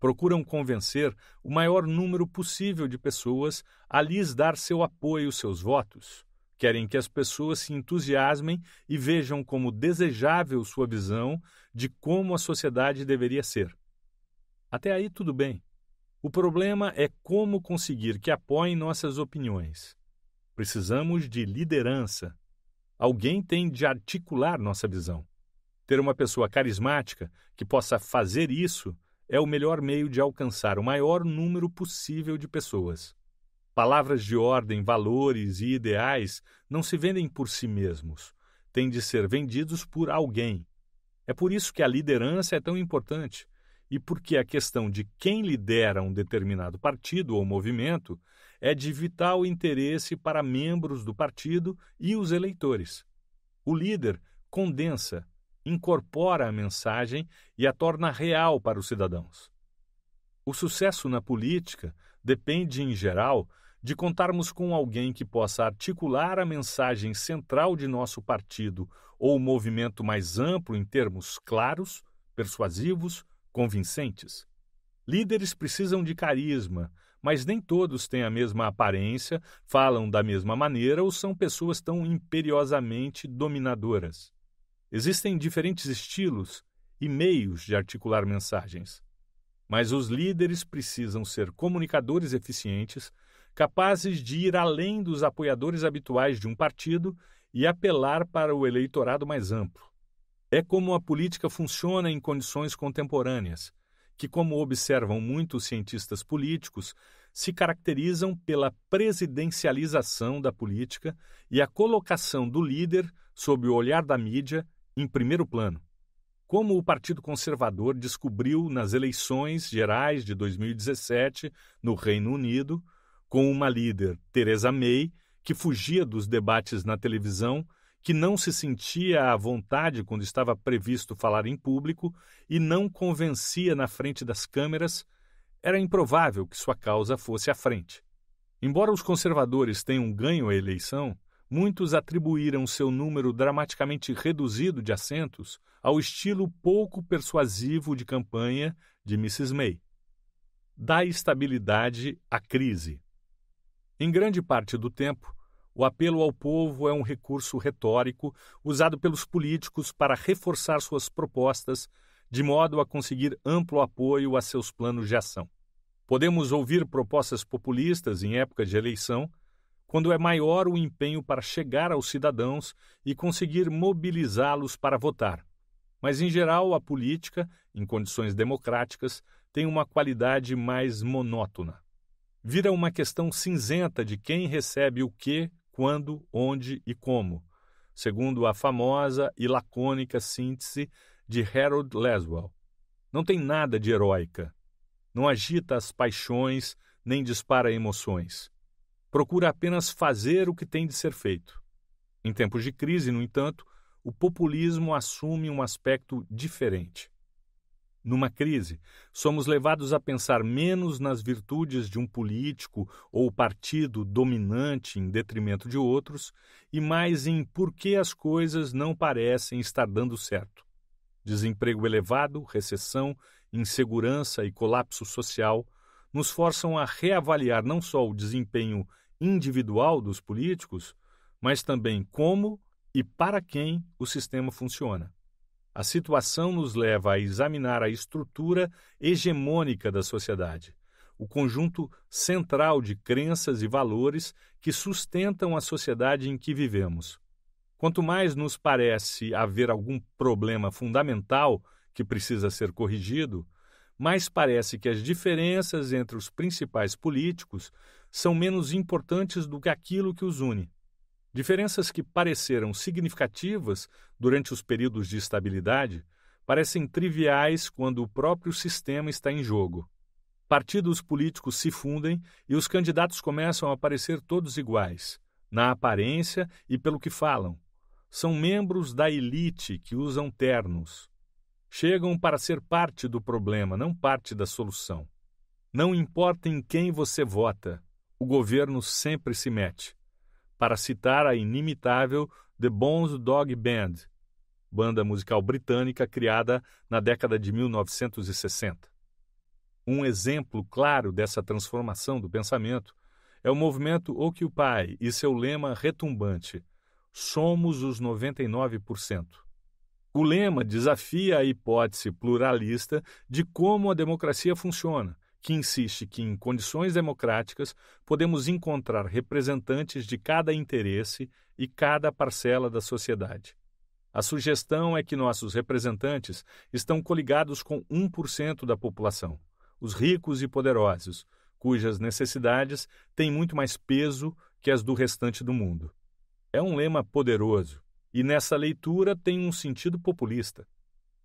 Procuram convencer o maior número possível de pessoas a lhes dar seu apoio, e seus votos. Querem que as pessoas se entusiasmem e vejam como desejável sua visão de como a sociedade deveria ser. Até aí, tudo bem. O problema é como conseguir que apoiem nossas opiniões. Precisamos de liderança. Alguém tem de articular nossa visão. Ter uma pessoa carismática que possa fazer isso é o melhor meio de alcançar o maior número possível de pessoas. Palavras de ordem, valores e ideais não se vendem por si mesmos, têm de ser vendidos por alguém. É por isso que a liderança é tão importante e porque a questão de quem lidera um determinado partido ou movimento é de vital interesse para membros do partido e os eleitores. O líder condensa, incorpora a mensagem e a torna real para os cidadãos. O sucesso na política depende, em geral, de contarmos com alguém que possa articular a mensagem central de nosso partido ou movimento mais amplo em termos claros, persuasivos, convincentes. Líderes precisam de carisma, mas nem todos têm a mesma aparência, falam da mesma maneira ou são pessoas tão imperiosamente dominadoras. Existem diferentes estilos e meios de articular mensagens. Mas os líderes precisam ser comunicadores eficientes capazes de ir além dos apoiadores habituais de um partido e apelar para o eleitorado mais amplo. É como a política funciona em condições contemporâneas, que, como observam muitos cientistas políticos, se caracterizam pela presidencialização da política e a colocação do líder sob o olhar da mídia em primeiro plano. Como o Partido Conservador descobriu nas eleições gerais de 2017 no Reino Unido, com uma líder, Theresa May, que fugia dos debates na televisão, que não se sentia à vontade quando estava previsto falar em público e não convencia na frente das câmeras, era improvável que sua causa fosse à frente. Embora os conservadores tenham ganho a eleição, muitos atribuíram seu número dramaticamente reduzido de assentos ao estilo pouco persuasivo de campanha de Mrs. May. Dá estabilidade à crise. Em grande parte do tempo, o apelo ao povo é um recurso retórico usado pelos políticos para reforçar suas propostas, de modo a conseguir amplo apoio a seus planos de ação. Podemos ouvir propostas populistas em épocas de eleição, quando é maior o empenho para chegar aos cidadãos e conseguir mobilizá-los para votar. Mas, em geral, a política, em condições democráticas, tem uma qualidade mais monótona vira uma questão cinzenta de quem recebe o que, quando, onde e como, segundo a famosa e lacônica síntese de Harold Leswell. Não tem nada de heróica. Não agita as paixões nem dispara emoções. Procura apenas fazer o que tem de ser feito. Em tempos de crise, no entanto, o populismo assume um aspecto diferente. Numa crise, somos levados a pensar menos nas virtudes de um político ou partido dominante em detrimento de outros e mais em por que as coisas não parecem estar dando certo. Desemprego elevado, recessão, insegurança e colapso social nos forçam a reavaliar não só o desempenho individual dos políticos, mas também como e para quem o sistema funciona. A situação nos leva a examinar a estrutura hegemônica da sociedade, o conjunto central de crenças e valores que sustentam a sociedade em que vivemos. Quanto mais nos parece haver algum problema fundamental que precisa ser corrigido, mais parece que as diferenças entre os principais políticos são menos importantes do que aquilo que os une. Diferenças que pareceram significativas durante os períodos de estabilidade parecem triviais quando o próprio sistema está em jogo. Partidos políticos se fundem e os candidatos começam a parecer todos iguais, na aparência e pelo que falam. São membros da elite que usam ternos. Chegam para ser parte do problema, não parte da solução. Não importa em quem você vota, o governo sempre se mete para citar a inimitável The Bones Dog Band, banda musical britânica criada na década de 1960. Um exemplo claro dessa transformação do pensamento é o movimento Occupy e seu lema retumbante: Somos os 99%. O lema desafia a hipótese pluralista de como a democracia funciona que insiste que, em condições democráticas, podemos encontrar representantes de cada interesse e cada parcela da sociedade. A sugestão é que nossos representantes estão coligados com 1% da população, os ricos e poderosos, cujas necessidades têm muito mais peso que as do restante do mundo. É um lema poderoso e nessa leitura tem um sentido populista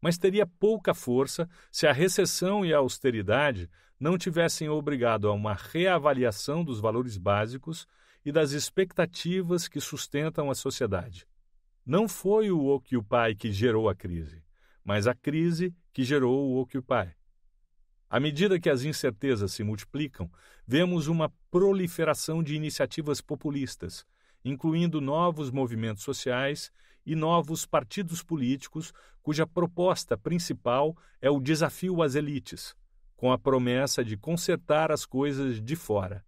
mas teria pouca força se a recessão e a austeridade não tivessem obrigado a uma reavaliação dos valores básicos e das expectativas que sustentam a sociedade. Não foi o Occupy que gerou a crise, mas a crise que gerou o Occupy. À medida que as incertezas se multiplicam, vemos uma proliferação de iniciativas populistas, incluindo novos movimentos sociais e novos partidos políticos cuja proposta principal é o desafio às elites, com a promessa de consertar as coisas de fora.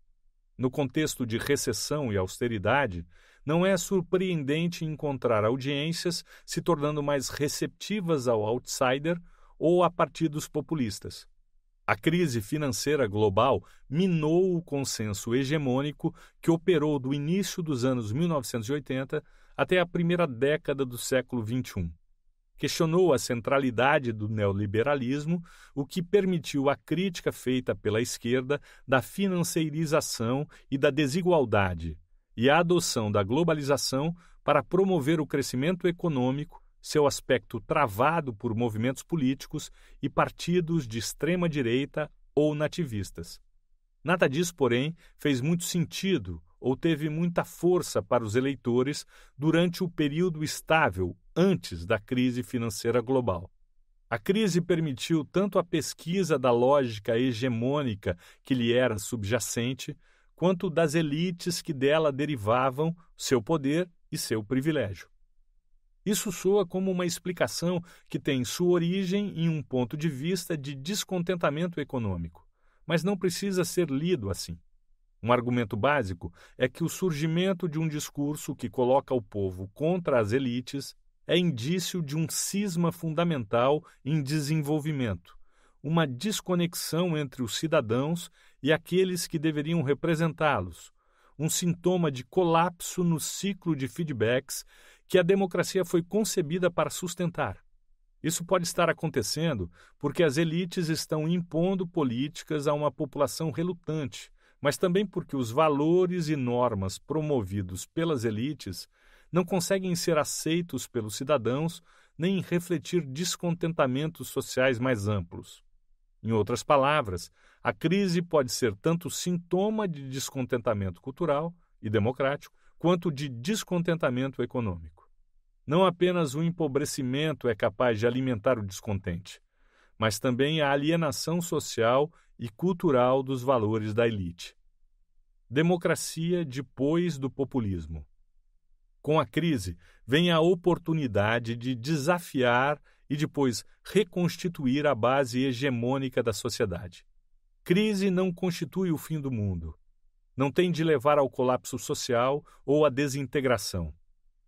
No contexto de recessão e austeridade, não é surpreendente encontrar audiências se tornando mais receptivas ao outsider ou a partidos populistas. A crise financeira global minou o consenso hegemônico que operou do início dos anos 1980 até a primeira década do século XXI questionou a centralidade do neoliberalismo, o que permitiu a crítica feita pela esquerda da financeirização e da desigualdade, e a adoção da globalização para promover o crescimento econômico, seu aspecto travado por movimentos políticos e partidos de extrema-direita ou nativistas. Nada disso, porém, fez muito sentido ou teve muita força para os eleitores durante o período estável antes da crise financeira global. A crise permitiu tanto a pesquisa da lógica hegemônica que lhe era subjacente, quanto das elites que dela derivavam seu poder e seu privilégio. Isso soa como uma explicação que tem sua origem em um ponto de vista de descontentamento econômico, mas não precisa ser lido assim. Um argumento básico é que o surgimento de um discurso que coloca o povo contra as elites é indício de um cisma fundamental em desenvolvimento, uma desconexão entre os cidadãos e aqueles que deveriam representá-los, um sintoma de colapso no ciclo de feedbacks que a democracia foi concebida para sustentar. Isso pode estar acontecendo porque as elites estão impondo políticas a uma população relutante, mas também porque os valores e normas promovidos pelas elites não conseguem ser aceitos pelos cidadãos nem refletir descontentamentos sociais mais amplos. Em outras palavras, a crise pode ser tanto sintoma de descontentamento cultural e democrático, quanto de descontentamento econômico. Não apenas o empobrecimento é capaz de alimentar o descontente, mas também a alienação social e cultural dos valores da elite. Democracia depois do populismo. Com a crise, vem a oportunidade de desafiar e depois reconstituir a base hegemônica da sociedade. Crise não constitui o fim do mundo. Não tem de levar ao colapso social ou à desintegração.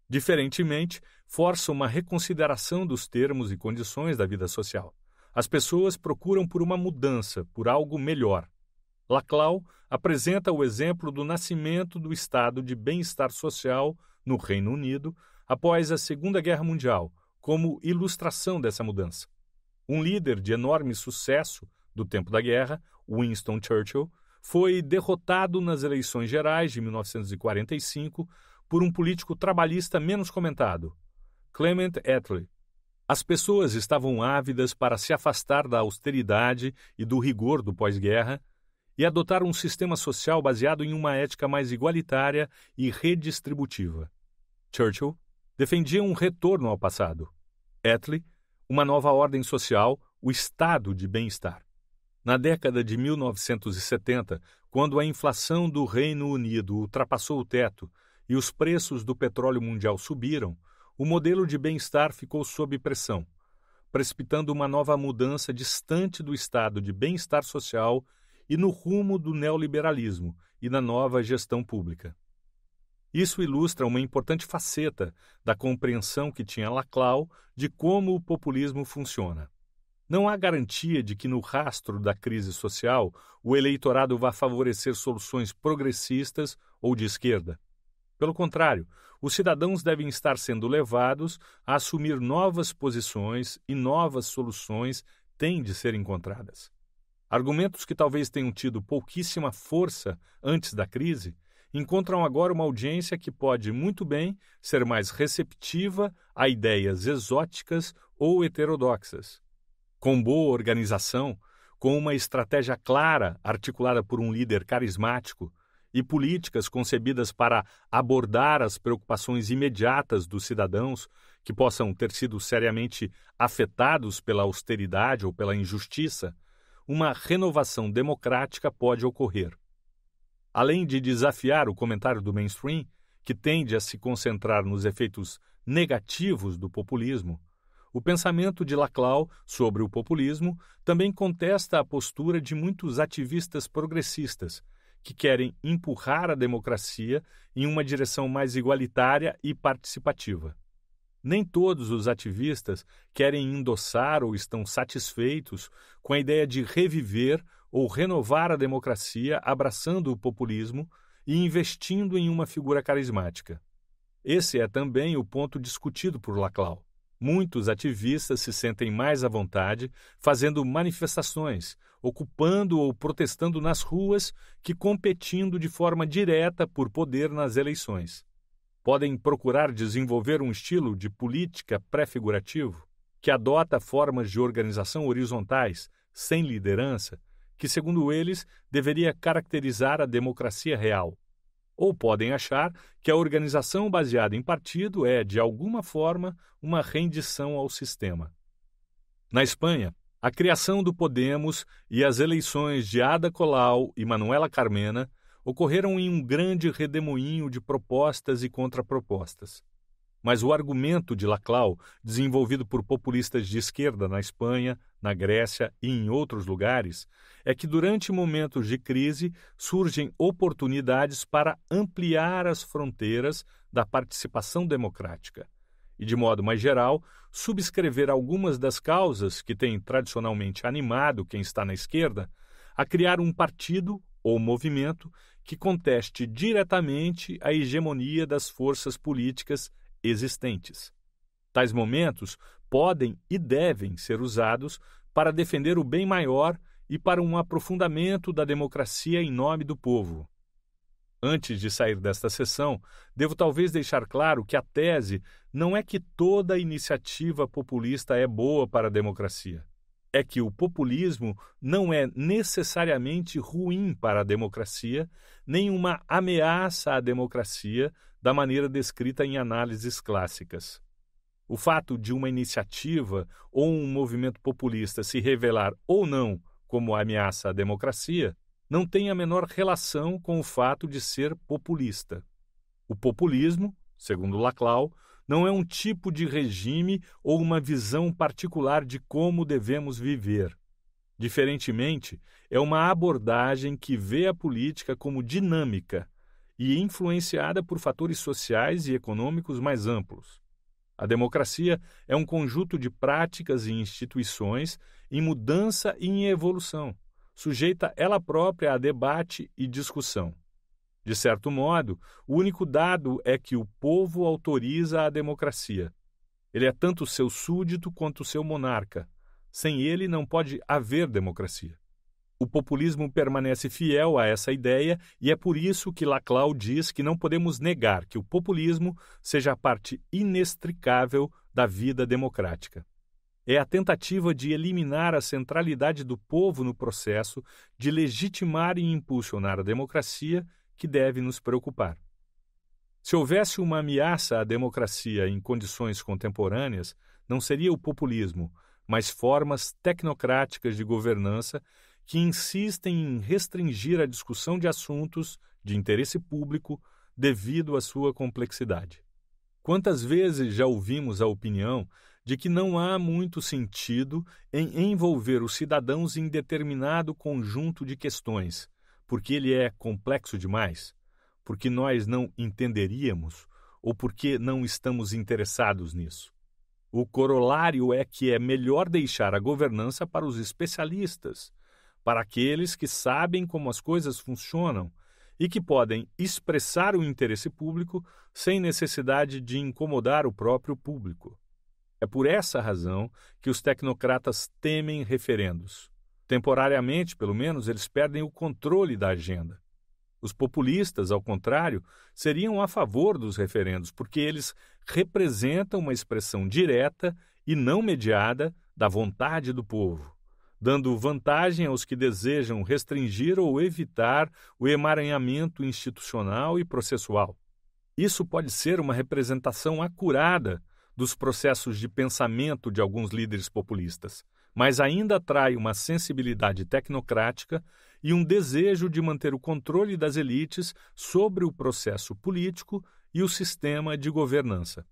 Diferentemente, força uma reconsideração dos termos e condições da vida social. As pessoas procuram por uma mudança, por algo melhor. Laclau apresenta o exemplo do nascimento do estado de bem-estar social no Reino Unido após a Segunda Guerra Mundial, como ilustração dessa mudança. Um líder de enorme sucesso do tempo da guerra, Winston Churchill, foi derrotado nas eleições gerais de 1945 por um político trabalhista menos comentado, Clement Attlee, as pessoas estavam ávidas para se afastar da austeridade e do rigor do pós-guerra e adotar um sistema social baseado em uma ética mais igualitária e redistributiva. Churchill defendia um retorno ao passado. Attlee, uma nova ordem social, o estado de bem-estar. Na década de 1970, quando a inflação do Reino Unido ultrapassou o teto e os preços do petróleo mundial subiram, o modelo de bem-estar ficou sob pressão, precipitando uma nova mudança distante do estado de bem-estar social e no rumo do neoliberalismo e na nova gestão pública. Isso ilustra uma importante faceta da compreensão que tinha Laclau de como o populismo funciona. Não há garantia de que no rastro da crise social o eleitorado vá favorecer soluções progressistas ou de esquerda. Pelo contrário, os cidadãos devem estar sendo levados a assumir novas posições e novas soluções têm de ser encontradas. Argumentos que talvez tenham tido pouquíssima força antes da crise encontram agora uma audiência que pode muito bem ser mais receptiva a ideias exóticas ou heterodoxas. Com boa organização, com uma estratégia clara articulada por um líder carismático, e políticas concebidas para abordar as preocupações imediatas dos cidadãos que possam ter sido seriamente afetados pela austeridade ou pela injustiça, uma renovação democrática pode ocorrer. Além de desafiar o comentário do mainstream, que tende a se concentrar nos efeitos negativos do populismo, o pensamento de Laclau sobre o populismo também contesta a postura de muitos ativistas progressistas que querem empurrar a democracia em uma direção mais igualitária e participativa. Nem todos os ativistas querem endossar ou estão satisfeitos com a ideia de reviver ou renovar a democracia abraçando o populismo e investindo em uma figura carismática. Esse é também o ponto discutido por Laclau muitos ativistas se sentem mais à vontade fazendo manifestações, ocupando ou protestando nas ruas que competindo de forma direta por poder nas eleições. Podem procurar desenvolver um estilo de política pré-figurativo que adota formas de organização horizontais, sem liderança, que, segundo eles, deveria caracterizar a democracia real. Ou podem achar que a organização baseada em partido é, de alguma forma, uma rendição ao sistema. Na Espanha, a criação do Podemos e as eleições de Ada Colau e Manuela Carmena ocorreram em um grande redemoinho de propostas e contrapropostas. Mas o argumento de Laclau, desenvolvido por populistas de esquerda na Espanha, na Grécia e em outros lugares, é que durante momentos de crise surgem oportunidades para ampliar as fronteiras da participação democrática e, de modo mais geral, subscrever algumas das causas que têm tradicionalmente animado quem está na esquerda a criar um partido ou movimento que conteste diretamente a hegemonia das forças políticas existentes. Tais momentos podem e devem ser usados para defender o bem maior e para um aprofundamento da democracia em nome do povo. Antes de sair desta sessão, devo talvez deixar claro que a tese não é que toda iniciativa populista é boa para a democracia. É que o populismo não é necessariamente ruim para a democracia, nem uma ameaça à democracia, da maneira descrita em análises clássicas. O fato de uma iniciativa ou um movimento populista se revelar ou não como ameaça à democracia não tem a menor relação com o fato de ser populista. O populismo, segundo Laclau, não é um tipo de regime ou uma visão particular de como devemos viver. Diferentemente, é uma abordagem que vê a política como dinâmica, e influenciada por fatores sociais e econômicos mais amplos. A democracia é um conjunto de práticas e instituições em mudança e em evolução, sujeita ela própria a debate e discussão. De certo modo, o único dado é que o povo autoriza a democracia. Ele é tanto seu súdito quanto seu monarca. Sem ele não pode haver democracia. O populismo permanece fiel a essa ideia e é por isso que Laclau diz que não podemos negar que o populismo seja a parte inextricável da vida democrática. É a tentativa de eliminar a centralidade do povo no processo de legitimar e impulsionar a democracia que deve nos preocupar. Se houvesse uma ameaça à democracia em condições contemporâneas, não seria o populismo, mas formas tecnocráticas de governança que insistem em restringir a discussão de assuntos de interesse público devido à sua complexidade. Quantas vezes já ouvimos a opinião de que não há muito sentido em envolver os cidadãos em determinado conjunto de questões, porque ele é complexo demais, porque nós não entenderíamos ou porque não estamos interessados nisso? O corolário é que é melhor deixar a governança para os especialistas, para aqueles que sabem como as coisas funcionam e que podem expressar o interesse público sem necessidade de incomodar o próprio público. É por essa razão que os tecnocratas temem referendos. Temporariamente, pelo menos, eles perdem o controle da agenda. Os populistas, ao contrário, seriam a favor dos referendos, porque eles representam uma expressão direta e não mediada da vontade do povo dando vantagem aos que desejam restringir ou evitar o emaranhamento institucional e processual. Isso pode ser uma representação acurada dos processos de pensamento de alguns líderes populistas, mas ainda atrai uma sensibilidade tecnocrática e um desejo de manter o controle das elites sobre o processo político e o sistema de governança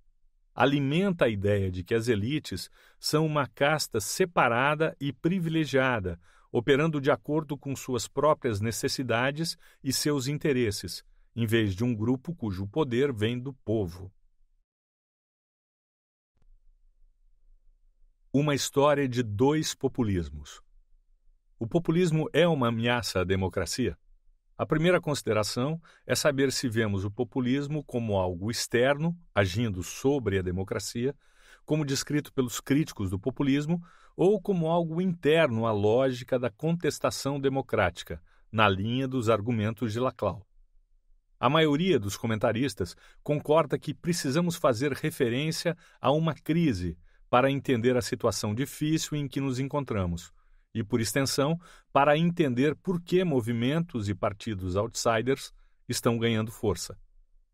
alimenta a ideia de que as elites são uma casta separada e privilegiada, operando de acordo com suas próprias necessidades e seus interesses, em vez de um grupo cujo poder vem do povo. Uma história de dois populismos. O populismo é uma ameaça à democracia? A primeira consideração é saber se vemos o populismo como algo externo, agindo sobre a democracia, como descrito pelos críticos do populismo, ou como algo interno à lógica da contestação democrática, na linha dos argumentos de Laclau. A maioria dos comentaristas concorda que precisamos fazer referência a uma crise para entender a situação difícil em que nos encontramos, e, por extensão, para entender por que movimentos e partidos outsiders estão ganhando força.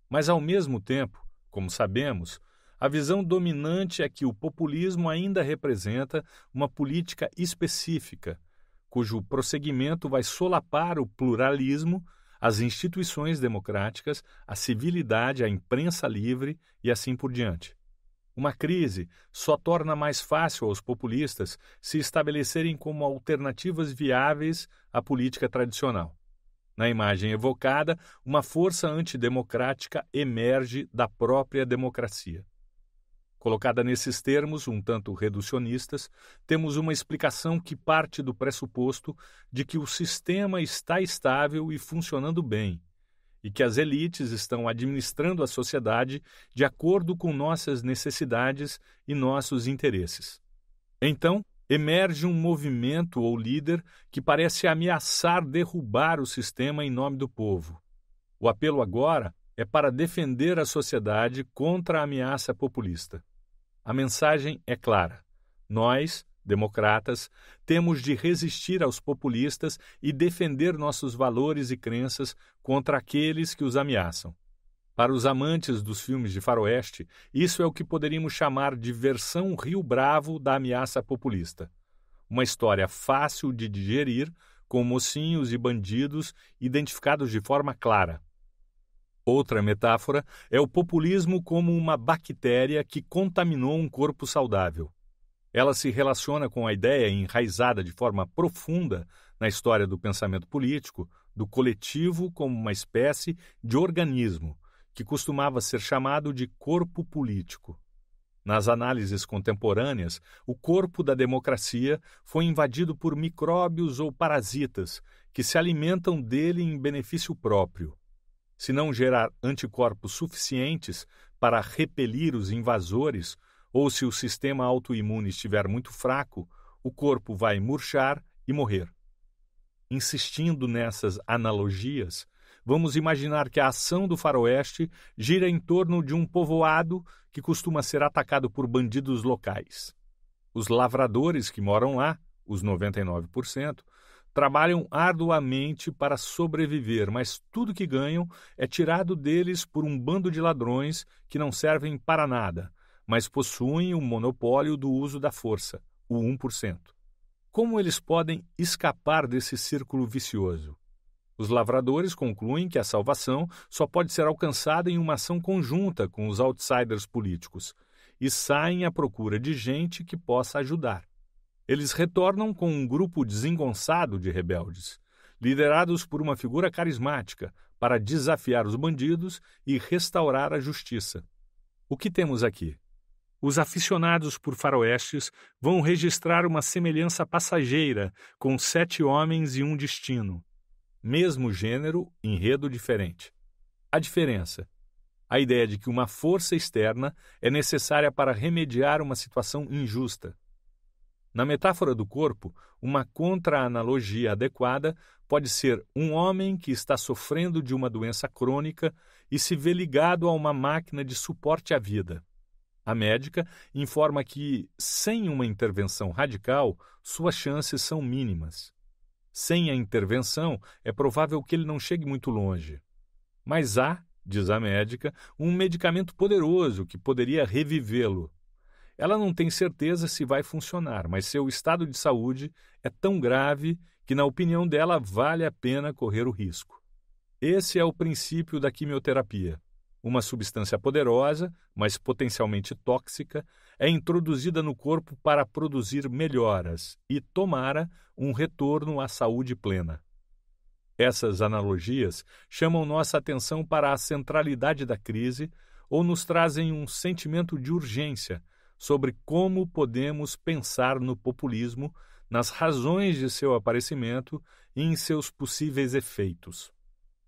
Mas, ao mesmo tempo, como sabemos, a visão dominante é que o populismo ainda representa uma política específica, cujo prosseguimento vai solapar o pluralismo, as instituições democráticas, a civilidade, a imprensa livre e assim por diante. Uma crise só torna mais fácil aos populistas se estabelecerem como alternativas viáveis à política tradicional. Na imagem evocada, uma força antidemocrática emerge da própria democracia. Colocada nesses termos, um tanto reducionistas, temos uma explicação que parte do pressuposto de que o sistema está estável e funcionando bem, e que as elites estão administrando a sociedade de acordo com nossas necessidades e nossos interesses. Então, emerge um movimento ou líder que parece ameaçar derrubar o sistema em nome do povo. O apelo agora é para defender a sociedade contra a ameaça populista. A mensagem é clara: nós, democratas, temos de resistir aos populistas e defender nossos valores e crenças contra aqueles que os ameaçam. Para os amantes dos filmes de faroeste, isso é o que poderíamos chamar de versão Rio Bravo da ameaça populista. Uma história fácil de digerir, com mocinhos e bandidos identificados de forma clara. Outra metáfora é o populismo como uma bactéria que contaminou um corpo saudável. Ela se relaciona com a ideia enraizada de forma profunda na história do pensamento político do coletivo como uma espécie de organismo que costumava ser chamado de corpo político. Nas análises contemporâneas, o corpo da democracia foi invadido por micróbios ou parasitas que se alimentam dele em benefício próprio. Se não gerar anticorpos suficientes para repelir os invasores, ou se o sistema autoimune estiver muito fraco, o corpo vai murchar e morrer. Insistindo nessas analogias, vamos imaginar que a ação do faroeste gira em torno de um povoado que costuma ser atacado por bandidos locais. Os lavradores que moram lá, os 99%, trabalham arduamente para sobreviver, mas tudo que ganham é tirado deles por um bando de ladrões que não servem para nada, mas possuem o um monopólio do uso da força, o 1%. Como eles podem escapar desse círculo vicioso? Os lavradores concluem que a salvação só pode ser alcançada em uma ação conjunta com os outsiders políticos e saem à procura de gente que possa ajudar. Eles retornam com um grupo desengonçado de rebeldes, liderados por uma figura carismática, para desafiar os bandidos e restaurar a justiça. O que temos aqui? Os aficionados por faroestes vão registrar uma semelhança passageira com sete homens e um destino. Mesmo gênero, enredo diferente. A diferença: a ideia de que uma força externa é necessária para remediar uma situação injusta. Na metáfora do corpo, uma contra-analogia adequada pode ser um homem que está sofrendo de uma doença crônica e se vê ligado a uma máquina de suporte à vida. A médica informa que, sem uma intervenção radical, suas chances são mínimas. Sem a intervenção, é provável que ele não chegue muito longe. Mas há, diz a médica, um medicamento poderoso que poderia revivê-lo. Ela não tem certeza se vai funcionar, mas seu estado de saúde é tão grave que, na opinião dela, vale a pena correr o risco. Esse é o princípio da quimioterapia uma substância poderosa, mas potencialmente tóxica, é introduzida no corpo para produzir melhoras e, tomara, um retorno à saúde plena. Essas analogias chamam nossa atenção para a centralidade da crise ou nos trazem um sentimento de urgência sobre como podemos pensar no populismo, nas razões de seu aparecimento e em seus possíveis efeitos.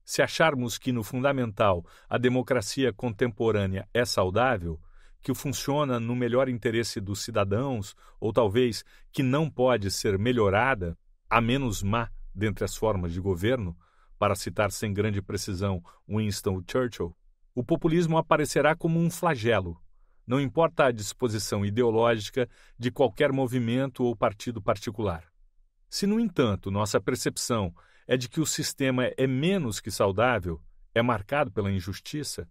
Se acharmos que, no fundamental, a democracia contemporânea é saudável, que funciona no melhor interesse dos cidadãos, ou talvez que não pode ser melhorada, a menos má dentre as formas de governo, para citar sem grande precisão Winston Churchill, o populismo aparecerá como um flagelo. Não importa a disposição ideológica de qualquer movimento ou partido particular. Se, no entanto, nossa percepção é de que o sistema é menos que saudável, é marcado pela injustiça,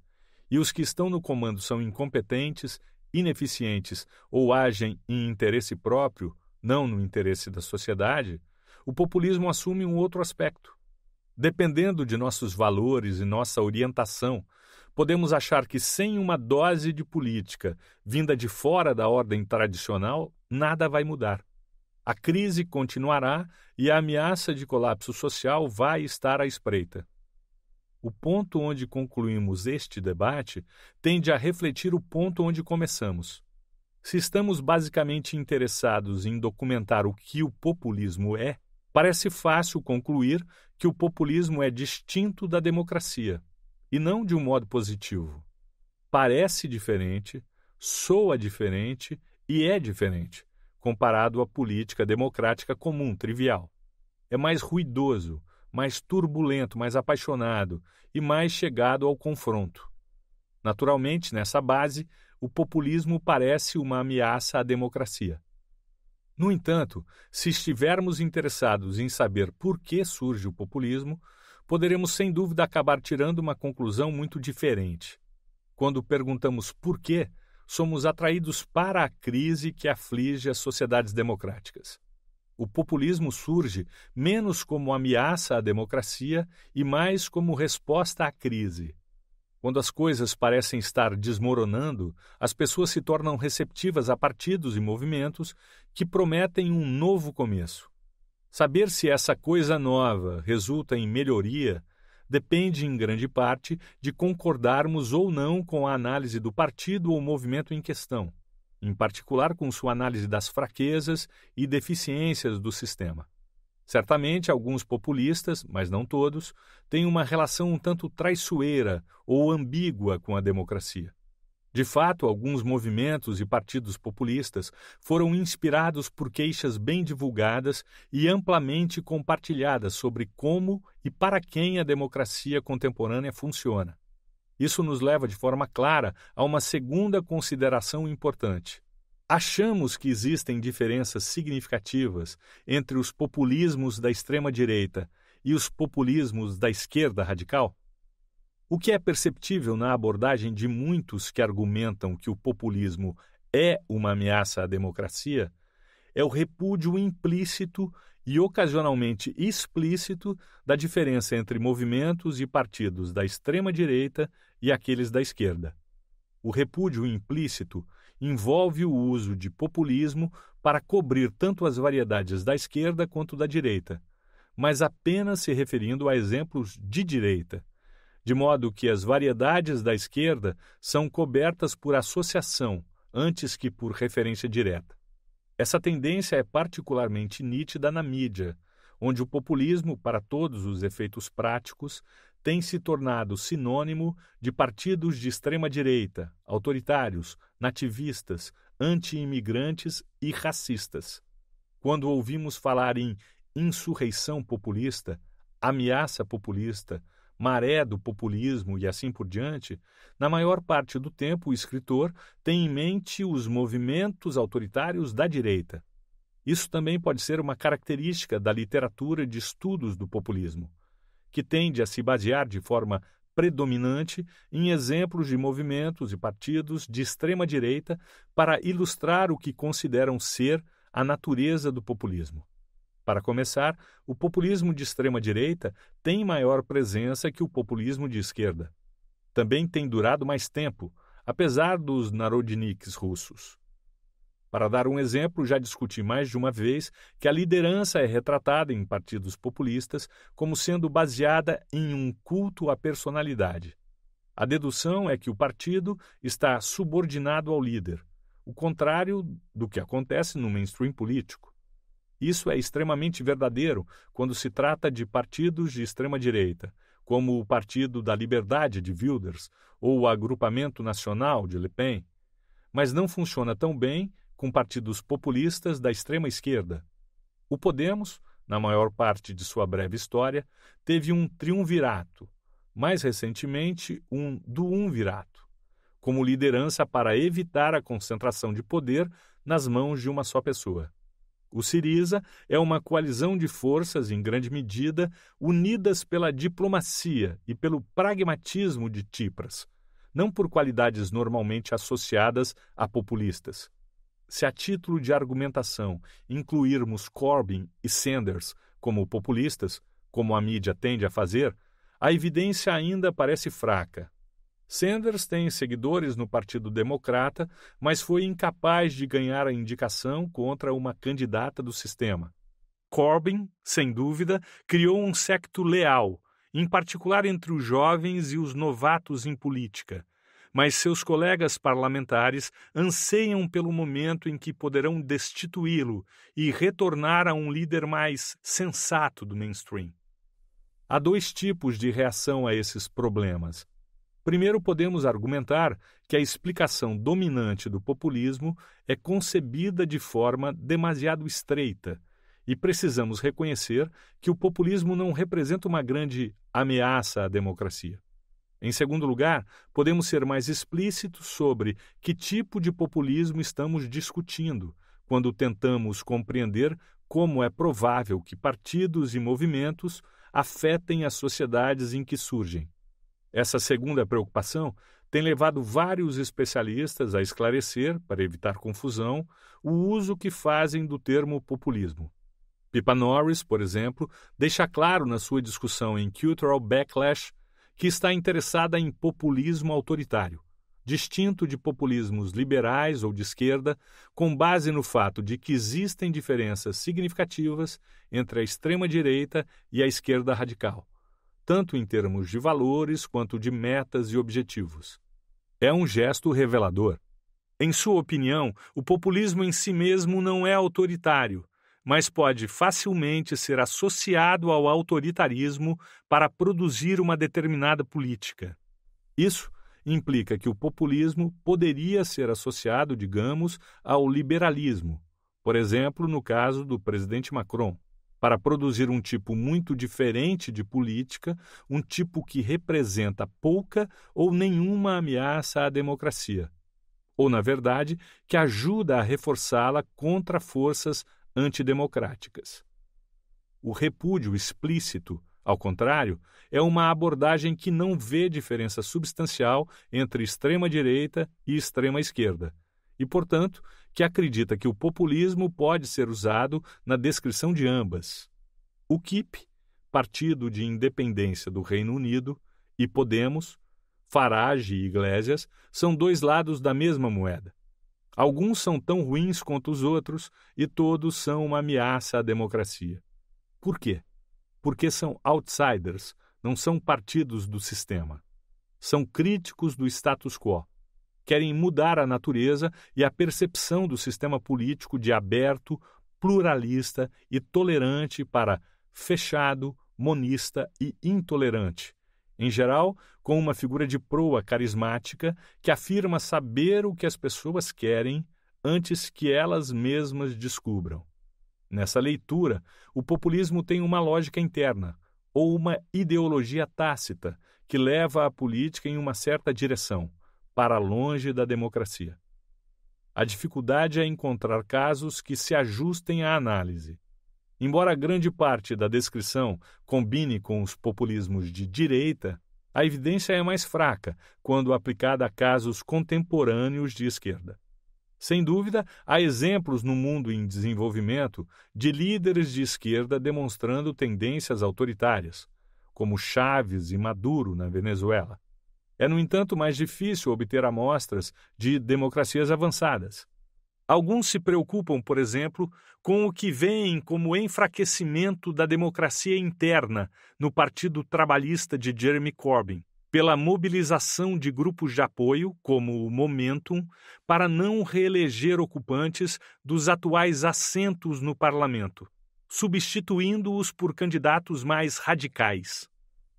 e os que estão no comando são incompetentes, ineficientes ou agem em interesse próprio, não no interesse da sociedade, o populismo assume um outro aspecto. Dependendo de nossos valores e nossa orientação, podemos achar que sem uma dose de política vinda de fora da ordem tradicional, nada vai mudar. A crise continuará e a ameaça de colapso social vai estar à espreita. O ponto onde concluímos este debate tende a refletir o ponto onde começamos. Se estamos basicamente interessados em documentar o que o populismo é, parece fácil concluir que o populismo é distinto da democracia, e não de um modo positivo. Parece diferente, soa diferente e é diferente comparado à política democrática comum, trivial. É mais ruidoso, mais turbulento, mais apaixonado e mais chegado ao confronto. Naturalmente, nessa base, o populismo parece uma ameaça à democracia. No entanto, se estivermos interessados em saber por que surge o populismo, poderemos sem dúvida acabar tirando uma conclusão muito diferente. Quando perguntamos por quê, somos atraídos para a crise que aflige as sociedades democráticas. O populismo surge menos como ameaça à democracia e mais como resposta à crise. Quando as coisas parecem estar desmoronando, as pessoas se tornam receptivas a partidos e movimentos que prometem um novo começo. Saber se essa coisa nova resulta em melhoria depende, em grande parte, de concordarmos ou não com a análise do partido ou movimento em questão, em particular com sua análise das fraquezas e deficiências do sistema. Certamente, alguns populistas, mas não todos, têm uma relação um tanto traiçoeira ou ambígua com a democracia. De fato, alguns movimentos e partidos populistas foram inspirados por queixas bem divulgadas e amplamente compartilhadas sobre como e para quem a democracia contemporânea funciona. Isso nos leva de forma clara a uma segunda consideração importante. Achamos que existem diferenças significativas entre os populismos da extrema-direita e os populismos da esquerda radical? O que é perceptível na abordagem de muitos que argumentam que o populismo é uma ameaça à democracia é o repúdio implícito e ocasionalmente explícito da diferença entre movimentos e partidos da extrema-direita e aqueles da esquerda. O repúdio implícito envolve o uso de populismo para cobrir tanto as variedades da esquerda quanto da direita, mas apenas se referindo a exemplos de direita de modo que as variedades da esquerda são cobertas por associação antes que por referência direta. Essa tendência é particularmente nítida na mídia, onde o populismo, para todos os efeitos práticos, tem se tornado sinônimo de partidos de extrema-direita, autoritários, nativistas, anti-imigrantes e racistas. Quando ouvimos falar em insurreição populista, ameaça populista, maré do populismo e assim por diante, na maior parte do tempo o escritor tem em mente os movimentos autoritários da direita. Isso também pode ser uma característica da literatura de estudos do populismo, que tende a se basear de forma predominante em exemplos de movimentos e partidos de extrema direita para ilustrar o que consideram ser a natureza do populismo. Para começar, o populismo de extrema-direita tem maior presença que o populismo de esquerda. Também tem durado mais tempo, apesar dos narodniks russos. Para dar um exemplo, já discuti mais de uma vez que a liderança é retratada em partidos populistas como sendo baseada em um culto à personalidade. A dedução é que o partido está subordinado ao líder, o contrário do que acontece no mainstream político. Isso é extremamente verdadeiro quando se trata de partidos de extrema-direita, como o Partido da Liberdade de Wilders ou o Agrupamento Nacional de Le Pen. Mas não funciona tão bem com partidos populistas da extrema-esquerda. O Podemos, na maior parte de sua breve história, teve um triunvirato, mais recentemente um duumvirato, como liderança para evitar a concentração de poder nas mãos de uma só pessoa. O Siriza é uma coalizão de forças, em grande medida, unidas pela diplomacia e pelo pragmatismo de Tipras, não por qualidades normalmente associadas a populistas. Se a título de argumentação incluirmos Corbyn e Sanders como populistas, como a mídia tende a fazer, a evidência ainda parece fraca, Sanders tem seguidores no Partido Democrata, mas foi incapaz de ganhar a indicação contra uma candidata do sistema. Corbyn, sem dúvida, criou um secto leal, em particular entre os jovens e os novatos em política. Mas seus colegas parlamentares anseiam pelo momento em que poderão destituí-lo e retornar a um líder mais sensato do mainstream. Há dois tipos de reação a esses problemas Primeiro, podemos argumentar que a explicação dominante do populismo é concebida de forma demasiado estreita, e precisamos reconhecer que o populismo não representa uma grande ameaça à democracia. Em segundo lugar, podemos ser mais explícitos sobre que tipo de populismo estamos discutindo quando tentamos compreender como é provável que partidos e movimentos afetem as sociedades em que surgem. Essa segunda preocupação tem levado vários especialistas a esclarecer, para evitar confusão, o uso que fazem do termo populismo. Pippa Norris, por exemplo, deixa claro na sua discussão em Cultural Backlash que está interessada em populismo autoritário, distinto de populismos liberais ou de esquerda, com base no fato de que existem diferenças significativas entre a extrema-direita e a esquerda radical tanto em termos de valores quanto de metas e objetivos. É um gesto revelador. Em sua opinião, o populismo em si mesmo não é autoritário, mas pode facilmente ser associado ao autoritarismo para produzir uma determinada política. Isso implica que o populismo poderia ser associado, digamos, ao liberalismo, por exemplo, no caso do presidente Macron para produzir um tipo muito diferente de política, um tipo que representa pouca ou nenhuma ameaça à democracia, ou, na verdade, que ajuda a reforçá-la contra forças antidemocráticas. O repúdio explícito, ao contrário, é uma abordagem que não vê diferença substancial entre extrema-direita e extrema-esquerda, e, portanto, que acredita que o populismo pode ser usado na descrição de ambas. O KIP, Partido de Independência do Reino Unido, e Podemos, Farage e Iglesias, são dois lados da mesma moeda. Alguns são tão ruins quanto os outros e todos são uma ameaça à democracia. Por quê? Porque são outsiders, não são partidos do sistema. São críticos do status quo querem mudar a natureza e a percepção do sistema político de aberto, pluralista e tolerante para fechado, monista e intolerante. Em geral, com uma figura de proa carismática que afirma saber o que as pessoas querem antes que elas mesmas descubram. Nessa leitura, o populismo tem uma lógica interna, ou uma ideologia tácita, que leva a política em uma certa direção para longe da democracia. A dificuldade é encontrar casos que se ajustem à análise. Embora grande parte da descrição combine com os populismos de direita, a evidência é mais fraca quando aplicada a casos contemporâneos de esquerda. Sem dúvida, há exemplos no mundo em desenvolvimento de líderes de esquerda demonstrando tendências autoritárias, como Chaves e Maduro na Venezuela. É, no entanto, mais difícil obter amostras de democracias avançadas. Alguns se preocupam, por exemplo, com o que veem como enfraquecimento da democracia interna no Partido Trabalhista de Jeremy Corbyn, pela mobilização de grupos de apoio, como o Momentum, para não reeleger ocupantes dos atuais assentos no parlamento, substituindo-os por candidatos mais radicais.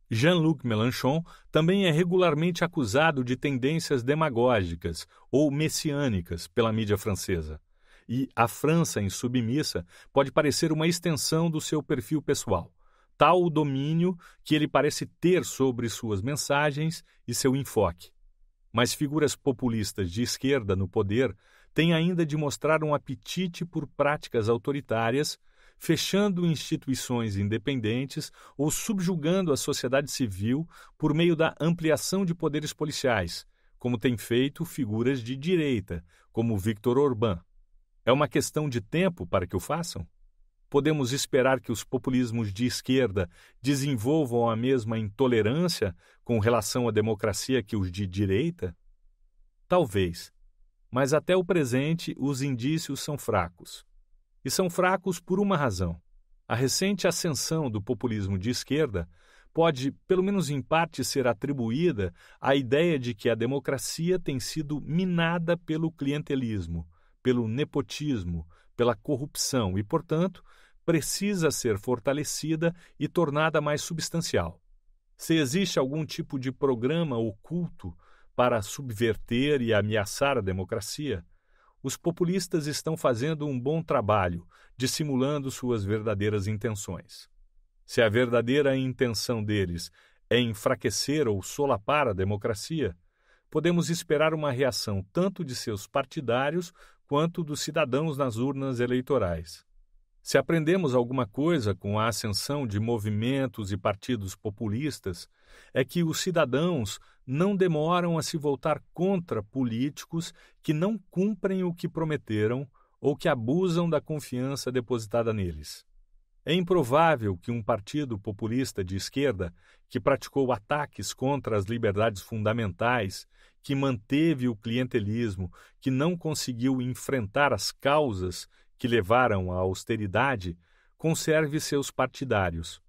Jean-Luc Mélenchon também é regularmente acusado de tendências demagógicas ou messiânicas pela mídia francesa. E a França insubmissa pode parecer uma extensão do seu perfil pessoal, tal o domínio que ele parece ter sobre suas mensagens e seu enfoque. Mas figuras populistas de esquerda no poder têm ainda de mostrar um apetite por práticas autoritárias fechando instituições independentes ou subjugando a sociedade civil por meio da ampliação de poderes policiais, como tem feito figuras de direita, como Viktor Orbán. É uma questão de tempo para que o façam? Podemos esperar que os populismos de esquerda desenvolvam a mesma intolerância com relação à democracia que os de direita? Talvez, mas até o presente os indícios são fracos. E são fracos por uma razão. A recente ascensão do populismo de esquerda pode, pelo menos em parte, ser atribuída à ideia de que a democracia tem sido minada pelo clientelismo, pelo nepotismo, pela corrupção e, portanto, precisa ser fortalecida e tornada mais substancial. Se existe algum tipo de programa oculto para subverter e ameaçar a democracia, os populistas estão fazendo um bom trabalho, dissimulando suas verdadeiras intenções. Se a verdadeira intenção deles é enfraquecer ou solapar a democracia, podemos esperar uma reação tanto de seus partidários quanto dos cidadãos nas urnas eleitorais. Se aprendemos alguma coisa com a ascensão de movimentos e partidos populistas, é que os cidadãos não demoram a se voltar contra políticos que não cumprem o que prometeram ou que abusam da confiança depositada neles. É improvável que um partido populista de esquerda, que praticou ataques contra as liberdades fundamentais, que manteve o clientelismo, que não conseguiu enfrentar as causas que levaram à austeridade, conserve seus partidários.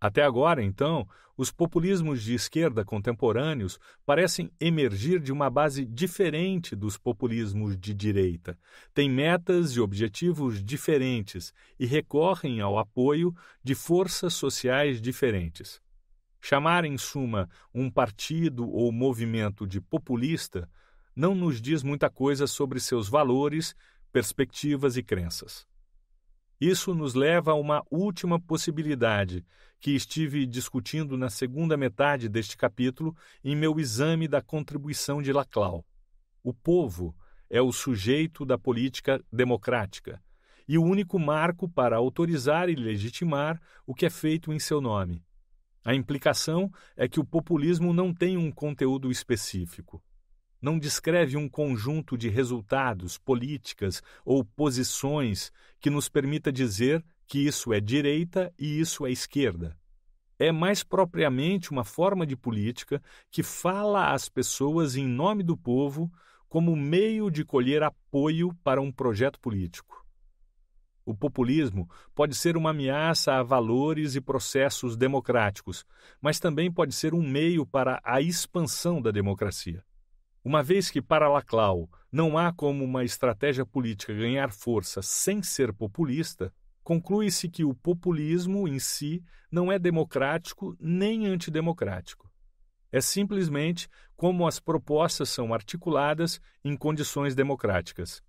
Até agora, então, os populismos de esquerda contemporâneos parecem emergir de uma base diferente dos populismos de direita, têm metas e objetivos diferentes e recorrem ao apoio de forças sociais diferentes. Chamar, em suma, um partido ou movimento de populista não nos diz muita coisa sobre seus valores perspectivas e crenças. Isso nos leva a uma última possibilidade que estive discutindo na segunda metade deste capítulo em meu exame da contribuição de Laclau. O povo é o sujeito da política democrática e o único marco para autorizar e legitimar o que é feito em seu nome. A implicação é que o populismo não tem um conteúdo específico não descreve um conjunto de resultados, políticas ou posições que nos permita dizer que isso é direita e isso é esquerda. É mais propriamente uma forma de política que fala às pessoas em nome do povo como meio de colher apoio para um projeto político. O populismo pode ser uma ameaça a valores e processos democráticos, mas também pode ser um meio para a expansão da democracia. Uma vez que para Laclau não há como uma estratégia política ganhar força sem ser populista, conclui-se que o populismo em si não é democrático nem antidemocrático. É simplesmente como as propostas são articuladas em condições democráticas.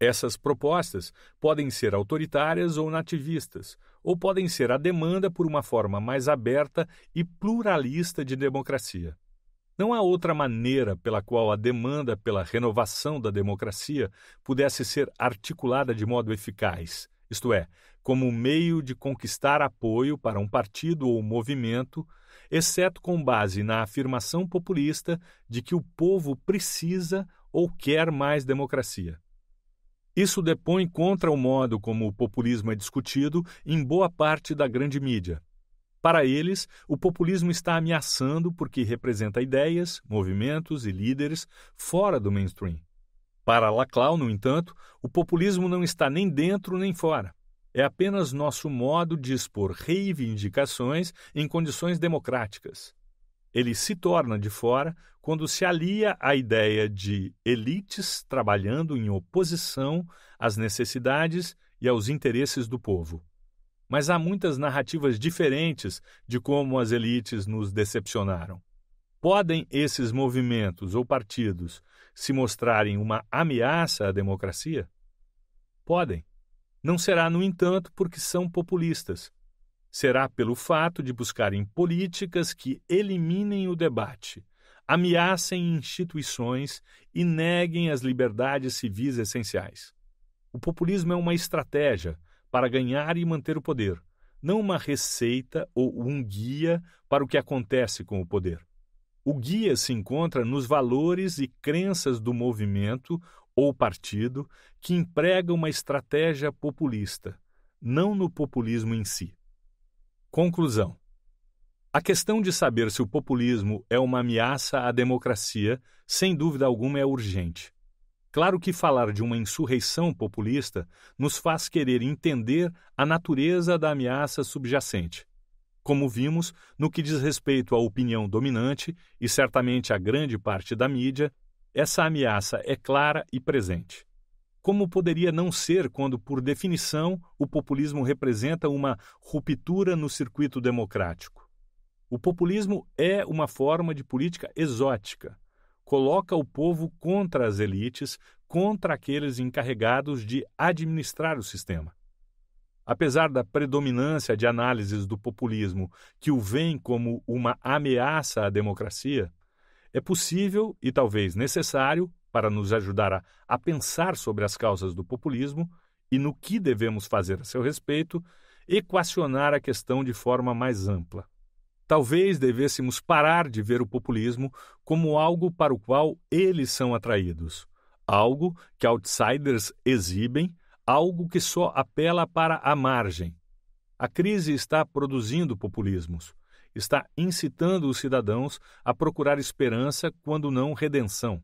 Essas propostas podem ser autoritárias ou nativistas, ou podem ser a demanda por uma forma mais aberta e pluralista de democracia. Não há outra maneira pela qual a demanda pela renovação da democracia pudesse ser articulada de modo eficaz, isto é, como meio de conquistar apoio para um partido ou movimento, exceto com base na afirmação populista de que o povo precisa ou quer mais democracia. Isso depõe contra o modo como o populismo é discutido em boa parte da grande mídia. Para eles, o populismo está ameaçando porque representa ideias, movimentos e líderes fora do mainstream. Para Laclau, no entanto, o populismo não está nem dentro nem fora. É apenas nosso modo de expor reivindicações em condições democráticas. Ele se torna de fora quando se alia à ideia de elites trabalhando em oposição às necessidades e aos interesses do povo mas há muitas narrativas diferentes de como as elites nos decepcionaram. Podem esses movimentos ou partidos se mostrarem uma ameaça à democracia? Podem. Não será, no entanto, porque são populistas. Será pelo fato de buscarem políticas que eliminem o debate, ameacem instituições e neguem as liberdades civis essenciais. O populismo é uma estratégia para ganhar e manter o poder, não uma receita ou um guia para o que acontece com o poder. O guia se encontra nos valores e crenças do movimento ou partido que emprega uma estratégia populista, não no populismo em si. Conclusão: A questão de saber se o populismo é uma ameaça à democracia, sem dúvida alguma, é urgente. Claro que falar de uma insurreição populista nos faz querer entender a natureza da ameaça subjacente. Como vimos, no que diz respeito à opinião dominante e certamente à grande parte da mídia, essa ameaça é clara e presente. Como poderia não ser quando, por definição, o populismo representa uma ruptura no circuito democrático? O populismo é uma forma de política exótica, coloca o povo contra as elites, contra aqueles encarregados de administrar o sistema. Apesar da predominância de análises do populismo que o veem como uma ameaça à democracia, é possível e talvez necessário, para nos ajudar a, a pensar sobre as causas do populismo e no que devemos fazer a seu respeito, equacionar a questão de forma mais ampla. Talvez devêssemos parar de ver o populismo como algo para o qual eles são atraídos, algo que outsiders exibem, algo que só apela para a margem. A crise está produzindo populismos, está incitando os cidadãos a procurar esperança quando não redenção.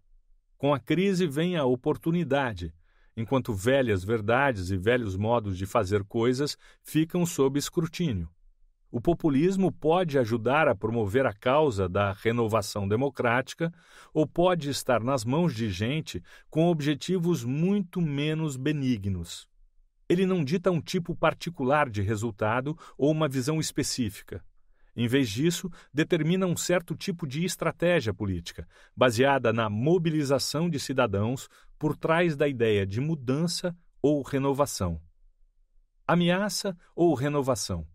Com a crise vem a oportunidade, enquanto velhas verdades e velhos modos de fazer coisas ficam sob escrutínio o populismo pode ajudar a promover a causa da renovação democrática ou pode estar nas mãos de gente com objetivos muito menos benignos. Ele não dita um tipo particular de resultado ou uma visão específica. Em vez disso, determina um certo tipo de estratégia política, baseada na mobilização de cidadãos por trás da ideia de mudança ou renovação. Ameaça ou renovação?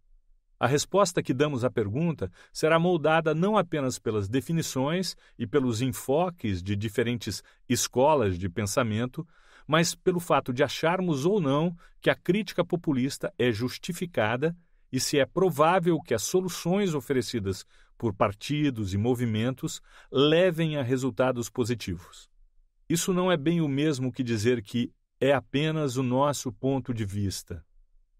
A resposta que damos à pergunta será moldada não apenas pelas definições e pelos enfoques de diferentes escolas de pensamento, mas pelo fato de acharmos ou não que a crítica populista é justificada e se é provável que as soluções oferecidas por partidos e movimentos levem a resultados positivos. Isso não é bem o mesmo que dizer que é apenas o nosso ponto de vista.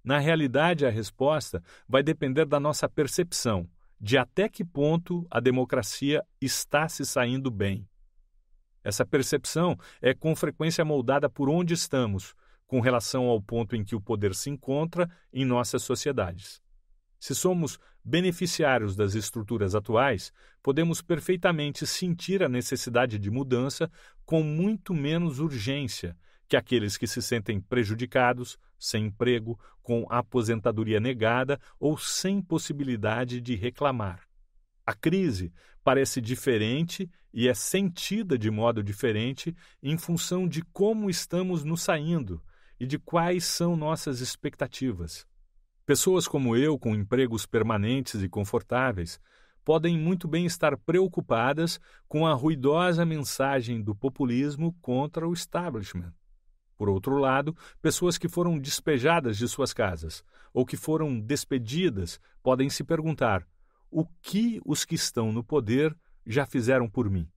Na realidade, a resposta vai depender da nossa percepção de até que ponto a democracia está se saindo bem. Essa percepção é com frequência moldada por onde estamos, com relação ao ponto em que o poder se encontra em nossas sociedades. Se somos beneficiários das estruturas atuais, podemos perfeitamente sentir a necessidade de mudança com muito menos urgência que aqueles que se sentem prejudicados, sem emprego, com aposentadoria negada ou sem possibilidade de reclamar. A crise parece diferente e é sentida de modo diferente em função de como estamos nos saindo e de quais são nossas expectativas. Pessoas como eu, com empregos permanentes e confortáveis, podem muito bem estar preocupadas com a ruidosa mensagem do populismo contra o establishment. Por outro lado, pessoas que foram despejadas de suas casas ou que foram despedidas podem se perguntar: o que os que estão no poder já fizeram por mim?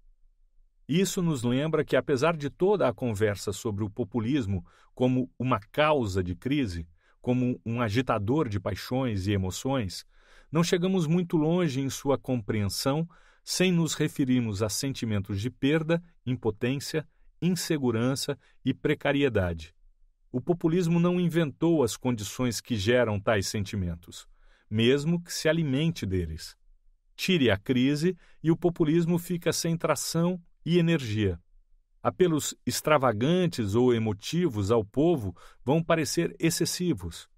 Isso nos lembra que, apesar de toda a conversa sobre o populismo como uma causa de crise, como um agitador de paixões e emoções, não chegamos muito longe em sua compreensão sem nos referirmos a sentimentos de perda, impotência insegurança e precariedade. O populismo não inventou as condições que geram tais sentimentos, mesmo que se alimente deles. Tire a crise e o populismo fica sem tração e energia. Apelos extravagantes ou emotivos ao povo vão parecer excessivos.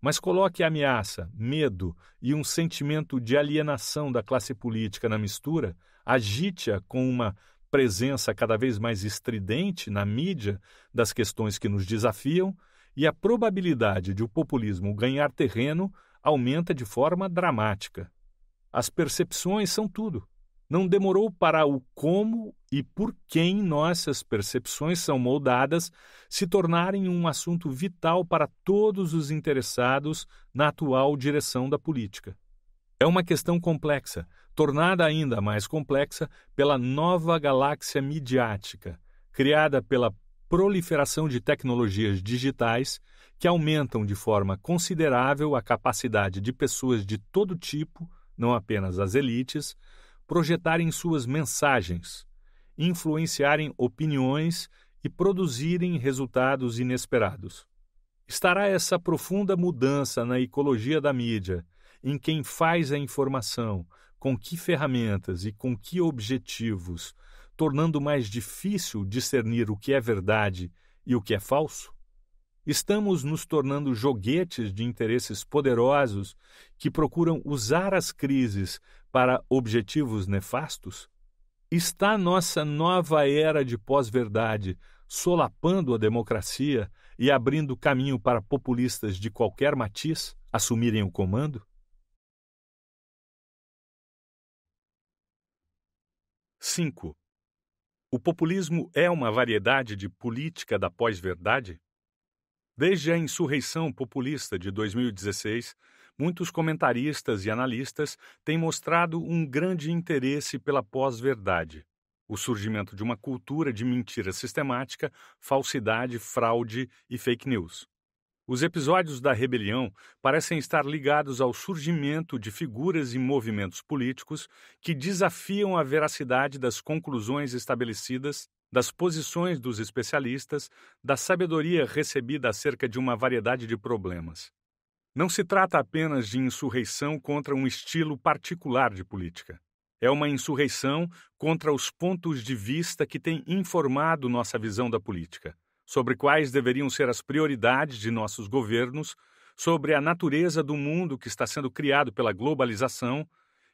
Mas coloque ameaça, medo e um sentimento de alienação da classe política na mistura, agite-a com uma presença cada vez mais estridente na mídia das questões que nos desafiam e a probabilidade de o populismo ganhar terreno aumenta de forma dramática. As percepções são tudo. Não demorou para o como e por quem nossas percepções são moldadas se tornarem um assunto vital para todos os interessados na atual direção da política. É uma questão complexa, tornada ainda mais complexa pela nova galáxia midiática, criada pela proliferação de tecnologias digitais que aumentam de forma considerável a capacidade de pessoas de todo tipo, não apenas as elites, projetarem suas mensagens, influenciarem opiniões e produzirem resultados inesperados. Estará essa profunda mudança na ecologia da mídia, em quem faz a informação, com que ferramentas e com que objetivos, tornando mais difícil discernir o que é verdade e o que é falso? Estamos nos tornando joguetes de interesses poderosos que procuram usar as crises para objetivos nefastos? Está nossa nova era de pós-verdade solapando a democracia e abrindo caminho para populistas de qualquer matiz assumirem o comando? 5. O populismo é uma variedade de política da pós-verdade? Desde a insurreição populista de 2016, muitos comentaristas e analistas têm mostrado um grande interesse pela pós-verdade, o surgimento de uma cultura de mentira sistemática, falsidade, fraude e fake news. Os episódios da rebelião parecem estar ligados ao surgimento de figuras e movimentos políticos que desafiam a veracidade das conclusões estabelecidas, das posições dos especialistas, da sabedoria recebida acerca de uma variedade de problemas. Não se trata apenas de insurreição contra um estilo particular de política. É uma insurreição contra os pontos de vista que têm informado nossa visão da política sobre quais deveriam ser as prioridades de nossos governos, sobre a natureza do mundo que está sendo criado pela globalização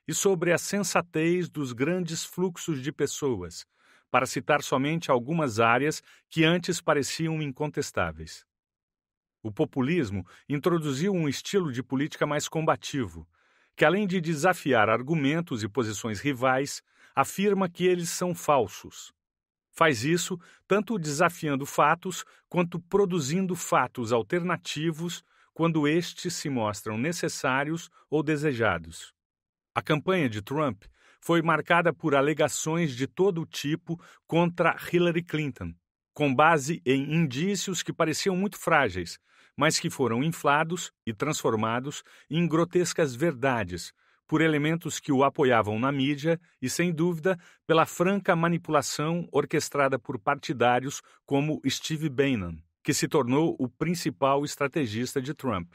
e sobre a sensatez dos grandes fluxos de pessoas, para citar somente algumas áreas que antes pareciam incontestáveis. O populismo introduziu um estilo de política mais combativo, que além de desafiar argumentos e posições rivais, afirma que eles são falsos. Faz isso tanto desafiando fatos quanto produzindo fatos alternativos quando estes se mostram necessários ou desejados. A campanha de Trump foi marcada por alegações de todo tipo contra Hillary Clinton, com base em indícios que pareciam muito frágeis, mas que foram inflados e transformados em grotescas verdades por elementos que o apoiavam na mídia e, sem dúvida, pela franca manipulação orquestrada por partidários como Steve Bannon, que se tornou o principal estrategista de Trump.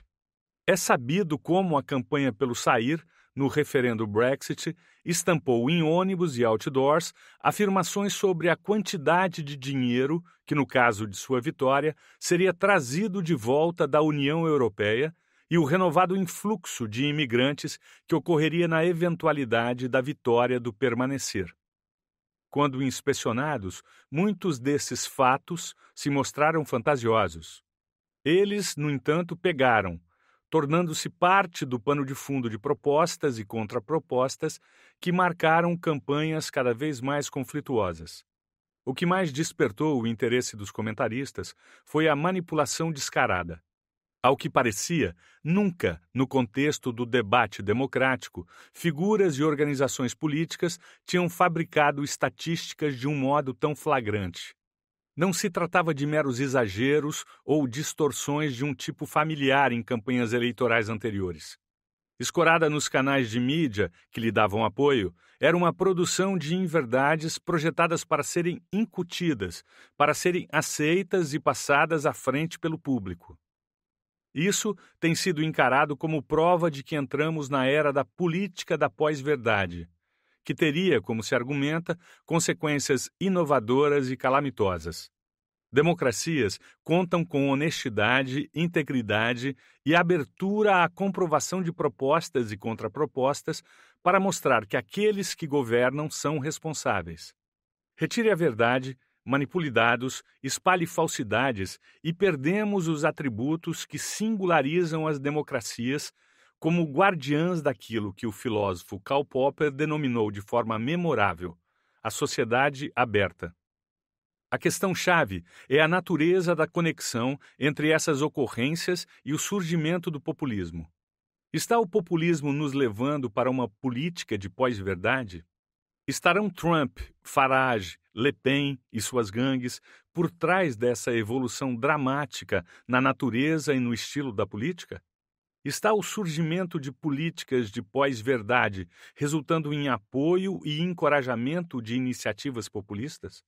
É sabido como a campanha pelo sair, no referendo Brexit, estampou em ônibus e outdoors afirmações sobre a quantidade de dinheiro que, no caso de sua vitória, seria trazido de volta da União Europeia e o renovado influxo de imigrantes que ocorreria na eventualidade da vitória do permanecer. Quando inspecionados, muitos desses fatos se mostraram fantasiosos. Eles, no entanto, pegaram, tornando-se parte do pano de fundo de propostas e contrapropostas que marcaram campanhas cada vez mais conflituosas. O que mais despertou o interesse dos comentaristas foi a manipulação descarada. Ao que parecia, nunca, no contexto do debate democrático, figuras e organizações políticas tinham fabricado estatísticas de um modo tão flagrante. Não se tratava de meros exageros ou distorções de um tipo familiar em campanhas eleitorais anteriores. Escorada nos canais de mídia que lhe davam apoio, era uma produção de inverdades projetadas para serem incutidas, para serem aceitas e passadas à frente pelo público. Isso tem sido encarado como prova de que entramos na era da política da pós-verdade, que teria, como se argumenta, consequências inovadoras e calamitosas. Democracias contam com honestidade, integridade e abertura à comprovação de propostas e contrapropostas para mostrar que aqueles que governam são responsáveis. Retire a verdade dados, espalhe falsidades e perdemos os atributos que singularizam as democracias como guardiãs daquilo que o filósofo Karl Popper denominou de forma memorável a sociedade aberta. A questão chave é a natureza da conexão entre essas ocorrências e o surgimento do populismo. Está o populismo nos levando para uma política de pós-verdade? Estarão Trump, Farage, Le Pen e suas gangues, por trás dessa evolução dramática na natureza e no estilo da política? Está o surgimento de políticas de pós-verdade, resultando em apoio e encorajamento de iniciativas populistas?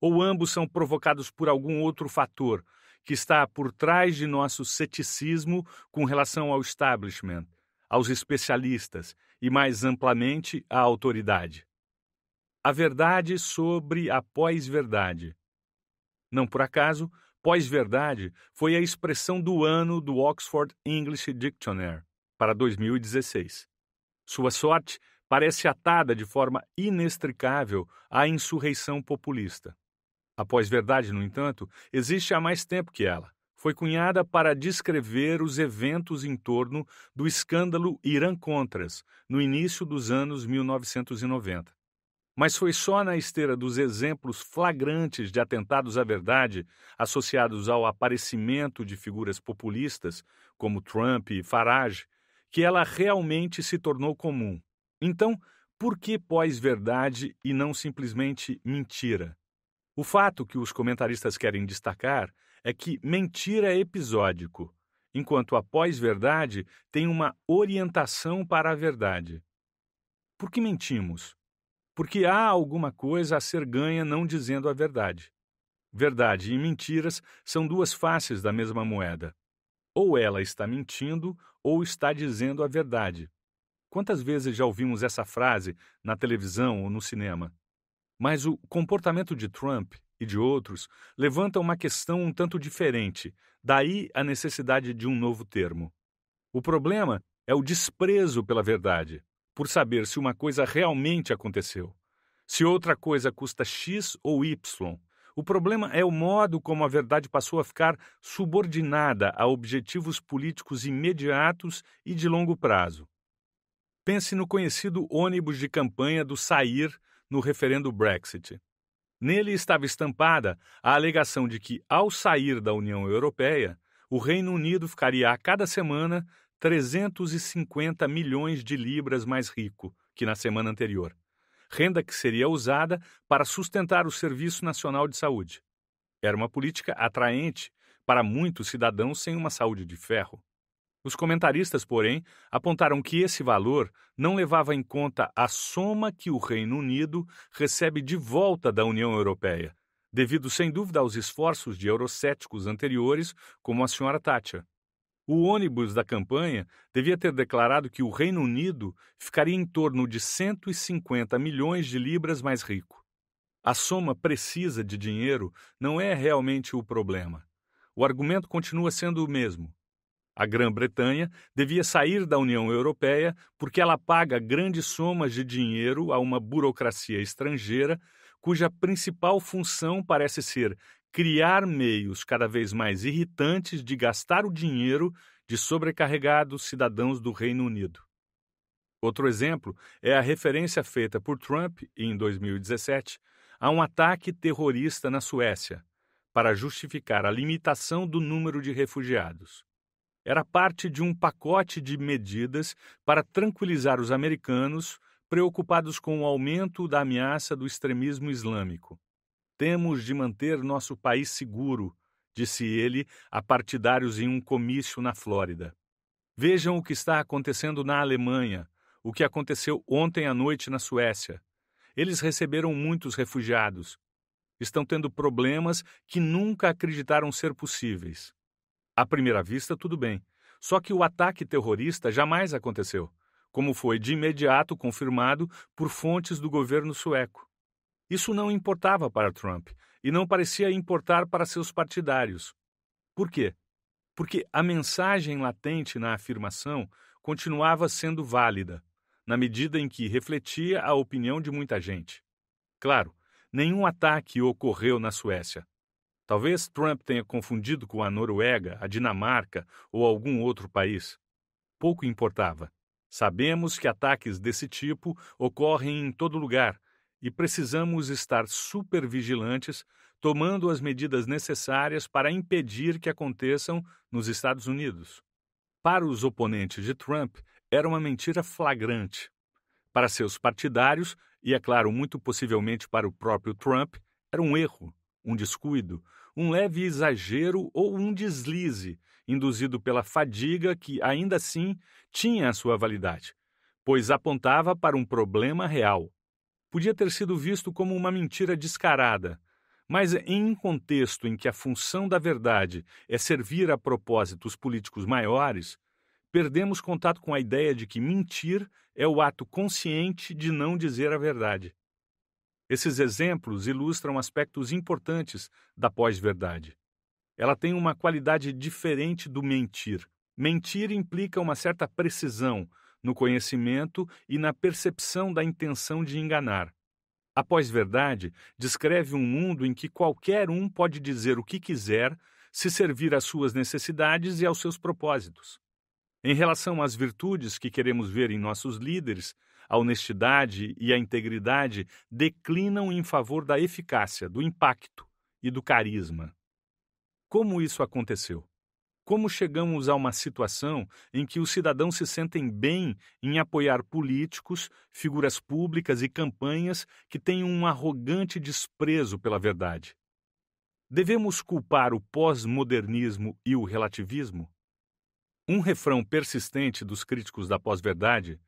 Ou ambos são provocados por algum outro fator que está por trás de nosso ceticismo com relação ao establishment, aos especialistas e, mais amplamente, à autoridade? A verdade sobre a pós-verdade. Não por acaso, pós-verdade foi a expressão do ano do Oxford English Dictionary para 2016. Sua sorte parece atada de forma inextricável à insurreição populista. A pós-verdade, no entanto, existe há mais tempo que ela. Foi cunhada para descrever os eventos em torno do escândalo Irã-Contras, no início dos anos 1990 mas foi só na esteira dos exemplos flagrantes de atentados à verdade associados ao aparecimento de figuras populistas, como Trump e Farage, que ela realmente se tornou comum. Então, por que pós-verdade e não simplesmente mentira? O fato que os comentaristas querem destacar é que mentira é episódico, enquanto a pós-verdade tem uma orientação para a verdade. Por que mentimos? porque há alguma coisa a ser ganha não dizendo a verdade. Verdade e mentiras são duas faces da mesma moeda. Ou ela está mentindo, ou está dizendo a verdade. Quantas vezes já ouvimos essa frase na televisão ou no cinema? Mas o comportamento de Trump e de outros levanta uma questão um tanto diferente, daí a necessidade de um novo termo. O problema é o desprezo pela verdade por saber se uma coisa realmente aconteceu. Se outra coisa custa X ou Y, o problema é o modo como a verdade passou a ficar subordinada a objetivos políticos imediatos e de longo prazo. Pense no conhecido ônibus de campanha do sair no referendo Brexit. Nele estava estampada a alegação de que, ao sair da União Europeia, o Reino Unido ficaria a cada semana 350 milhões de libras mais rico que na semana anterior, renda que seria usada para sustentar o Serviço Nacional de Saúde. Era uma política atraente para muitos cidadãos sem uma saúde de ferro. Os comentaristas, porém, apontaram que esse valor não levava em conta a soma que o Reino Unido recebe de volta da União Europeia, devido sem dúvida aos esforços de eurocéticos anteriores, como a senhora Thatcher. O ônibus da campanha devia ter declarado que o Reino Unido ficaria em torno de 150 milhões de libras mais rico. A soma precisa de dinheiro não é realmente o problema. O argumento continua sendo o mesmo. A Grã-Bretanha devia sair da União Europeia porque ela paga grandes somas de dinheiro a uma burocracia estrangeira cuja principal função parece ser criar meios cada vez mais irritantes de gastar o dinheiro de sobrecarregados cidadãos do Reino Unido. Outro exemplo é a referência feita por Trump, em 2017, a um ataque terrorista na Suécia, para justificar a limitação do número de refugiados. Era parte de um pacote de medidas para tranquilizar os americanos preocupados com o aumento da ameaça do extremismo islâmico. Temos de manter nosso país seguro, disse ele a partidários em um comício na Flórida. Vejam o que está acontecendo na Alemanha, o que aconteceu ontem à noite na Suécia. Eles receberam muitos refugiados. Estão tendo problemas que nunca acreditaram ser possíveis. À primeira vista, tudo bem. Só que o ataque terrorista jamais aconteceu, como foi de imediato confirmado por fontes do governo sueco. Isso não importava para Trump e não parecia importar para seus partidários. Por quê? Porque a mensagem latente na afirmação continuava sendo válida, na medida em que refletia a opinião de muita gente. Claro, nenhum ataque ocorreu na Suécia. Talvez Trump tenha confundido com a Noruega, a Dinamarca ou algum outro país. Pouco importava. Sabemos que ataques desse tipo ocorrem em todo lugar e precisamos estar super vigilantes, tomando as medidas necessárias para impedir que aconteçam nos Estados Unidos. Para os oponentes de Trump, era uma mentira flagrante. Para seus partidários, e é claro, muito possivelmente para o próprio Trump, era um erro, um descuido, um leve exagero ou um deslize, induzido pela fadiga que, ainda assim, tinha a sua validade, pois apontava para um problema real, podia ter sido visto como uma mentira descarada, mas em um contexto em que a função da verdade é servir a propósitos políticos maiores, perdemos contato com a ideia de que mentir é o ato consciente de não dizer a verdade. Esses exemplos ilustram aspectos importantes da pós-verdade. Ela tem uma qualidade diferente do mentir. Mentir implica uma certa precisão, no conhecimento e na percepção da intenção de enganar. A pós-verdade descreve um mundo em que qualquer um pode dizer o que quiser se servir às suas necessidades e aos seus propósitos. Em relação às virtudes que queremos ver em nossos líderes, a honestidade e a integridade declinam em favor da eficácia, do impacto e do carisma. Como isso aconteceu? Como chegamos a uma situação em que os cidadãos se sentem bem em apoiar políticos, figuras públicas e campanhas que têm um arrogante desprezo pela verdade? Devemos culpar o pós-modernismo e o relativismo? Um refrão persistente dos críticos da pós-verdade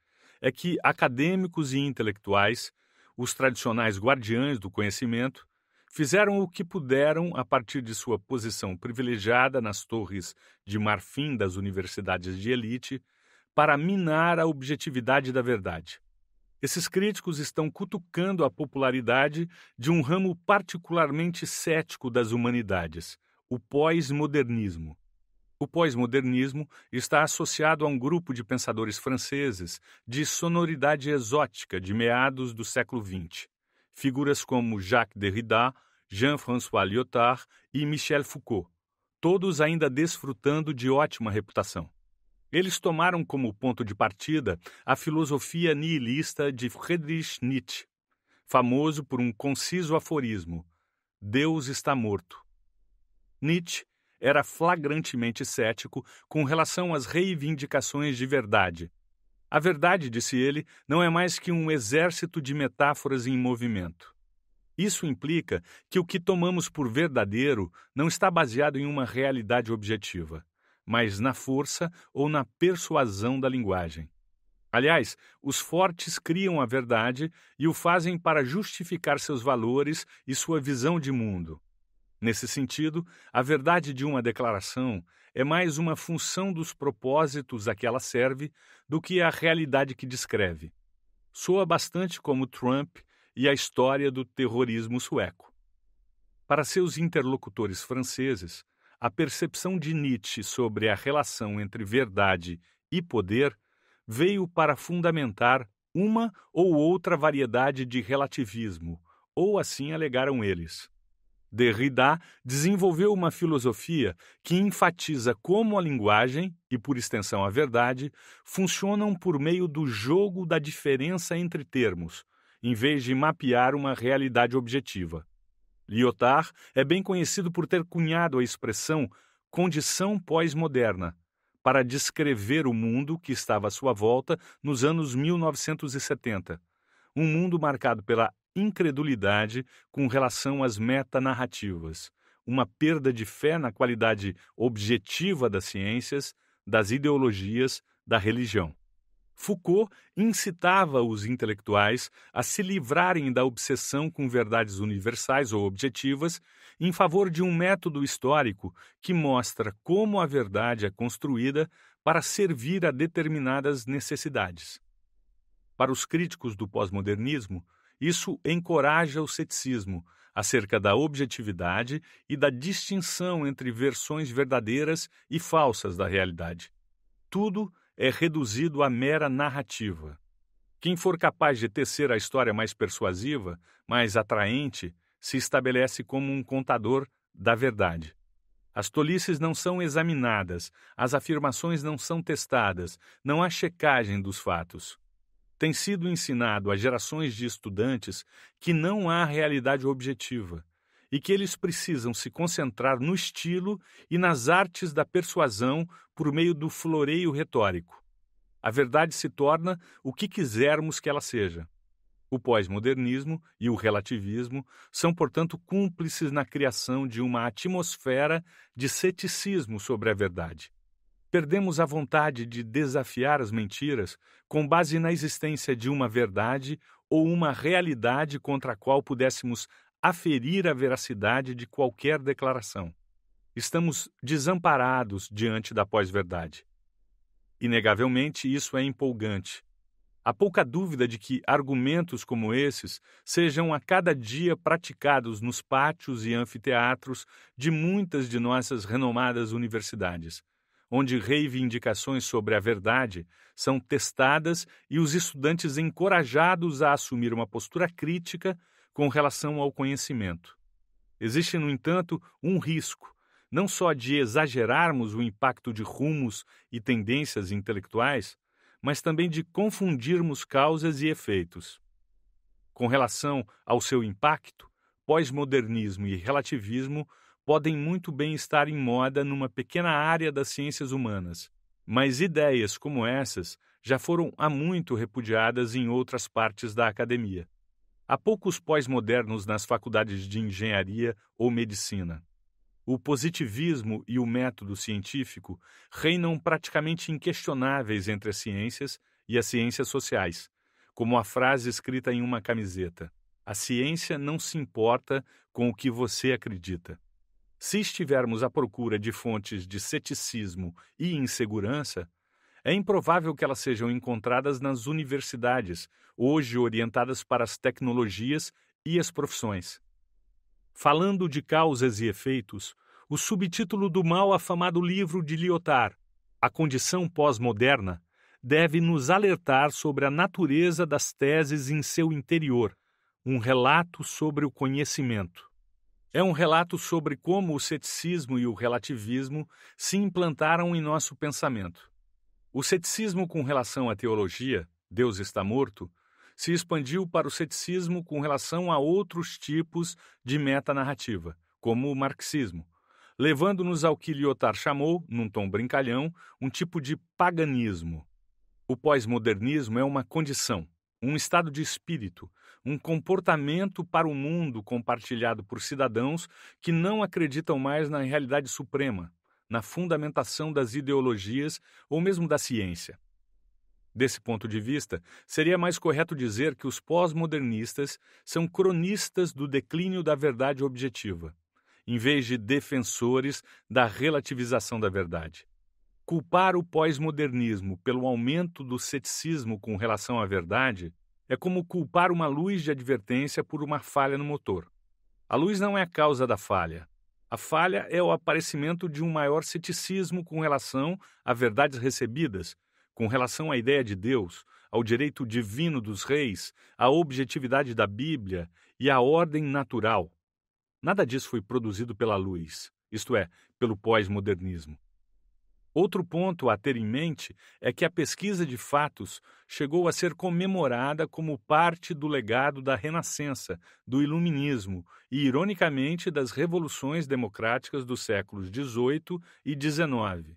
é que acadêmicos e intelectuais, os tradicionais guardiães do conhecimento, fizeram o que puderam a partir de sua posição privilegiada nas torres de marfim das universidades de elite para minar a objetividade da verdade. Esses críticos estão cutucando a popularidade de um ramo particularmente cético das humanidades, o pós-modernismo. O pós-modernismo está associado a um grupo de pensadores franceses de sonoridade exótica de meados do século XX. Figuras como Jacques Derrida, Jean-François Lyotard e Michel Foucault, todos ainda desfrutando de ótima reputação. Eles tomaram como ponto de partida a filosofia nihilista de Friedrich Nietzsche, famoso por um conciso aforismo: Deus está morto. Nietzsche era flagrantemente cético com relação às reivindicações de verdade. A verdade, disse ele, não é mais que um exército de metáforas em movimento. Isso implica que o que tomamos por verdadeiro não está baseado em uma realidade objetiva, mas na força ou na persuasão da linguagem. Aliás, os fortes criam a verdade e o fazem para justificar seus valores e sua visão de mundo. Nesse sentido, a verdade de uma declaração é mais uma função dos propósitos a que ela serve do que a realidade que descreve. Soa bastante como Trump e a história do terrorismo sueco. Para seus interlocutores franceses, a percepção de Nietzsche sobre a relação entre verdade e poder veio para fundamentar uma ou outra variedade de relativismo, ou assim alegaram eles. Derrida desenvolveu uma filosofia que enfatiza como a linguagem, e por extensão a verdade, funcionam por meio do jogo da diferença entre termos, em vez de mapear uma realidade objetiva. Lyotard é bem conhecido por ter cunhado a expressão condição pós-moderna para descrever o mundo que estava à sua volta nos anos 1970, um mundo marcado pela incredulidade com relação às metanarrativas, uma perda de fé na qualidade objetiva das ciências, das ideologias, da religião. Foucault incitava os intelectuais a se livrarem da obsessão com verdades universais ou objetivas em favor de um método histórico que mostra como a verdade é construída para servir a determinadas necessidades. Para os críticos do pós-modernismo, isso encoraja o ceticismo acerca da objetividade e da distinção entre versões verdadeiras e falsas da realidade. Tudo é reduzido à mera narrativa. Quem for capaz de tecer a história mais persuasiva, mais atraente, se estabelece como um contador da verdade. As tolices não são examinadas, as afirmações não são testadas, não há checagem dos fatos. Tem sido ensinado a gerações de estudantes que não há realidade objetiva, e que eles precisam se concentrar no estilo e nas artes da persuasão por meio do floreio retórico. A verdade se torna o que quisermos que ela seja. O pós-modernismo e o relativismo são, portanto, cúmplices na criação de uma atmosfera de ceticismo sobre a verdade. Perdemos a vontade de desafiar as mentiras com base na existência de uma verdade ou uma realidade contra a qual pudéssemos aferir a veracidade de qualquer declaração. Estamos desamparados diante da pós-verdade. Inegavelmente, isso é empolgante. Há pouca dúvida de que argumentos como esses sejam a cada dia praticados nos pátios e anfiteatros de muitas de nossas renomadas universidades, onde reivindicações sobre a verdade são testadas e os estudantes encorajados a assumir uma postura crítica com relação ao conhecimento. Existe, no entanto, um risco, não só de exagerarmos o impacto de rumos e tendências intelectuais, mas também de confundirmos causas e efeitos. Com relação ao seu impacto, pós-modernismo e relativismo podem muito bem estar em moda numa pequena área das ciências humanas, mas ideias como essas já foram há muito repudiadas em outras partes da academia. Há poucos pós-modernos nas faculdades de engenharia ou medicina. O positivismo e o método científico reinam praticamente inquestionáveis entre as ciências e as ciências sociais, como a frase escrita em uma camiseta: A ciência não se importa com o que você acredita. Se estivermos à procura de fontes de ceticismo e insegurança, é improvável que elas sejam encontradas nas universidades, hoje orientadas para as tecnologias e as profissões. Falando de causas e efeitos, o subtítulo do mal afamado livro de Lyotard, A Condição Pós-Moderna, deve nos alertar sobre a natureza das teses em seu interior, um relato sobre o conhecimento. É um relato sobre como o ceticismo e o relativismo se implantaram em nosso pensamento. O ceticismo com relação à teologia, Deus está morto, se expandiu para o ceticismo com relação a outros tipos de metanarrativa, como o marxismo, levando-nos ao que Lyotard chamou, num tom brincalhão, um tipo de paganismo. O pós-modernismo é uma condição, um estado de espírito, um comportamento para o mundo compartilhado por cidadãos que não acreditam mais na realidade suprema, na fundamentação das ideologias ou mesmo da ciência. Desse ponto de vista, seria mais correto dizer que os pós-modernistas são cronistas do declínio da verdade objetiva, em vez de defensores da relativização da verdade. Culpar o pós-modernismo pelo aumento do ceticismo com relação à verdade é como culpar uma luz de advertência por uma falha no motor. A luz não é a causa da falha, a falha é o aparecimento de um maior ceticismo com relação a verdades recebidas, com relação à ideia de Deus, ao direito divino dos reis, à objetividade da Bíblia e à ordem natural. Nada disso foi produzido pela luz, isto é, pelo pós-modernismo. Outro ponto a ter em mente é que a pesquisa de fatos chegou a ser comemorada como parte do legado da Renascença, do Iluminismo e, ironicamente, das revoluções democráticas dos séculos XVIII e XIX.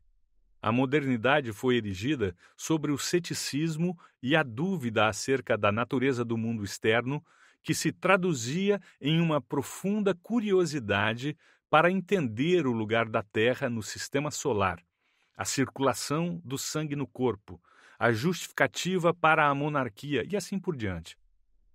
A modernidade foi erigida sobre o ceticismo e a dúvida acerca da natureza do mundo externo, que se traduzia em uma profunda curiosidade para entender o lugar da Terra no sistema solar a circulação do sangue no corpo, a justificativa para a monarquia e assim por diante.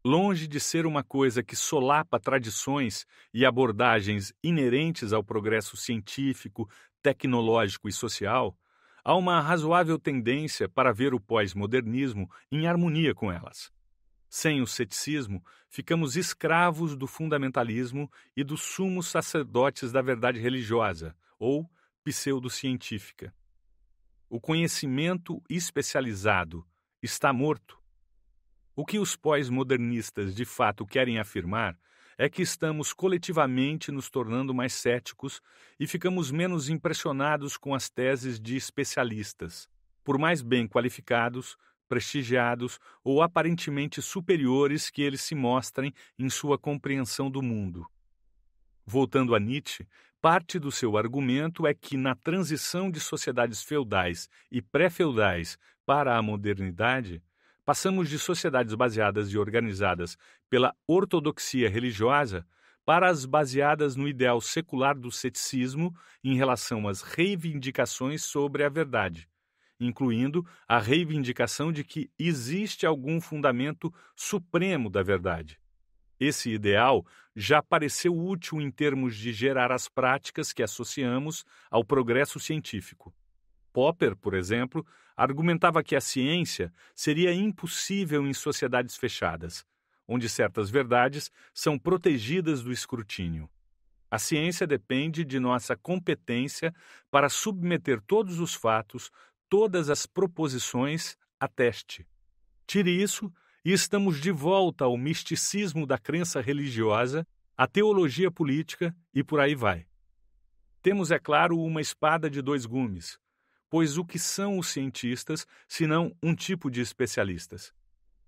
Longe de ser uma coisa que solapa tradições e abordagens inerentes ao progresso científico, tecnológico e social, há uma razoável tendência para ver o pós-modernismo em harmonia com elas. Sem o ceticismo, ficamos escravos do fundamentalismo e dos sumos sacerdotes da verdade religiosa, ou pseudocientífica. O conhecimento especializado está morto. O que os pós-modernistas de fato querem afirmar é que estamos coletivamente nos tornando mais céticos e ficamos menos impressionados com as teses de especialistas, por mais bem qualificados, prestigiados ou aparentemente superiores que eles se mostrem em sua compreensão do mundo. Voltando a Nietzsche, Parte do seu argumento é que, na transição de sociedades feudais e pré-feudais para a modernidade, passamos de sociedades baseadas e organizadas pela ortodoxia religiosa para as baseadas no ideal secular do ceticismo em relação às reivindicações sobre a verdade, incluindo a reivindicação de que existe algum fundamento supremo da verdade. Esse ideal já pareceu útil em termos de gerar as práticas que associamos ao progresso científico. Popper, por exemplo, argumentava que a ciência seria impossível em sociedades fechadas, onde certas verdades são protegidas do escrutínio. A ciência depende de nossa competência para submeter todos os fatos, todas as proposições a teste. Tire isso e estamos de volta ao misticismo da crença religiosa, à teologia política e por aí vai. Temos, é claro, uma espada de dois gumes, pois o que são os cientistas, senão um tipo de especialistas?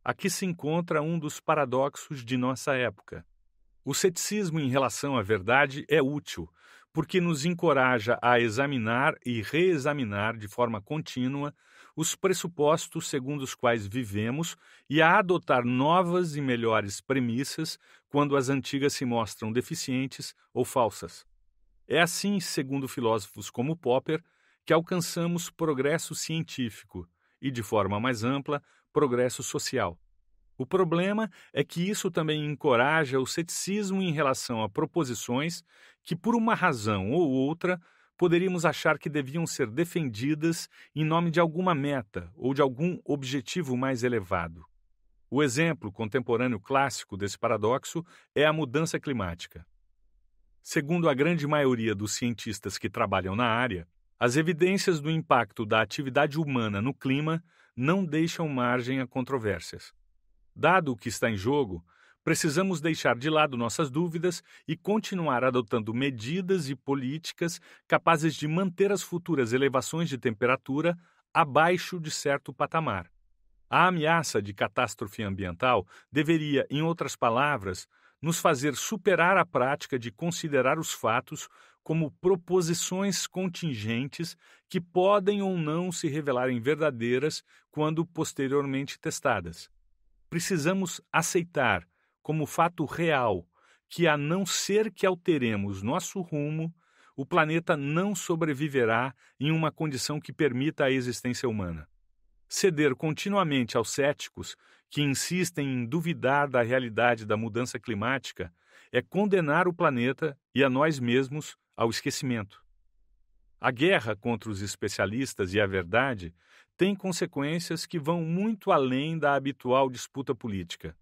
Aqui se encontra um dos paradoxos de nossa época. O ceticismo em relação à verdade é útil, porque nos encoraja a examinar e reexaminar de forma contínua os pressupostos segundo os quais vivemos e a adotar novas e melhores premissas quando as antigas se mostram deficientes ou falsas. É assim, segundo filósofos como Popper, que alcançamos progresso científico e, de forma mais ampla, progresso social. O problema é que isso também encoraja o ceticismo em relação a proposições que, por uma razão ou outra, poderíamos achar que deviam ser defendidas em nome de alguma meta ou de algum objetivo mais elevado. O exemplo contemporâneo clássico desse paradoxo é a mudança climática. Segundo a grande maioria dos cientistas que trabalham na área, as evidências do impacto da atividade humana no clima não deixam margem a controvérsias. Dado o que está em jogo, precisamos deixar de lado nossas dúvidas e continuar adotando medidas e políticas capazes de manter as futuras elevações de temperatura abaixo de certo patamar. A ameaça de catástrofe ambiental deveria, em outras palavras, nos fazer superar a prática de considerar os fatos como proposições contingentes que podem ou não se revelarem verdadeiras quando posteriormente testadas. Precisamos aceitar como fato real que, a não ser que alteremos nosso rumo, o planeta não sobreviverá em uma condição que permita a existência humana. Ceder continuamente aos céticos que insistem em duvidar da realidade da mudança climática é condenar o planeta e a nós mesmos ao esquecimento. A guerra contra os especialistas e a verdade tem consequências que vão muito além da habitual disputa política.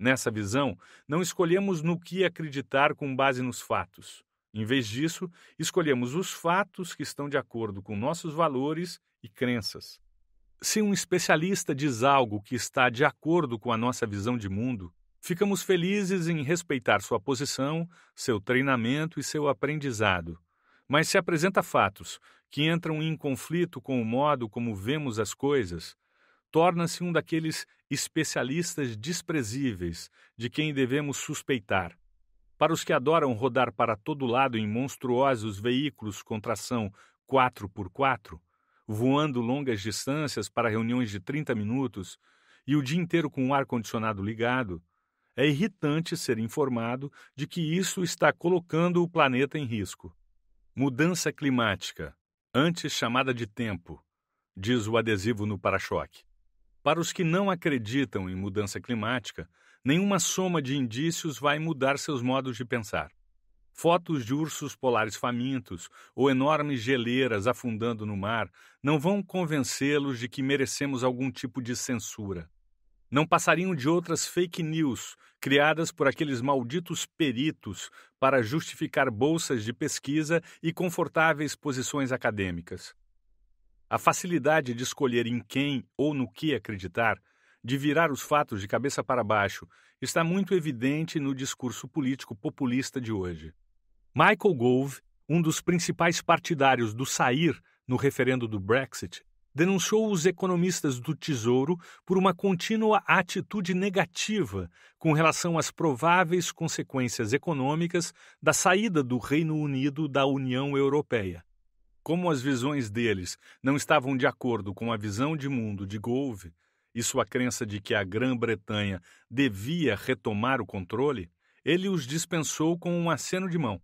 Nessa visão, não escolhemos no que acreditar com base nos fatos. Em vez disso, escolhemos os fatos que estão de acordo com nossos valores e crenças. Se um especialista diz algo que está de acordo com a nossa visão de mundo, ficamos felizes em respeitar sua posição, seu treinamento e seu aprendizado. Mas se apresenta fatos que entram em conflito com o modo como vemos as coisas, torna-se um daqueles especialistas desprezíveis de quem devemos suspeitar. Para os que adoram rodar para todo lado em monstruosos veículos com tração 4x4, voando longas distâncias para reuniões de 30 minutos e o dia inteiro com o ar-condicionado ligado, é irritante ser informado de que isso está colocando o planeta em risco. Mudança climática, antes chamada de tempo, diz o adesivo no para-choque. Para os que não acreditam em mudança climática, nenhuma soma de indícios vai mudar seus modos de pensar. Fotos de ursos polares famintos ou enormes geleiras afundando no mar não vão convencê-los de que merecemos algum tipo de censura. Não passariam de outras fake news criadas por aqueles malditos peritos para justificar bolsas de pesquisa e confortáveis posições acadêmicas. A facilidade de escolher em quem ou no que acreditar, de virar os fatos de cabeça para baixo, está muito evidente no discurso político populista de hoje. Michael Gove, um dos principais partidários do sair no referendo do Brexit, denunciou os economistas do Tesouro por uma contínua atitude negativa com relação às prováveis consequências econômicas da saída do Reino Unido da União Europeia. Como as visões deles não estavam de acordo com a visão de mundo de Gove e sua crença de que a Grã-Bretanha devia retomar o controle, ele os dispensou com um aceno de mão.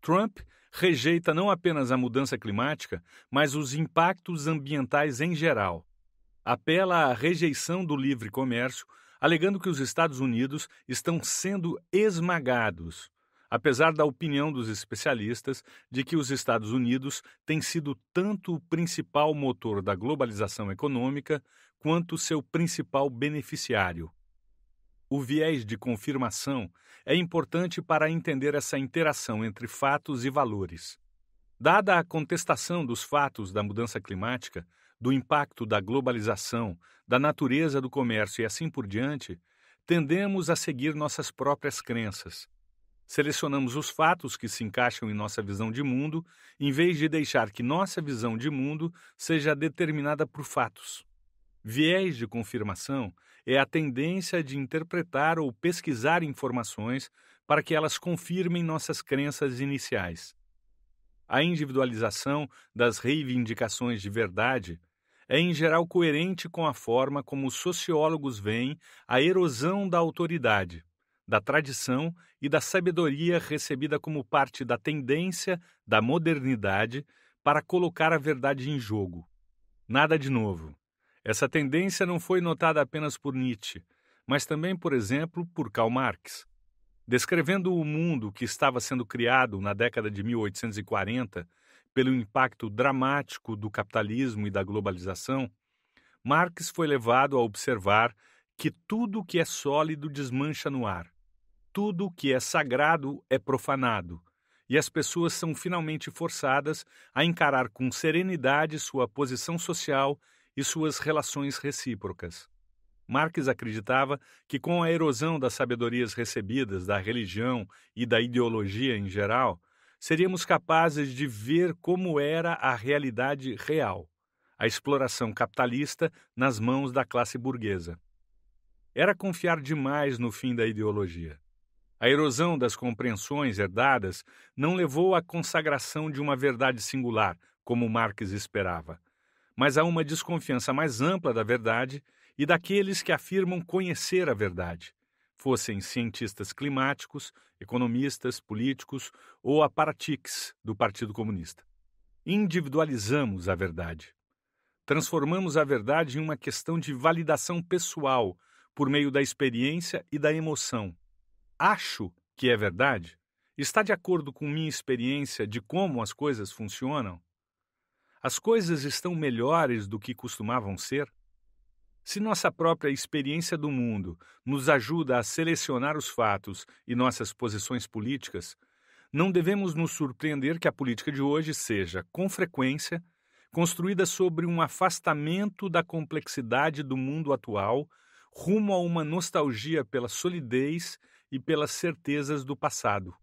Trump rejeita não apenas a mudança climática, mas os impactos ambientais em geral. Apela à rejeição do livre comércio, alegando que os Estados Unidos estão sendo esmagados apesar da opinião dos especialistas de que os Estados Unidos têm sido tanto o principal motor da globalização econômica quanto seu principal beneficiário. O viés de confirmação é importante para entender essa interação entre fatos e valores. Dada a contestação dos fatos da mudança climática, do impacto da globalização, da natureza do comércio e assim por diante, tendemos a seguir nossas próprias crenças, Selecionamos os fatos que se encaixam em nossa visão de mundo, em vez de deixar que nossa visão de mundo seja determinada por fatos. Viés de confirmação é a tendência de interpretar ou pesquisar informações para que elas confirmem nossas crenças iniciais. A individualização das reivindicações de verdade é, em geral, coerente com a forma como os sociólogos veem a erosão da autoridade da tradição e da sabedoria recebida como parte da tendência da modernidade para colocar a verdade em jogo. Nada de novo. Essa tendência não foi notada apenas por Nietzsche, mas também, por exemplo, por Karl Marx. Descrevendo o mundo que estava sendo criado na década de 1840 pelo impacto dramático do capitalismo e da globalização, Marx foi levado a observar que tudo que é sólido desmancha no ar, tudo o que é sagrado é profanado, e as pessoas são finalmente forçadas a encarar com serenidade sua posição social e suas relações recíprocas. Marx acreditava que, com a erosão das sabedorias recebidas da religião e da ideologia em geral, seríamos capazes de ver como era a realidade real, a exploração capitalista nas mãos da classe burguesa. Era confiar demais no fim da ideologia. A erosão das compreensões herdadas não levou à consagração de uma verdade singular, como Marx esperava, mas a uma desconfiança mais ampla da verdade e daqueles que afirmam conhecer a verdade, fossem cientistas climáticos, economistas, políticos ou aparatiques do Partido Comunista. Individualizamos a verdade. Transformamos a verdade em uma questão de validação pessoal por meio da experiência e da emoção acho que é verdade está de acordo com minha experiência de como as coisas funcionam? As coisas estão melhores do que costumavam ser? Se nossa própria experiência do mundo nos ajuda a selecionar os fatos e nossas posições políticas, não devemos nos surpreender que a política de hoje seja, com frequência, construída sobre um afastamento da complexidade do mundo atual rumo a uma nostalgia pela solidez e pelas certezas do passado.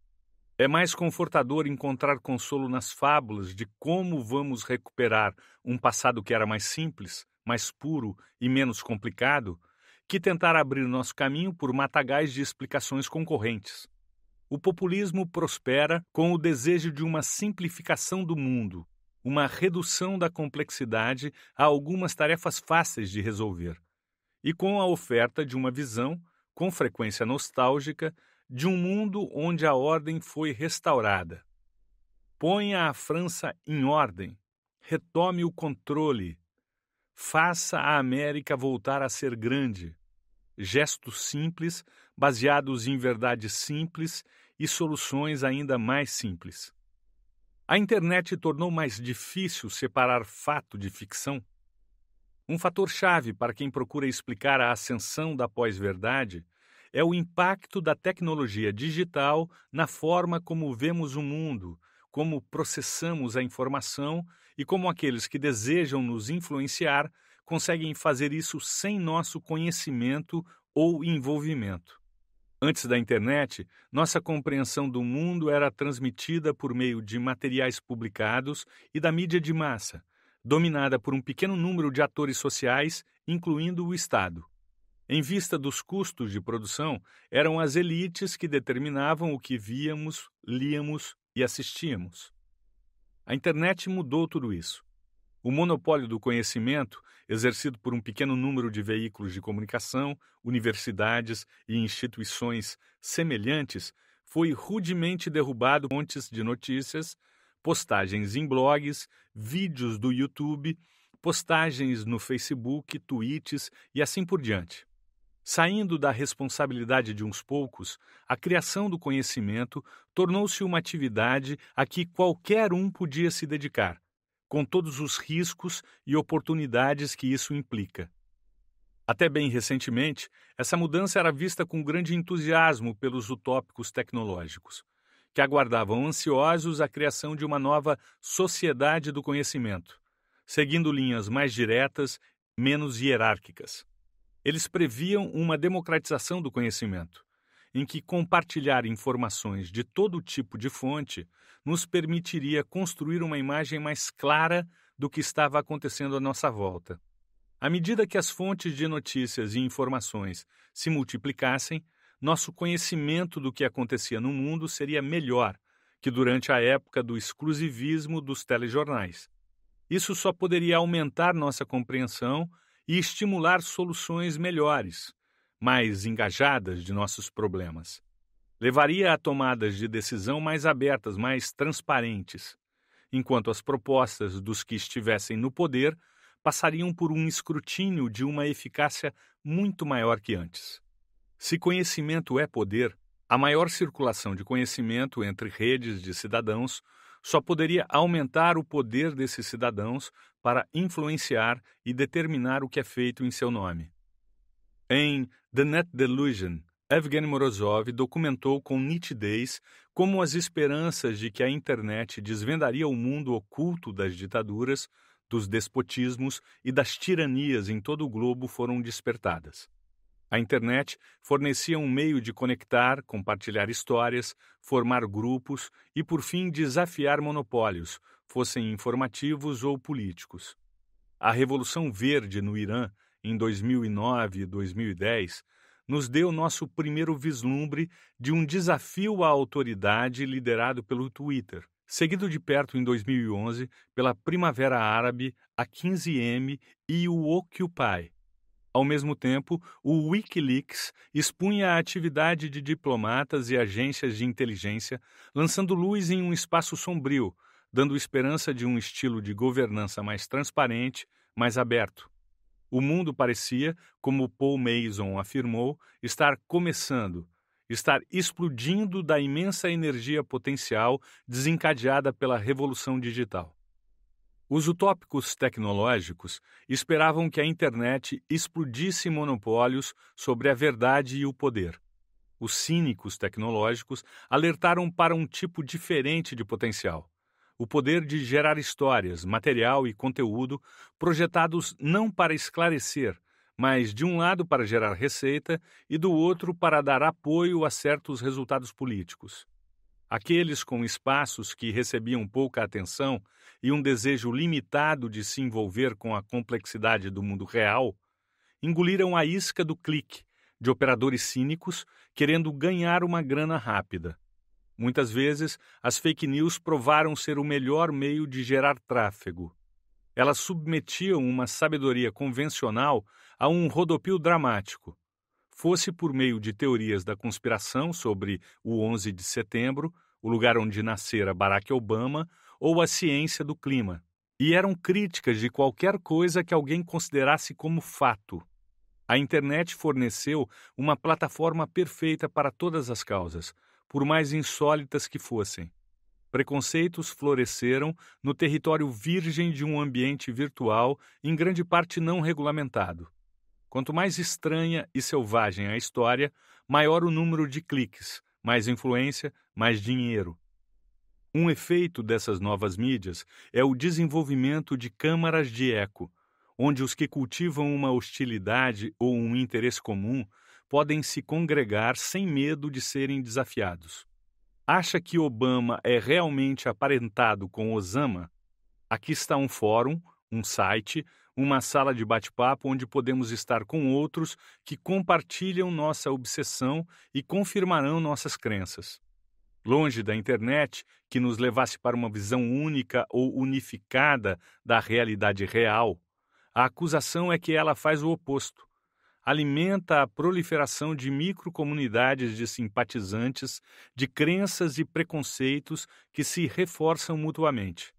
É mais confortador encontrar consolo nas fábulas de como vamos recuperar um passado que era mais simples, mais puro e menos complicado, que tentar abrir nosso caminho por matagais de explicações concorrentes. O populismo prospera com o desejo de uma simplificação do mundo, uma redução da complexidade a algumas tarefas fáceis de resolver, e com a oferta de uma visão com frequência nostálgica, de um mundo onde a ordem foi restaurada. Ponha a França em ordem, retome o controle, faça a América voltar a ser grande. Gestos simples, baseados em verdades simples e soluções ainda mais simples. A internet tornou mais difícil separar fato de ficção um fator chave para quem procura explicar a ascensão da pós-verdade é o impacto da tecnologia digital na forma como vemos o mundo, como processamos a informação e como aqueles que desejam nos influenciar conseguem fazer isso sem nosso conhecimento ou envolvimento. Antes da internet, nossa compreensão do mundo era transmitida por meio de materiais publicados e da mídia de massa, dominada por um pequeno número de atores sociais, incluindo o Estado. Em vista dos custos de produção, eram as elites que determinavam o que víamos, líamos e assistíamos. A internet mudou tudo isso. O monopólio do conhecimento, exercido por um pequeno número de veículos de comunicação, universidades e instituições semelhantes, foi rudemente derrubado fontes de notícias postagens em blogs, vídeos do YouTube, postagens no Facebook, tweets e assim por diante. Saindo da responsabilidade de uns poucos, a criação do conhecimento tornou-se uma atividade a que qualquer um podia se dedicar, com todos os riscos e oportunidades que isso implica. Até bem recentemente, essa mudança era vista com grande entusiasmo pelos utópicos tecnológicos que aguardavam ansiosos a criação de uma nova sociedade do conhecimento, seguindo linhas mais diretas, menos hierárquicas. Eles previam uma democratização do conhecimento, em que compartilhar informações de todo tipo de fonte nos permitiria construir uma imagem mais clara do que estava acontecendo à nossa volta. À medida que as fontes de notícias e informações se multiplicassem, nosso conhecimento do que acontecia no mundo seria melhor que durante a época do exclusivismo dos telejornais. Isso só poderia aumentar nossa compreensão e estimular soluções melhores, mais engajadas de nossos problemas. Levaria a tomadas de decisão mais abertas, mais transparentes, enquanto as propostas dos que estivessem no poder passariam por um escrutínio de uma eficácia muito maior que antes. Se conhecimento é poder, a maior circulação de conhecimento entre redes de cidadãos só poderia aumentar o poder desses cidadãos para influenciar e determinar o que é feito em seu nome. Em The Net Delusion, Evgeny Morozov documentou com nitidez como as esperanças de que a internet desvendaria o mundo oculto das ditaduras, dos despotismos e das tiranias em todo o globo foram despertadas. A internet fornecia um meio de conectar, compartilhar histórias, formar grupos e, por fim, desafiar monopólios, fossem informativos ou políticos. A Revolução Verde no Irã, em 2009 e 2010, nos deu nosso primeiro vislumbre de um desafio à autoridade liderado pelo Twitter, seguido de perto em 2011 pela Primavera Árabe, a 15M e o Occupy, ao mesmo tempo, o Wikileaks expunha a atividade de diplomatas e agências de inteligência, lançando luz em um espaço sombrio, dando esperança de um estilo de governança mais transparente, mais aberto. O mundo parecia, como Paul Mason afirmou, estar começando, estar explodindo da imensa energia potencial desencadeada pela revolução digital. Os utópicos tecnológicos esperavam que a internet explodisse monopólios sobre a verdade e o poder. Os cínicos tecnológicos alertaram para um tipo diferente de potencial: o poder de gerar histórias, material e conteúdo projetados não para esclarecer, mas de um lado para gerar receita e do outro para dar apoio a certos resultados políticos. Aqueles com espaços que recebiam pouca atenção e um desejo limitado de se envolver com a complexidade do mundo real, engoliram a isca do clique de operadores cínicos querendo ganhar uma grana rápida. Muitas vezes, as fake news provaram ser o melhor meio de gerar tráfego. Elas submetiam uma sabedoria convencional a um rodopio dramático fosse por meio de teorias da conspiração sobre o 11 de setembro, o lugar onde nascera Barack Obama, ou a ciência do clima. E eram críticas de qualquer coisa que alguém considerasse como fato. A internet forneceu uma plataforma perfeita para todas as causas, por mais insólitas que fossem. Preconceitos floresceram no território virgem de um ambiente virtual, em grande parte não regulamentado. Quanto mais estranha e selvagem a história, maior o número de cliques, mais influência, mais dinheiro. Um efeito dessas novas mídias é o desenvolvimento de câmaras de eco, onde os que cultivam uma hostilidade ou um interesse comum podem se congregar sem medo de serem desafiados. Acha que Obama é realmente aparentado com Osama? Aqui está um fórum, um site, uma sala de bate-papo onde podemos estar com outros que compartilham nossa obsessão e confirmarão nossas crenças. Longe da internet, que nos levasse para uma visão única ou unificada da realidade real, a acusação é que ela faz o oposto. Alimenta a proliferação de microcomunidades de simpatizantes, de crenças e preconceitos que se reforçam mutuamente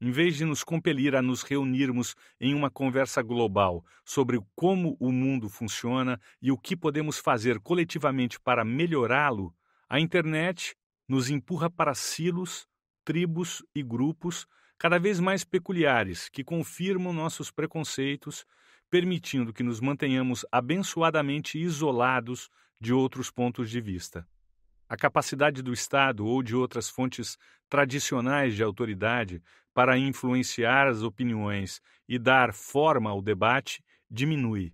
em vez de nos compelir a nos reunirmos em uma conversa global sobre como o mundo funciona e o que podemos fazer coletivamente para melhorá-lo, a internet nos empurra para silos, tribos e grupos cada vez mais peculiares que confirmam nossos preconceitos, permitindo que nos mantenhamos abençoadamente isolados de outros pontos de vista. A capacidade do Estado ou de outras fontes tradicionais de autoridade para influenciar as opiniões e dar forma ao debate diminui.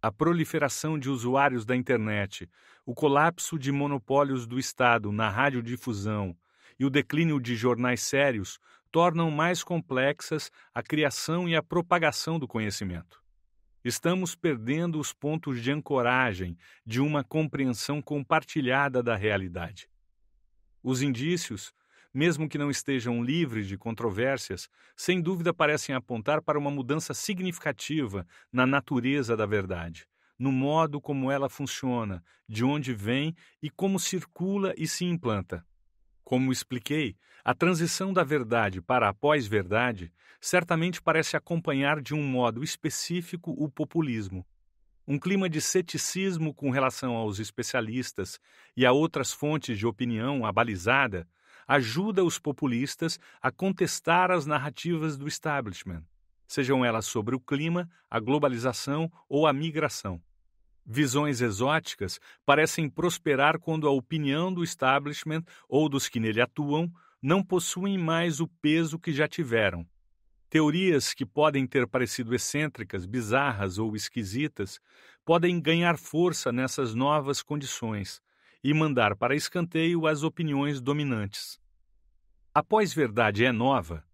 A proliferação de usuários da internet, o colapso de monopólios do Estado na radiodifusão e o declínio de jornais sérios tornam mais complexas a criação e a propagação do conhecimento. Estamos perdendo os pontos de ancoragem de uma compreensão compartilhada da realidade. Os indícios mesmo que não estejam livres de controvérsias, sem dúvida parecem apontar para uma mudança significativa na natureza da verdade, no modo como ela funciona, de onde vem e como circula e se implanta. Como expliquei, a transição da verdade para a pós-verdade certamente parece acompanhar de um modo específico o populismo. Um clima de ceticismo com relação aos especialistas e a outras fontes de opinião abalizada ajuda os populistas a contestar as narrativas do establishment, sejam elas sobre o clima, a globalização ou a migração. Visões exóticas parecem prosperar quando a opinião do establishment ou dos que nele atuam não possuem mais o peso que já tiveram. Teorias que podem ter parecido excêntricas, bizarras ou esquisitas podem ganhar força nessas novas condições, e mandar para escanteio as opiniões dominantes. A pós-verdade é nova.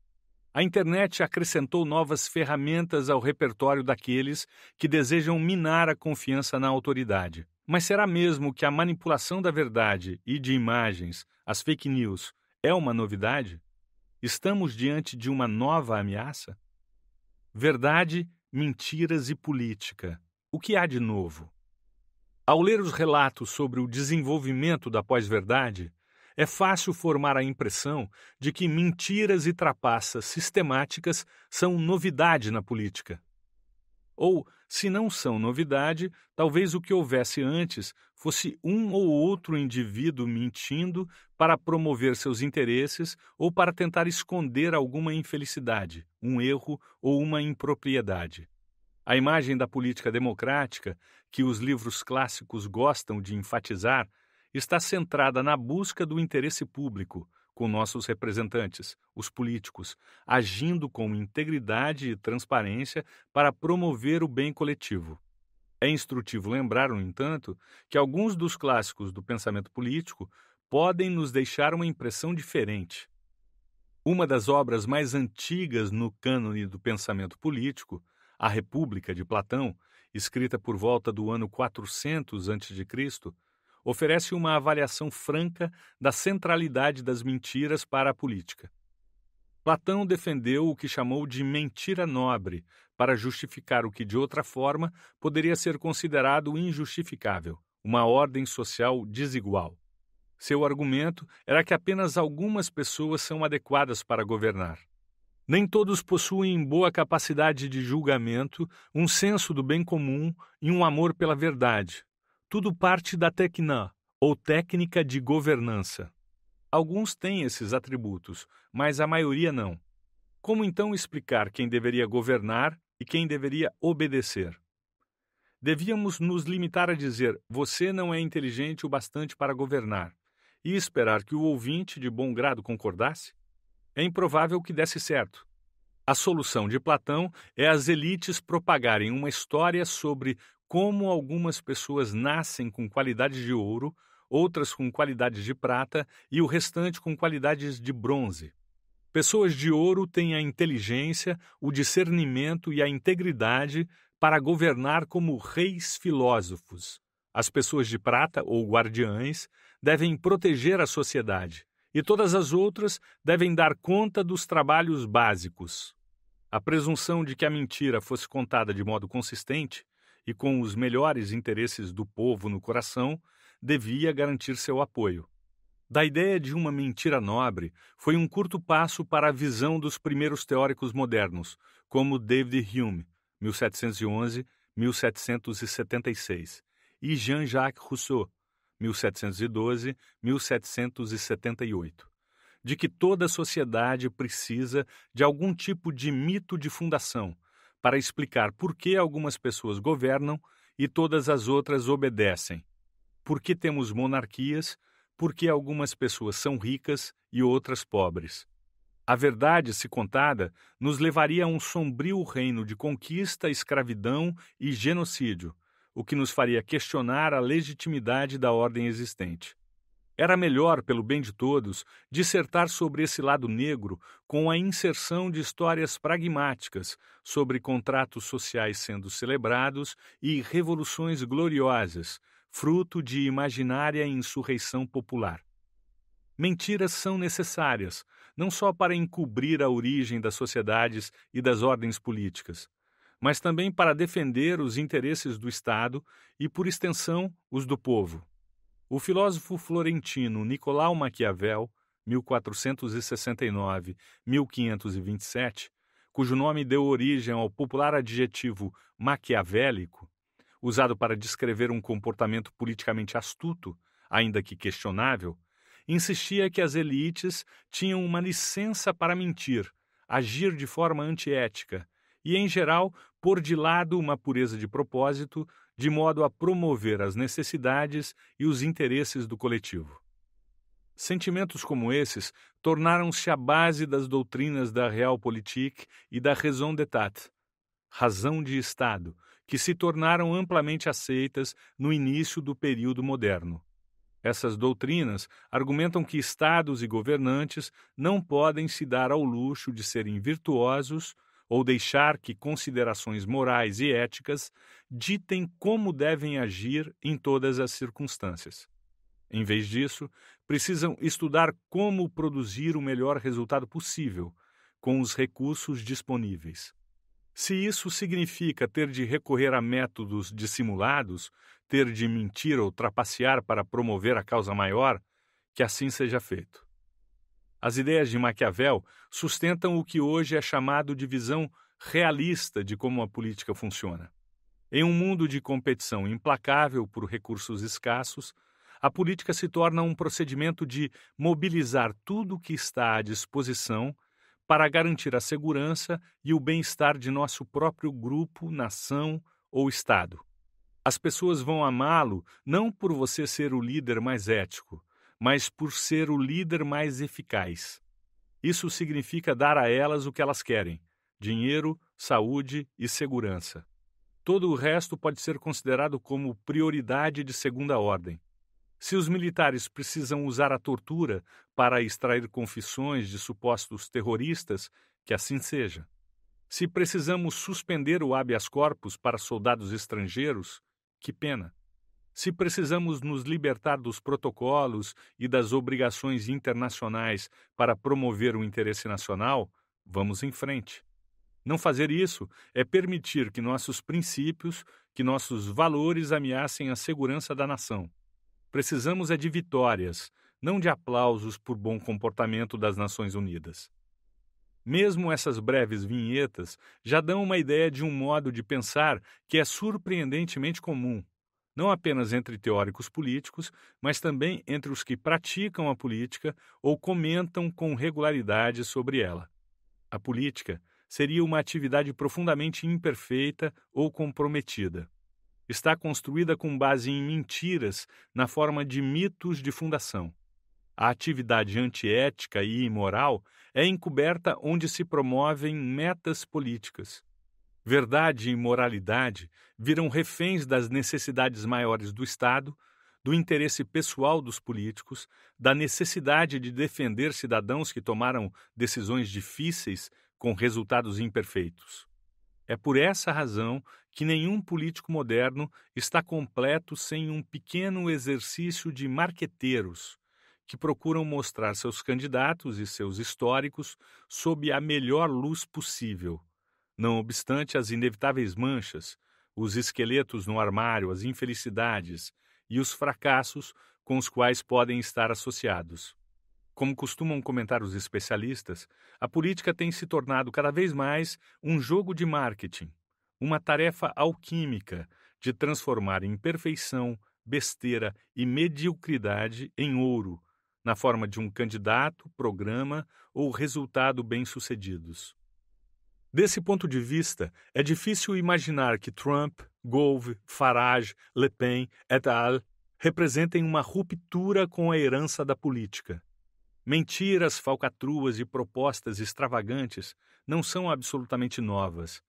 A internet acrescentou novas ferramentas ao repertório daqueles que desejam minar a confiança na autoridade. Mas será mesmo que a manipulação da verdade e de imagens, as fake news, é uma novidade? Estamos diante de uma nova ameaça? Verdade, mentiras e política. O que há de novo? Ao ler os relatos sobre o desenvolvimento da pós-verdade, é fácil formar a impressão de que mentiras e trapaças sistemáticas são novidade na política. Ou, se não são novidade, talvez o que houvesse antes fosse um ou outro indivíduo mentindo para promover seus interesses ou para tentar esconder alguma infelicidade, um erro ou uma impropriedade. A imagem da política democrática que os livros clássicos gostam de enfatizar está centrada na busca do interesse público, com nossos representantes, os políticos, agindo com integridade e transparência para promover o bem coletivo. É instrutivo lembrar, no entanto, que alguns dos clássicos do pensamento político podem nos deixar uma impressão diferente. Uma das obras mais antigas no cânone do pensamento político, A República de Platão, escrita por volta do ano 400 a.C., oferece uma avaliação franca da centralidade das mentiras para a política. Platão defendeu o que chamou de mentira nobre para justificar o que de outra forma poderia ser considerado injustificável, uma ordem social desigual. Seu argumento era que apenas algumas pessoas são adequadas para governar. Nem todos possuem boa capacidade de julgamento, um senso do bem comum e um amor pela verdade. Tudo parte da tecnã, ou técnica de governança. Alguns têm esses atributos, mas a maioria não. Como então explicar quem deveria governar e quem deveria obedecer? Devíamos nos limitar a dizer: você não é inteligente o bastante para governar, e esperar que o ouvinte de bom grado concordasse? É improvável que desse certo. A solução de Platão é as elites propagarem uma história sobre como algumas pessoas nascem com qualidades de ouro, outras com qualidades de prata e o restante com qualidades de bronze. Pessoas de ouro têm a inteligência, o discernimento e a integridade para governar como reis filósofos. As pessoas de prata ou guardiães devem proteger a sociedade e todas as outras devem dar conta dos trabalhos básicos. A presunção de que a mentira fosse contada de modo consistente e com os melhores interesses do povo no coração devia garantir seu apoio. Da ideia de uma mentira nobre foi um curto passo para a visão dos primeiros teóricos modernos, como David Hume, 1711-1776, e Jean-Jacques Rousseau, 1712-1778, de que toda sociedade precisa de algum tipo de mito de fundação para explicar por que algumas pessoas governam e todas as outras obedecem, por que temos monarquias, por que algumas pessoas são ricas e outras pobres. A verdade, se contada, nos levaria a um sombrio reino de conquista, escravidão e genocídio, o que nos faria questionar a legitimidade da ordem existente. Era melhor, pelo bem de todos, dissertar sobre esse lado negro com a inserção de histórias pragmáticas sobre contratos sociais sendo celebrados e revoluções gloriosas, fruto de imaginária insurreição popular. Mentiras são necessárias, não só para encobrir a origem das sociedades e das ordens políticas, mas também para defender os interesses do Estado e, por extensão, os do povo. O filósofo florentino Nicolau Maquiavel, 1469-1527, cujo nome deu origem ao popular adjetivo maquiavélico, usado para descrever um comportamento politicamente astuto, ainda que questionável, insistia que as elites tinham uma licença para mentir, agir de forma antiética e, em geral, por de lado uma pureza de propósito, de modo a promover as necessidades e os interesses do coletivo. Sentimentos como esses tornaram-se a base das doutrinas da Realpolitik e da Raison d'État, razão de Estado, que se tornaram amplamente aceitas no início do período moderno. Essas doutrinas argumentam que estados e governantes não podem se dar ao luxo de serem virtuosos ou deixar que considerações morais e éticas ditem como devem agir em todas as circunstâncias. Em vez disso, precisam estudar como produzir o melhor resultado possível com os recursos disponíveis. Se isso significa ter de recorrer a métodos dissimulados, ter de mentir ou trapacear para promover a causa maior, que assim seja feito. As ideias de Maquiavel sustentam o que hoje é chamado de visão realista de como a política funciona. Em um mundo de competição implacável por recursos escassos, a política se torna um procedimento de mobilizar tudo o que está à disposição para garantir a segurança e o bem-estar de nosso próprio grupo, nação ou Estado. As pessoas vão amá-lo não por você ser o líder mais ético, mas por ser o líder mais eficaz. Isso significa dar a elas o que elas querem: dinheiro, saúde e segurança. Todo o resto pode ser considerado como prioridade de segunda ordem. Se os militares precisam usar a tortura para extrair confissões de supostos terroristas, que assim seja. Se precisamos suspender o habeas corpus para soldados estrangeiros, que pena se precisamos nos libertar dos protocolos e das obrigações internacionais para promover o interesse nacional, vamos em frente. Não fazer isso é permitir que nossos princípios, que nossos valores ameacem a segurança da nação. Precisamos é de vitórias, não de aplausos por bom comportamento das Nações Unidas. Mesmo essas breves vinhetas já dão uma ideia de um modo de pensar que é surpreendentemente comum não apenas entre teóricos políticos, mas também entre os que praticam a política ou comentam com regularidade sobre ela. A política seria uma atividade profundamente imperfeita ou comprometida. Está construída com base em mentiras na forma de mitos de fundação. A atividade antiética e imoral é encoberta onde se promovem metas políticas. Verdade e moralidade viram reféns das necessidades maiores do Estado, do interesse pessoal dos políticos, da necessidade de defender cidadãos que tomaram decisões difíceis com resultados imperfeitos. É por essa razão que nenhum político moderno está completo sem um pequeno exercício de marqueteiros que procuram mostrar seus candidatos e seus históricos sob a melhor luz possível não obstante as inevitáveis manchas, os esqueletos no armário, as infelicidades e os fracassos com os quais podem estar associados. Como costumam comentar os especialistas, a política tem se tornado cada vez mais um jogo de marketing, uma tarefa alquímica de transformar imperfeição, besteira e mediocridade em ouro, na forma de um candidato, programa ou resultado bem-sucedidos. Desse ponto de vista, é difícil imaginar que Trump, Gove, Farage, Le Pen et al. representem uma ruptura com a herança da política. Mentiras, falcatruas e propostas extravagantes não são absolutamente novas.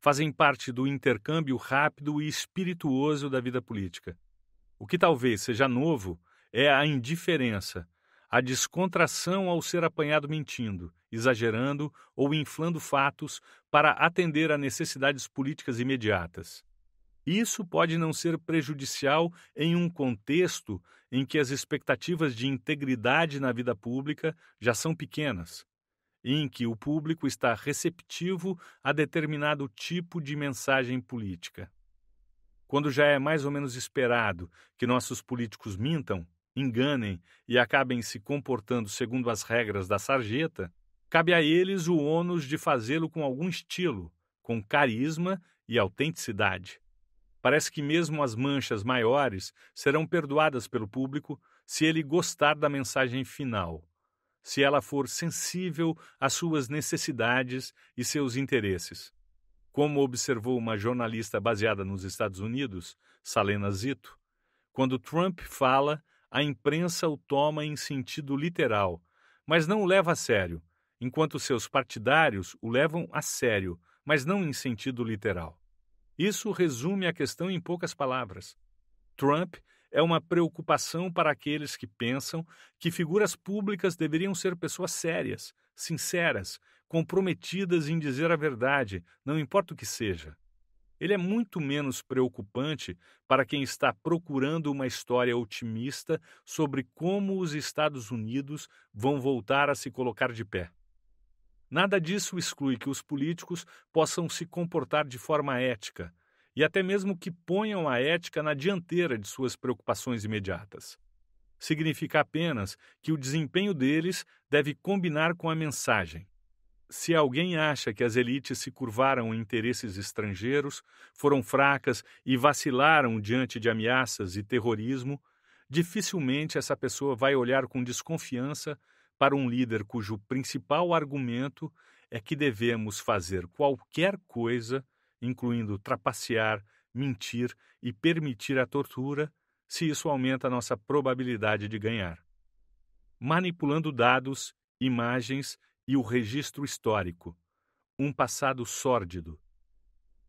Fazem parte do intercâmbio rápido e espirituoso da vida política. O que talvez seja novo é a indiferença, a descontração ao ser apanhado mentindo, exagerando ou inflando fatos para atender a necessidades políticas imediatas. Isso pode não ser prejudicial em um contexto em que as expectativas de integridade na vida pública já são pequenas, em que o público está receptivo a determinado tipo de mensagem política. Quando já é mais ou menos esperado que nossos políticos mintam, enganem e acabem se comportando segundo as regras da sarjeta, cabe a eles o ônus de fazê-lo com algum estilo, com carisma e autenticidade. Parece que mesmo as manchas maiores serão perdoadas pelo público se ele gostar da mensagem final, se ela for sensível às suas necessidades e seus interesses. Como observou uma jornalista baseada nos Estados Unidos, Salena Zito, quando Trump fala, a imprensa o toma em sentido literal, mas não o leva a sério, enquanto seus partidários o levam a sério, mas não em sentido literal. Isso resume a questão em poucas palavras. Trump é uma preocupação para aqueles que pensam que figuras públicas deveriam ser pessoas sérias, sinceras, comprometidas em dizer a verdade, não importa o que seja ele é muito menos preocupante para quem está procurando uma história otimista sobre como os Estados Unidos vão voltar a se colocar de pé. Nada disso exclui que os políticos possam se comportar de forma ética e até mesmo que ponham a ética na dianteira de suas preocupações imediatas. Significa apenas que o desempenho deles deve combinar com a mensagem se alguém acha que as elites se curvaram a interesses estrangeiros, foram fracas e vacilaram diante de ameaças e terrorismo, dificilmente essa pessoa vai olhar com desconfiança para um líder cujo principal argumento é que devemos fazer qualquer coisa, incluindo trapacear, mentir e permitir a tortura, se isso aumenta nossa probabilidade de ganhar. Manipulando dados, imagens e o registro histórico, um passado sórdido.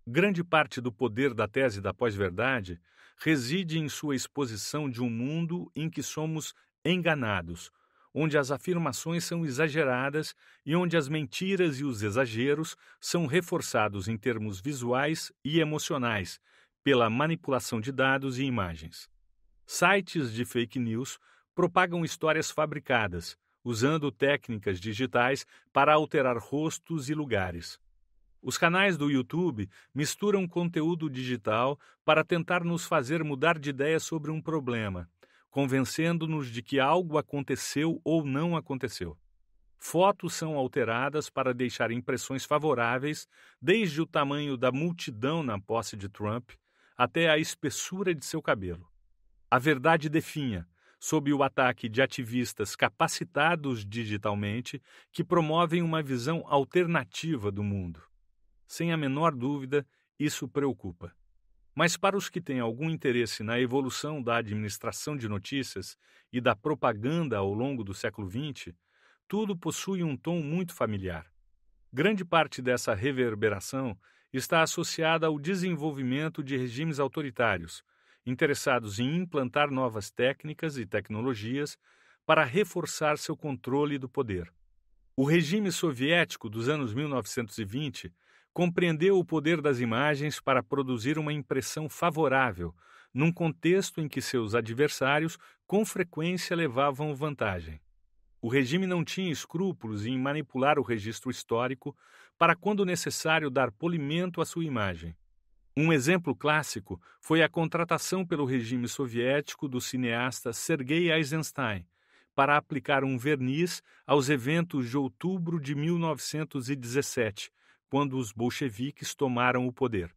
Grande parte do poder da tese da pós-verdade reside em sua exposição de um mundo em que somos enganados, onde as afirmações são exageradas e onde as mentiras e os exageros são reforçados em termos visuais e emocionais pela manipulação de dados e imagens. Sites de fake news propagam histórias fabricadas, usando técnicas digitais para alterar rostos e lugares. Os canais do YouTube misturam conteúdo digital para tentar nos fazer mudar de ideia sobre um problema, convencendo-nos de que algo aconteceu ou não aconteceu. Fotos são alteradas para deixar impressões favoráveis, desde o tamanho da multidão na posse de Trump até a espessura de seu cabelo. A verdade definha, sob o ataque de ativistas capacitados digitalmente que promovem uma visão alternativa do mundo. Sem a menor dúvida, isso preocupa. Mas para os que têm algum interesse na evolução da administração de notícias e da propaganda ao longo do século XX, tudo possui um tom muito familiar. Grande parte dessa reverberação está associada ao desenvolvimento de regimes autoritários, interessados em implantar novas técnicas e tecnologias para reforçar seu controle do poder. O regime soviético dos anos 1920 compreendeu o poder das imagens para produzir uma impressão favorável, num contexto em que seus adversários com frequência levavam vantagem. O regime não tinha escrúpulos em manipular o registro histórico para, quando necessário, dar polimento à sua imagem. Um exemplo clássico foi a contratação pelo regime soviético do cineasta Sergei Eisenstein para aplicar um verniz aos eventos de outubro de 1917, quando os bolcheviques tomaram o poder.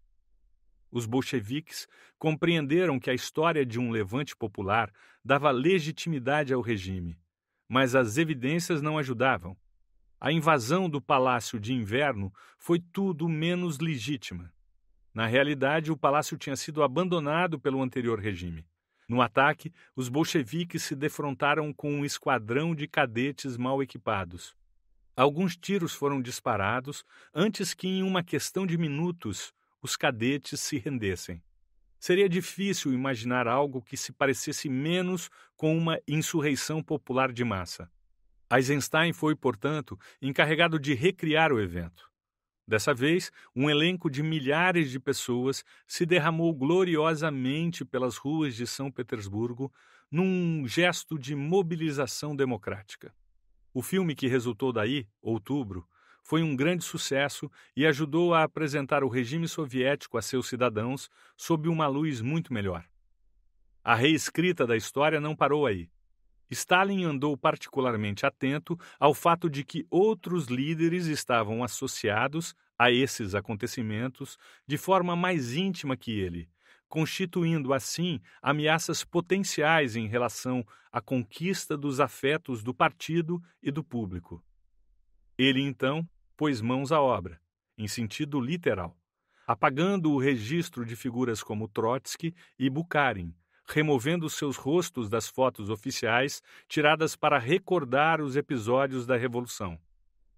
Os bolcheviques compreenderam que a história de um levante popular dava legitimidade ao regime, mas as evidências não ajudavam. A invasão do Palácio de Inverno foi tudo menos legítima. Na realidade, o palácio tinha sido abandonado pelo anterior regime. No ataque, os bolcheviques se defrontaram com um esquadrão de cadetes mal equipados. Alguns tiros foram disparados antes que, em uma questão de minutos, os cadetes se rendessem. Seria difícil imaginar algo que se parecesse menos com uma insurreição popular de massa. Eisenstein foi, portanto, encarregado de recriar o evento. Dessa vez, um elenco de milhares de pessoas se derramou gloriosamente pelas ruas de São Petersburgo num gesto de mobilização democrática. O filme que resultou daí, Outubro, foi um grande sucesso e ajudou a apresentar o regime soviético a seus cidadãos sob uma luz muito melhor. A reescrita da história não parou aí. Stalin andou particularmente atento ao fato de que outros líderes estavam associados a esses acontecimentos de forma mais íntima que ele, constituindo assim ameaças potenciais em relação à conquista dos afetos do partido e do público. Ele então pôs mãos à obra, em sentido literal, apagando o registro de figuras como Trotsky e Bukharin, removendo seus rostos das fotos oficiais tiradas para recordar os episódios da Revolução.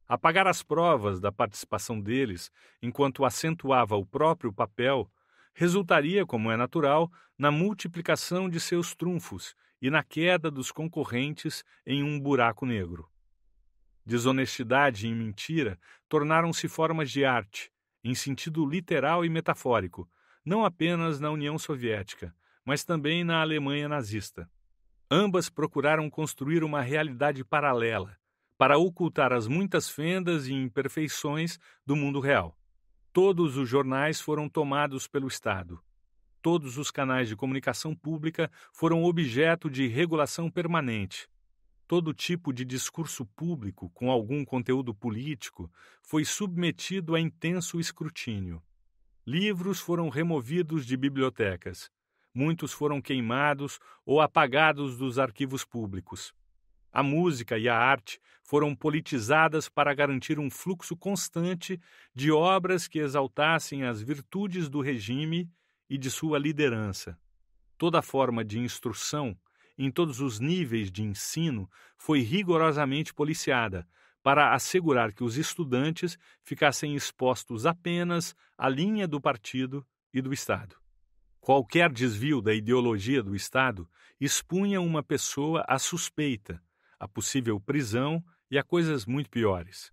Apagar as provas da participação deles, enquanto acentuava o próprio papel, resultaria, como é natural, na multiplicação de seus trunfos e na queda dos concorrentes em um buraco negro. Desonestidade e mentira tornaram-se formas de arte, em sentido literal e metafórico, não apenas na União Soviética, mas também na Alemanha nazista. Ambas procuraram construir uma realidade paralela para ocultar as muitas fendas e imperfeições do mundo real. Todos os jornais foram tomados pelo Estado. Todos os canais de comunicação pública foram objeto de regulação permanente todo tipo de discurso público com algum conteúdo político foi submetido a intenso escrutínio. Livros foram removidos de bibliotecas, muitos foram queimados ou apagados dos arquivos públicos. A música e a arte foram politizadas para garantir um fluxo constante de obras que exaltassem as virtudes do regime e de sua liderança. Toda forma de instrução, em todos os níveis de ensino, foi rigorosamente policiada para assegurar que os estudantes ficassem expostos apenas à linha do partido e do Estado. Qualquer desvio da ideologia do Estado expunha uma pessoa à suspeita, à possível prisão e a coisas muito piores.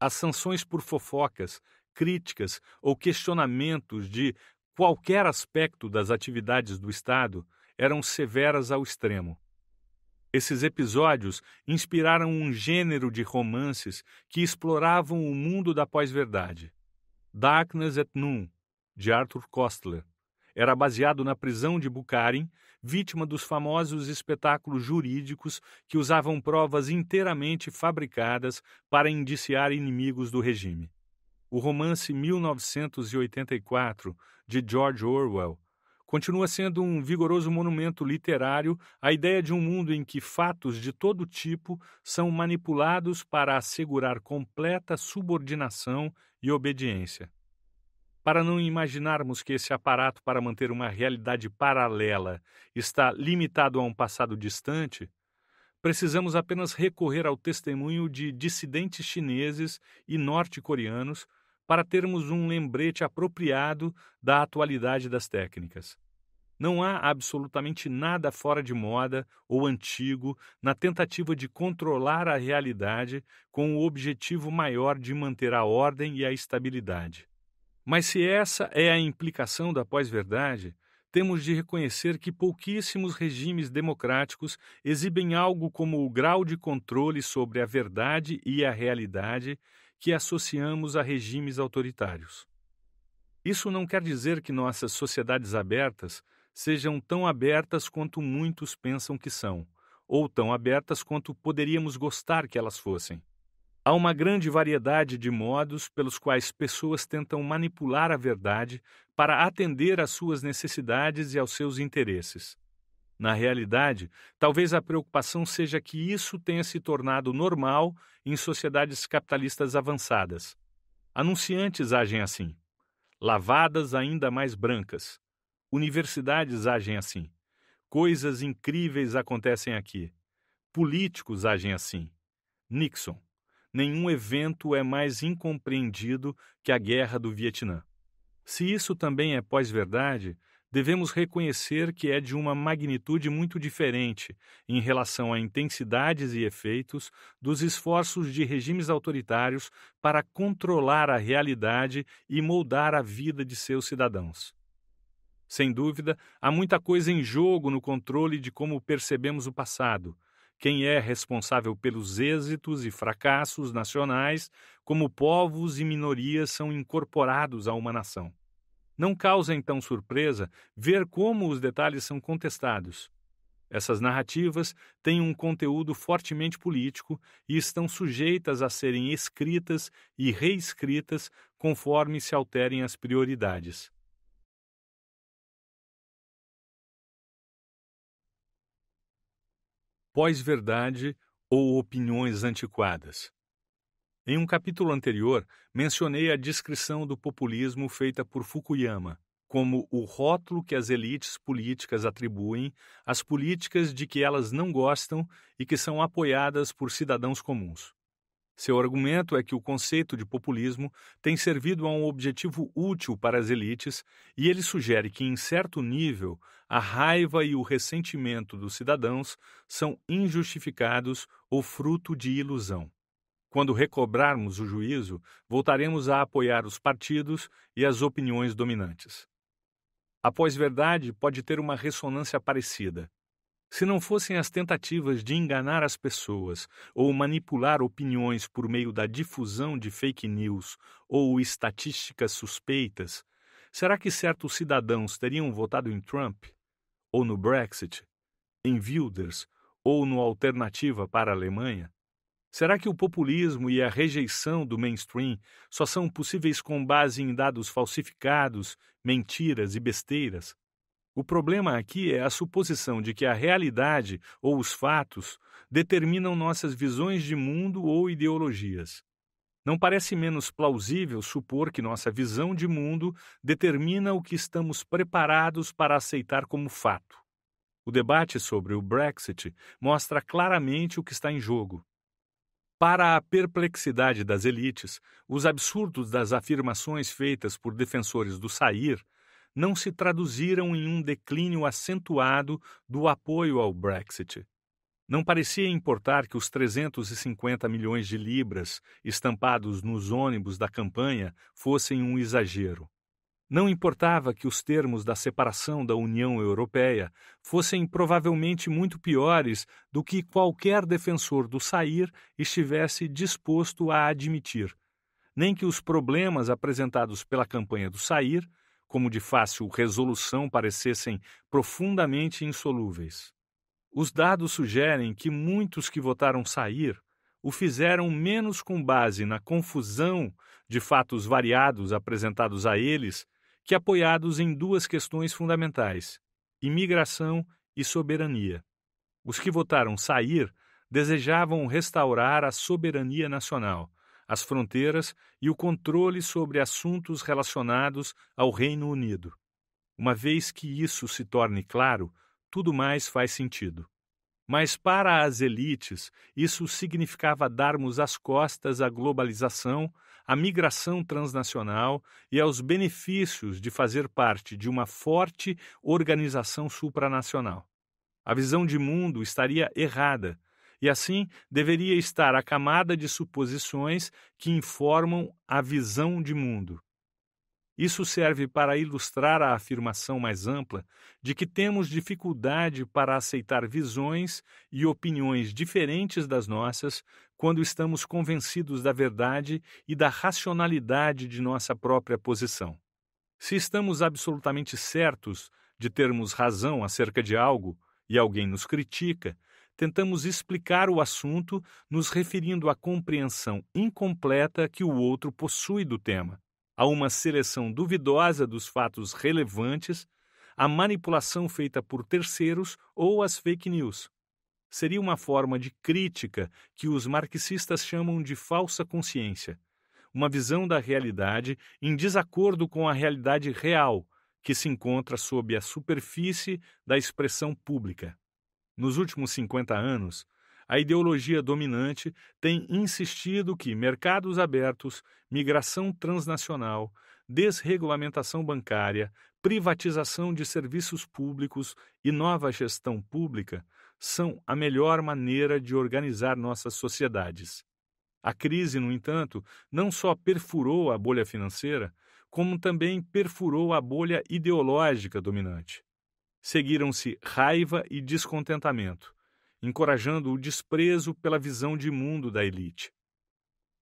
As sanções por fofocas, críticas ou questionamentos de qualquer aspecto das atividades do Estado eram severas ao extremo. Esses episódios inspiraram um gênero de romances que exploravam o mundo da pós-verdade. Darkness at Noon, de Arthur Kostler, era baseado na prisão de Bukharin, vítima dos famosos espetáculos jurídicos que usavam provas inteiramente fabricadas para indiciar inimigos do regime. O romance 1984, de George Orwell, continua sendo um vigoroso monumento literário à ideia de um mundo em que fatos de todo tipo são manipulados para assegurar completa subordinação e obediência. Para não imaginarmos que esse aparato para manter uma realidade paralela está limitado a um passado distante, precisamos apenas recorrer ao testemunho de dissidentes chineses e norte-coreanos para termos um lembrete apropriado da atualidade das técnicas. Não há absolutamente nada fora de moda ou antigo na tentativa de controlar a realidade com o objetivo maior de manter a ordem e a estabilidade. Mas se essa é a implicação da pós-verdade, temos de reconhecer que pouquíssimos regimes democráticos exibem algo como o grau de controle sobre a verdade e a realidade que associamos a regimes autoritários. Isso não quer dizer que nossas sociedades abertas sejam tão abertas quanto muitos pensam que são, ou tão abertas quanto poderíamos gostar que elas fossem. Há uma grande variedade de modos pelos quais pessoas tentam manipular a verdade para atender às suas necessidades e aos seus interesses. Na realidade, talvez a preocupação seja que isso tenha se tornado normal em sociedades capitalistas avançadas. Anunciantes agem assim, lavadas ainda mais brancas. Universidades agem assim. Coisas incríveis acontecem aqui. Políticos agem assim. Nixon nenhum evento é mais incompreendido que a Guerra do Vietnã. Se isso também é pós-verdade, devemos reconhecer que é de uma magnitude muito diferente em relação a intensidades e efeitos dos esforços de regimes autoritários para controlar a realidade e moldar a vida de seus cidadãos. Sem dúvida, há muita coisa em jogo no controle de como percebemos o passado quem é responsável pelos êxitos e fracassos nacionais, como povos e minorias são incorporados a uma nação. Não causa então surpresa ver como os detalhes são contestados. Essas narrativas têm um conteúdo fortemente político e estão sujeitas a serem escritas e reescritas conforme se alterem as prioridades. pós-verdade ou opiniões antiquadas. Em um capítulo anterior, mencionei a descrição do populismo feita por Fukuyama como o rótulo que as elites políticas atribuem às políticas de que elas não gostam e que são apoiadas por cidadãos comuns. Seu argumento é que o conceito de populismo tem servido a um objetivo útil para as elites e ele sugere que, em certo nível, a raiva e o ressentimento dos cidadãos são injustificados ou fruto de ilusão. Quando recobrarmos o juízo, voltaremos a apoiar os partidos e as opiniões dominantes. A pós-verdade pode ter uma ressonância parecida. Se não fossem as tentativas de enganar as pessoas ou manipular opiniões por meio da difusão de fake news ou estatísticas suspeitas, será que certos cidadãos teriam votado em Trump? Ou no Brexit? Em Wilders? Ou no Alternativa para a Alemanha? Será que o populismo e a rejeição do mainstream só são possíveis com base em dados falsificados, mentiras e besteiras? O problema aqui é a suposição de que a realidade ou os fatos determinam nossas visões de mundo ou ideologias. Não parece menos plausível supor que nossa visão de mundo determina o que estamos preparados para aceitar como fato. O debate sobre o Brexit mostra claramente o que está em jogo. Para a perplexidade das elites, os absurdos das afirmações feitas por defensores do sair não se traduziram em um declínio acentuado do apoio ao Brexit. Não parecia importar que os 350 milhões de libras estampados nos ônibus da campanha fossem um exagero. Não importava que os termos da separação da União Europeia fossem provavelmente muito piores do que qualquer defensor do sair estivesse disposto a admitir, nem que os problemas apresentados pela campanha do sair como de fácil resolução parecessem profundamente insolúveis. Os dados sugerem que muitos que votaram sair o fizeram menos com base na confusão de fatos variados apresentados a eles que apoiados em duas questões fundamentais: imigração e soberania. Os que votaram sair desejavam restaurar a soberania nacional as fronteiras e o controle sobre assuntos relacionados ao Reino Unido. Uma vez que isso se torne claro, tudo mais faz sentido. Mas para as elites, isso significava darmos as costas à globalização, à migração transnacional e aos benefícios de fazer parte de uma forte organização supranacional. A visão de mundo estaria errada e assim deveria estar a camada de suposições que informam a visão de mundo. Isso serve para ilustrar a afirmação mais ampla de que temos dificuldade para aceitar visões e opiniões diferentes das nossas quando estamos convencidos da verdade e da racionalidade de nossa própria posição. Se estamos absolutamente certos de termos razão acerca de algo e alguém nos critica, tentamos explicar o assunto nos referindo à compreensão incompleta que o outro possui do tema, a uma seleção duvidosa dos fatos relevantes, à manipulação feita por terceiros ou às fake news. Seria uma forma de crítica que os marxistas chamam de falsa consciência, uma visão da realidade em desacordo com a realidade real que se encontra sob a superfície da expressão pública. Nos últimos 50 anos, a ideologia dominante tem insistido que mercados abertos, migração transnacional, desregulamentação bancária, privatização de serviços públicos e nova gestão pública são a melhor maneira de organizar nossas sociedades. A crise, no entanto, não só perfurou a bolha financeira, como também perfurou a bolha ideológica dominante. Seguiram-se raiva e descontentamento, encorajando o desprezo pela visão de mundo da elite.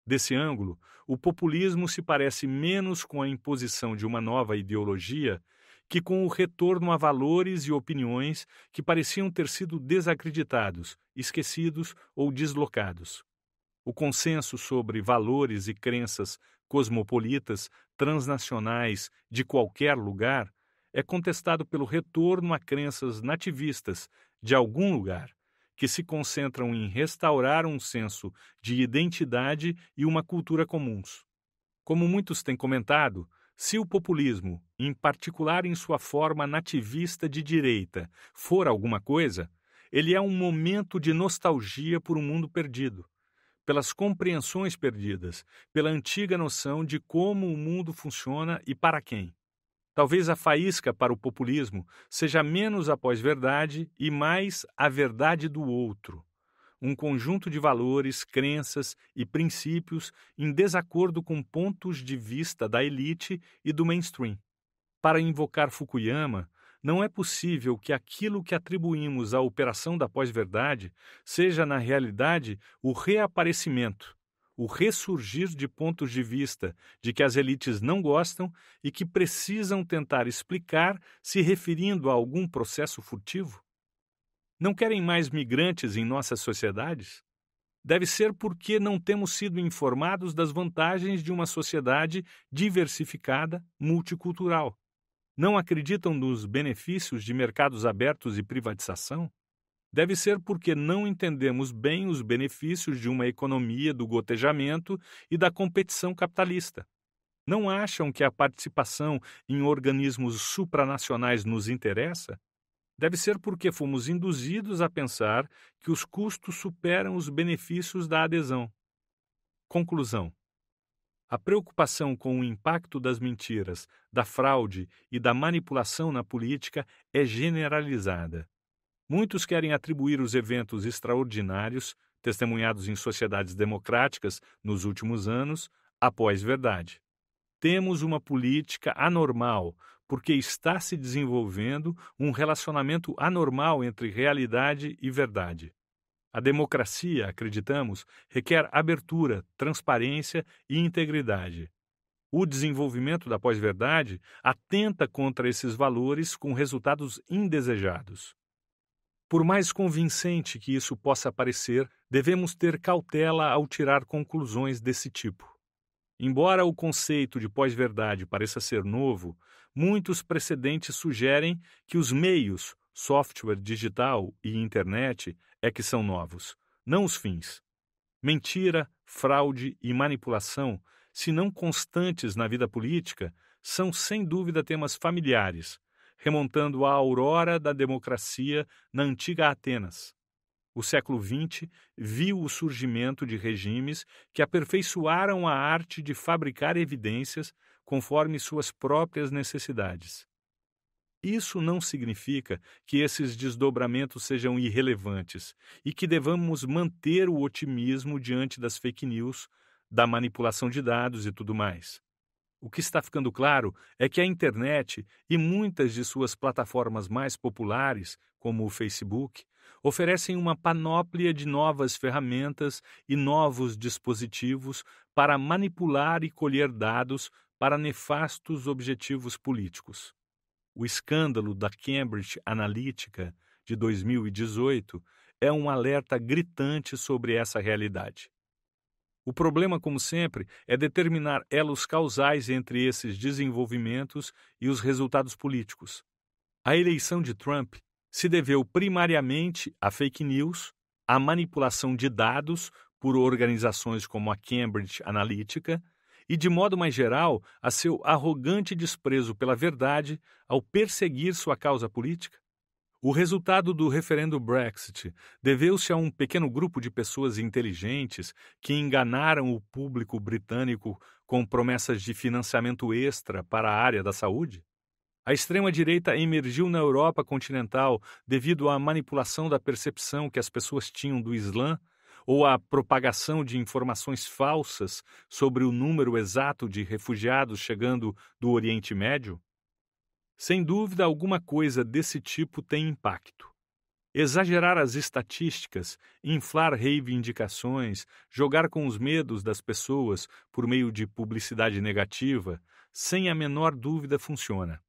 Desse ângulo, o populismo se parece menos com a imposição de uma nova ideologia que com o retorno a valores e opiniões que pareciam ter sido desacreditados, esquecidos ou deslocados. O consenso sobre valores e crenças cosmopolitas, transnacionais, de qualquer lugar, é contestado pelo retorno a crenças nativistas de algum lugar, que se concentram em restaurar um senso de identidade e uma cultura comuns. Como muitos têm comentado, se o populismo, em particular em sua forma nativista de direita, for alguma coisa, ele é um momento de nostalgia por um mundo perdido, pelas compreensões perdidas, pela antiga noção de como o mundo funciona e para quem. Talvez a faísca para o populismo seja menos a pós-verdade e mais a verdade do outro, um conjunto de valores, crenças e princípios em desacordo com pontos de vista da elite e do mainstream. Para invocar Fukuyama, não é possível que aquilo que atribuímos à operação da pós-verdade seja, na realidade, o reaparecimento, o ressurgir de pontos de vista de que as elites não gostam e que precisam tentar explicar se referindo a algum processo furtivo? Não querem mais migrantes em nossas sociedades? Deve ser porque não temos sido informados das vantagens de uma sociedade diversificada, multicultural. Não acreditam nos benefícios de mercados abertos e privatização? deve ser porque não entendemos bem os benefícios de uma economia do gotejamento e da competição capitalista. Não acham que a participação em organismos supranacionais nos interessa? Deve ser porque fomos induzidos a pensar que os custos superam os benefícios da adesão. Conclusão: a preocupação com o impacto das mentiras, da fraude e da manipulação na política é generalizada. Muitos querem atribuir os eventos extraordinários, testemunhados em sociedades democráticas nos últimos anos, à pós-verdade. Temos uma política anormal, porque está se desenvolvendo um relacionamento anormal entre realidade e verdade. A democracia, acreditamos, requer abertura, transparência e integridade. O desenvolvimento da pós-verdade atenta contra esses valores com resultados indesejados. Por mais convincente que isso possa parecer, devemos ter cautela ao tirar conclusões desse tipo. Embora o conceito de pós-verdade pareça ser novo, muitos precedentes sugerem que os meios, software digital e internet, é que são novos, não os fins. Mentira, fraude e manipulação, se não constantes na vida política, são sem dúvida temas familiares, remontando à aurora da democracia na antiga Atenas. O século XX viu o surgimento de regimes que aperfeiçoaram a arte de fabricar evidências conforme suas próprias necessidades. Isso não significa que esses desdobramentos sejam irrelevantes e que devamos manter o otimismo diante das fake news, da manipulação de dados e tudo mais. O que está ficando claro é que a internet e muitas de suas plataformas mais populares, como o Facebook, oferecem uma panóplia de novas ferramentas e novos dispositivos para manipular e colher dados para nefastos objetivos políticos. O escândalo da Cambridge Analytica de 2018 é um alerta gritante sobre essa realidade. O problema, como sempre, é determinar elos causais entre esses desenvolvimentos e os resultados políticos. A eleição de Trump se deveu primariamente a fake news, à manipulação de dados por organizações como a Cambridge Analytica e, de modo mais geral, a seu arrogante desprezo pela verdade ao perseguir sua causa política? O resultado do referendo Brexit deveu-se a um pequeno grupo de pessoas inteligentes que enganaram o público britânico com promessas de financiamento extra para a área da saúde? A extrema-direita emergiu na Europa continental devido à manipulação da percepção que as pessoas tinham do Islã ou à propagação de informações falsas sobre o número exato de refugiados chegando do Oriente Médio? Sem dúvida, alguma coisa desse tipo tem impacto. Exagerar as estatísticas, inflar reivindicações, jogar com os medos das pessoas por meio de publicidade negativa, sem a menor dúvida funciona.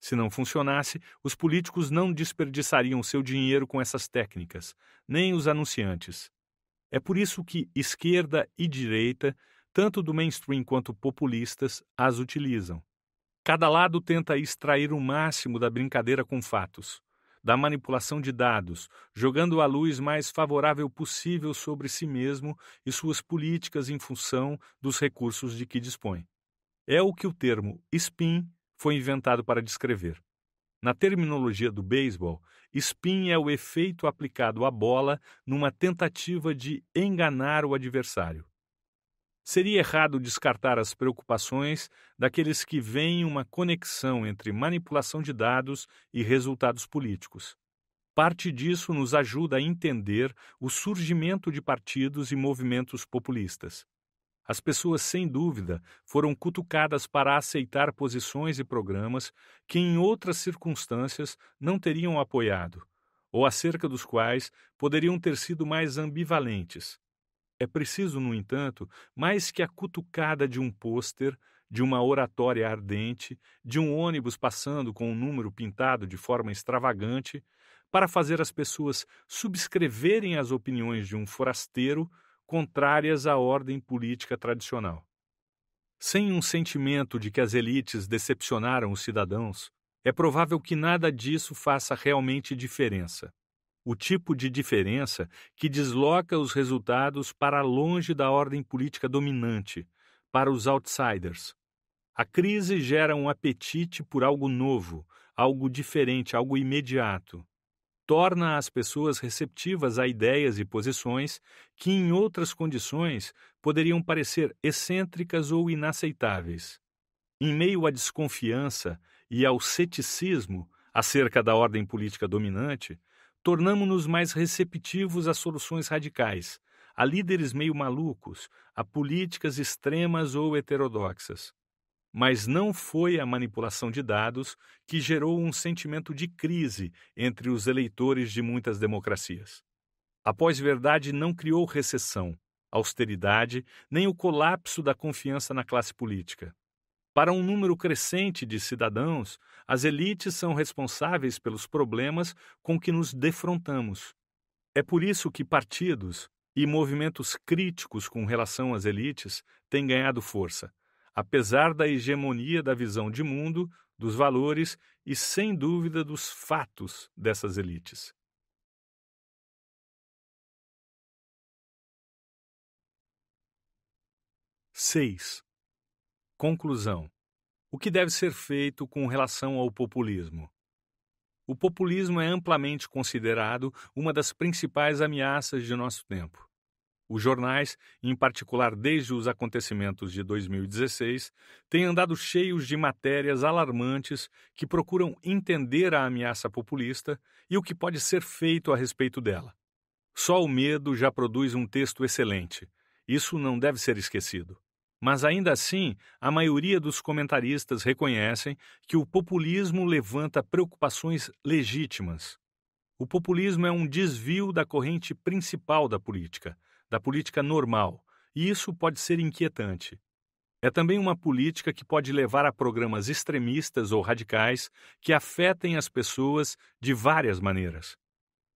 Se não funcionasse, os políticos não desperdiçariam seu dinheiro com essas técnicas, nem os anunciantes. É por isso que esquerda e direita, tanto do mainstream quanto populistas, as utilizam. Cada lado tenta extrair o máximo da brincadeira com fatos, da manipulação de dados, jogando a luz mais favorável possível sobre si mesmo e suas políticas em função dos recursos de que dispõe. É o que o termo spin foi inventado para descrever. Na terminologia do beisebol, spin é o efeito aplicado à bola numa tentativa de enganar o adversário. Seria errado descartar as preocupações daqueles que veem uma conexão entre manipulação de dados e resultados políticos. Parte disso nos ajuda a entender o surgimento de partidos e movimentos populistas. As pessoas, sem dúvida, foram cutucadas para aceitar posições e programas que, em outras circunstâncias, não teriam apoiado, ou acerca dos quais poderiam ter sido mais ambivalentes. É preciso, no entanto, mais que a cutucada de um pôster, de uma oratória ardente, de um ônibus passando com um número pintado de forma extravagante, para fazer as pessoas subscreverem as opiniões de um forasteiro contrárias à ordem política tradicional. Sem um sentimento de que as elites decepcionaram os cidadãos, é provável que nada disso faça realmente diferença o tipo de diferença que desloca os resultados para longe da ordem política dominante, para os outsiders. A crise gera um apetite por algo novo, algo diferente, algo imediato. Torna as pessoas receptivas a ideias e posições que, em outras condições, poderiam parecer excêntricas ou inaceitáveis. Em meio à desconfiança e ao ceticismo acerca da ordem política dominante, tornamos-nos mais receptivos a soluções radicais, a líderes meio malucos, a políticas extremas ou heterodoxas. Mas não foi a manipulação de dados que gerou um sentimento de crise entre os eleitores de muitas democracias. A pós-verdade não criou recessão, austeridade, nem o colapso da confiança na classe política. Para um número crescente de cidadãos, as elites são responsáveis pelos problemas com que nos defrontamos. É por isso que partidos e movimentos críticos com relação às elites têm ganhado força, apesar da hegemonia da visão de mundo, dos valores e, sem dúvida, dos fatos dessas elites. Seis Conclusão: O que deve ser feito com relação ao populismo? O populismo é amplamente considerado uma das principais ameaças de nosso tempo. Os jornais, em particular desde os acontecimentos de 2016, têm andado cheios de matérias alarmantes que procuram entender a ameaça populista e o que pode ser feito a respeito dela. Só o medo já produz um texto excelente. Isso não deve ser esquecido. Mas ainda assim, a maioria dos comentaristas reconhecem que o populismo levanta preocupações legítimas. O populismo é um desvio da corrente principal da política, da política normal, e isso pode ser inquietante. É também uma política que pode levar a programas extremistas ou radicais que afetem as pessoas de várias maneiras.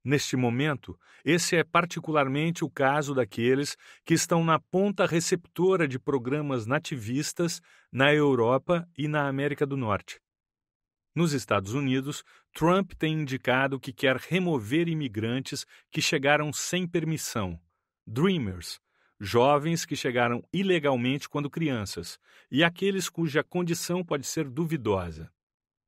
Neste momento, esse é particularmente o caso daqueles que estão na ponta receptora de programas nativistas na Europa e na América do Norte. Nos Estados Unidos, Trump tem indicado que quer remover imigrantes que chegaram sem permissão, dreamers, jovens que chegaram ilegalmente quando crianças, e aqueles cuja condição pode ser duvidosa.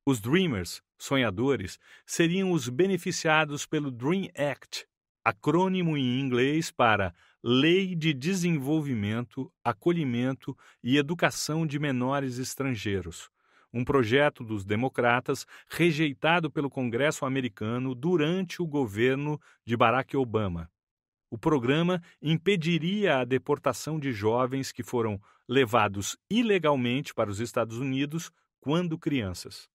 Os Dreamers, sonhadores, seriam os beneficiados pelo Dream Act, acrônimo em inglês para Lei de Desenvolvimento, Acolhimento e Educação de Menores Estrangeiros, um projeto dos democratas rejeitado pelo Congresso americano durante o governo de Barack Obama. O programa impediria a deportação de jovens que foram levados ilegalmente para os Estados Unidos quando crianças.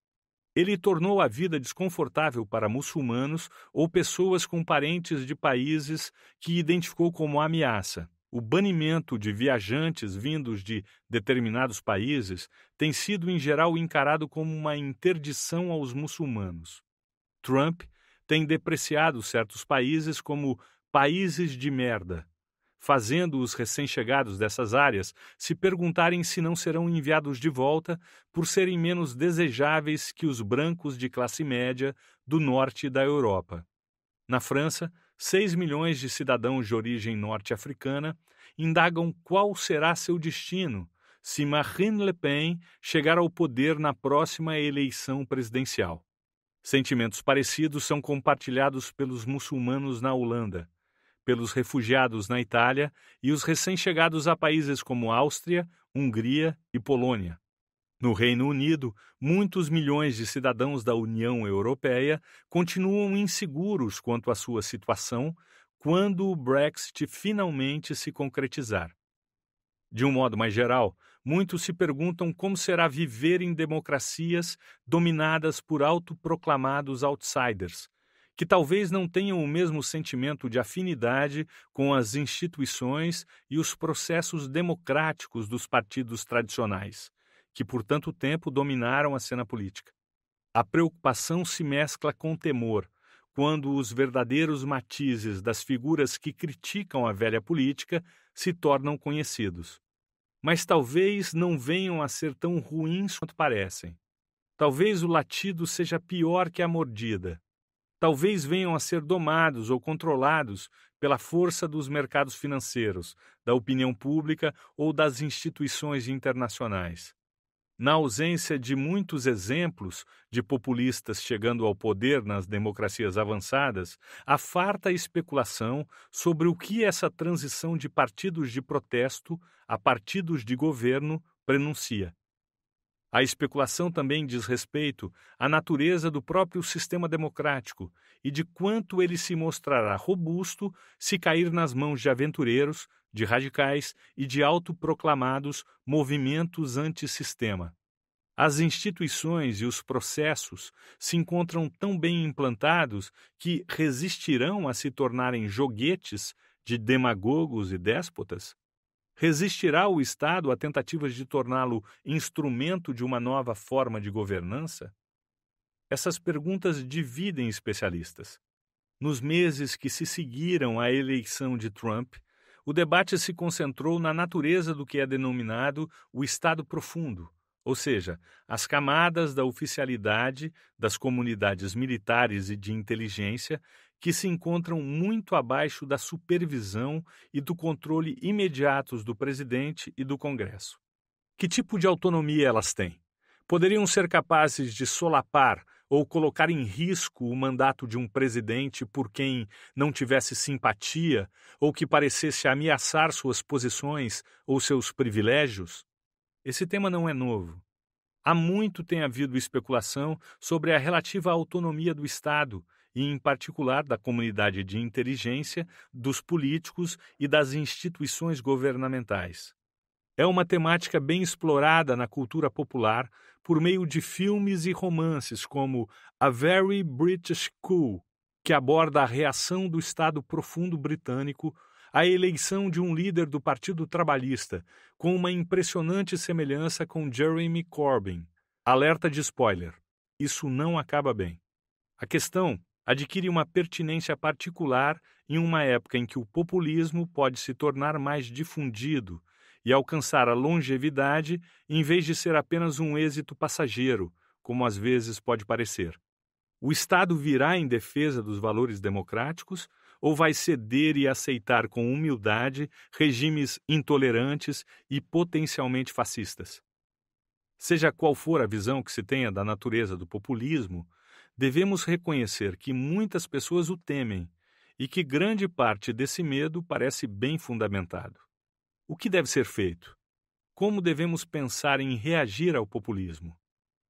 Ele tornou a vida desconfortável para muçulmanos ou pessoas com parentes de países que identificou como ameaça. O banimento de viajantes vindos de determinados países tem sido, em geral, encarado como uma interdição aos muçulmanos. Trump tem depreciado certos países como países de merda fazendo os recém-chegados dessas áreas se perguntarem se não serão enviados de volta por serem menos desejáveis que os brancos de classe média do norte da Europa. Na França, 6 milhões de cidadãos de origem norte-africana indagam qual será seu destino se Marine Le Pen chegar ao poder na próxima eleição presidencial. Sentimentos parecidos são compartilhados pelos muçulmanos na Holanda pelos refugiados na Itália e os recém-chegados a países como Áustria, Hungria e Polônia. No Reino Unido, muitos milhões de cidadãos da União Europeia continuam inseguros quanto à sua situação quando o Brexit finalmente se concretizar. De um modo mais geral, muitos se perguntam como será viver em democracias dominadas por autoproclamados outsiders, que talvez não tenham o mesmo sentimento de afinidade com as instituições e os processos democráticos dos partidos tradicionais, que por tanto tempo dominaram a cena política. A preocupação se mescla com temor quando os verdadeiros matizes das figuras que criticam a velha política se tornam conhecidos. Mas talvez não venham a ser tão ruins quanto parecem. Talvez o latido seja pior que a mordida, talvez venham a ser domados ou controlados pela força dos mercados financeiros, da opinião pública ou das instituições internacionais. Na ausência de muitos exemplos de populistas chegando ao poder nas democracias avançadas, há farta especulação sobre o que essa transição de partidos de protesto a partidos de governo prenuncia. A especulação também diz respeito à natureza do próprio sistema democrático e de quanto ele se mostrará robusto se cair nas mãos de aventureiros, de radicais e de autoproclamados movimentos antissistema. As instituições e os processos se encontram tão bem implantados que resistirão a se tornarem joguetes de demagogos e déspotas? Resistirá o Estado a tentativas de torná-lo instrumento de uma nova forma de governança? Essas perguntas dividem especialistas. Nos meses que se seguiram à eleição de Trump, o debate se concentrou na natureza do que é denominado o Estado profundo, ou seja, as camadas da oficialidade das comunidades militares e de inteligência que se encontram muito abaixo da supervisão e do controle imediatos do presidente e do Congresso. Que tipo de autonomia elas têm? Poderiam ser capazes de solapar ou colocar em risco o mandato de um presidente por quem não tivesse simpatia ou que parecesse ameaçar suas posições ou seus privilégios? Esse tema não é novo. Há muito tem havido especulação sobre a relativa autonomia do Estado e, em particular, da comunidade de inteligência, dos políticos e das instituições governamentais. É uma temática bem explorada na cultura popular por meio de filmes e romances como A Very British Cool, que aborda a reação do Estado profundo britânico a eleição de um líder do Partido Trabalhista, com uma impressionante semelhança com Jeremy Corbyn. Alerta de spoiler: isso não acaba bem. A questão adquire uma pertinência particular em uma época em que o populismo pode se tornar mais difundido e alcançar a longevidade em vez de ser apenas um êxito passageiro, como às vezes pode parecer. O Estado virá em defesa dos valores democráticos, ou vai ceder e aceitar com humildade regimes intolerantes e potencialmente fascistas? Seja qual for a visão que se tenha da natureza do populismo, devemos reconhecer que muitas pessoas o temem e que grande parte desse medo parece bem fundamentado. O que deve ser feito? Como devemos pensar em reagir ao populismo?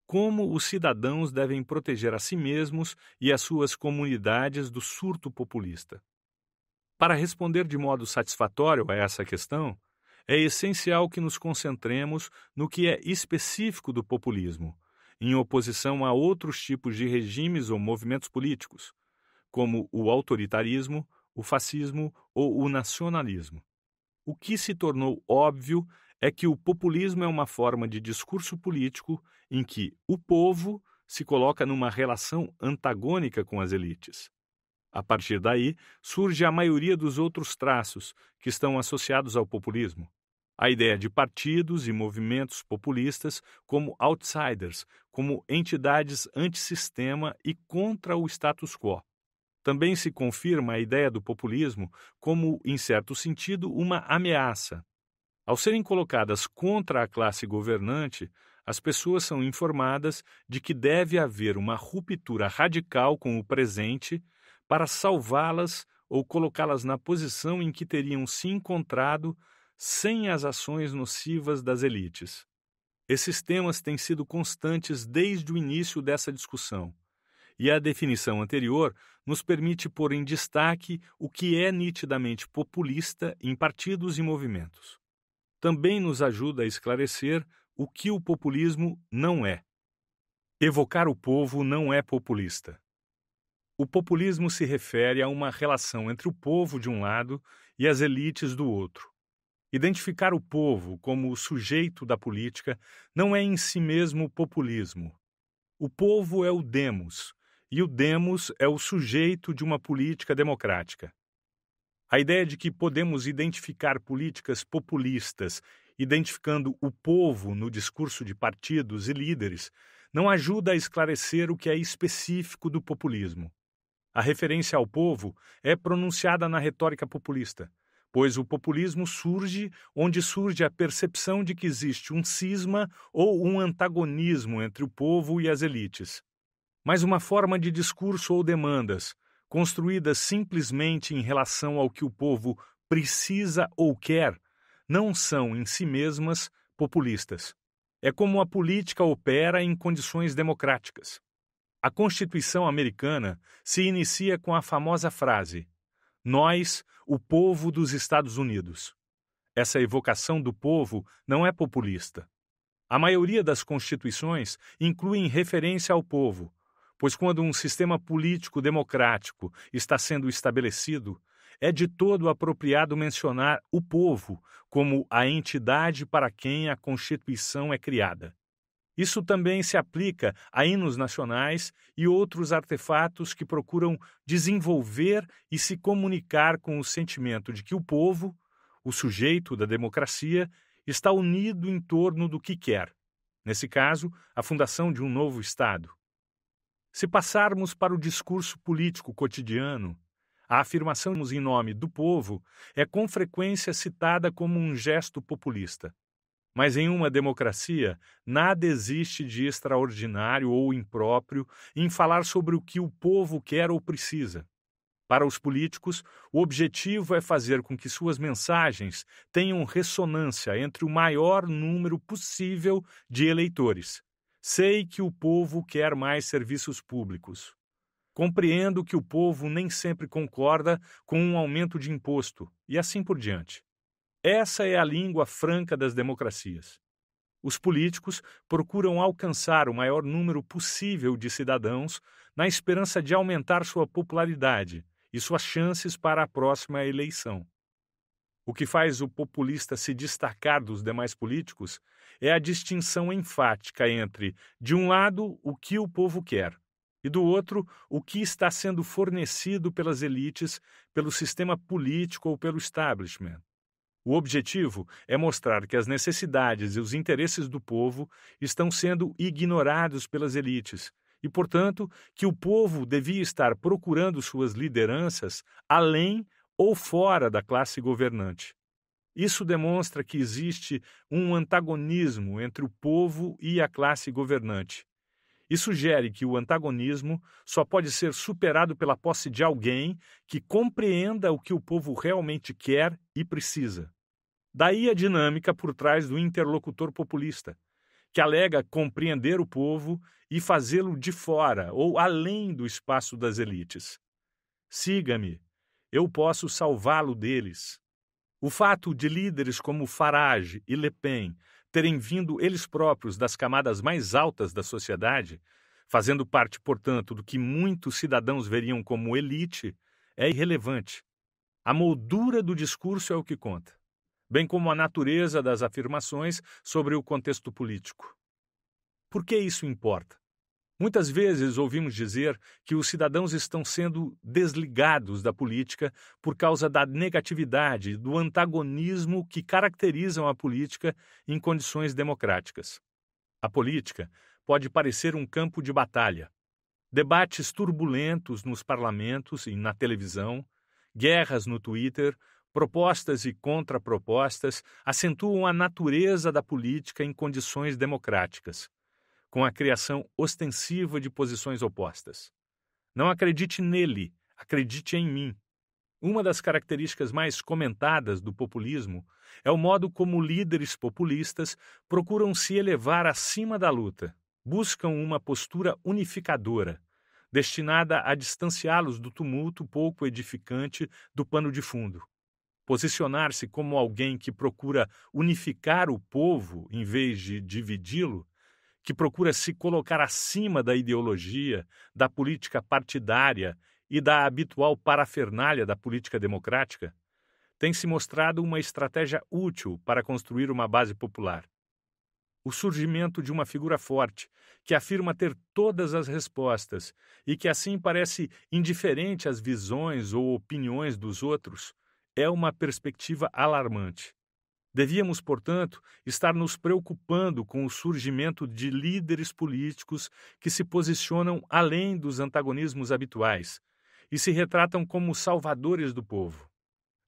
como os cidadãos devem proteger a si mesmos e as suas comunidades do surto populista. Para responder de modo satisfatório a essa questão, é essencial que nos concentremos no que é específico do populismo, em oposição a outros tipos de regimes ou movimentos políticos, como o autoritarismo, o fascismo ou o nacionalismo. O que se tornou óbvio é que o populismo é uma forma de discurso político em que o povo se coloca numa relação antagônica com as elites. A partir daí, surge a maioria dos outros traços que estão associados ao populismo. A ideia de partidos e movimentos populistas como outsiders, como entidades antissistema e contra o status quo. Também se confirma a ideia do populismo como, em certo sentido, uma ameaça ao serem colocadas contra a classe governante, as pessoas são informadas de que deve haver uma ruptura radical com o presente para salvá-las ou colocá-las na posição em que teriam se encontrado sem as ações nocivas das elites. Esses temas têm sido constantes desde o início dessa discussão, e a definição anterior nos permite pôr em destaque o que é nitidamente populista em partidos e movimentos também nos ajuda a esclarecer o que o populismo não é. Evocar o povo não é populista. O populismo se refere a uma relação entre o povo de um lado e as elites do outro. Identificar o povo como o sujeito da política não é em si mesmo populismo. O povo é o demos, e o demos é o sujeito de uma política democrática. A ideia de que podemos identificar políticas populistas, identificando o povo no discurso de partidos e líderes, não ajuda a esclarecer o que é específico do populismo. A referência ao povo é pronunciada na retórica populista, pois o populismo surge onde surge a percepção de que existe um cisma ou um antagonismo entre o povo e as elites. Mas uma forma de discurso ou demandas, construída simplesmente em relação ao que o povo precisa ou quer, não são em si mesmas populistas. É como a política opera em condições democráticas. A Constituição americana se inicia com a famosa frase: Nós, o povo dos Estados Unidos. Essa evocação do povo não é populista. A maioria das constituições incluem referência ao povo, Pois quando um sistema político democrático está sendo estabelecido, é de todo apropriado mencionar o povo como a entidade para quem a Constituição é criada. Isso também se aplica a hinos nacionais e outros artefatos que procuram desenvolver e se comunicar com o sentimento de que o povo, o sujeito da democracia, está unido em torno do que quer. Nesse caso, a fundação de um novo Estado. Se passarmos para o discurso político cotidiano, a afirmação em nome do povo é com frequência citada como um gesto populista. Mas em uma democracia, nada existe de extraordinário ou impróprio em falar sobre o que o povo quer ou precisa. Para os políticos, o objetivo é fazer com que suas mensagens tenham ressonância entre o maior número possível de eleitores. Sei que o povo quer mais serviços públicos. Compreendo que o povo nem sempre concorda com um aumento de imposto e assim por diante. Essa é a língua franca das democracias. Os políticos procuram alcançar o maior número possível de cidadãos na esperança de aumentar sua popularidade e suas chances para a próxima eleição. O que faz o populista se destacar dos demais políticos é a distinção enfática entre, de um lado, o que o povo quer, e do outro, o que está sendo fornecido pelas elites, pelo sistema político ou pelo establishment. O objetivo é mostrar que as necessidades e os interesses do povo estão sendo ignorados pelas elites e, portanto, que o povo devia estar procurando suas lideranças além ou fora da classe governante. Isso demonstra que existe um antagonismo entre o povo e a classe governante. E sugere que o antagonismo só pode ser superado pela posse de alguém que compreenda o que o povo realmente quer e precisa. Daí a dinâmica por trás do interlocutor populista, que alega compreender o povo e fazê-lo de fora ou além do espaço das elites. Siga-me, eu posso salvá-lo deles. O fato de líderes como Farage e Le Pen terem vindo eles próprios das camadas mais altas da sociedade, fazendo parte, portanto, do que muitos cidadãos veriam como elite, é irrelevante. A moldura do discurso é o que conta, bem como a natureza das afirmações sobre o contexto político. Por que isso importa? Muitas vezes ouvimos dizer que os cidadãos estão sendo desligados da política por causa da negatividade, do antagonismo que caracterizam a política em condições democráticas. A política pode parecer um campo de batalha. Debates turbulentos nos parlamentos e na televisão, guerras no Twitter, propostas e contrapropostas acentuam a natureza da política em condições democráticas com a criação ostensiva de posições opostas. Não acredite nele, acredite em mim. Uma das características mais comentadas do populismo é o modo como líderes populistas procuram se elevar acima da luta, buscam uma postura unificadora, destinada a distanciá-los do tumulto pouco edificante do pano de fundo. Posicionar-se como alguém que procura unificar o povo em vez de dividi-lo que procura se colocar acima da ideologia, da política partidária e da habitual parafernália da política democrática, tem se mostrado uma estratégia útil para construir uma base popular. O surgimento de uma figura forte, que afirma ter todas as respostas e que assim parece indiferente às visões ou opiniões dos outros, é uma perspectiva alarmante. Devíamos, portanto, estar nos preocupando com o surgimento de líderes políticos que se posicionam além dos antagonismos habituais e se retratam como salvadores do povo.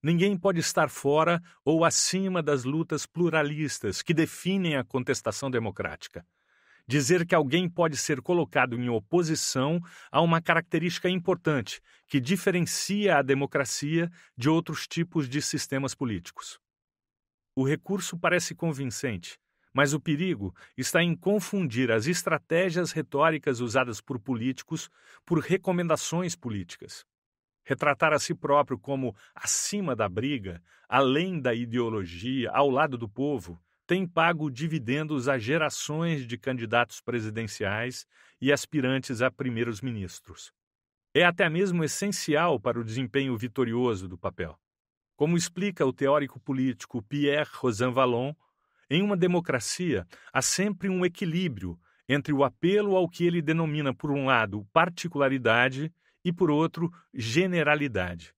Ninguém pode estar fora ou acima das lutas pluralistas que definem a contestação democrática. Dizer que alguém pode ser colocado em oposição a uma característica importante que diferencia a democracia de outros tipos de sistemas políticos o recurso parece convincente, mas o perigo está em confundir as estratégias retóricas usadas por políticos por recomendações políticas. Retratar a si próprio como acima da briga, além da ideologia, ao lado do povo, tem pago dividendos a gerações de candidatos presidenciais e aspirantes a primeiros ministros. É até mesmo essencial para o desempenho vitorioso do papel. Como explica o teórico político Pierre Rosan Vallon, em uma democracia há sempre um equilíbrio entre o apelo ao que ele denomina, por um lado, particularidade e, por outro, generalidade.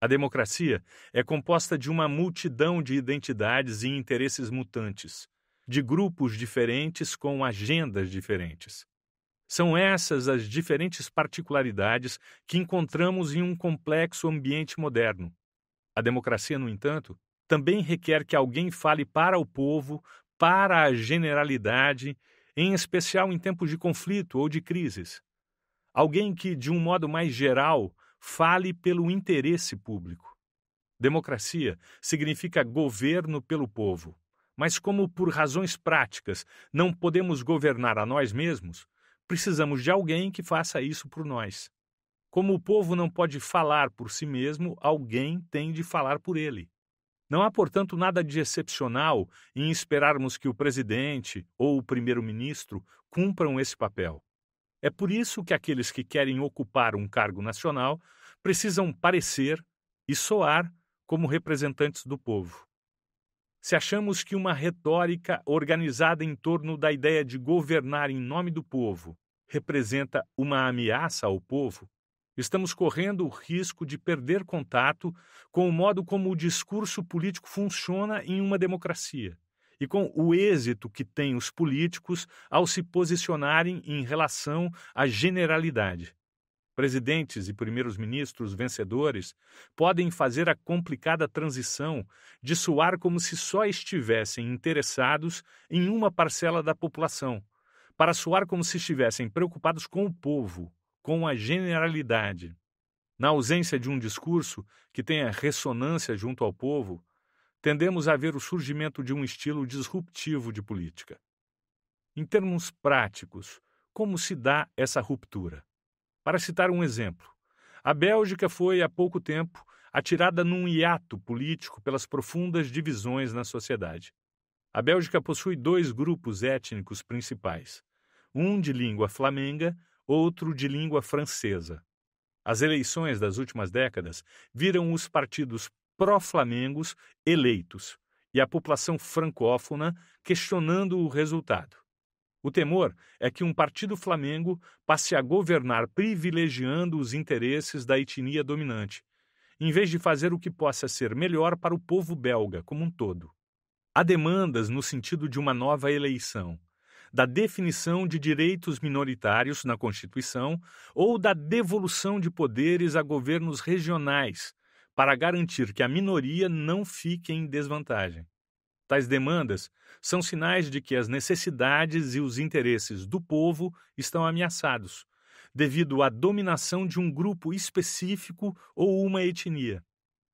A democracia é composta de uma multidão de identidades e interesses mutantes, de grupos diferentes com agendas diferentes. São essas as diferentes particularidades que encontramos em um complexo ambiente moderno, a democracia, no entanto, também requer que alguém fale para o povo, para a generalidade, em especial em tempos de conflito ou de crises. Alguém que, de um modo mais geral, fale pelo interesse público. Democracia significa governo pelo povo. Mas, como por razões práticas não podemos governar a nós mesmos, precisamos de alguém que faça isso por nós. Como o povo não pode falar por si mesmo, alguém tem de falar por ele. Não há, portanto, nada de excepcional em esperarmos que o presidente ou o primeiro-ministro cumpram esse papel. É por isso que aqueles que querem ocupar um cargo nacional precisam parecer e soar como representantes do povo. Se achamos que uma retórica organizada em torno da ideia de governar em nome do povo representa uma ameaça ao povo, Estamos correndo o risco de perder contato com o modo como o discurso político funciona em uma democracia e com o êxito que têm os políticos ao se posicionarem em relação à generalidade. Presidentes e primeiros ministros vencedores podem fazer a complicada transição de soar como se só estivessem interessados em uma parcela da população, para soar como se estivessem preocupados com o povo, com a generalidade. Na ausência de um discurso que tenha ressonância junto ao povo, tendemos a ver o surgimento de um estilo disruptivo de política. Em termos práticos, como se dá essa ruptura? Para citar um exemplo, a Bélgica foi, há pouco tempo, atirada num hiato político pelas profundas divisões na sociedade. A Bélgica possui dois grupos étnicos principais, um de língua flamenga, outro de língua francesa. As eleições das últimas décadas viram os partidos pró-flamengos eleitos e a população francófona questionando o resultado. O temor é que um partido flamengo passe a governar privilegiando os interesses da etnia dominante, em vez de fazer o que possa ser melhor para o povo belga como um todo. Há demandas no sentido de uma nova eleição, da definição de direitos minoritários na Constituição ou da devolução de poderes a governos regionais para garantir que a minoria não fique em desvantagem. Tais demandas são sinais de que as necessidades e os interesses do povo estão ameaçados, devido à dominação de um grupo específico ou uma etnia.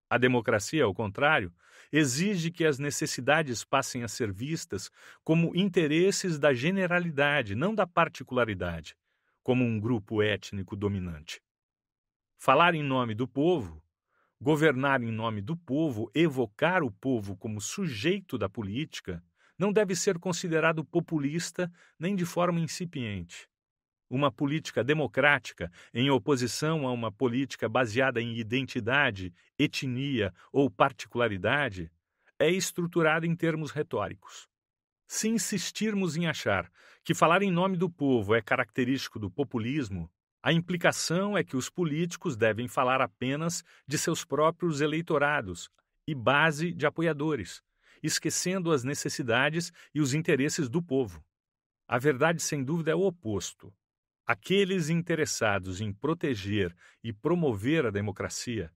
A democracia, ao contrário, exige que as necessidades passem a ser vistas como interesses da generalidade, não da particularidade, como um grupo étnico dominante. Falar em nome do povo, governar em nome do povo, evocar o povo como sujeito da política, não deve ser considerado populista nem de forma incipiente uma política democrática em oposição a uma política baseada em identidade, etnia ou particularidade, é estruturada em termos retóricos. Se insistirmos em achar que falar em nome do povo é característico do populismo, a implicação é que os políticos devem falar apenas de seus próprios eleitorados e base de apoiadores, esquecendo as necessidades e os interesses do povo. A verdade, sem dúvida, é o oposto. Aqueles interessados em proteger e promover a democracia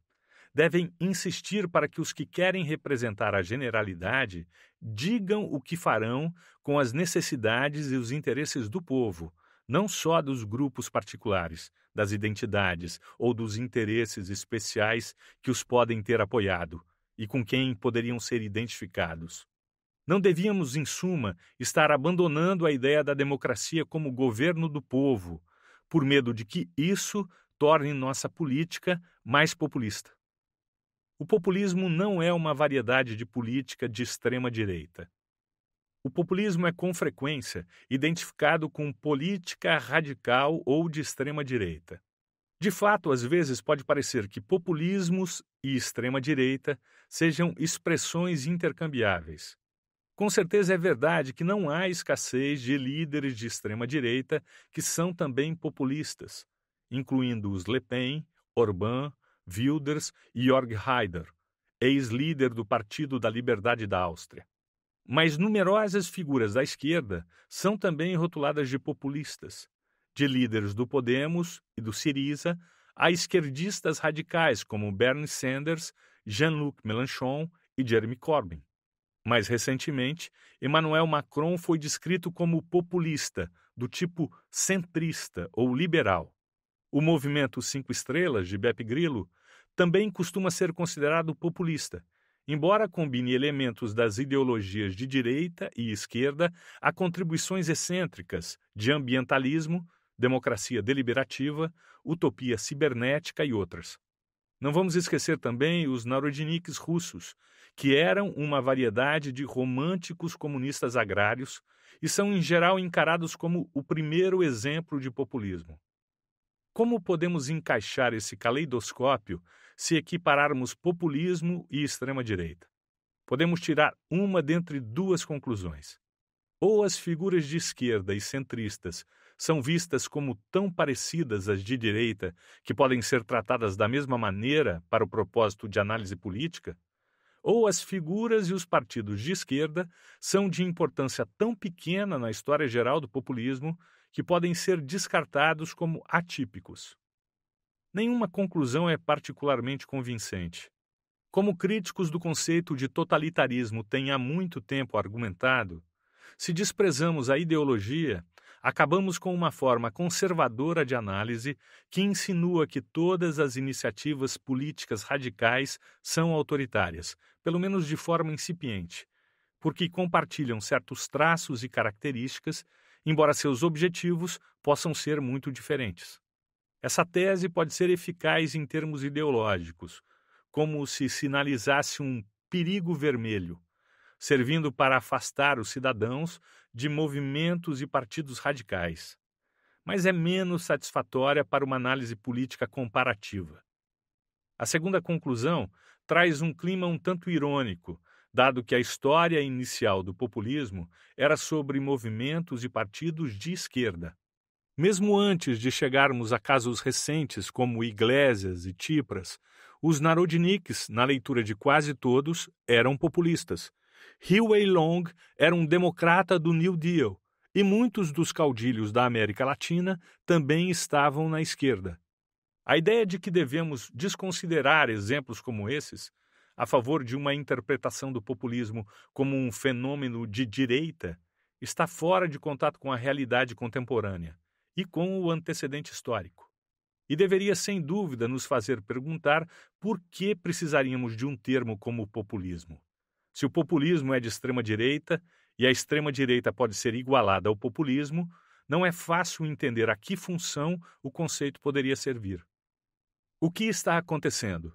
devem insistir para que os que querem representar a generalidade digam o que farão com as necessidades e os interesses do povo, não só dos grupos particulares, das identidades ou dos interesses especiais que os podem ter apoiado e com quem poderiam ser identificados. Não devíamos, em suma, estar abandonando a ideia da democracia como governo do povo, por medo de que isso torne nossa política mais populista. O populismo não é uma variedade de política de extrema-direita. O populismo é com frequência identificado com política radical ou de extrema-direita. De fato, às vezes pode parecer que populismos e extrema-direita sejam expressões intercambiáveis. Com certeza é verdade que não há escassez de líderes de extrema-direita que são também populistas, incluindo os Le Pen, Orbán, Wilders e Jörg Haider, ex-líder do Partido da Liberdade da Áustria. Mas numerosas figuras da esquerda são também rotuladas de populistas, de líderes do Podemos e do Siriza a esquerdistas radicais como Bernie Sanders, Jean-Luc Mélenchon e Jeremy Corbyn. Mais recentemente, Emmanuel Macron foi descrito como populista, do tipo centrista ou liberal. O movimento Cinco Estrelas, de Beppe Grillo, também costuma ser considerado populista, embora combine elementos das ideologias de direita e esquerda a contribuições excêntricas de ambientalismo, democracia deliberativa, utopia cibernética e outras. Não vamos esquecer também os narodniks russos, que eram uma variedade de românticos comunistas agrários e são em geral encarados como o primeiro exemplo de populismo. Como podemos encaixar esse caleidoscópio se equipararmos populismo e extrema-direita? Podemos tirar uma dentre duas conclusões. Ou as figuras de esquerda e centristas são vistas como tão parecidas às de direita que podem ser tratadas da mesma maneira para o propósito de análise política, ou as figuras e os partidos de esquerda são de importância tão pequena na história geral do populismo que podem ser descartados como atípicos. Nenhuma conclusão é particularmente convincente. Como críticos do conceito de totalitarismo têm há muito tempo argumentado, se desprezamos a ideologia, acabamos com uma forma conservadora de análise que insinua que todas as iniciativas políticas radicais são autoritárias, pelo menos de forma incipiente, porque compartilham certos traços e características, embora seus objetivos possam ser muito diferentes. Essa tese pode ser eficaz em termos ideológicos, como se sinalizasse um perigo vermelho, servindo para afastar os cidadãos de movimentos e partidos radicais. Mas é menos satisfatória para uma análise política comparativa. A segunda conclusão traz um clima um tanto irônico, dado que a história inicial do populismo era sobre movimentos e partidos de esquerda. Mesmo antes de chegarmos a casos recentes como Iglesias e Tipras, os narodniks, na leitura de quase todos, eram populistas, Huey Long era um democrata do New Deal e muitos dos caudilhos da América Latina também estavam na esquerda. A ideia de que devemos desconsiderar exemplos como esses, a favor de uma interpretação do populismo como um fenômeno de direita, está fora de contato com a realidade contemporânea e com o antecedente histórico. E deveria, sem dúvida, nos fazer perguntar por que precisaríamos de um termo como populismo. Se o populismo é de extrema-direita e a extrema-direita pode ser igualada ao populismo, não é fácil entender a que função o conceito poderia servir. O que está acontecendo?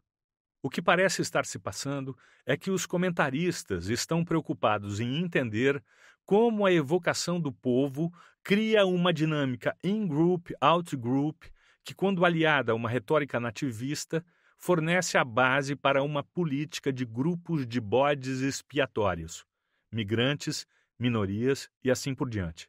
O que parece estar se passando é que os comentaristas estão preocupados em entender como a evocação do povo cria uma dinâmica in-group, out-group, que, quando aliada a uma retórica nativista, fornece a base para uma política de grupos de bodes expiatórios, migrantes, minorias e assim por diante.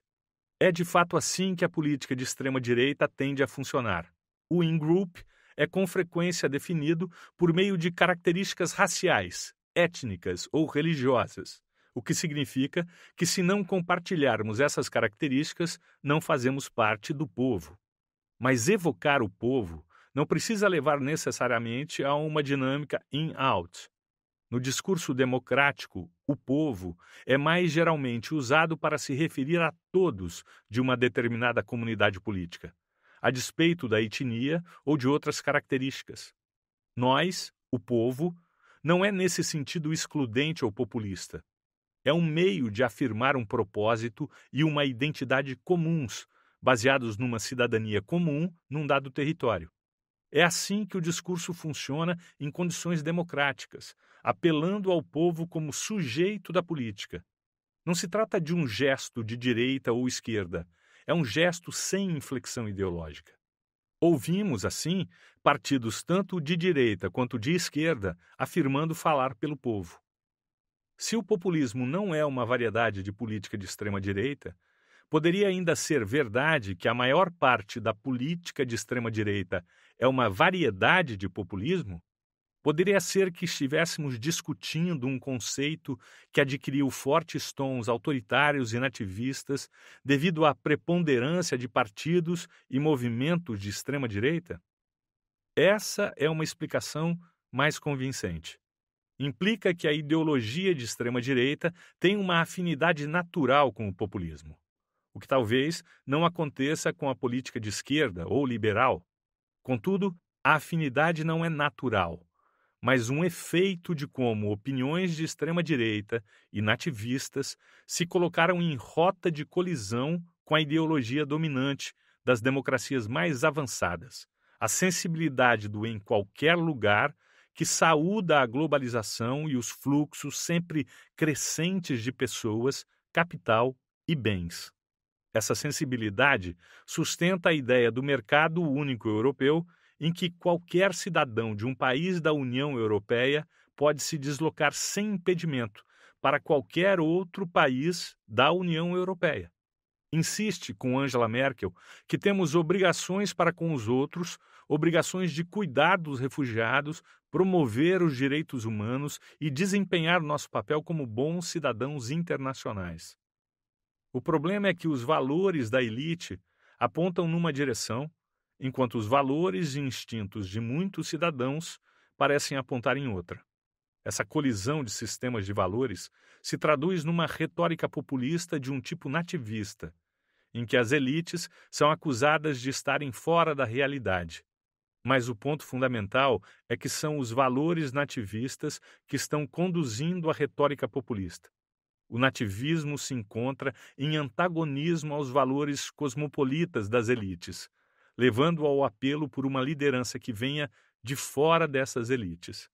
É de fato assim que a política de extrema-direita tende a funcionar. O in-group é com frequência definido por meio de características raciais, étnicas ou religiosas, o que significa que, se não compartilharmos essas características, não fazemos parte do povo. Mas evocar o povo não precisa levar necessariamente a uma dinâmica in-out. No discurso democrático, o povo é mais geralmente usado para se referir a todos de uma determinada comunidade política, a despeito da etnia ou de outras características. Nós, o povo, não é nesse sentido excludente ou populista. É um meio de afirmar um propósito e uma identidade comuns, baseados numa cidadania comum num dado território. É assim que o discurso funciona em condições democráticas, apelando ao povo como sujeito da política. Não se trata de um gesto de direita ou esquerda, é um gesto sem inflexão ideológica. Ouvimos, assim, partidos tanto de direita quanto de esquerda afirmando falar pelo povo. Se o populismo não é uma variedade de política de extrema-direita, poderia ainda ser verdade que a maior parte da política de extrema-direita é uma variedade de populismo, poderia ser que estivéssemos discutindo um conceito que adquiriu fortes tons autoritários e nativistas devido à preponderância de partidos e movimentos de extrema-direita? Essa é uma explicação mais convincente. Implica que a ideologia de extrema-direita tem uma afinidade natural com o populismo, o que talvez não aconteça com a política de esquerda ou liberal, Contudo, a afinidade não é natural, mas um efeito de como opiniões de extrema-direita e nativistas se colocaram em rota de colisão com a ideologia dominante das democracias mais avançadas. A sensibilidade do em qualquer lugar que saúda a globalização e os fluxos sempre crescentes de pessoas, capital e bens. Essa sensibilidade sustenta a ideia do mercado único europeu, em que qualquer cidadão de um país da União Europeia pode se deslocar sem impedimento para qualquer outro país da União Europeia. Insiste com Angela Merkel que temos obrigações para com os outros, obrigações de cuidar dos refugiados, promover os direitos humanos e desempenhar nosso papel como bons cidadãos internacionais. O problema é que os valores da elite apontam numa direção, enquanto os valores e instintos de muitos cidadãos parecem apontar em outra. Essa colisão de sistemas de valores se traduz numa retórica populista de um tipo nativista, em que as elites são acusadas de estarem fora da realidade. Mas o ponto fundamental é que são os valores nativistas que estão conduzindo a retórica populista o nativismo se encontra em antagonismo aos valores cosmopolitas das elites, levando ao apelo por uma liderança que venha de fora dessas elites.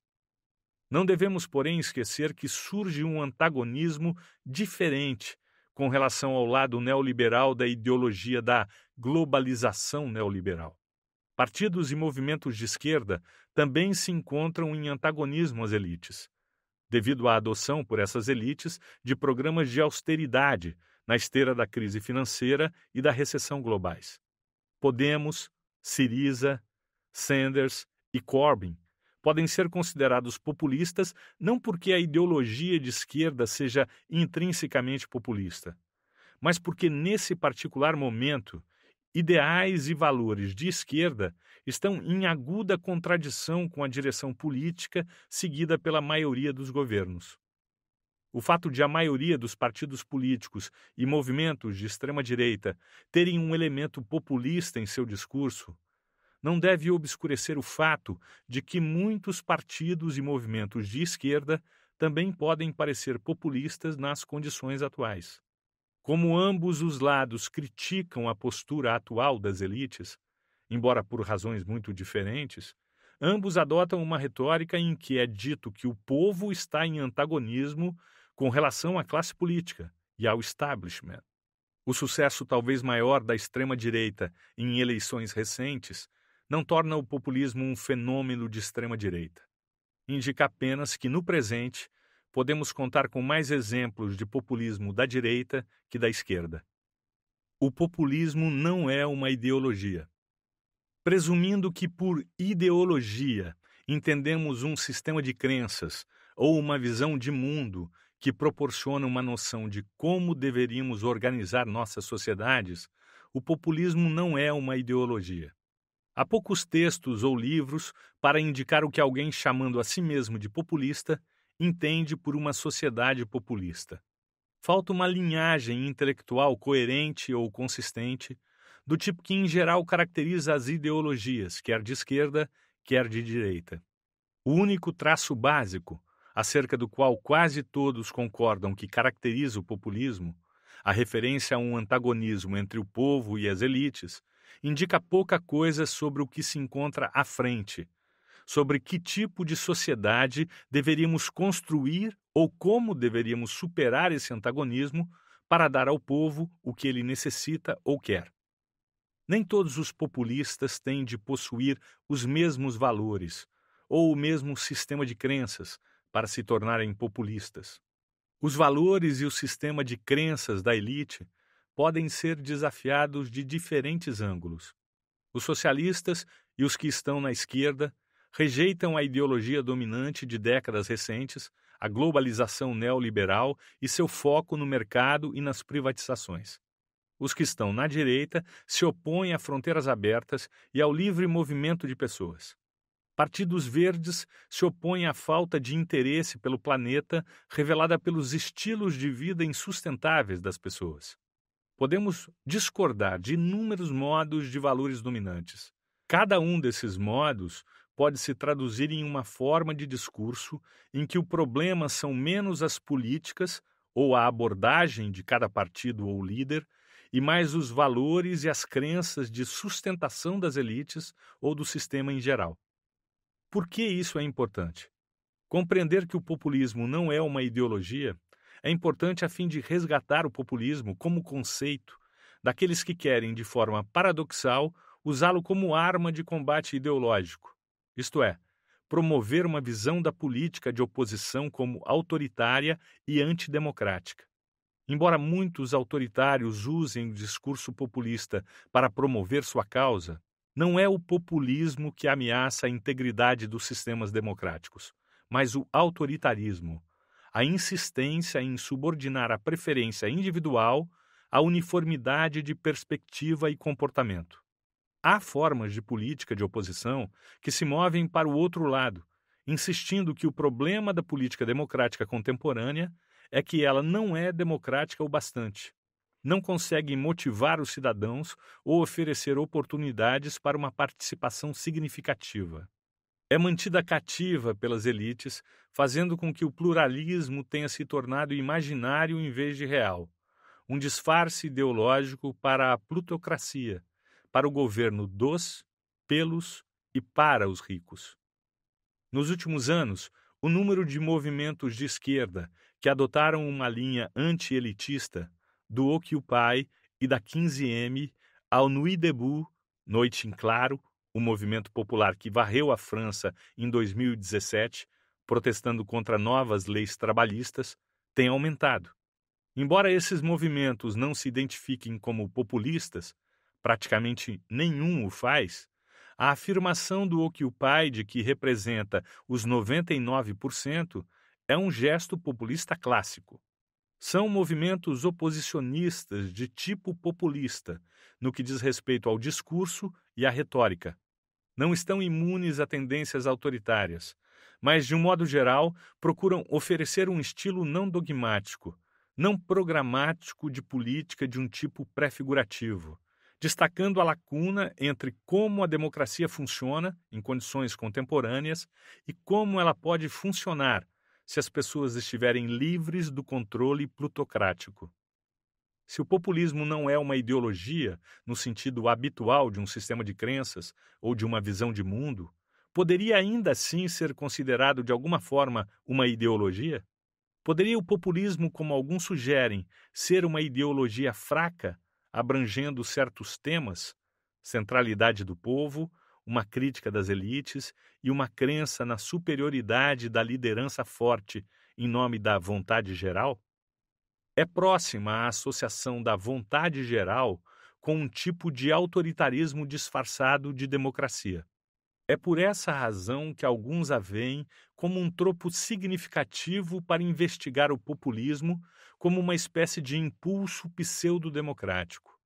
Não devemos, porém, esquecer que surge um antagonismo diferente com relação ao lado neoliberal da ideologia da globalização neoliberal. Partidos e movimentos de esquerda também se encontram em antagonismo às elites devido à adoção por essas elites de programas de austeridade na esteira da crise financeira e da recessão globais. Podemos, Syriza, Sanders e Corbyn podem ser considerados populistas não porque a ideologia de esquerda seja intrinsecamente populista, mas porque nesse particular momento Ideais e valores de esquerda estão em aguda contradição com a direção política seguida pela maioria dos governos. O fato de a maioria dos partidos políticos e movimentos de extrema-direita terem um elemento populista em seu discurso não deve obscurecer o fato de que muitos partidos e movimentos de esquerda também podem parecer populistas nas condições atuais. Como ambos os lados criticam a postura atual das elites, embora por razões muito diferentes, ambos adotam uma retórica em que é dito que o povo está em antagonismo com relação à classe política e ao establishment. O sucesso talvez maior da extrema-direita em eleições recentes não torna o populismo um fenômeno de extrema-direita. Indica apenas que, no presente, podemos contar com mais exemplos de populismo da direita que da esquerda. O populismo não é uma ideologia. Presumindo que por ideologia entendemos um sistema de crenças ou uma visão de mundo que proporciona uma noção de como deveríamos organizar nossas sociedades, o populismo não é uma ideologia. Há poucos textos ou livros para indicar o que alguém chamando a si mesmo de populista entende por uma sociedade populista. Falta uma linhagem intelectual coerente ou consistente, do tipo que em geral caracteriza as ideologias, quer de esquerda, quer de direita. O único traço básico, acerca do qual quase todos concordam que caracteriza o populismo, a referência a um antagonismo entre o povo e as elites, indica pouca coisa sobre o que se encontra à frente, sobre que tipo de sociedade deveríamos construir ou como deveríamos superar esse antagonismo para dar ao povo o que ele necessita ou quer. Nem todos os populistas têm de possuir os mesmos valores ou o mesmo sistema de crenças para se tornarem populistas. Os valores e o sistema de crenças da elite podem ser desafiados de diferentes ângulos. Os socialistas e os que estão na esquerda rejeitam a ideologia dominante de décadas recentes, a globalização neoliberal e seu foco no mercado e nas privatizações. Os que estão na direita se opõem a fronteiras abertas e ao livre movimento de pessoas. Partidos verdes se opõem à falta de interesse pelo planeta revelada pelos estilos de vida insustentáveis das pessoas. Podemos discordar de inúmeros modos de valores dominantes. Cada um desses modos pode se traduzir em uma forma de discurso em que o problema são menos as políticas ou a abordagem de cada partido ou líder e mais os valores e as crenças de sustentação das elites ou do sistema em geral. Por que isso é importante? Compreender que o populismo não é uma ideologia é importante a fim de resgatar o populismo como conceito daqueles que querem, de forma paradoxal, usá-lo como arma de combate ideológico isto é, promover uma visão da política de oposição como autoritária e antidemocrática. Embora muitos autoritários usem o discurso populista para promover sua causa, não é o populismo que ameaça a integridade dos sistemas democráticos, mas o autoritarismo, a insistência em subordinar a preferência individual à uniformidade de perspectiva e comportamento. Há formas de política de oposição que se movem para o outro lado, insistindo que o problema da política democrática contemporânea é que ela não é democrática o bastante. Não consegue motivar os cidadãos ou oferecer oportunidades para uma participação significativa. É mantida cativa pelas elites, fazendo com que o pluralismo tenha se tornado imaginário em vez de real, um disfarce ideológico para a plutocracia, para o governo dos, pelos e para os ricos. Nos últimos anos, o número de movimentos de esquerda que adotaram uma linha anti-elitista, do Occupy e da 15M ao Nuit Debout, Noite em Claro, o movimento popular que varreu a França em 2017, protestando contra novas leis trabalhistas, tem aumentado. Embora esses movimentos não se identifiquem como populistas, praticamente nenhum o faz, a afirmação do Occupy que representa os 99% é um gesto populista clássico. São movimentos oposicionistas de tipo populista, no que diz respeito ao discurso e à retórica. Não estão imunes a tendências autoritárias, mas, de um modo geral, procuram oferecer um estilo não dogmático, não programático de política de um tipo pré-figurativo destacando a lacuna entre como a democracia funciona em condições contemporâneas e como ela pode funcionar se as pessoas estiverem livres do controle plutocrático. Se o populismo não é uma ideologia no sentido habitual de um sistema de crenças ou de uma visão de mundo, poderia ainda assim ser considerado de alguma forma uma ideologia? Poderia o populismo, como alguns sugerem, ser uma ideologia fraca abrangendo certos temas, centralidade do povo, uma crítica das elites e uma crença na superioridade da liderança forte em nome da vontade geral? É próxima a associação da vontade geral com um tipo de autoritarismo disfarçado de democracia. É por essa razão que alguns a veem como um tropo significativo para investigar o populismo como uma espécie de impulso pseudo-democrático.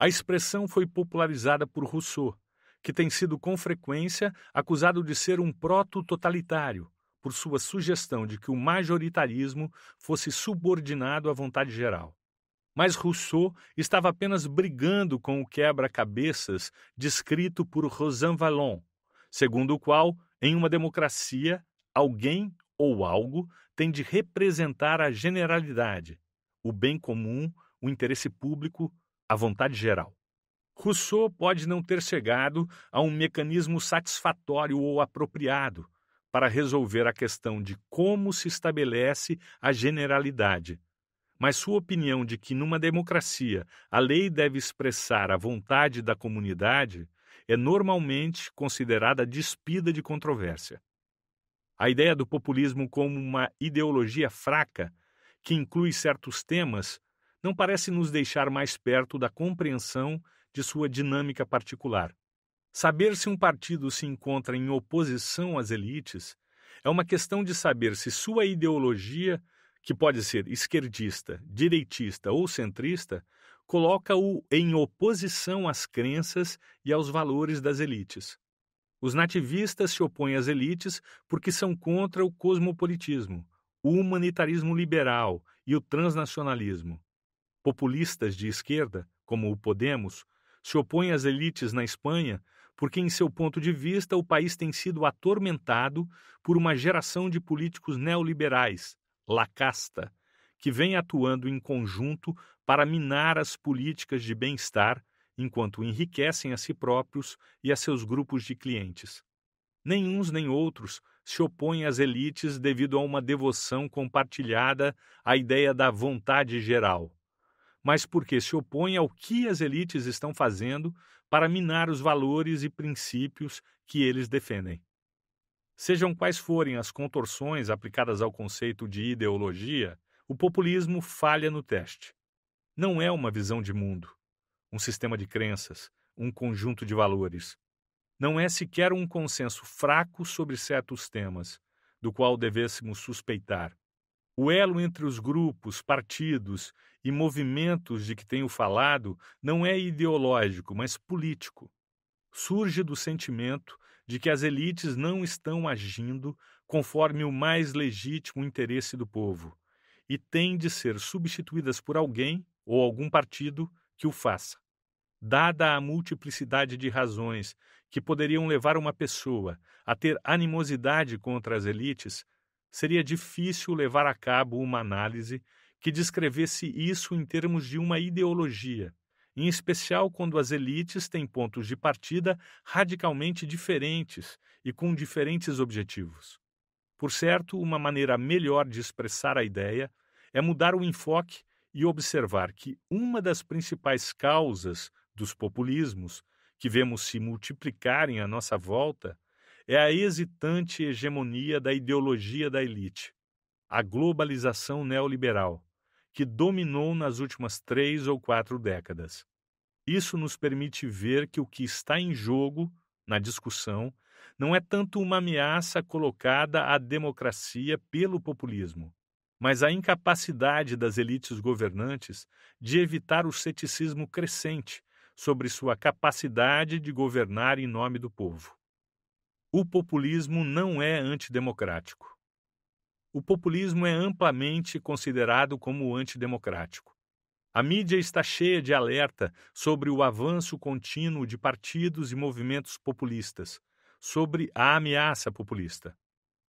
A expressão foi popularizada por Rousseau, que tem sido com frequência acusado de ser um proto-totalitário, por sua sugestão de que o majoritarismo fosse subordinado à vontade geral. Mas Rousseau estava apenas brigando com o quebra-cabeças descrito por Rosan Vallon segundo o qual, em uma democracia, alguém ou algo tem de representar a generalidade, o bem comum, o interesse público, a vontade geral. Rousseau pode não ter chegado a um mecanismo satisfatório ou apropriado para resolver a questão de como se estabelece a generalidade, mas sua opinião de que numa democracia a lei deve expressar a vontade da comunidade é normalmente considerada despida de controvérsia. A ideia do populismo como uma ideologia fraca, que inclui certos temas, não parece nos deixar mais perto da compreensão de sua dinâmica particular. Saber se um partido se encontra em oposição às elites é uma questão de saber se sua ideologia, que pode ser esquerdista, direitista ou centrista, coloca-o em oposição às crenças e aos valores das elites. Os nativistas se opõem às elites porque são contra o cosmopolitismo, o humanitarismo liberal e o transnacionalismo. Populistas de esquerda, como o Podemos, se opõem às elites na Espanha porque, em seu ponto de vista, o país tem sido atormentado por uma geração de políticos neoliberais, lacasta, que vem atuando em conjunto para minar as políticas de bem-estar, enquanto enriquecem a si próprios e a seus grupos de clientes. Nenhuns nem outros se opõem às elites devido a uma devoção compartilhada à ideia da vontade geral, mas porque se opõem ao que as elites estão fazendo para minar os valores e princípios que eles defendem. Sejam quais forem as contorções aplicadas ao conceito de ideologia, o populismo falha no teste. Não é uma visão de mundo, um sistema de crenças, um conjunto de valores. Não é sequer um consenso fraco sobre certos temas, do qual devêssemos suspeitar. O elo entre os grupos, partidos e movimentos de que tenho falado não é ideológico, mas político. Surge do sentimento de que as elites não estão agindo conforme o mais legítimo interesse do povo, e têm de ser substituídas por alguém ou algum partido que o faça. Dada a multiplicidade de razões que poderiam levar uma pessoa a ter animosidade contra as elites, seria difícil levar a cabo uma análise que descrevesse isso em termos de uma ideologia, em especial quando as elites têm pontos de partida radicalmente diferentes e com diferentes objetivos. Por certo, uma maneira melhor de expressar a ideia é mudar o enfoque e observar que uma das principais causas dos populismos que vemos se multiplicarem à nossa volta é a hesitante hegemonia da ideologia da elite, a globalização neoliberal, que dominou nas últimas três ou quatro décadas. Isso nos permite ver que o que está em jogo, na discussão, não é tanto uma ameaça colocada à democracia pelo populismo, mas a incapacidade das elites governantes de evitar o ceticismo crescente sobre sua capacidade de governar em nome do povo. O populismo não é antidemocrático. O populismo é amplamente considerado como antidemocrático. A mídia está cheia de alerta sobre o avanço contínuo de partidos e movimentos populistas, sobre a ameaça populista.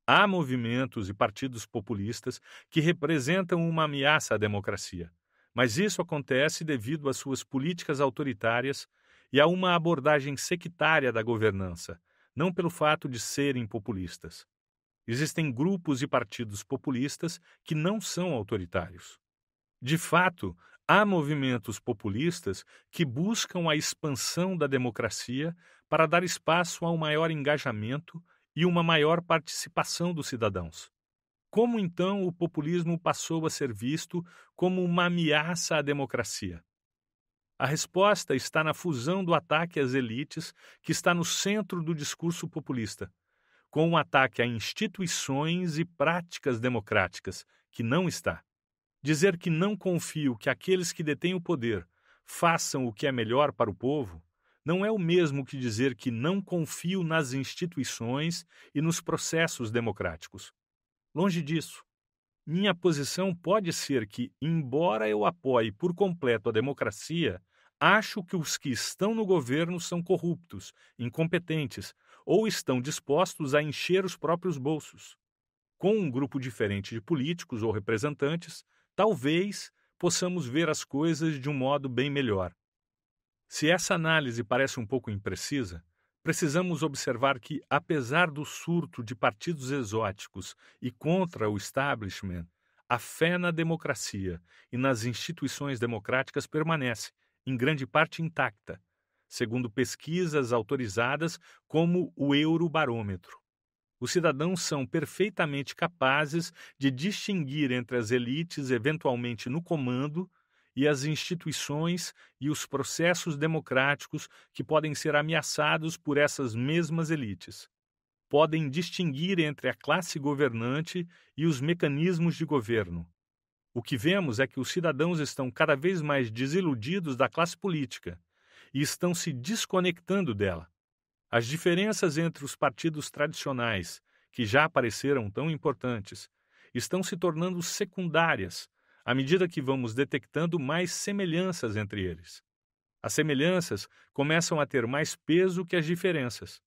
Há movimentos e partidos populistas que representam uma ameaça à democracia, mas isso acontece devido às suas políticas autoritárias e a uma abordagem sectária da governança, não pelo fato de serem populistas. Existem grupos e partidos populistas que não são autoritários. De fato, há movimentos populistas que buscam a expansão da democracia para dar espaço a um maior engajamento e uma maior participação dos cidadãos. Como então o populismo passou a ser visto como uma ameaça à democracia? A resposta está na fusão do ataque às elites, que está no centro do discurso populista, com um ataque a instituições e práticas democráticas, que não está. Dizer que não confio que aqueles que detêm o poder façam o que é melhor para o povo não é o mesmo que dizer que não confio nas instituições e nos processos democráticos. Longe disso. Minha posição pode ser que, embora eu apoie por completo a democracia, acho que os que estão no governo são corruptos, incompetentes ou estão dispostos a encher os próprios bolsos. Com um grupo diferente de políticos ou representantes, talvez possamos ver as coisas de um modo bem melhor. Se essa análise parece um pouco imprecisa, precisamos observar que, apesar do surto de partidos exóticos e contra o establishment, a fé na democracia e nas instituições democráticas permanece, em grande parte intacta, segundo pesquisas autorizadas como o Eurobarômetro. Os cidadãos são perfeitamente capazes de distinguir entre as elites eventualmente no comando e as instituições e os processos democráticos que podem ser ameaçados por essas mesmas elites. Podem distinguir entre a classe governante e os mecanismos de governo. O que vemos é que os cidadãos estão cada vez mais desiludidos da classe política e estão se desconectando dela. As diferenças entre os partidos tradicionais, que já apareceram tão importantes, estão se tornando secundárias à medida que vamos detectando mais semelhanças entre eles. As semelhanças começam a ter mais peso que as diferenças,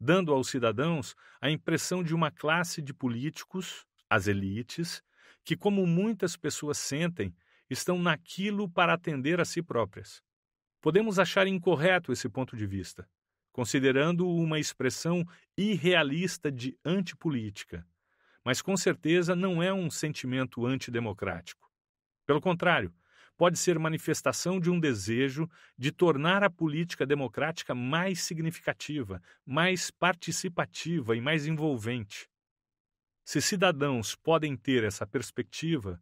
dando aos cidadãos a impressão de uma classe de políticos, as elites, que, como muitas pessoas sentem, estão naquilo para atender a si próprias. Podemos achar incorreto esse ponto de vista, considerando-o uma expressão irrealista de antipolítica, mas com certeza não é um sentimento antidemocrático. Pelo contrário, pode ser manifestação de um desejo de tornar a política democrática mais significativa, mais participativa e mais envolvente. Se cidadãos podem ter essa perspectiva,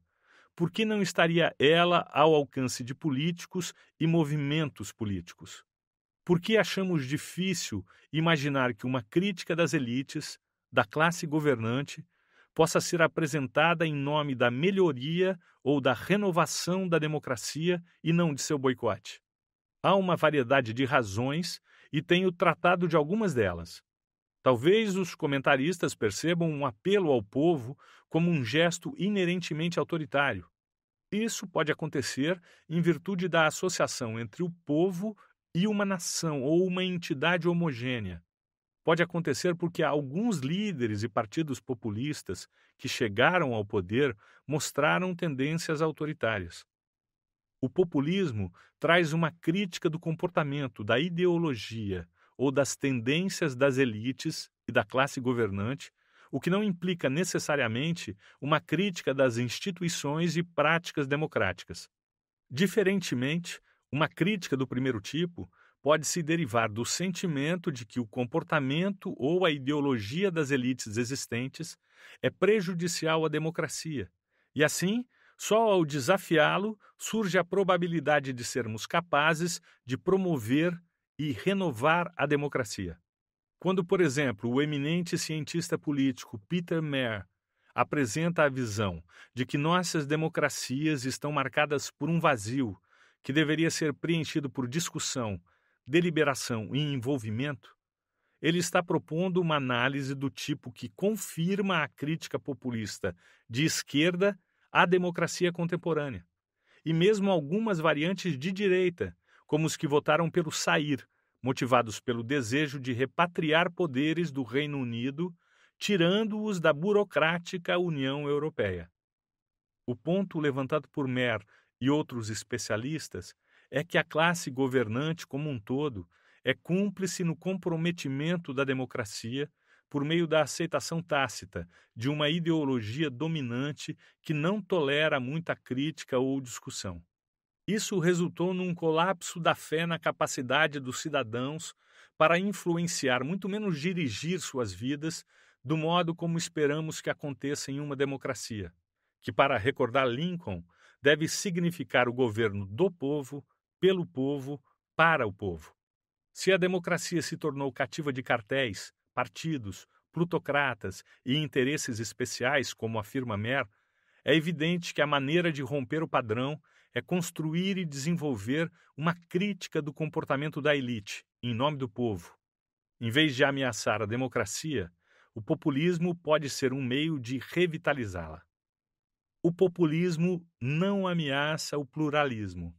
por que não estaria ela ao alcance de políticos e movimentos políticos? Por que achamos difícil imaginar que uma crítica das elites, da classe governante, possa ser apresentada em nome da melhoria ou da renovação da democracia e não de seu boicote. Há uma variedade de razões e tenho tratado de algumas delas. Talvez os comentaristas percebam um apelo ao povo como um gesto inerentemente autoritário. Isso pode acontecer em virtude da associação entre o povo e uma nação ou uma entidade homogênea pode acontecer porque alguns líderes e partidos populistas que chegaram ao poder mostraram tendências autoritárias. O populismo traz uma crítica do comportamento, da ideologia ou das tendências das elites e da classe governante, o que não implica necessariamente uma crítica das instituições e práticas democráticas. Diferentemente, uma crítica do primeiro tipo pode se derivar do sentimento de que o comportamento ou a ideologia das elites existentes é prejudicial à democracia. E assim, só ao desafiá-lo surge a probabilidade de sermos capazes de promover e renovar a democracia. Quando, por exemplo, o eminente cientista político Peter Mayer apresenta a visão de que nossas democracias estão marcadas por um vazio que deveria ser preenchido por discussão deliberação e envolvimento, ele está propondo uma análise do tipo que confirma a crítica populista de esquerda à democracia contemporânea, e mesmo algumas variantes de direita, como os que votaram pelo sair, motivados pelo desejo de repatriar poderes do Reino Unido, tirando-os da burocrática União Europeia. O ponto levantado por Mer e outros especialistas é que a classe governante como um todo é cúmplice no comprometimento da democracia por meio da aceitação tácita de uma ideologia dominante que não tolera muita crítica ou discussão. Isso resultou num colapso da fé na capacidade dos cidadãos para influenciar, muito menos dirigir suas vidas, do modo como esperamos que aconteça em uma democracia, que, para recordar Lincoln, deve significar o governo do povo pelo povo, para o povo. Se a democracia se tornou cativa de cartéis, partidos, plutocratas e interesses especiais, como afirma Mer, é evidente que a maneira de romper o padrão é construir e desenvolver uma crítica do comportamento da elite, em nome do povo. Em vez de ameaçar a democracia, o populismo pode ser um meio de revitalizá-la. O populismo não ameaça o pluralismo.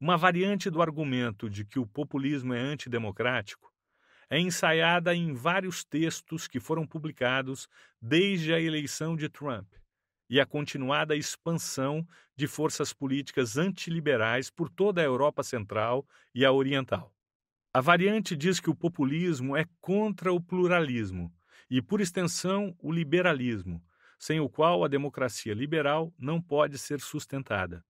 Uma variante do argumento de que o populismo é antidemocrático é ensaiada em vários textos que foram publicados desde a eleição de Trump e a continuada expansão de forças políticas antiliberais por toda a Europa Central e a Oriental. A variante diz que o populismo é contra o pluralismo e, por extensão, o liberalismo, sem o qual a democracia liberal não pode ser sustentada.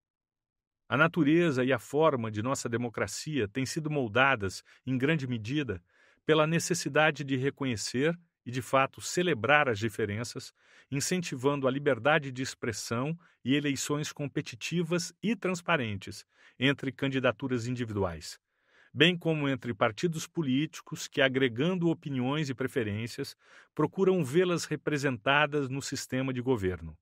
A natureza e a forma de nossa democracia têm sido moldadas, em grande medida, pela necessidade de reconhecer e, de fato, celebrar as diferenças, incentivando a liberdade de expressão e eleições competitivas e transparentes entre candidaturas individuais, bem como entre partidos políticos que, agregando opiniões e preferências, procuram vê-las representadas no sistema de governo.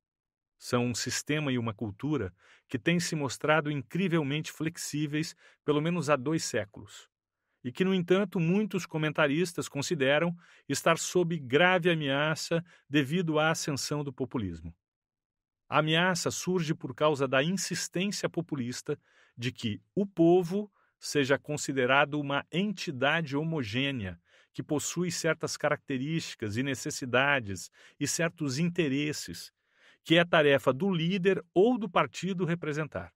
São um sistema e uma cultura que têm se mostrado incrivelmente flexíveis pelo menos há dois séculos, e que, no entanto, muitos comentaristas consideram estar sob grave ameaça devido à ascensão do populismo. A ameaça surge por causa da insistência populista de que o povo seja considerado uma entidade homogênea que possui certas características e necessidades e certos interesses que é tarefa do líder ou do partido representar.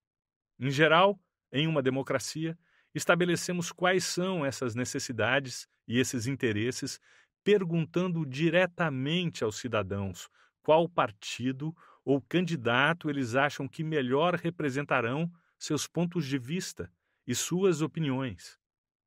Em geral, em uma democracia, estabelecemos quais são essas necessidades e esses interesses, perguntando diretamente aos cidadãos qual partido ou candidato eles acham que melhor representarão seus pontos de vista e suas opiniões.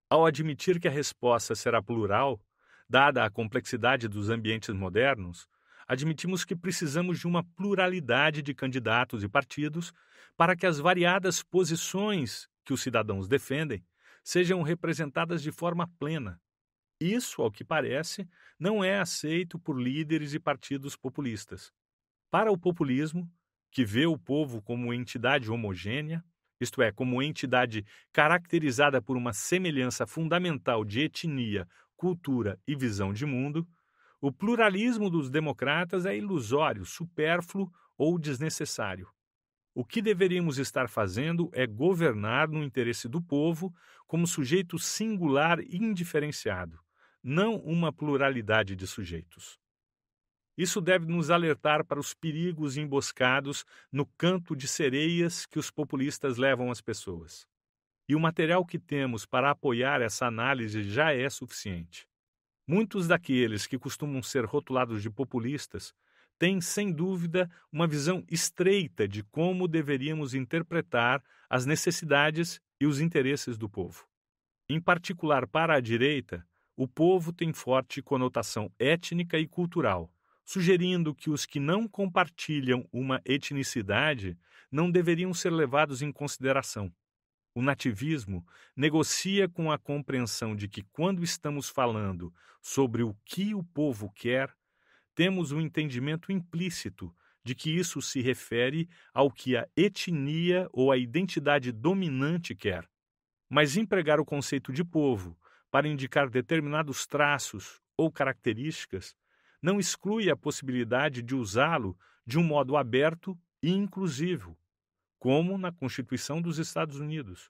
Ao admitir que a resposta será plural, dada a complexidade dos ambientes modernos, admitimos que precisamos de uma pluralidade de candidatos e partidos para que as variadas posições que os cidadãos defendem sejam representadas de forma plena. Isso, ao que parece, não é aceito por líderes e partidos populistas. Para o populismo, que vê o povo como entidade homogênea, isto é, como entidade caracterizada por uma semelhança fundamental de etnia, cultura e visão de mundo, o pluralismo dos democratas é ilusório, supérfluo ou desnecessário. O que deveríamos estar fazendo é governar no interesse do povo como sujeito singular e indiferenciado, não uma pluralidade de sujeitos. Isso deve nos alertar para os perigos emboscados no canto de sereias que os populistas levam às pessoas. E o material que temos para apoiar essa análise já é suficiente. Muitos daqueles que costumam ser rotulados de populistas têm, sem dúvida, uma visão estreita de como deveríamos interpretar as necessidades e os interesses do povo. Em particular, para a direita, o povo tem forte conotação étnica e cultural, sugerindo que os que não compartilham uma etnicidade não deveriam ser levados em consideração. O nativismo negocia com a compreensão de que, quando estamos falando sobre o que o povo quer, temos o um entendimento implícito de que isso se refere ao que a etnia ou a identidade dominante quer. Mas empregar o conceito de povo para indicar determinados traços ou características não exclui a possibilidade de usá-lo de um modo aberto e inclusivo como na Constituição dos Estados Unidos,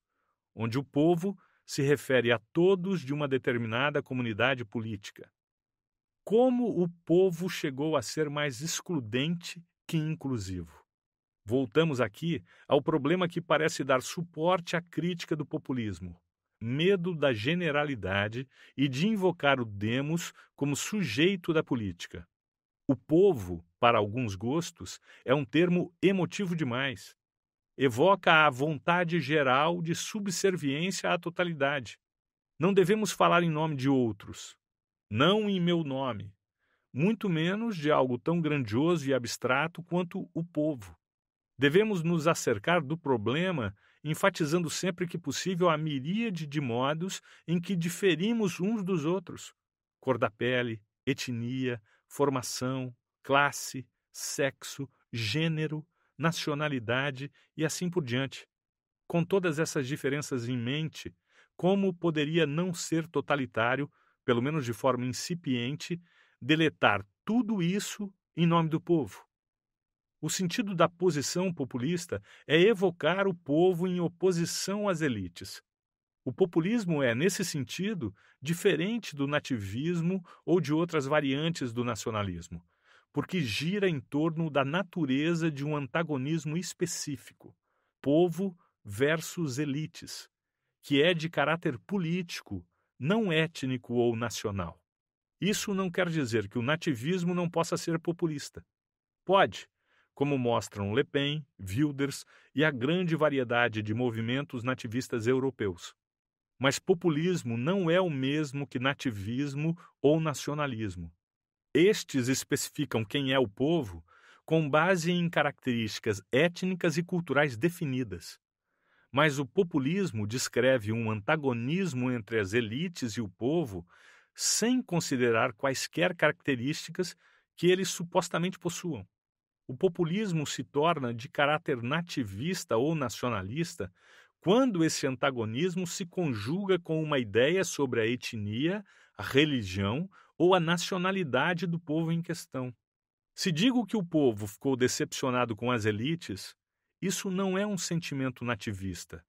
onde o povo se refere a todos de uma determinada comunidade política. Como o povo chegou a ser mais excludente que inclusivo? Voltamos aqui ao problema que parece dar suporte à crítica do populismo: medo da generalidade e de invocar o demos como sujeito da política. O povo, para alguns gostos, é um termo emotivo demais evoca a vontade geral de subserviência à totalidade. Não devemos falar em nome de outros, não em meu nome, muito menos de algo tão grandioso e abstrato quanto o povo. Devemos nos acercar do problema, enfatizando sempre que possível a miríade de modos em que diferimos uns dos outros: cor da pele, etnia, formação, classe, sexo, gênero, nacionalidade e assim por diante. Com todas essas diferenças em mente, como poderia não ser totalitário, pelo menos de forma incipiente, deletar tudo isso em nome do povo? O sentido da posição populista é evocar o povo em oposição às elites. O populismo é, nesse sentido, diferente do nativismo ou de outras variantes do nacionalismo porque gira em torno da natureza de um antagonismo específico, povo versus elites, que é de caráter político, não étnico ou nacional. Isso não quer dizer que o nativismo não possa ser populista. Pode, como mostram Le Pen, Wilders e a grande variedade de movimentos nativistas europeus. Mas populismo não é o mesmo que nativismo ou nacionalismo. Estes especificam quem é o povo com base em características étnicas e culturais definidas. Mas o populismo descreve um antagonismo entre as elites e o povo sem considerar quaisquer características que eles supostamente possuam. O populismo se torna de caráter nativista ou nacionalista quando esse antagonismo se conjuga com uma ideia sobre a etnia, a religião ou a nacionalidade do povo em questão. Se digo que o povo ficou decepcionado com as elites, isso não é um sentimento nativista.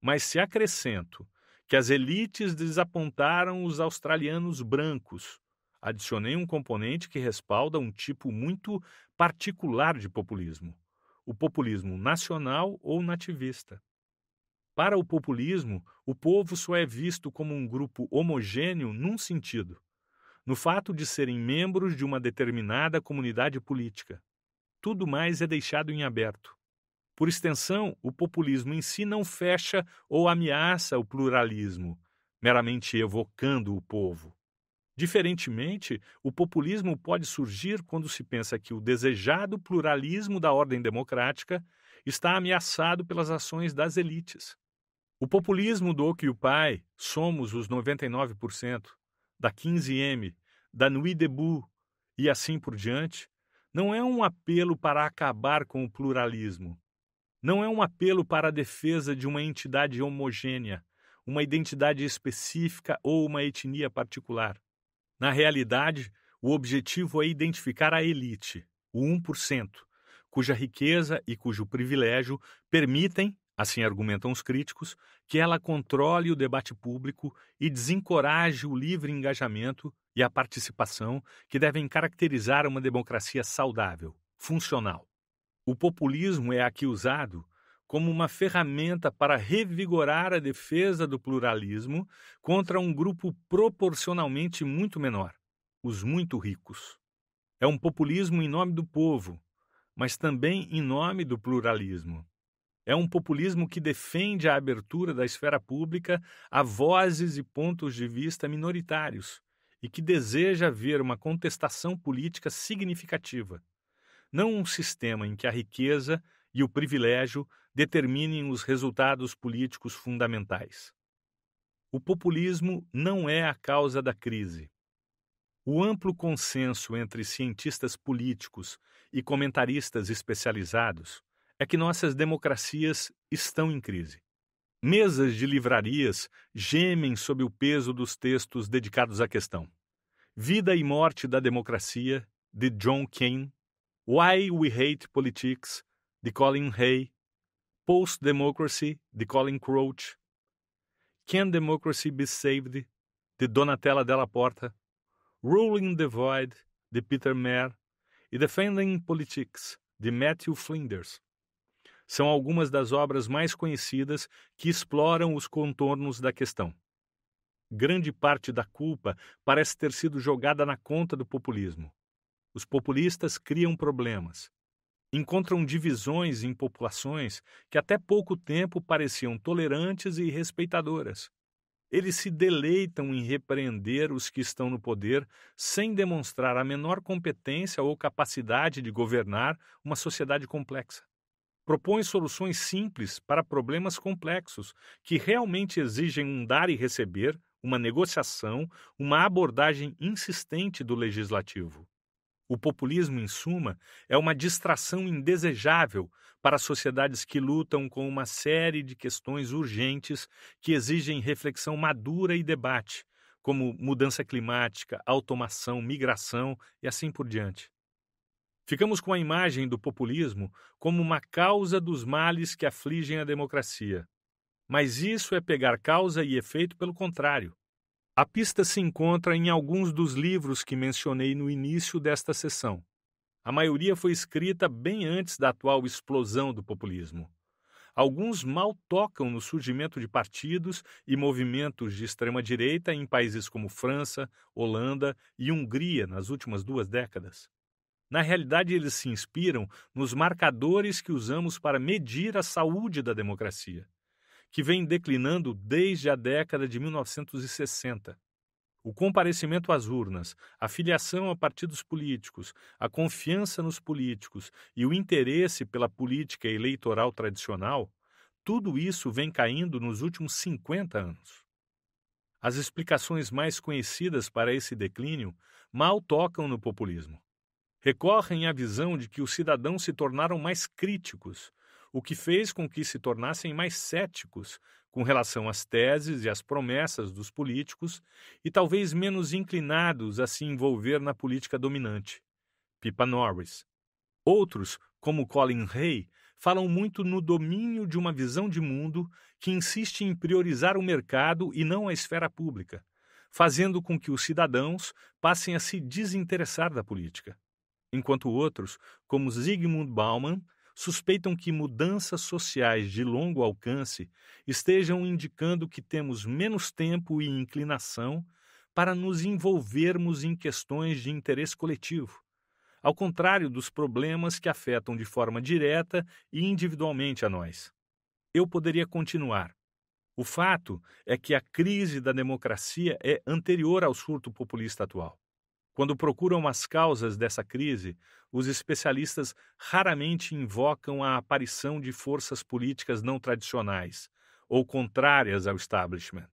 Mas se acrescento que as elites desapontaram os australianos brancos, adicionei um componente que respalda um tipo muito particular de populismo: o populismo nacional ou nativista. Para o populismo, o povo só é visto como um grupo homogêneo num sentido, no fato de serem membros de uma determinada comunidade política. Tudo mais é deixado em aberto. Por extensão, o populismo em si não fecha ou ameaça o pluralismo, meramente evocando o povo. Diferentemente, o populismo pode surgir quando se pensa que o desejado pluralismo da ordem democrática está ameaçado pelas ações das elites. O populismo do que o pai somos os 99% da 15M, da Nuit Debout e assim por diante, não é um apelo para acabar com o pluralismo. Não é um apelo para a defesa de uma entidade homogênea, uma identidade específica ou uma etnia particular. Na realidade, o objetivo é identificar a elite, o 1%, cuja riqueza e cujo privilégio permitem assim argumentam os críticos, que ela controle o debate público e desencoraje o livre engajamento e a participação que devem caracterizar uma democracia saudável, funcional. O populismo é aqui usado como uma ferramenta para revigorar a defesa do pluralismo contra um grupo proporcionalmente muito menor, os muito ricos. É um populismo em nome do povo, mas também em nome do pluralismo. É um populismo que defende a abertura da esfera pública a vozes e pontos de vista minoritários e que deseja ver uma contestação política significativa. Não um sistema em que a riqueza e o privilégio determinem os resultados políticos fundamentais. O populismo não é a causa da crise. O amplo consenso entre cientistas políticos e comentaristas especializados é que nossas democracias estão em crise. Mesas de livrarias gemem sob o peso dos textos dedicados à questão. Vida e Morte da Democracia, de John Kane, Why We Hate Politics, de Colin Hay, Post-Democracy, de Colin Crouch, Can Democracy Be Saved, de Donatella Della Porta, Ruling the Void, de Peter Mayer, e Defending Politics, de Matthew Flinders são algumas das obras mais conhecidas que exploram os contornos da questão. Grande parte da culpa parece ter sido jogada na conta do populismo. Os populistas criam problemas. Encontram divisões em populações que até pouco tempo pareciam tolerantes e respeitadoras. Eles se deleitam em repreender os que estão no poder sem demonstrar a menor competência ou capacidade de governar uma sociedade complexa propõe soluções simples para problemas complexos que realmente exigem um dar e receber, uma negociação, uma abordagem insistente do legislativo. O populismo, em suma, é uma distração indesejável para sociedades que lutam com uma série de questões urgentes que exigem reflexão madura e debate, como mudança climática, automação, migração e assim por diante. Ficamos com a imagem do populismo como uma causa dos males que afligem a democracia. Mas isso é pegar causa e efeito pelo contrário. A pista se encontra em alguns dos livros que mencionei no início desta sessão. A maioria foi escrita bem antes da atual explosão do populismo. Alguns mal tocam no surgimento de partidos e movimentos de extrema-direita em países como França, Holanda e Hungria nas últimas duas décadas. Na realidade, eles se inspiram nos marcadores que usamos para medir a saúde da democracia, que vem declinando desde a década de 1960. O comparecimento às urnas, a filiação a partidos políticos, a confiança nos políticos e o interesse pela política eleitoral tradicional, tudo isso vem caindo nos últimos 50 anos. As explicações mais conhecidas para esse declínio mal tocam no populismo recorrem à visão de que os cidadãos se tornaram mais críticos, o que fez com que se tornassem mais céticos com relação às teses e às promessas dos políticos e talvez menos inclinados a se envolver na política dominante. Pipa Norris. Outros, como Colin Hay, falam muito no domínio de uma visão de mundo que insiste em priorizar o mercado e não a esfera pública, fazendo com que os cidadãos passem a se desinteressar da política enquanto outros, como Zygmunt Bauman, suspeitam que mudanças sociais de longo alcance estejam indicando que temos menos tempo e inclinação para nos envolvermos em questões de interesse coletivo, ao contrário dos problemas que afetam de forma direta e individualmente a nós. Eu poderia continuar. O fato é que a crise da democracia é anterior ao surto populista atual. Quando procuram as causas dessa crise, os especialistas raramente invocam a aparição de forças políticas não tradicionais ou contrárias ao establishment.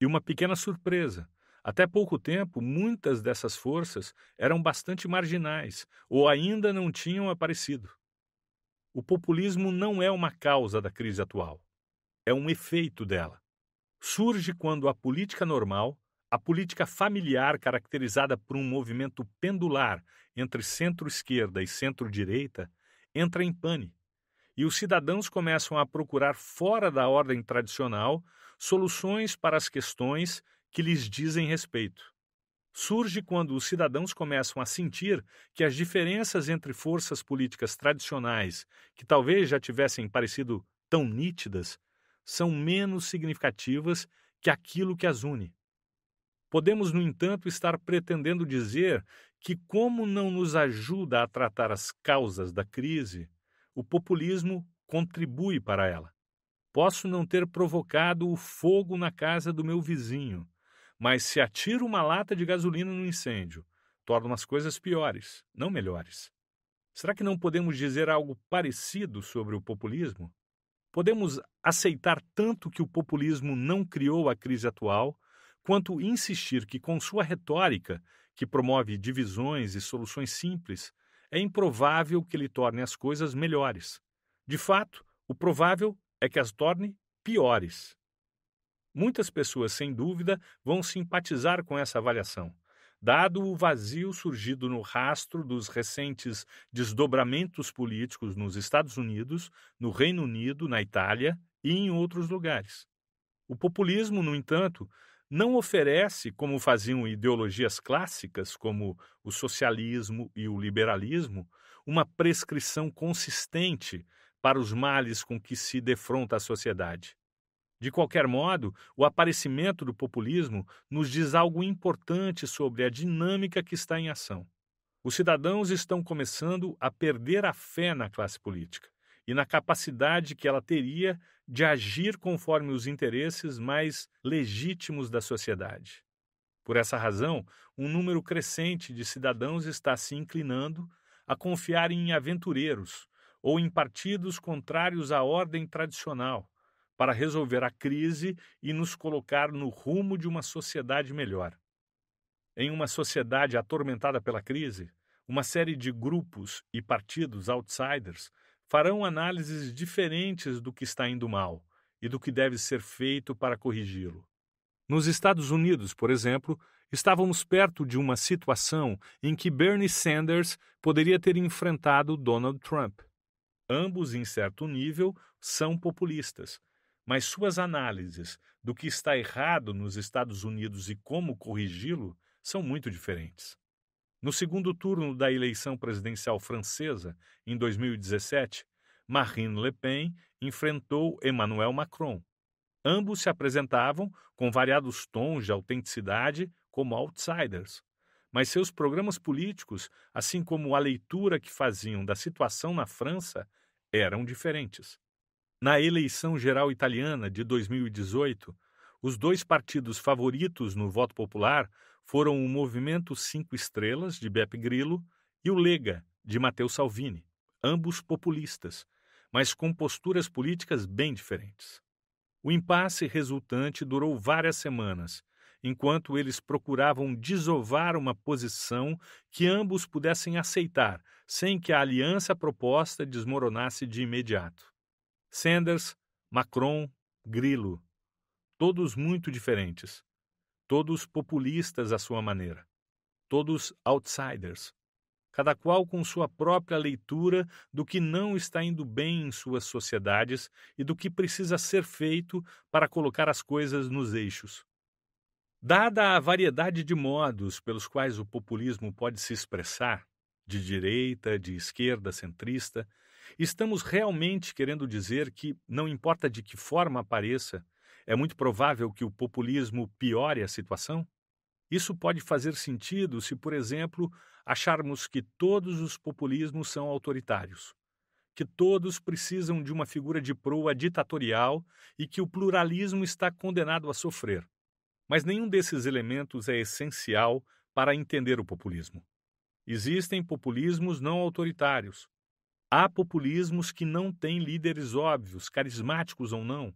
E uma pequena surpresa: até pouco tempo, muitas dessas forças eram bastante marginais ou ainda não tinham aparecido. O populismo não é uma causa da crise atual, é um efeito dela. Surge quando a política normal, a política familiar, caracterizada por um movimento pendular entre centro-esquerda e centro-direita, entra em pane, e os cidadãos começam a procurar fora da ordem tradicional soluções para as questões que lhes dizem respeito. Surge quando os cidadãos começam a sentir que as diferenças entre forças políticas tradicionais, que talvez já tivessem parecido tão nítidas, são menos significativas que aquilo que as une. Podemos, no entanto, estar pretendendo dizer que, como não nos ajuda a tratar as causas da crise, o populismo contribui para ela. Posso não ter provocado o fogo na casa do meu vizinho, mas se atiro uma lata de gasolina no incêndio, torno as coisas piores, não melhores. Será que não podemos dizer algo parecido sobre o populismo? Podemos aceitar tanto que o populismo não criou a crise atual quanto insistir que, com sua retórica, que promove divisões e soluções simples, é improvável que ele torne as coisas melhores. De fato, o provável é que as torne piores. Muitas pessoas, sem dúvida, vão simpatizar com essa avaliação, dado o vazio surgido no rastro dos recentes desdobramentos políticos nos Estados Unidos, no Reino Unido, na Itália e em outros lugares. O populismo, no entanto, não oferece, como faziam ideologias clássicas, como o socialismo e o liberalismo, uma prescrição consistente para os males com que se defronta a sociedade. De qualquer modo, o aparecimento do populismo nos diz algo importante sobre a dinâmica que está em ação. Os cidadãos estão começando a perder a fé na classe política e na capacidade que ela teria de agir conforme os interesses mais legítimos da sociedade. Por essa razão, um número crescente de cidadãos está se inclinando a confiar em aventureiros ou em partidos contrários à ordem tradicional para resolver a crise e nos colocar no rumo de uma sociedade melhor. Em uma sociedade atormentada pela crise, uma série de grupos e partidos outsiders farão análises diferentes do que está indo mal e do que deve ser feito para corrigi-lo. Nos Estados Unidos, por exemplo, estávamos perto de uma situação em que Bernie Sanders poderia ter enfrentado Donald Trump. Ambos, em certo nível, são populistas, mas suas análises do que está errado nos Estados Unidos e como corrigi-lo são muito diferentes. No segundo turno da eleição presidencial francesa, em 2017, Marine Le Pen enfrentou Emmanuel Macron. Ambos se apresentavam com variados tons de autenticidade como outsiders, mas seus programas políticos, assim como a leitura que faziam da situação na França, eram diferentes. Na eleição geral italiana de 2018, os dois partidos favoritos no voto popular foram o Movimento Cinco Estrelas, de Beppe Grillo, e o Lega, de Matteo Salvini, ambos populistas, mas com posturas políticas bem diferentes. O impasse resultante durou várias semanas, enquanto eles procuravam desovar uma posição que ambos pudessem aceitar, sem que a aliança proposta desmoronasse de imediato. Sanders, Macron, Grillo, todos muito diferentes, todos populistas à sua maneira, todos outsiders, cada qual com sua própria leitura do que não está indo bem em suas sociedades e do que precisa ser feito para colocar as coisas nos eixos. Dada a variedade de modos pelos quais o populismo pode se expressar, de direita, de esquerda, centrista, estamos realmente querendo dizer que, não importa de que forma apareça, é muito provável que o populismo piore a situação? Isso pode fazer sentido se, por exemplo, acharmos que todos os populismos são autoritários, que todos precisam de uma figura de proa ditatorial e que o pluralismo está condenado a sofrer. Mas nenhum desses elementos é essencial para entender o populismo. Existem populismos não autoritários. Há populismos que não têm líderes óbvios, carismáticos ou não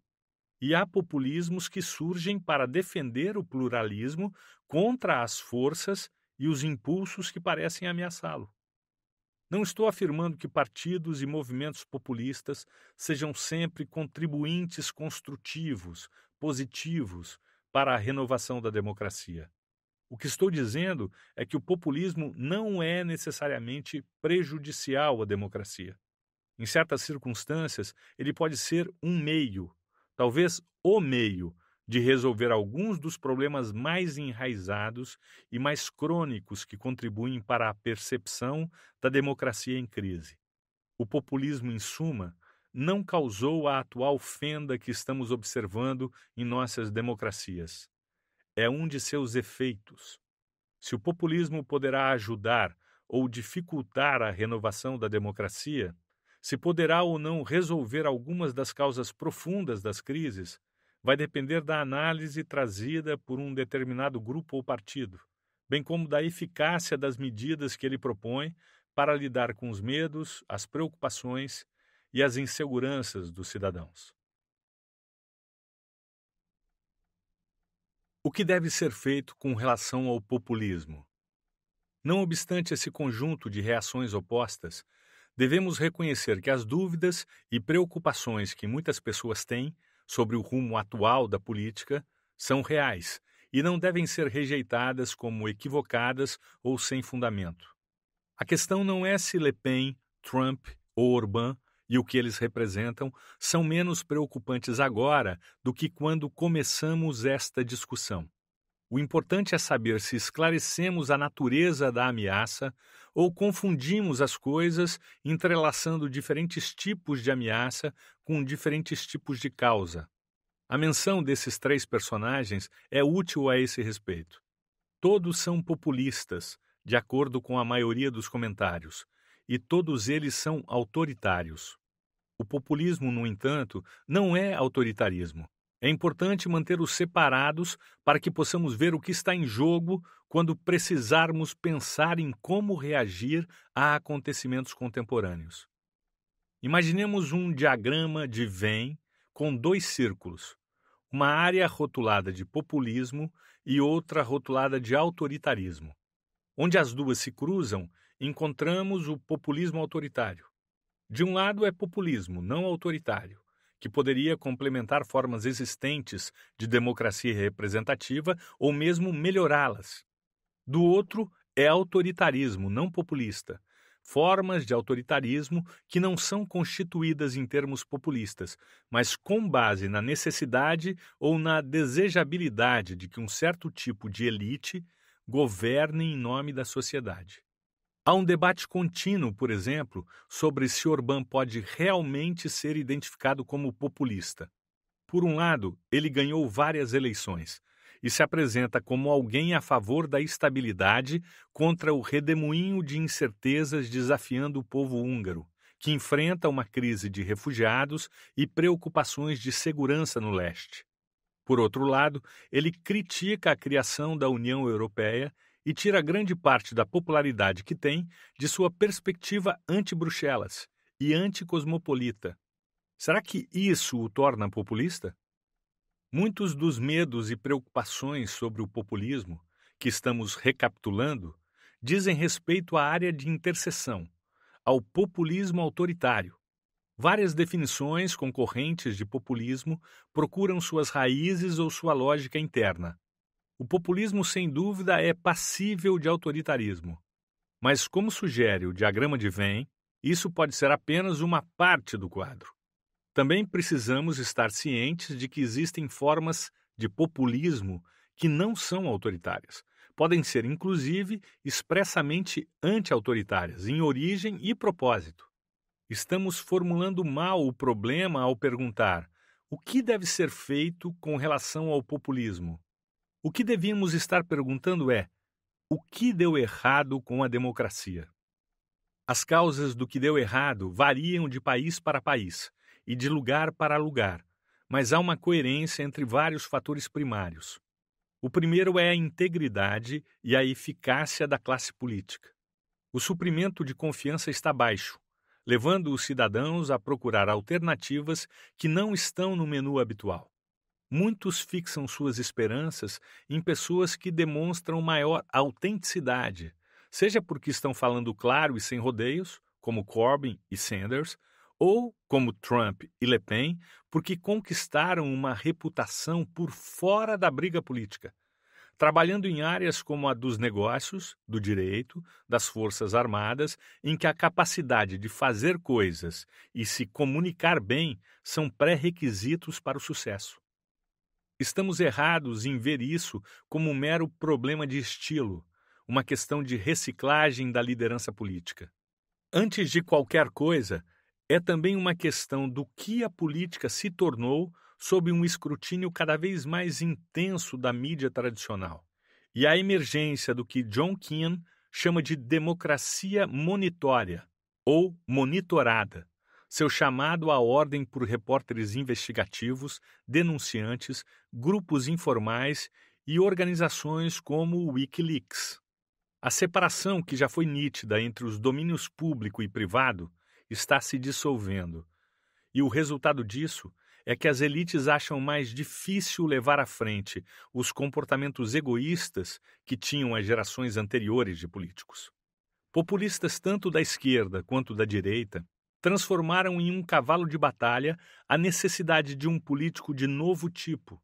e há populismos que surgem para defender o pluralismo contra as forças e os impulsos que parecem ameaçá-lo. Não estou afirmando que partidos e movimentos populistas sejam sempre contribuintes construtivos, positivos, para a renovação da democracia. O que estou dizendo é que o populismo não é necessariamente prejudicial à democracia. Em certas circunstâncias, ele pode ser um meio talvez o meio de resolver alguns dos problemas mais enraizados e mais crônicos que contribuem para a percepção da democracia em crise. O populismo, em suma, não causou a atual fenda que estamos observando em nossas democracias. É um de seus efeitos. Se o populismo poderá ajudar ou dificultar a renovação da democracia, se poderá ou não resolver algumas das causas profundas das crises vai depender da análise trazida por um determinado grupo ou partido, bem como da eficácia das medidas que ele propõe para lidar com os medos, as preocupações e as inseguranças dos cidadãos. O que deve ser feito com relação ao populismo? Não obstante esse conjunto de reações opostas, devemos reconhecer que as dúvidas e preocupações que muitas pessoas têm sobre o rumo atual da política são reais e não devem ser rejeitadas como equivocadas ou sem fundamento. A questão não é se Le Pen, Trump ou Orbán e o que eles representam são menos preocupantes agora do que quando começamos esta discussão. O importante é saber se esclarecemos a natureza da ameaça ou confundimos as coisas entrelaçando diferentes tipos de ameaça com diferentes tipos de causa. A menção desses três personagens é útil a esse respeito. Todos são populistas, de acordo com a maioria dos comentários, e todos eles são autoritários. O populismo, no entanto, não é autoritarismo, é importante manter-os separados para que possamos ver o que está em jogo quando precisarmos pensar em como reagir a acontecimentos contemporâneos. Imaginemos um diagrama de Venn com dois círculos, uma área rotulada de populismo e outra rotulada de autoritarismo. Onde as duas se cruzam, encontramos o populismo autoritário. De um lado é populismo, não autoritário que poderia complementar formas existentes de democracia representativa ou mesmo melhorá-las. Do outro, é autoritarismo não populista. Formas de autoritarismo que não são constituídas em termos populistas, mas com base na necessidade ou na desejabilidade de que um certo tipo de elite governe em nome da sociedade. Há um debate contínuo, por exemplo, sobre se Orbán pode realmente ser identificado como populista. Por um lado, ele ganhou várias eleições e se apresenta como alguém a favor da estabilidade contra o redemoinho de incertezas desafiando o povo húngaro, que enfrenta uma crise de refugiados e preocupações de segurança no leste. Por outro lado, ele critica a criação da União Europeia e tira grande parte da popularidade que tem de sua perspectiva anti-Bruxelas e anti-cosmopolita. Será que isso o torna populista? Muitos dos medos e preocupações sobre o populismo que estamos recapitulando dizem respeito à área de interseção, ao populismo autoritário. Várias definições concorrentes de populismo procuram suas raízes ou sua lógica interna, o populismo, sem dúvida, é passível de autoritarismo. Mas, como sugere o diagrama de Venn, isso pode ser apenas uma parte do quadro. Também precisamos estar cientes de que existem formas de populismo que não são autoritárias. Podem ser, inclusive, expressamente anti-autoritárias, em origem e propósito. Estamos formulando mal o problema ao perguntar o que deve ser feito com relação ao populismo o que devíamos estar perguntando é: o que deu errado com a democracia? As causas do que deu errado variam de país para país e de lugar para lugar, mas há uma coerência entre vários fatores primários. O primeiro é a integridade e a eficácia da classe política. O suprimento de confiança está baixo, levando os cidadãos a procurar alternativas que não estão no menu habitual muitos fixam suas esperanças em pessoas que demonstram maior autenticidade, seja porque estão falando claro e sem rodeios, como Corbyn e Sanders, ou, como Trump e Le Pen, porque conquistaram uma reputação por fora da briga política, trabalhando em áreas como a dos negócios, do direito, das forças armadas, em que a capacidade de fazer coisas e se comunicar bem são pré-requisitos para o sucesso. Estamos errados em ver isso como um mero problema de estilo, uma questão de reciclagem da liderança política. Antes de qualquer coisa, é também uma questão do que a política se tornou sob um escrutínio cada vez mais intenso da mídia tradicional e a emergência do que John Keane chama de democracia monitória ou monitorada seu chamado à ordem por repórteres investigativos, denunciantes, grupos informais e organizações como o Wikileaks. A separação que já foi nítida entre os domínios público e privado está se dissolvendo. E o resultado disso é que as elites acham mais difícil levar à frente os comportamentos egoístas que tinham as gerações anteriores de políticos. Populistas tanto da esquerda quanto da direita transformaram em um cavalo de batalha a necessidade de um político de novo tipo.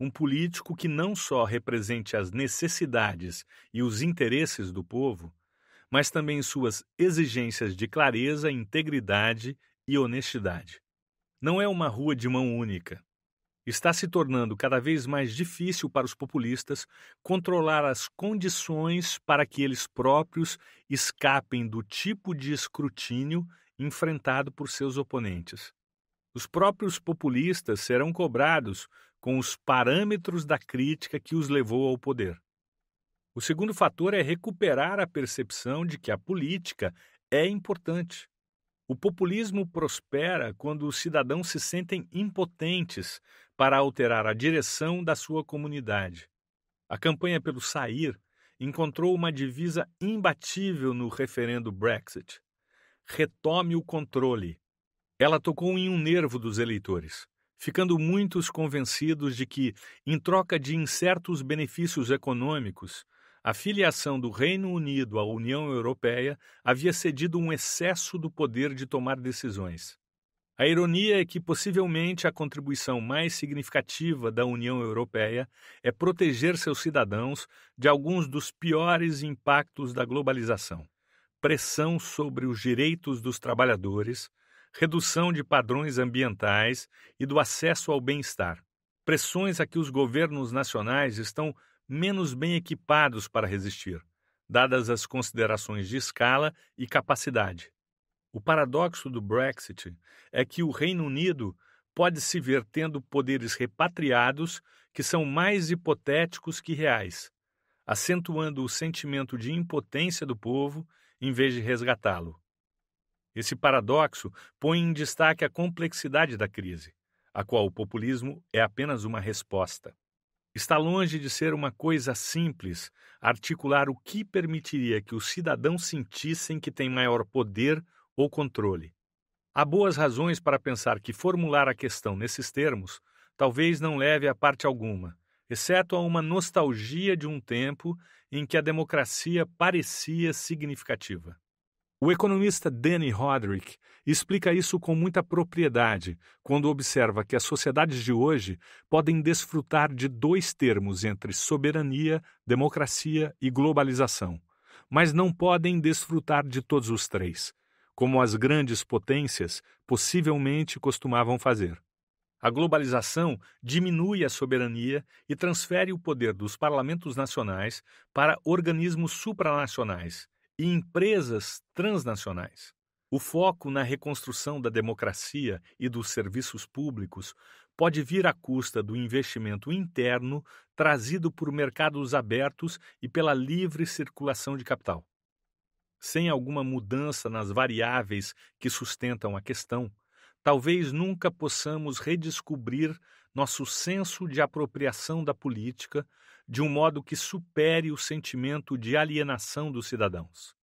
Um político que não só represente as necessidades e os interesses do povo, mas também suas exigências de clareza, integridade e honestidade. Não é uma rua de mão única. Está se tornando cada vez mais difícil para os populistas controlar as condições para que eles próprios escapem do tipo de escrutínio enfrentado por seus oponentes. Os próprios populistas serão cobrados com os parâmetros da crítica que os levou ao poder. O segundo fator é recuperar a percepção de que a política é importante. O populismo prospera quando os cidadãos se sentem impotentes para alterar a direção da sua comunidade. A campanha pelo sair encontrou uma divisa imbatível no referendo Brexit retome o controle. Ela tocou em um nervo dos eleitores, ficando muitos convencidos de que, em troca de incertos benefícios econômicos, a filiação do Reino Unido à União Europeia havia cedido um excesso do poder de tomar decisões. A ironia é que possivelmente a contribuição mais significativa da União Europeia é proteger seus cidadãos de alguns dos piores impactos da globalização pressão sobre os direitos dos trabalhadores, redução de padrões ambientais e do acesso ao bem-estar. Pressões a que os governos nacionais estão menos bem equipados para resistir, dadas as considerações de escala e capacidade. O paradoxo do Brexit é que o Reino Unido pode se ver tendo poderes repatriados que são mais hipotéticos que reais, acentuando o sentimento de impotência do povo em vez de resgatá-lo. Esse paradoxo põe em destaque a complexidade da crise, a qual o populismo é apenas uma resposta. Está longe de ser uma coisa simples articular o que permitiria que os cidadãos sentissem que têm maior poder ou controle. Há boas razões para pensar que formular a questão nesses termos talvez não leve a parte alguma, exceto a uma nostalgia de um tempo em que a democracia parecia significativa. O economista Danny Roderick explica isso com muita propriedade quando observa que as sociedades de hoje podem desfrutar de dois termos entre soberania, democracia e globalização, mas não podem desfrutar de todos os três, como as grandes potências possivelmente costumavam fazer. A globalização diminui a soberania e transfere o poder dos parlamentos nacionais para organismos supranacionais e empresas transnacionais. O foco na reconstrução da democracia e dos serviços públicos pode vir à custa do investimento interno trazido por mercados abertos e pela livre circulação de capital. Sem alguma mudança nas variáveis que sustentam a questão, Talvez nunca possamos redescobrir nosso senso de apropriação da política de um modo que supere o sentimento de alienação dos cidadãos.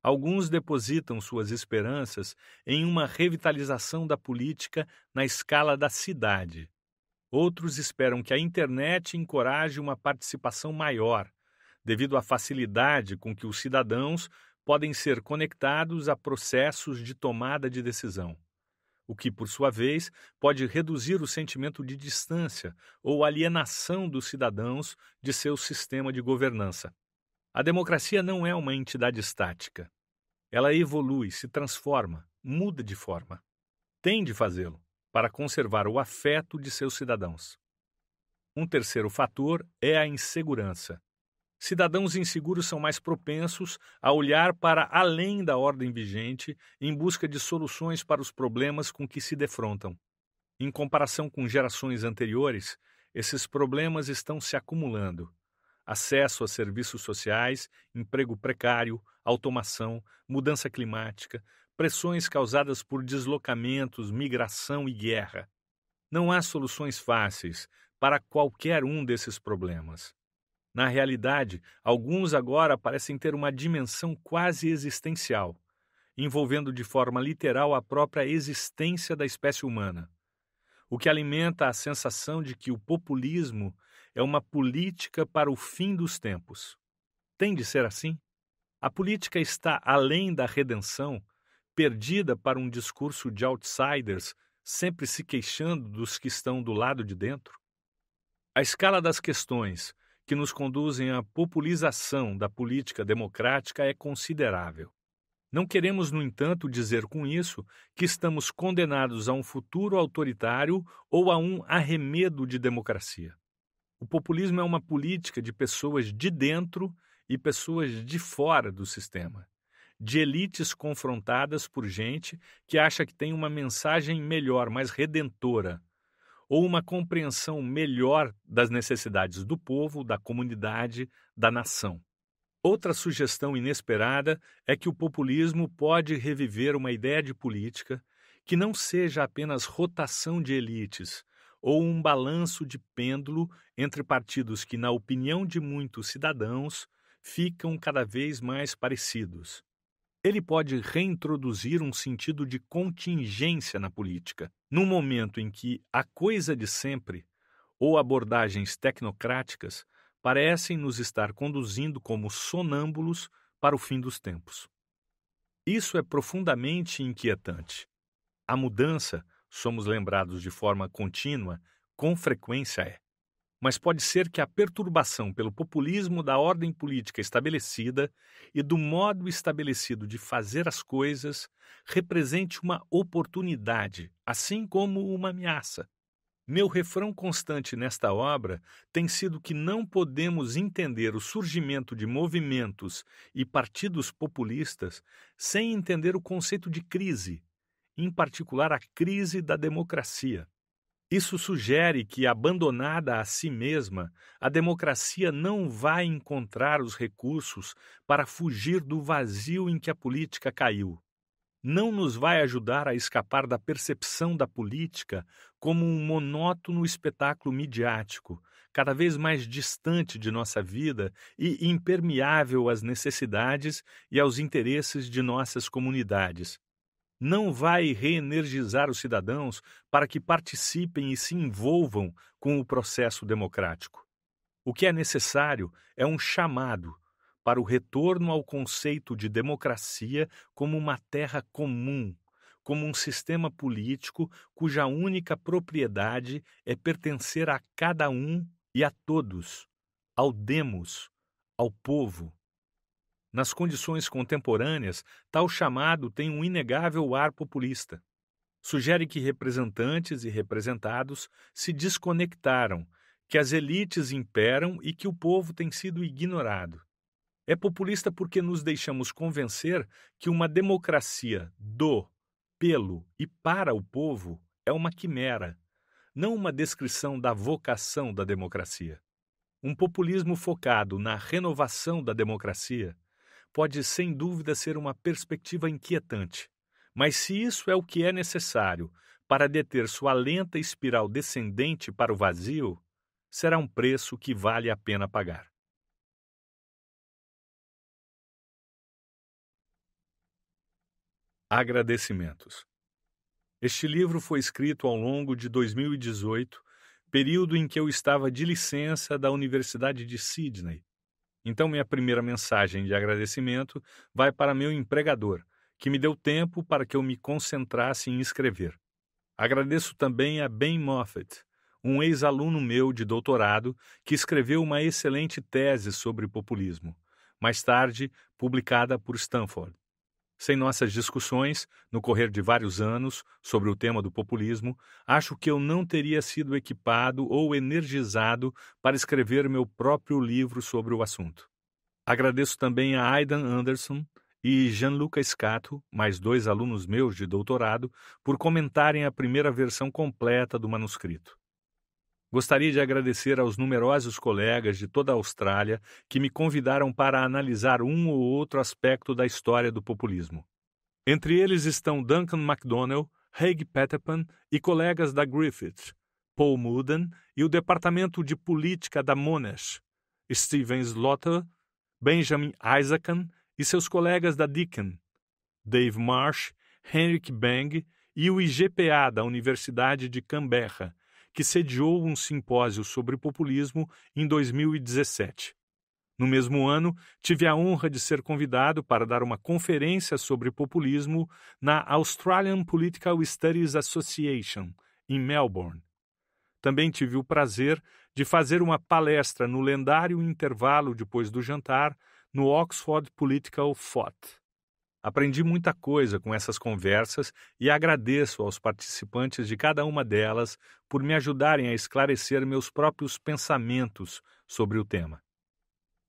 Alguns depositam suas esperanças em uma revitalização da política na escala da cidade. Outros esperam que a internet encoraje uma participação maior, devido à facilidade com que os cidadãos podem ser conectados a processos de tomada de decisão o que, por sua vez, pode reduzir o sentimento de distância ou alienação dos cidadãos de seu sistema de governança. A democracia não é uma entidade estática. Ela evolui, se transforma, muda de forma. Tem de fazê-lo para conservar o afeto de seus cidadãos. Um terceiro fator é a insegurança, cidadãos inseguros são mais propensos a olhar para além da ordem vigente em busca de soluções para os problemas com que se defrontam. Em comparação com gerações anteriores, esses problemas estão se acumulando. Acesso a serviços sociais, emprego precário, automação, mudança climática, pressões causadas por deslocamentos, migração e guerra. Não há soluções fáceis para qualquer um desses problemas. Na realidade, alguns agora parecem ter uma dimensão quase existencial, envolvendo de forma literal a própria existência da espécie humana, o que alimenta a sensação de que o populismo é uma política para o fim dos tempos. Tem de ser assim? A política está além da redenção, perdida para um discurso de outsiders sempre se queixando dos que estão do lado de dentro? A escala das questões que nos conduzem à populização da política democrática é considerável. Não queremos, no entanto, dizer com isso que estamos condenados a um futuro autoritário ou a um arremedo de democracia. O populismo é uma política de pessoas de dentro e pessoas de fora do sistema, de elites confrontadas por gente que acha que tem uma mensagem melhor, mais redentora, ou uma compreensão melhor das necessidades do povo, da comunidade, da nação. Outra sugestão inesperada é que o populismo pode reviver uma ideia de política que não seja apenas rotação de elites ou um balanço de pêndulo entre partidos que, na opinião de muitos cidadãos, ficam cada vez mais parecidos ele pode reintroduzir um sentido de contingência na política, num momento em que a coisa de sempre ou abordagens tecnocráticas parecem nos estar conduzindo como sonâmbulos para o fim dos tempos. Isso é profundamente inquietante. A mudança, somos lembrados de forma contínua, com frequência é mas pode ser que a perturbação pelo populismo da ordem política estabelecida e do modo estabelecido de fazer as coisas represente uma oportunidade, assim como uma ameaça. Meu refrão constante nesta obra tem sido que não podemos entender o surgimento de movimentos e partidos populistas sem entender o conceito de crise, em particular a crise da democracia. Isso sugere que, abandonada a si mesma, a democracia não vai encontrar os recursos para fugir do vazio em que a política caiu. Não nos vai ajudar a escapar da percepção da política como um monótono espetáculo midiático, cada vez mais distante de nossa vida e impermeável às necessidades e aos interesses de nossas comunidades não vai reenergizar os cidadãos para que participem e se envolvam com o processo democrático. O que é necessário é um chamado para o retorno ao conceito de democracia como uma terra comum, como um sistema político cuja única propriedade é pertencer a cada um e a todos, ao demos, ao povo. Nas condições contemporâneas, tal chamado tem um inegável ar populista. Sugere que representantes e representados se desconectaram, que as elites imperam e que o povo tem sido ignorado. É populista porque nos deixamos convencer que uma democracia do, pelo e para o povo é uma quimera, não uma descrição da vocação da democracia. Um populismo focado na renovação da democracia pode sem dúvida ser uma perspectiva inquietante. Mas se isso é o que é necessário para deter sua lenta espiral descendente para o vazio, será um preço que vale a pena pagar. Agradecimentos. Este livro foi escrito ao longo de 2018, período em que eu estava de licença da Universidade de Sydney então, minha primeira mensagem de agradecimento vai para meu empregador, que me deu tempo para que eu me concentrasse em escrever. Agradeço também a Ben Moffat, um ex-aluno meu de doutorado que escreveu uma excelente tese sobre populismo, mais tarde publicada por Stanford. Sem nossas discussões, no correr de vários anos, sobre o tema do populismo, acho que eu não teria sido equipado ou energizado para escrever meu próprio livro sobre o assunto. Agradeço também a Aidan Anderson e Jean-Luc Scato, mais dois alunos meus de doutorado, por comentarem a primeira versão completa do manuscrito. Gostaria de agradecer aos numerosos colegas de toda a Austrália que me convidaram para analisar um ou outro aspecto da história do populismo. Entre eles estão Duncan MacDonnell, Haig Petepan e colegas da Griffith, Paul Mulden e o Departamento de Política da Monash, Steven Slaughter, Benjamin Isaacan e seus colegas da Deakin, Dave Marsh, Henrik Bang e o IGPA da Universidade de Canberra, que sediou um simpósio sobre populismo em 2017. No mesmo ano, tive a honra de ser convidado para dar uma conferência sobre populismo na Australian Political Studies Association, em Melbourne. Também tive o prazer de fazer uma palestra no lendário intervalo depois do jantar no Oxford Political Thought. Aprendi muita coisa com essas conversas e agradeço aos participantes de cada uma delas por me ajudarem a esclarecer meus próprios pensamentos sobre o tema.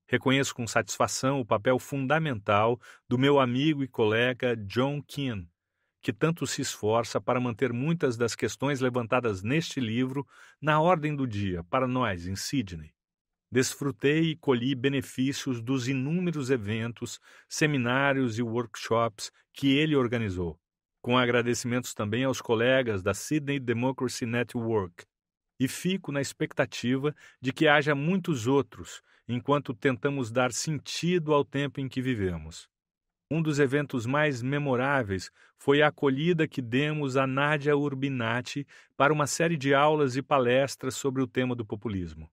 Reconheço com satisfação o papel fundamental do meu amigo e colega John Keane, que tanto se esforça para manter muitas das questões levantadas neste livro na ordem do dia para nós em Sydney desfrutei e colhi benefícios dos inúmeros eventos, seminários e workshops que ele organizou, com agradecimentos também aos colegas da Sydney Democracy Network. E fico na expectativa de que haja muitos outros, enquanto tentamos dar sentido ao tempo em que vivemos. Um dos eventos mais memoráveis foi a acolhida que demos a Nádia Urbinati para uma série de aulas e palestras sobre o tema do populismo.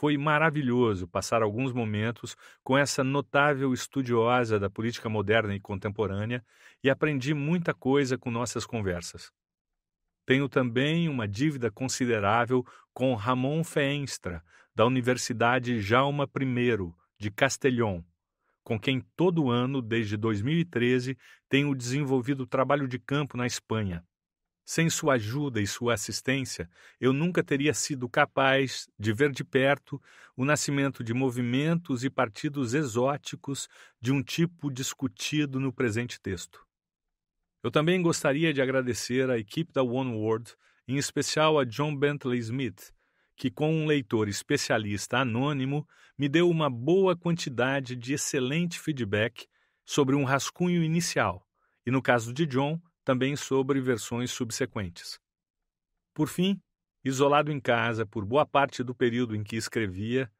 Foi maravilhoso passar alguns momentos com essa notável estudiosa da política moderna e contemporânea e aprendi muita coisa com nossas conversas. Tenho também uma dívida considerável com Ramon Feenstra, da Universidade Jaume I, de Castellón, com quem todo ano, desde 2013, tenho desenvolvido trabalho de campo na Espanha. Sem sua ajuda e sua assistência, eu nunca teria sido capaz de ver de perto o nascimento de movimentos e partidos exóticos de um tipo discutido no presente texto. Eu também gostaria de agradecer à equipe da One World, em especial a John Bentley Smith, que, com um leitor especialista anônimo, me deu uma boa quantidade de excelente feedback sobre um rascunho inicial, e no caso de John, também sobre versões subsequentes. Por fim, isolado em casa por boa parte do período em que escrevia,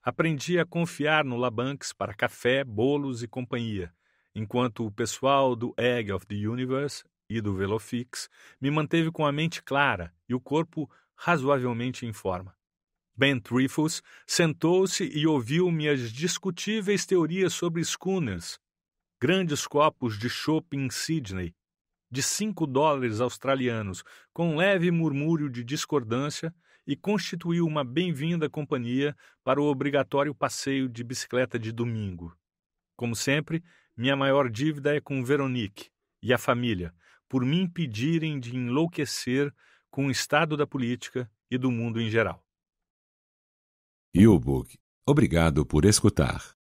aprendi a confiar no Labanx para café, bolos e companhia, enquanto o pessoal do Egg of the Universe e do Velofix me manteve com a mente clara e o corpo razoavelmente em forma. Ben Trifus sentou-se e ouviu minhas discutíveis teorias sobre schooners, grandes copos de chopp em Sydney de 5 dólares australianos, com um leve murmúrio de discordância, e constituiu uma bem-vinda companhia para o obrigatório passeio de bicicleta de domingo. Como sempre, minha maior dívida é com Veronique e a família, por me impedirem de enlouquecer com o estado da política e do mundo em geral. E o book. Obrigado por escutar.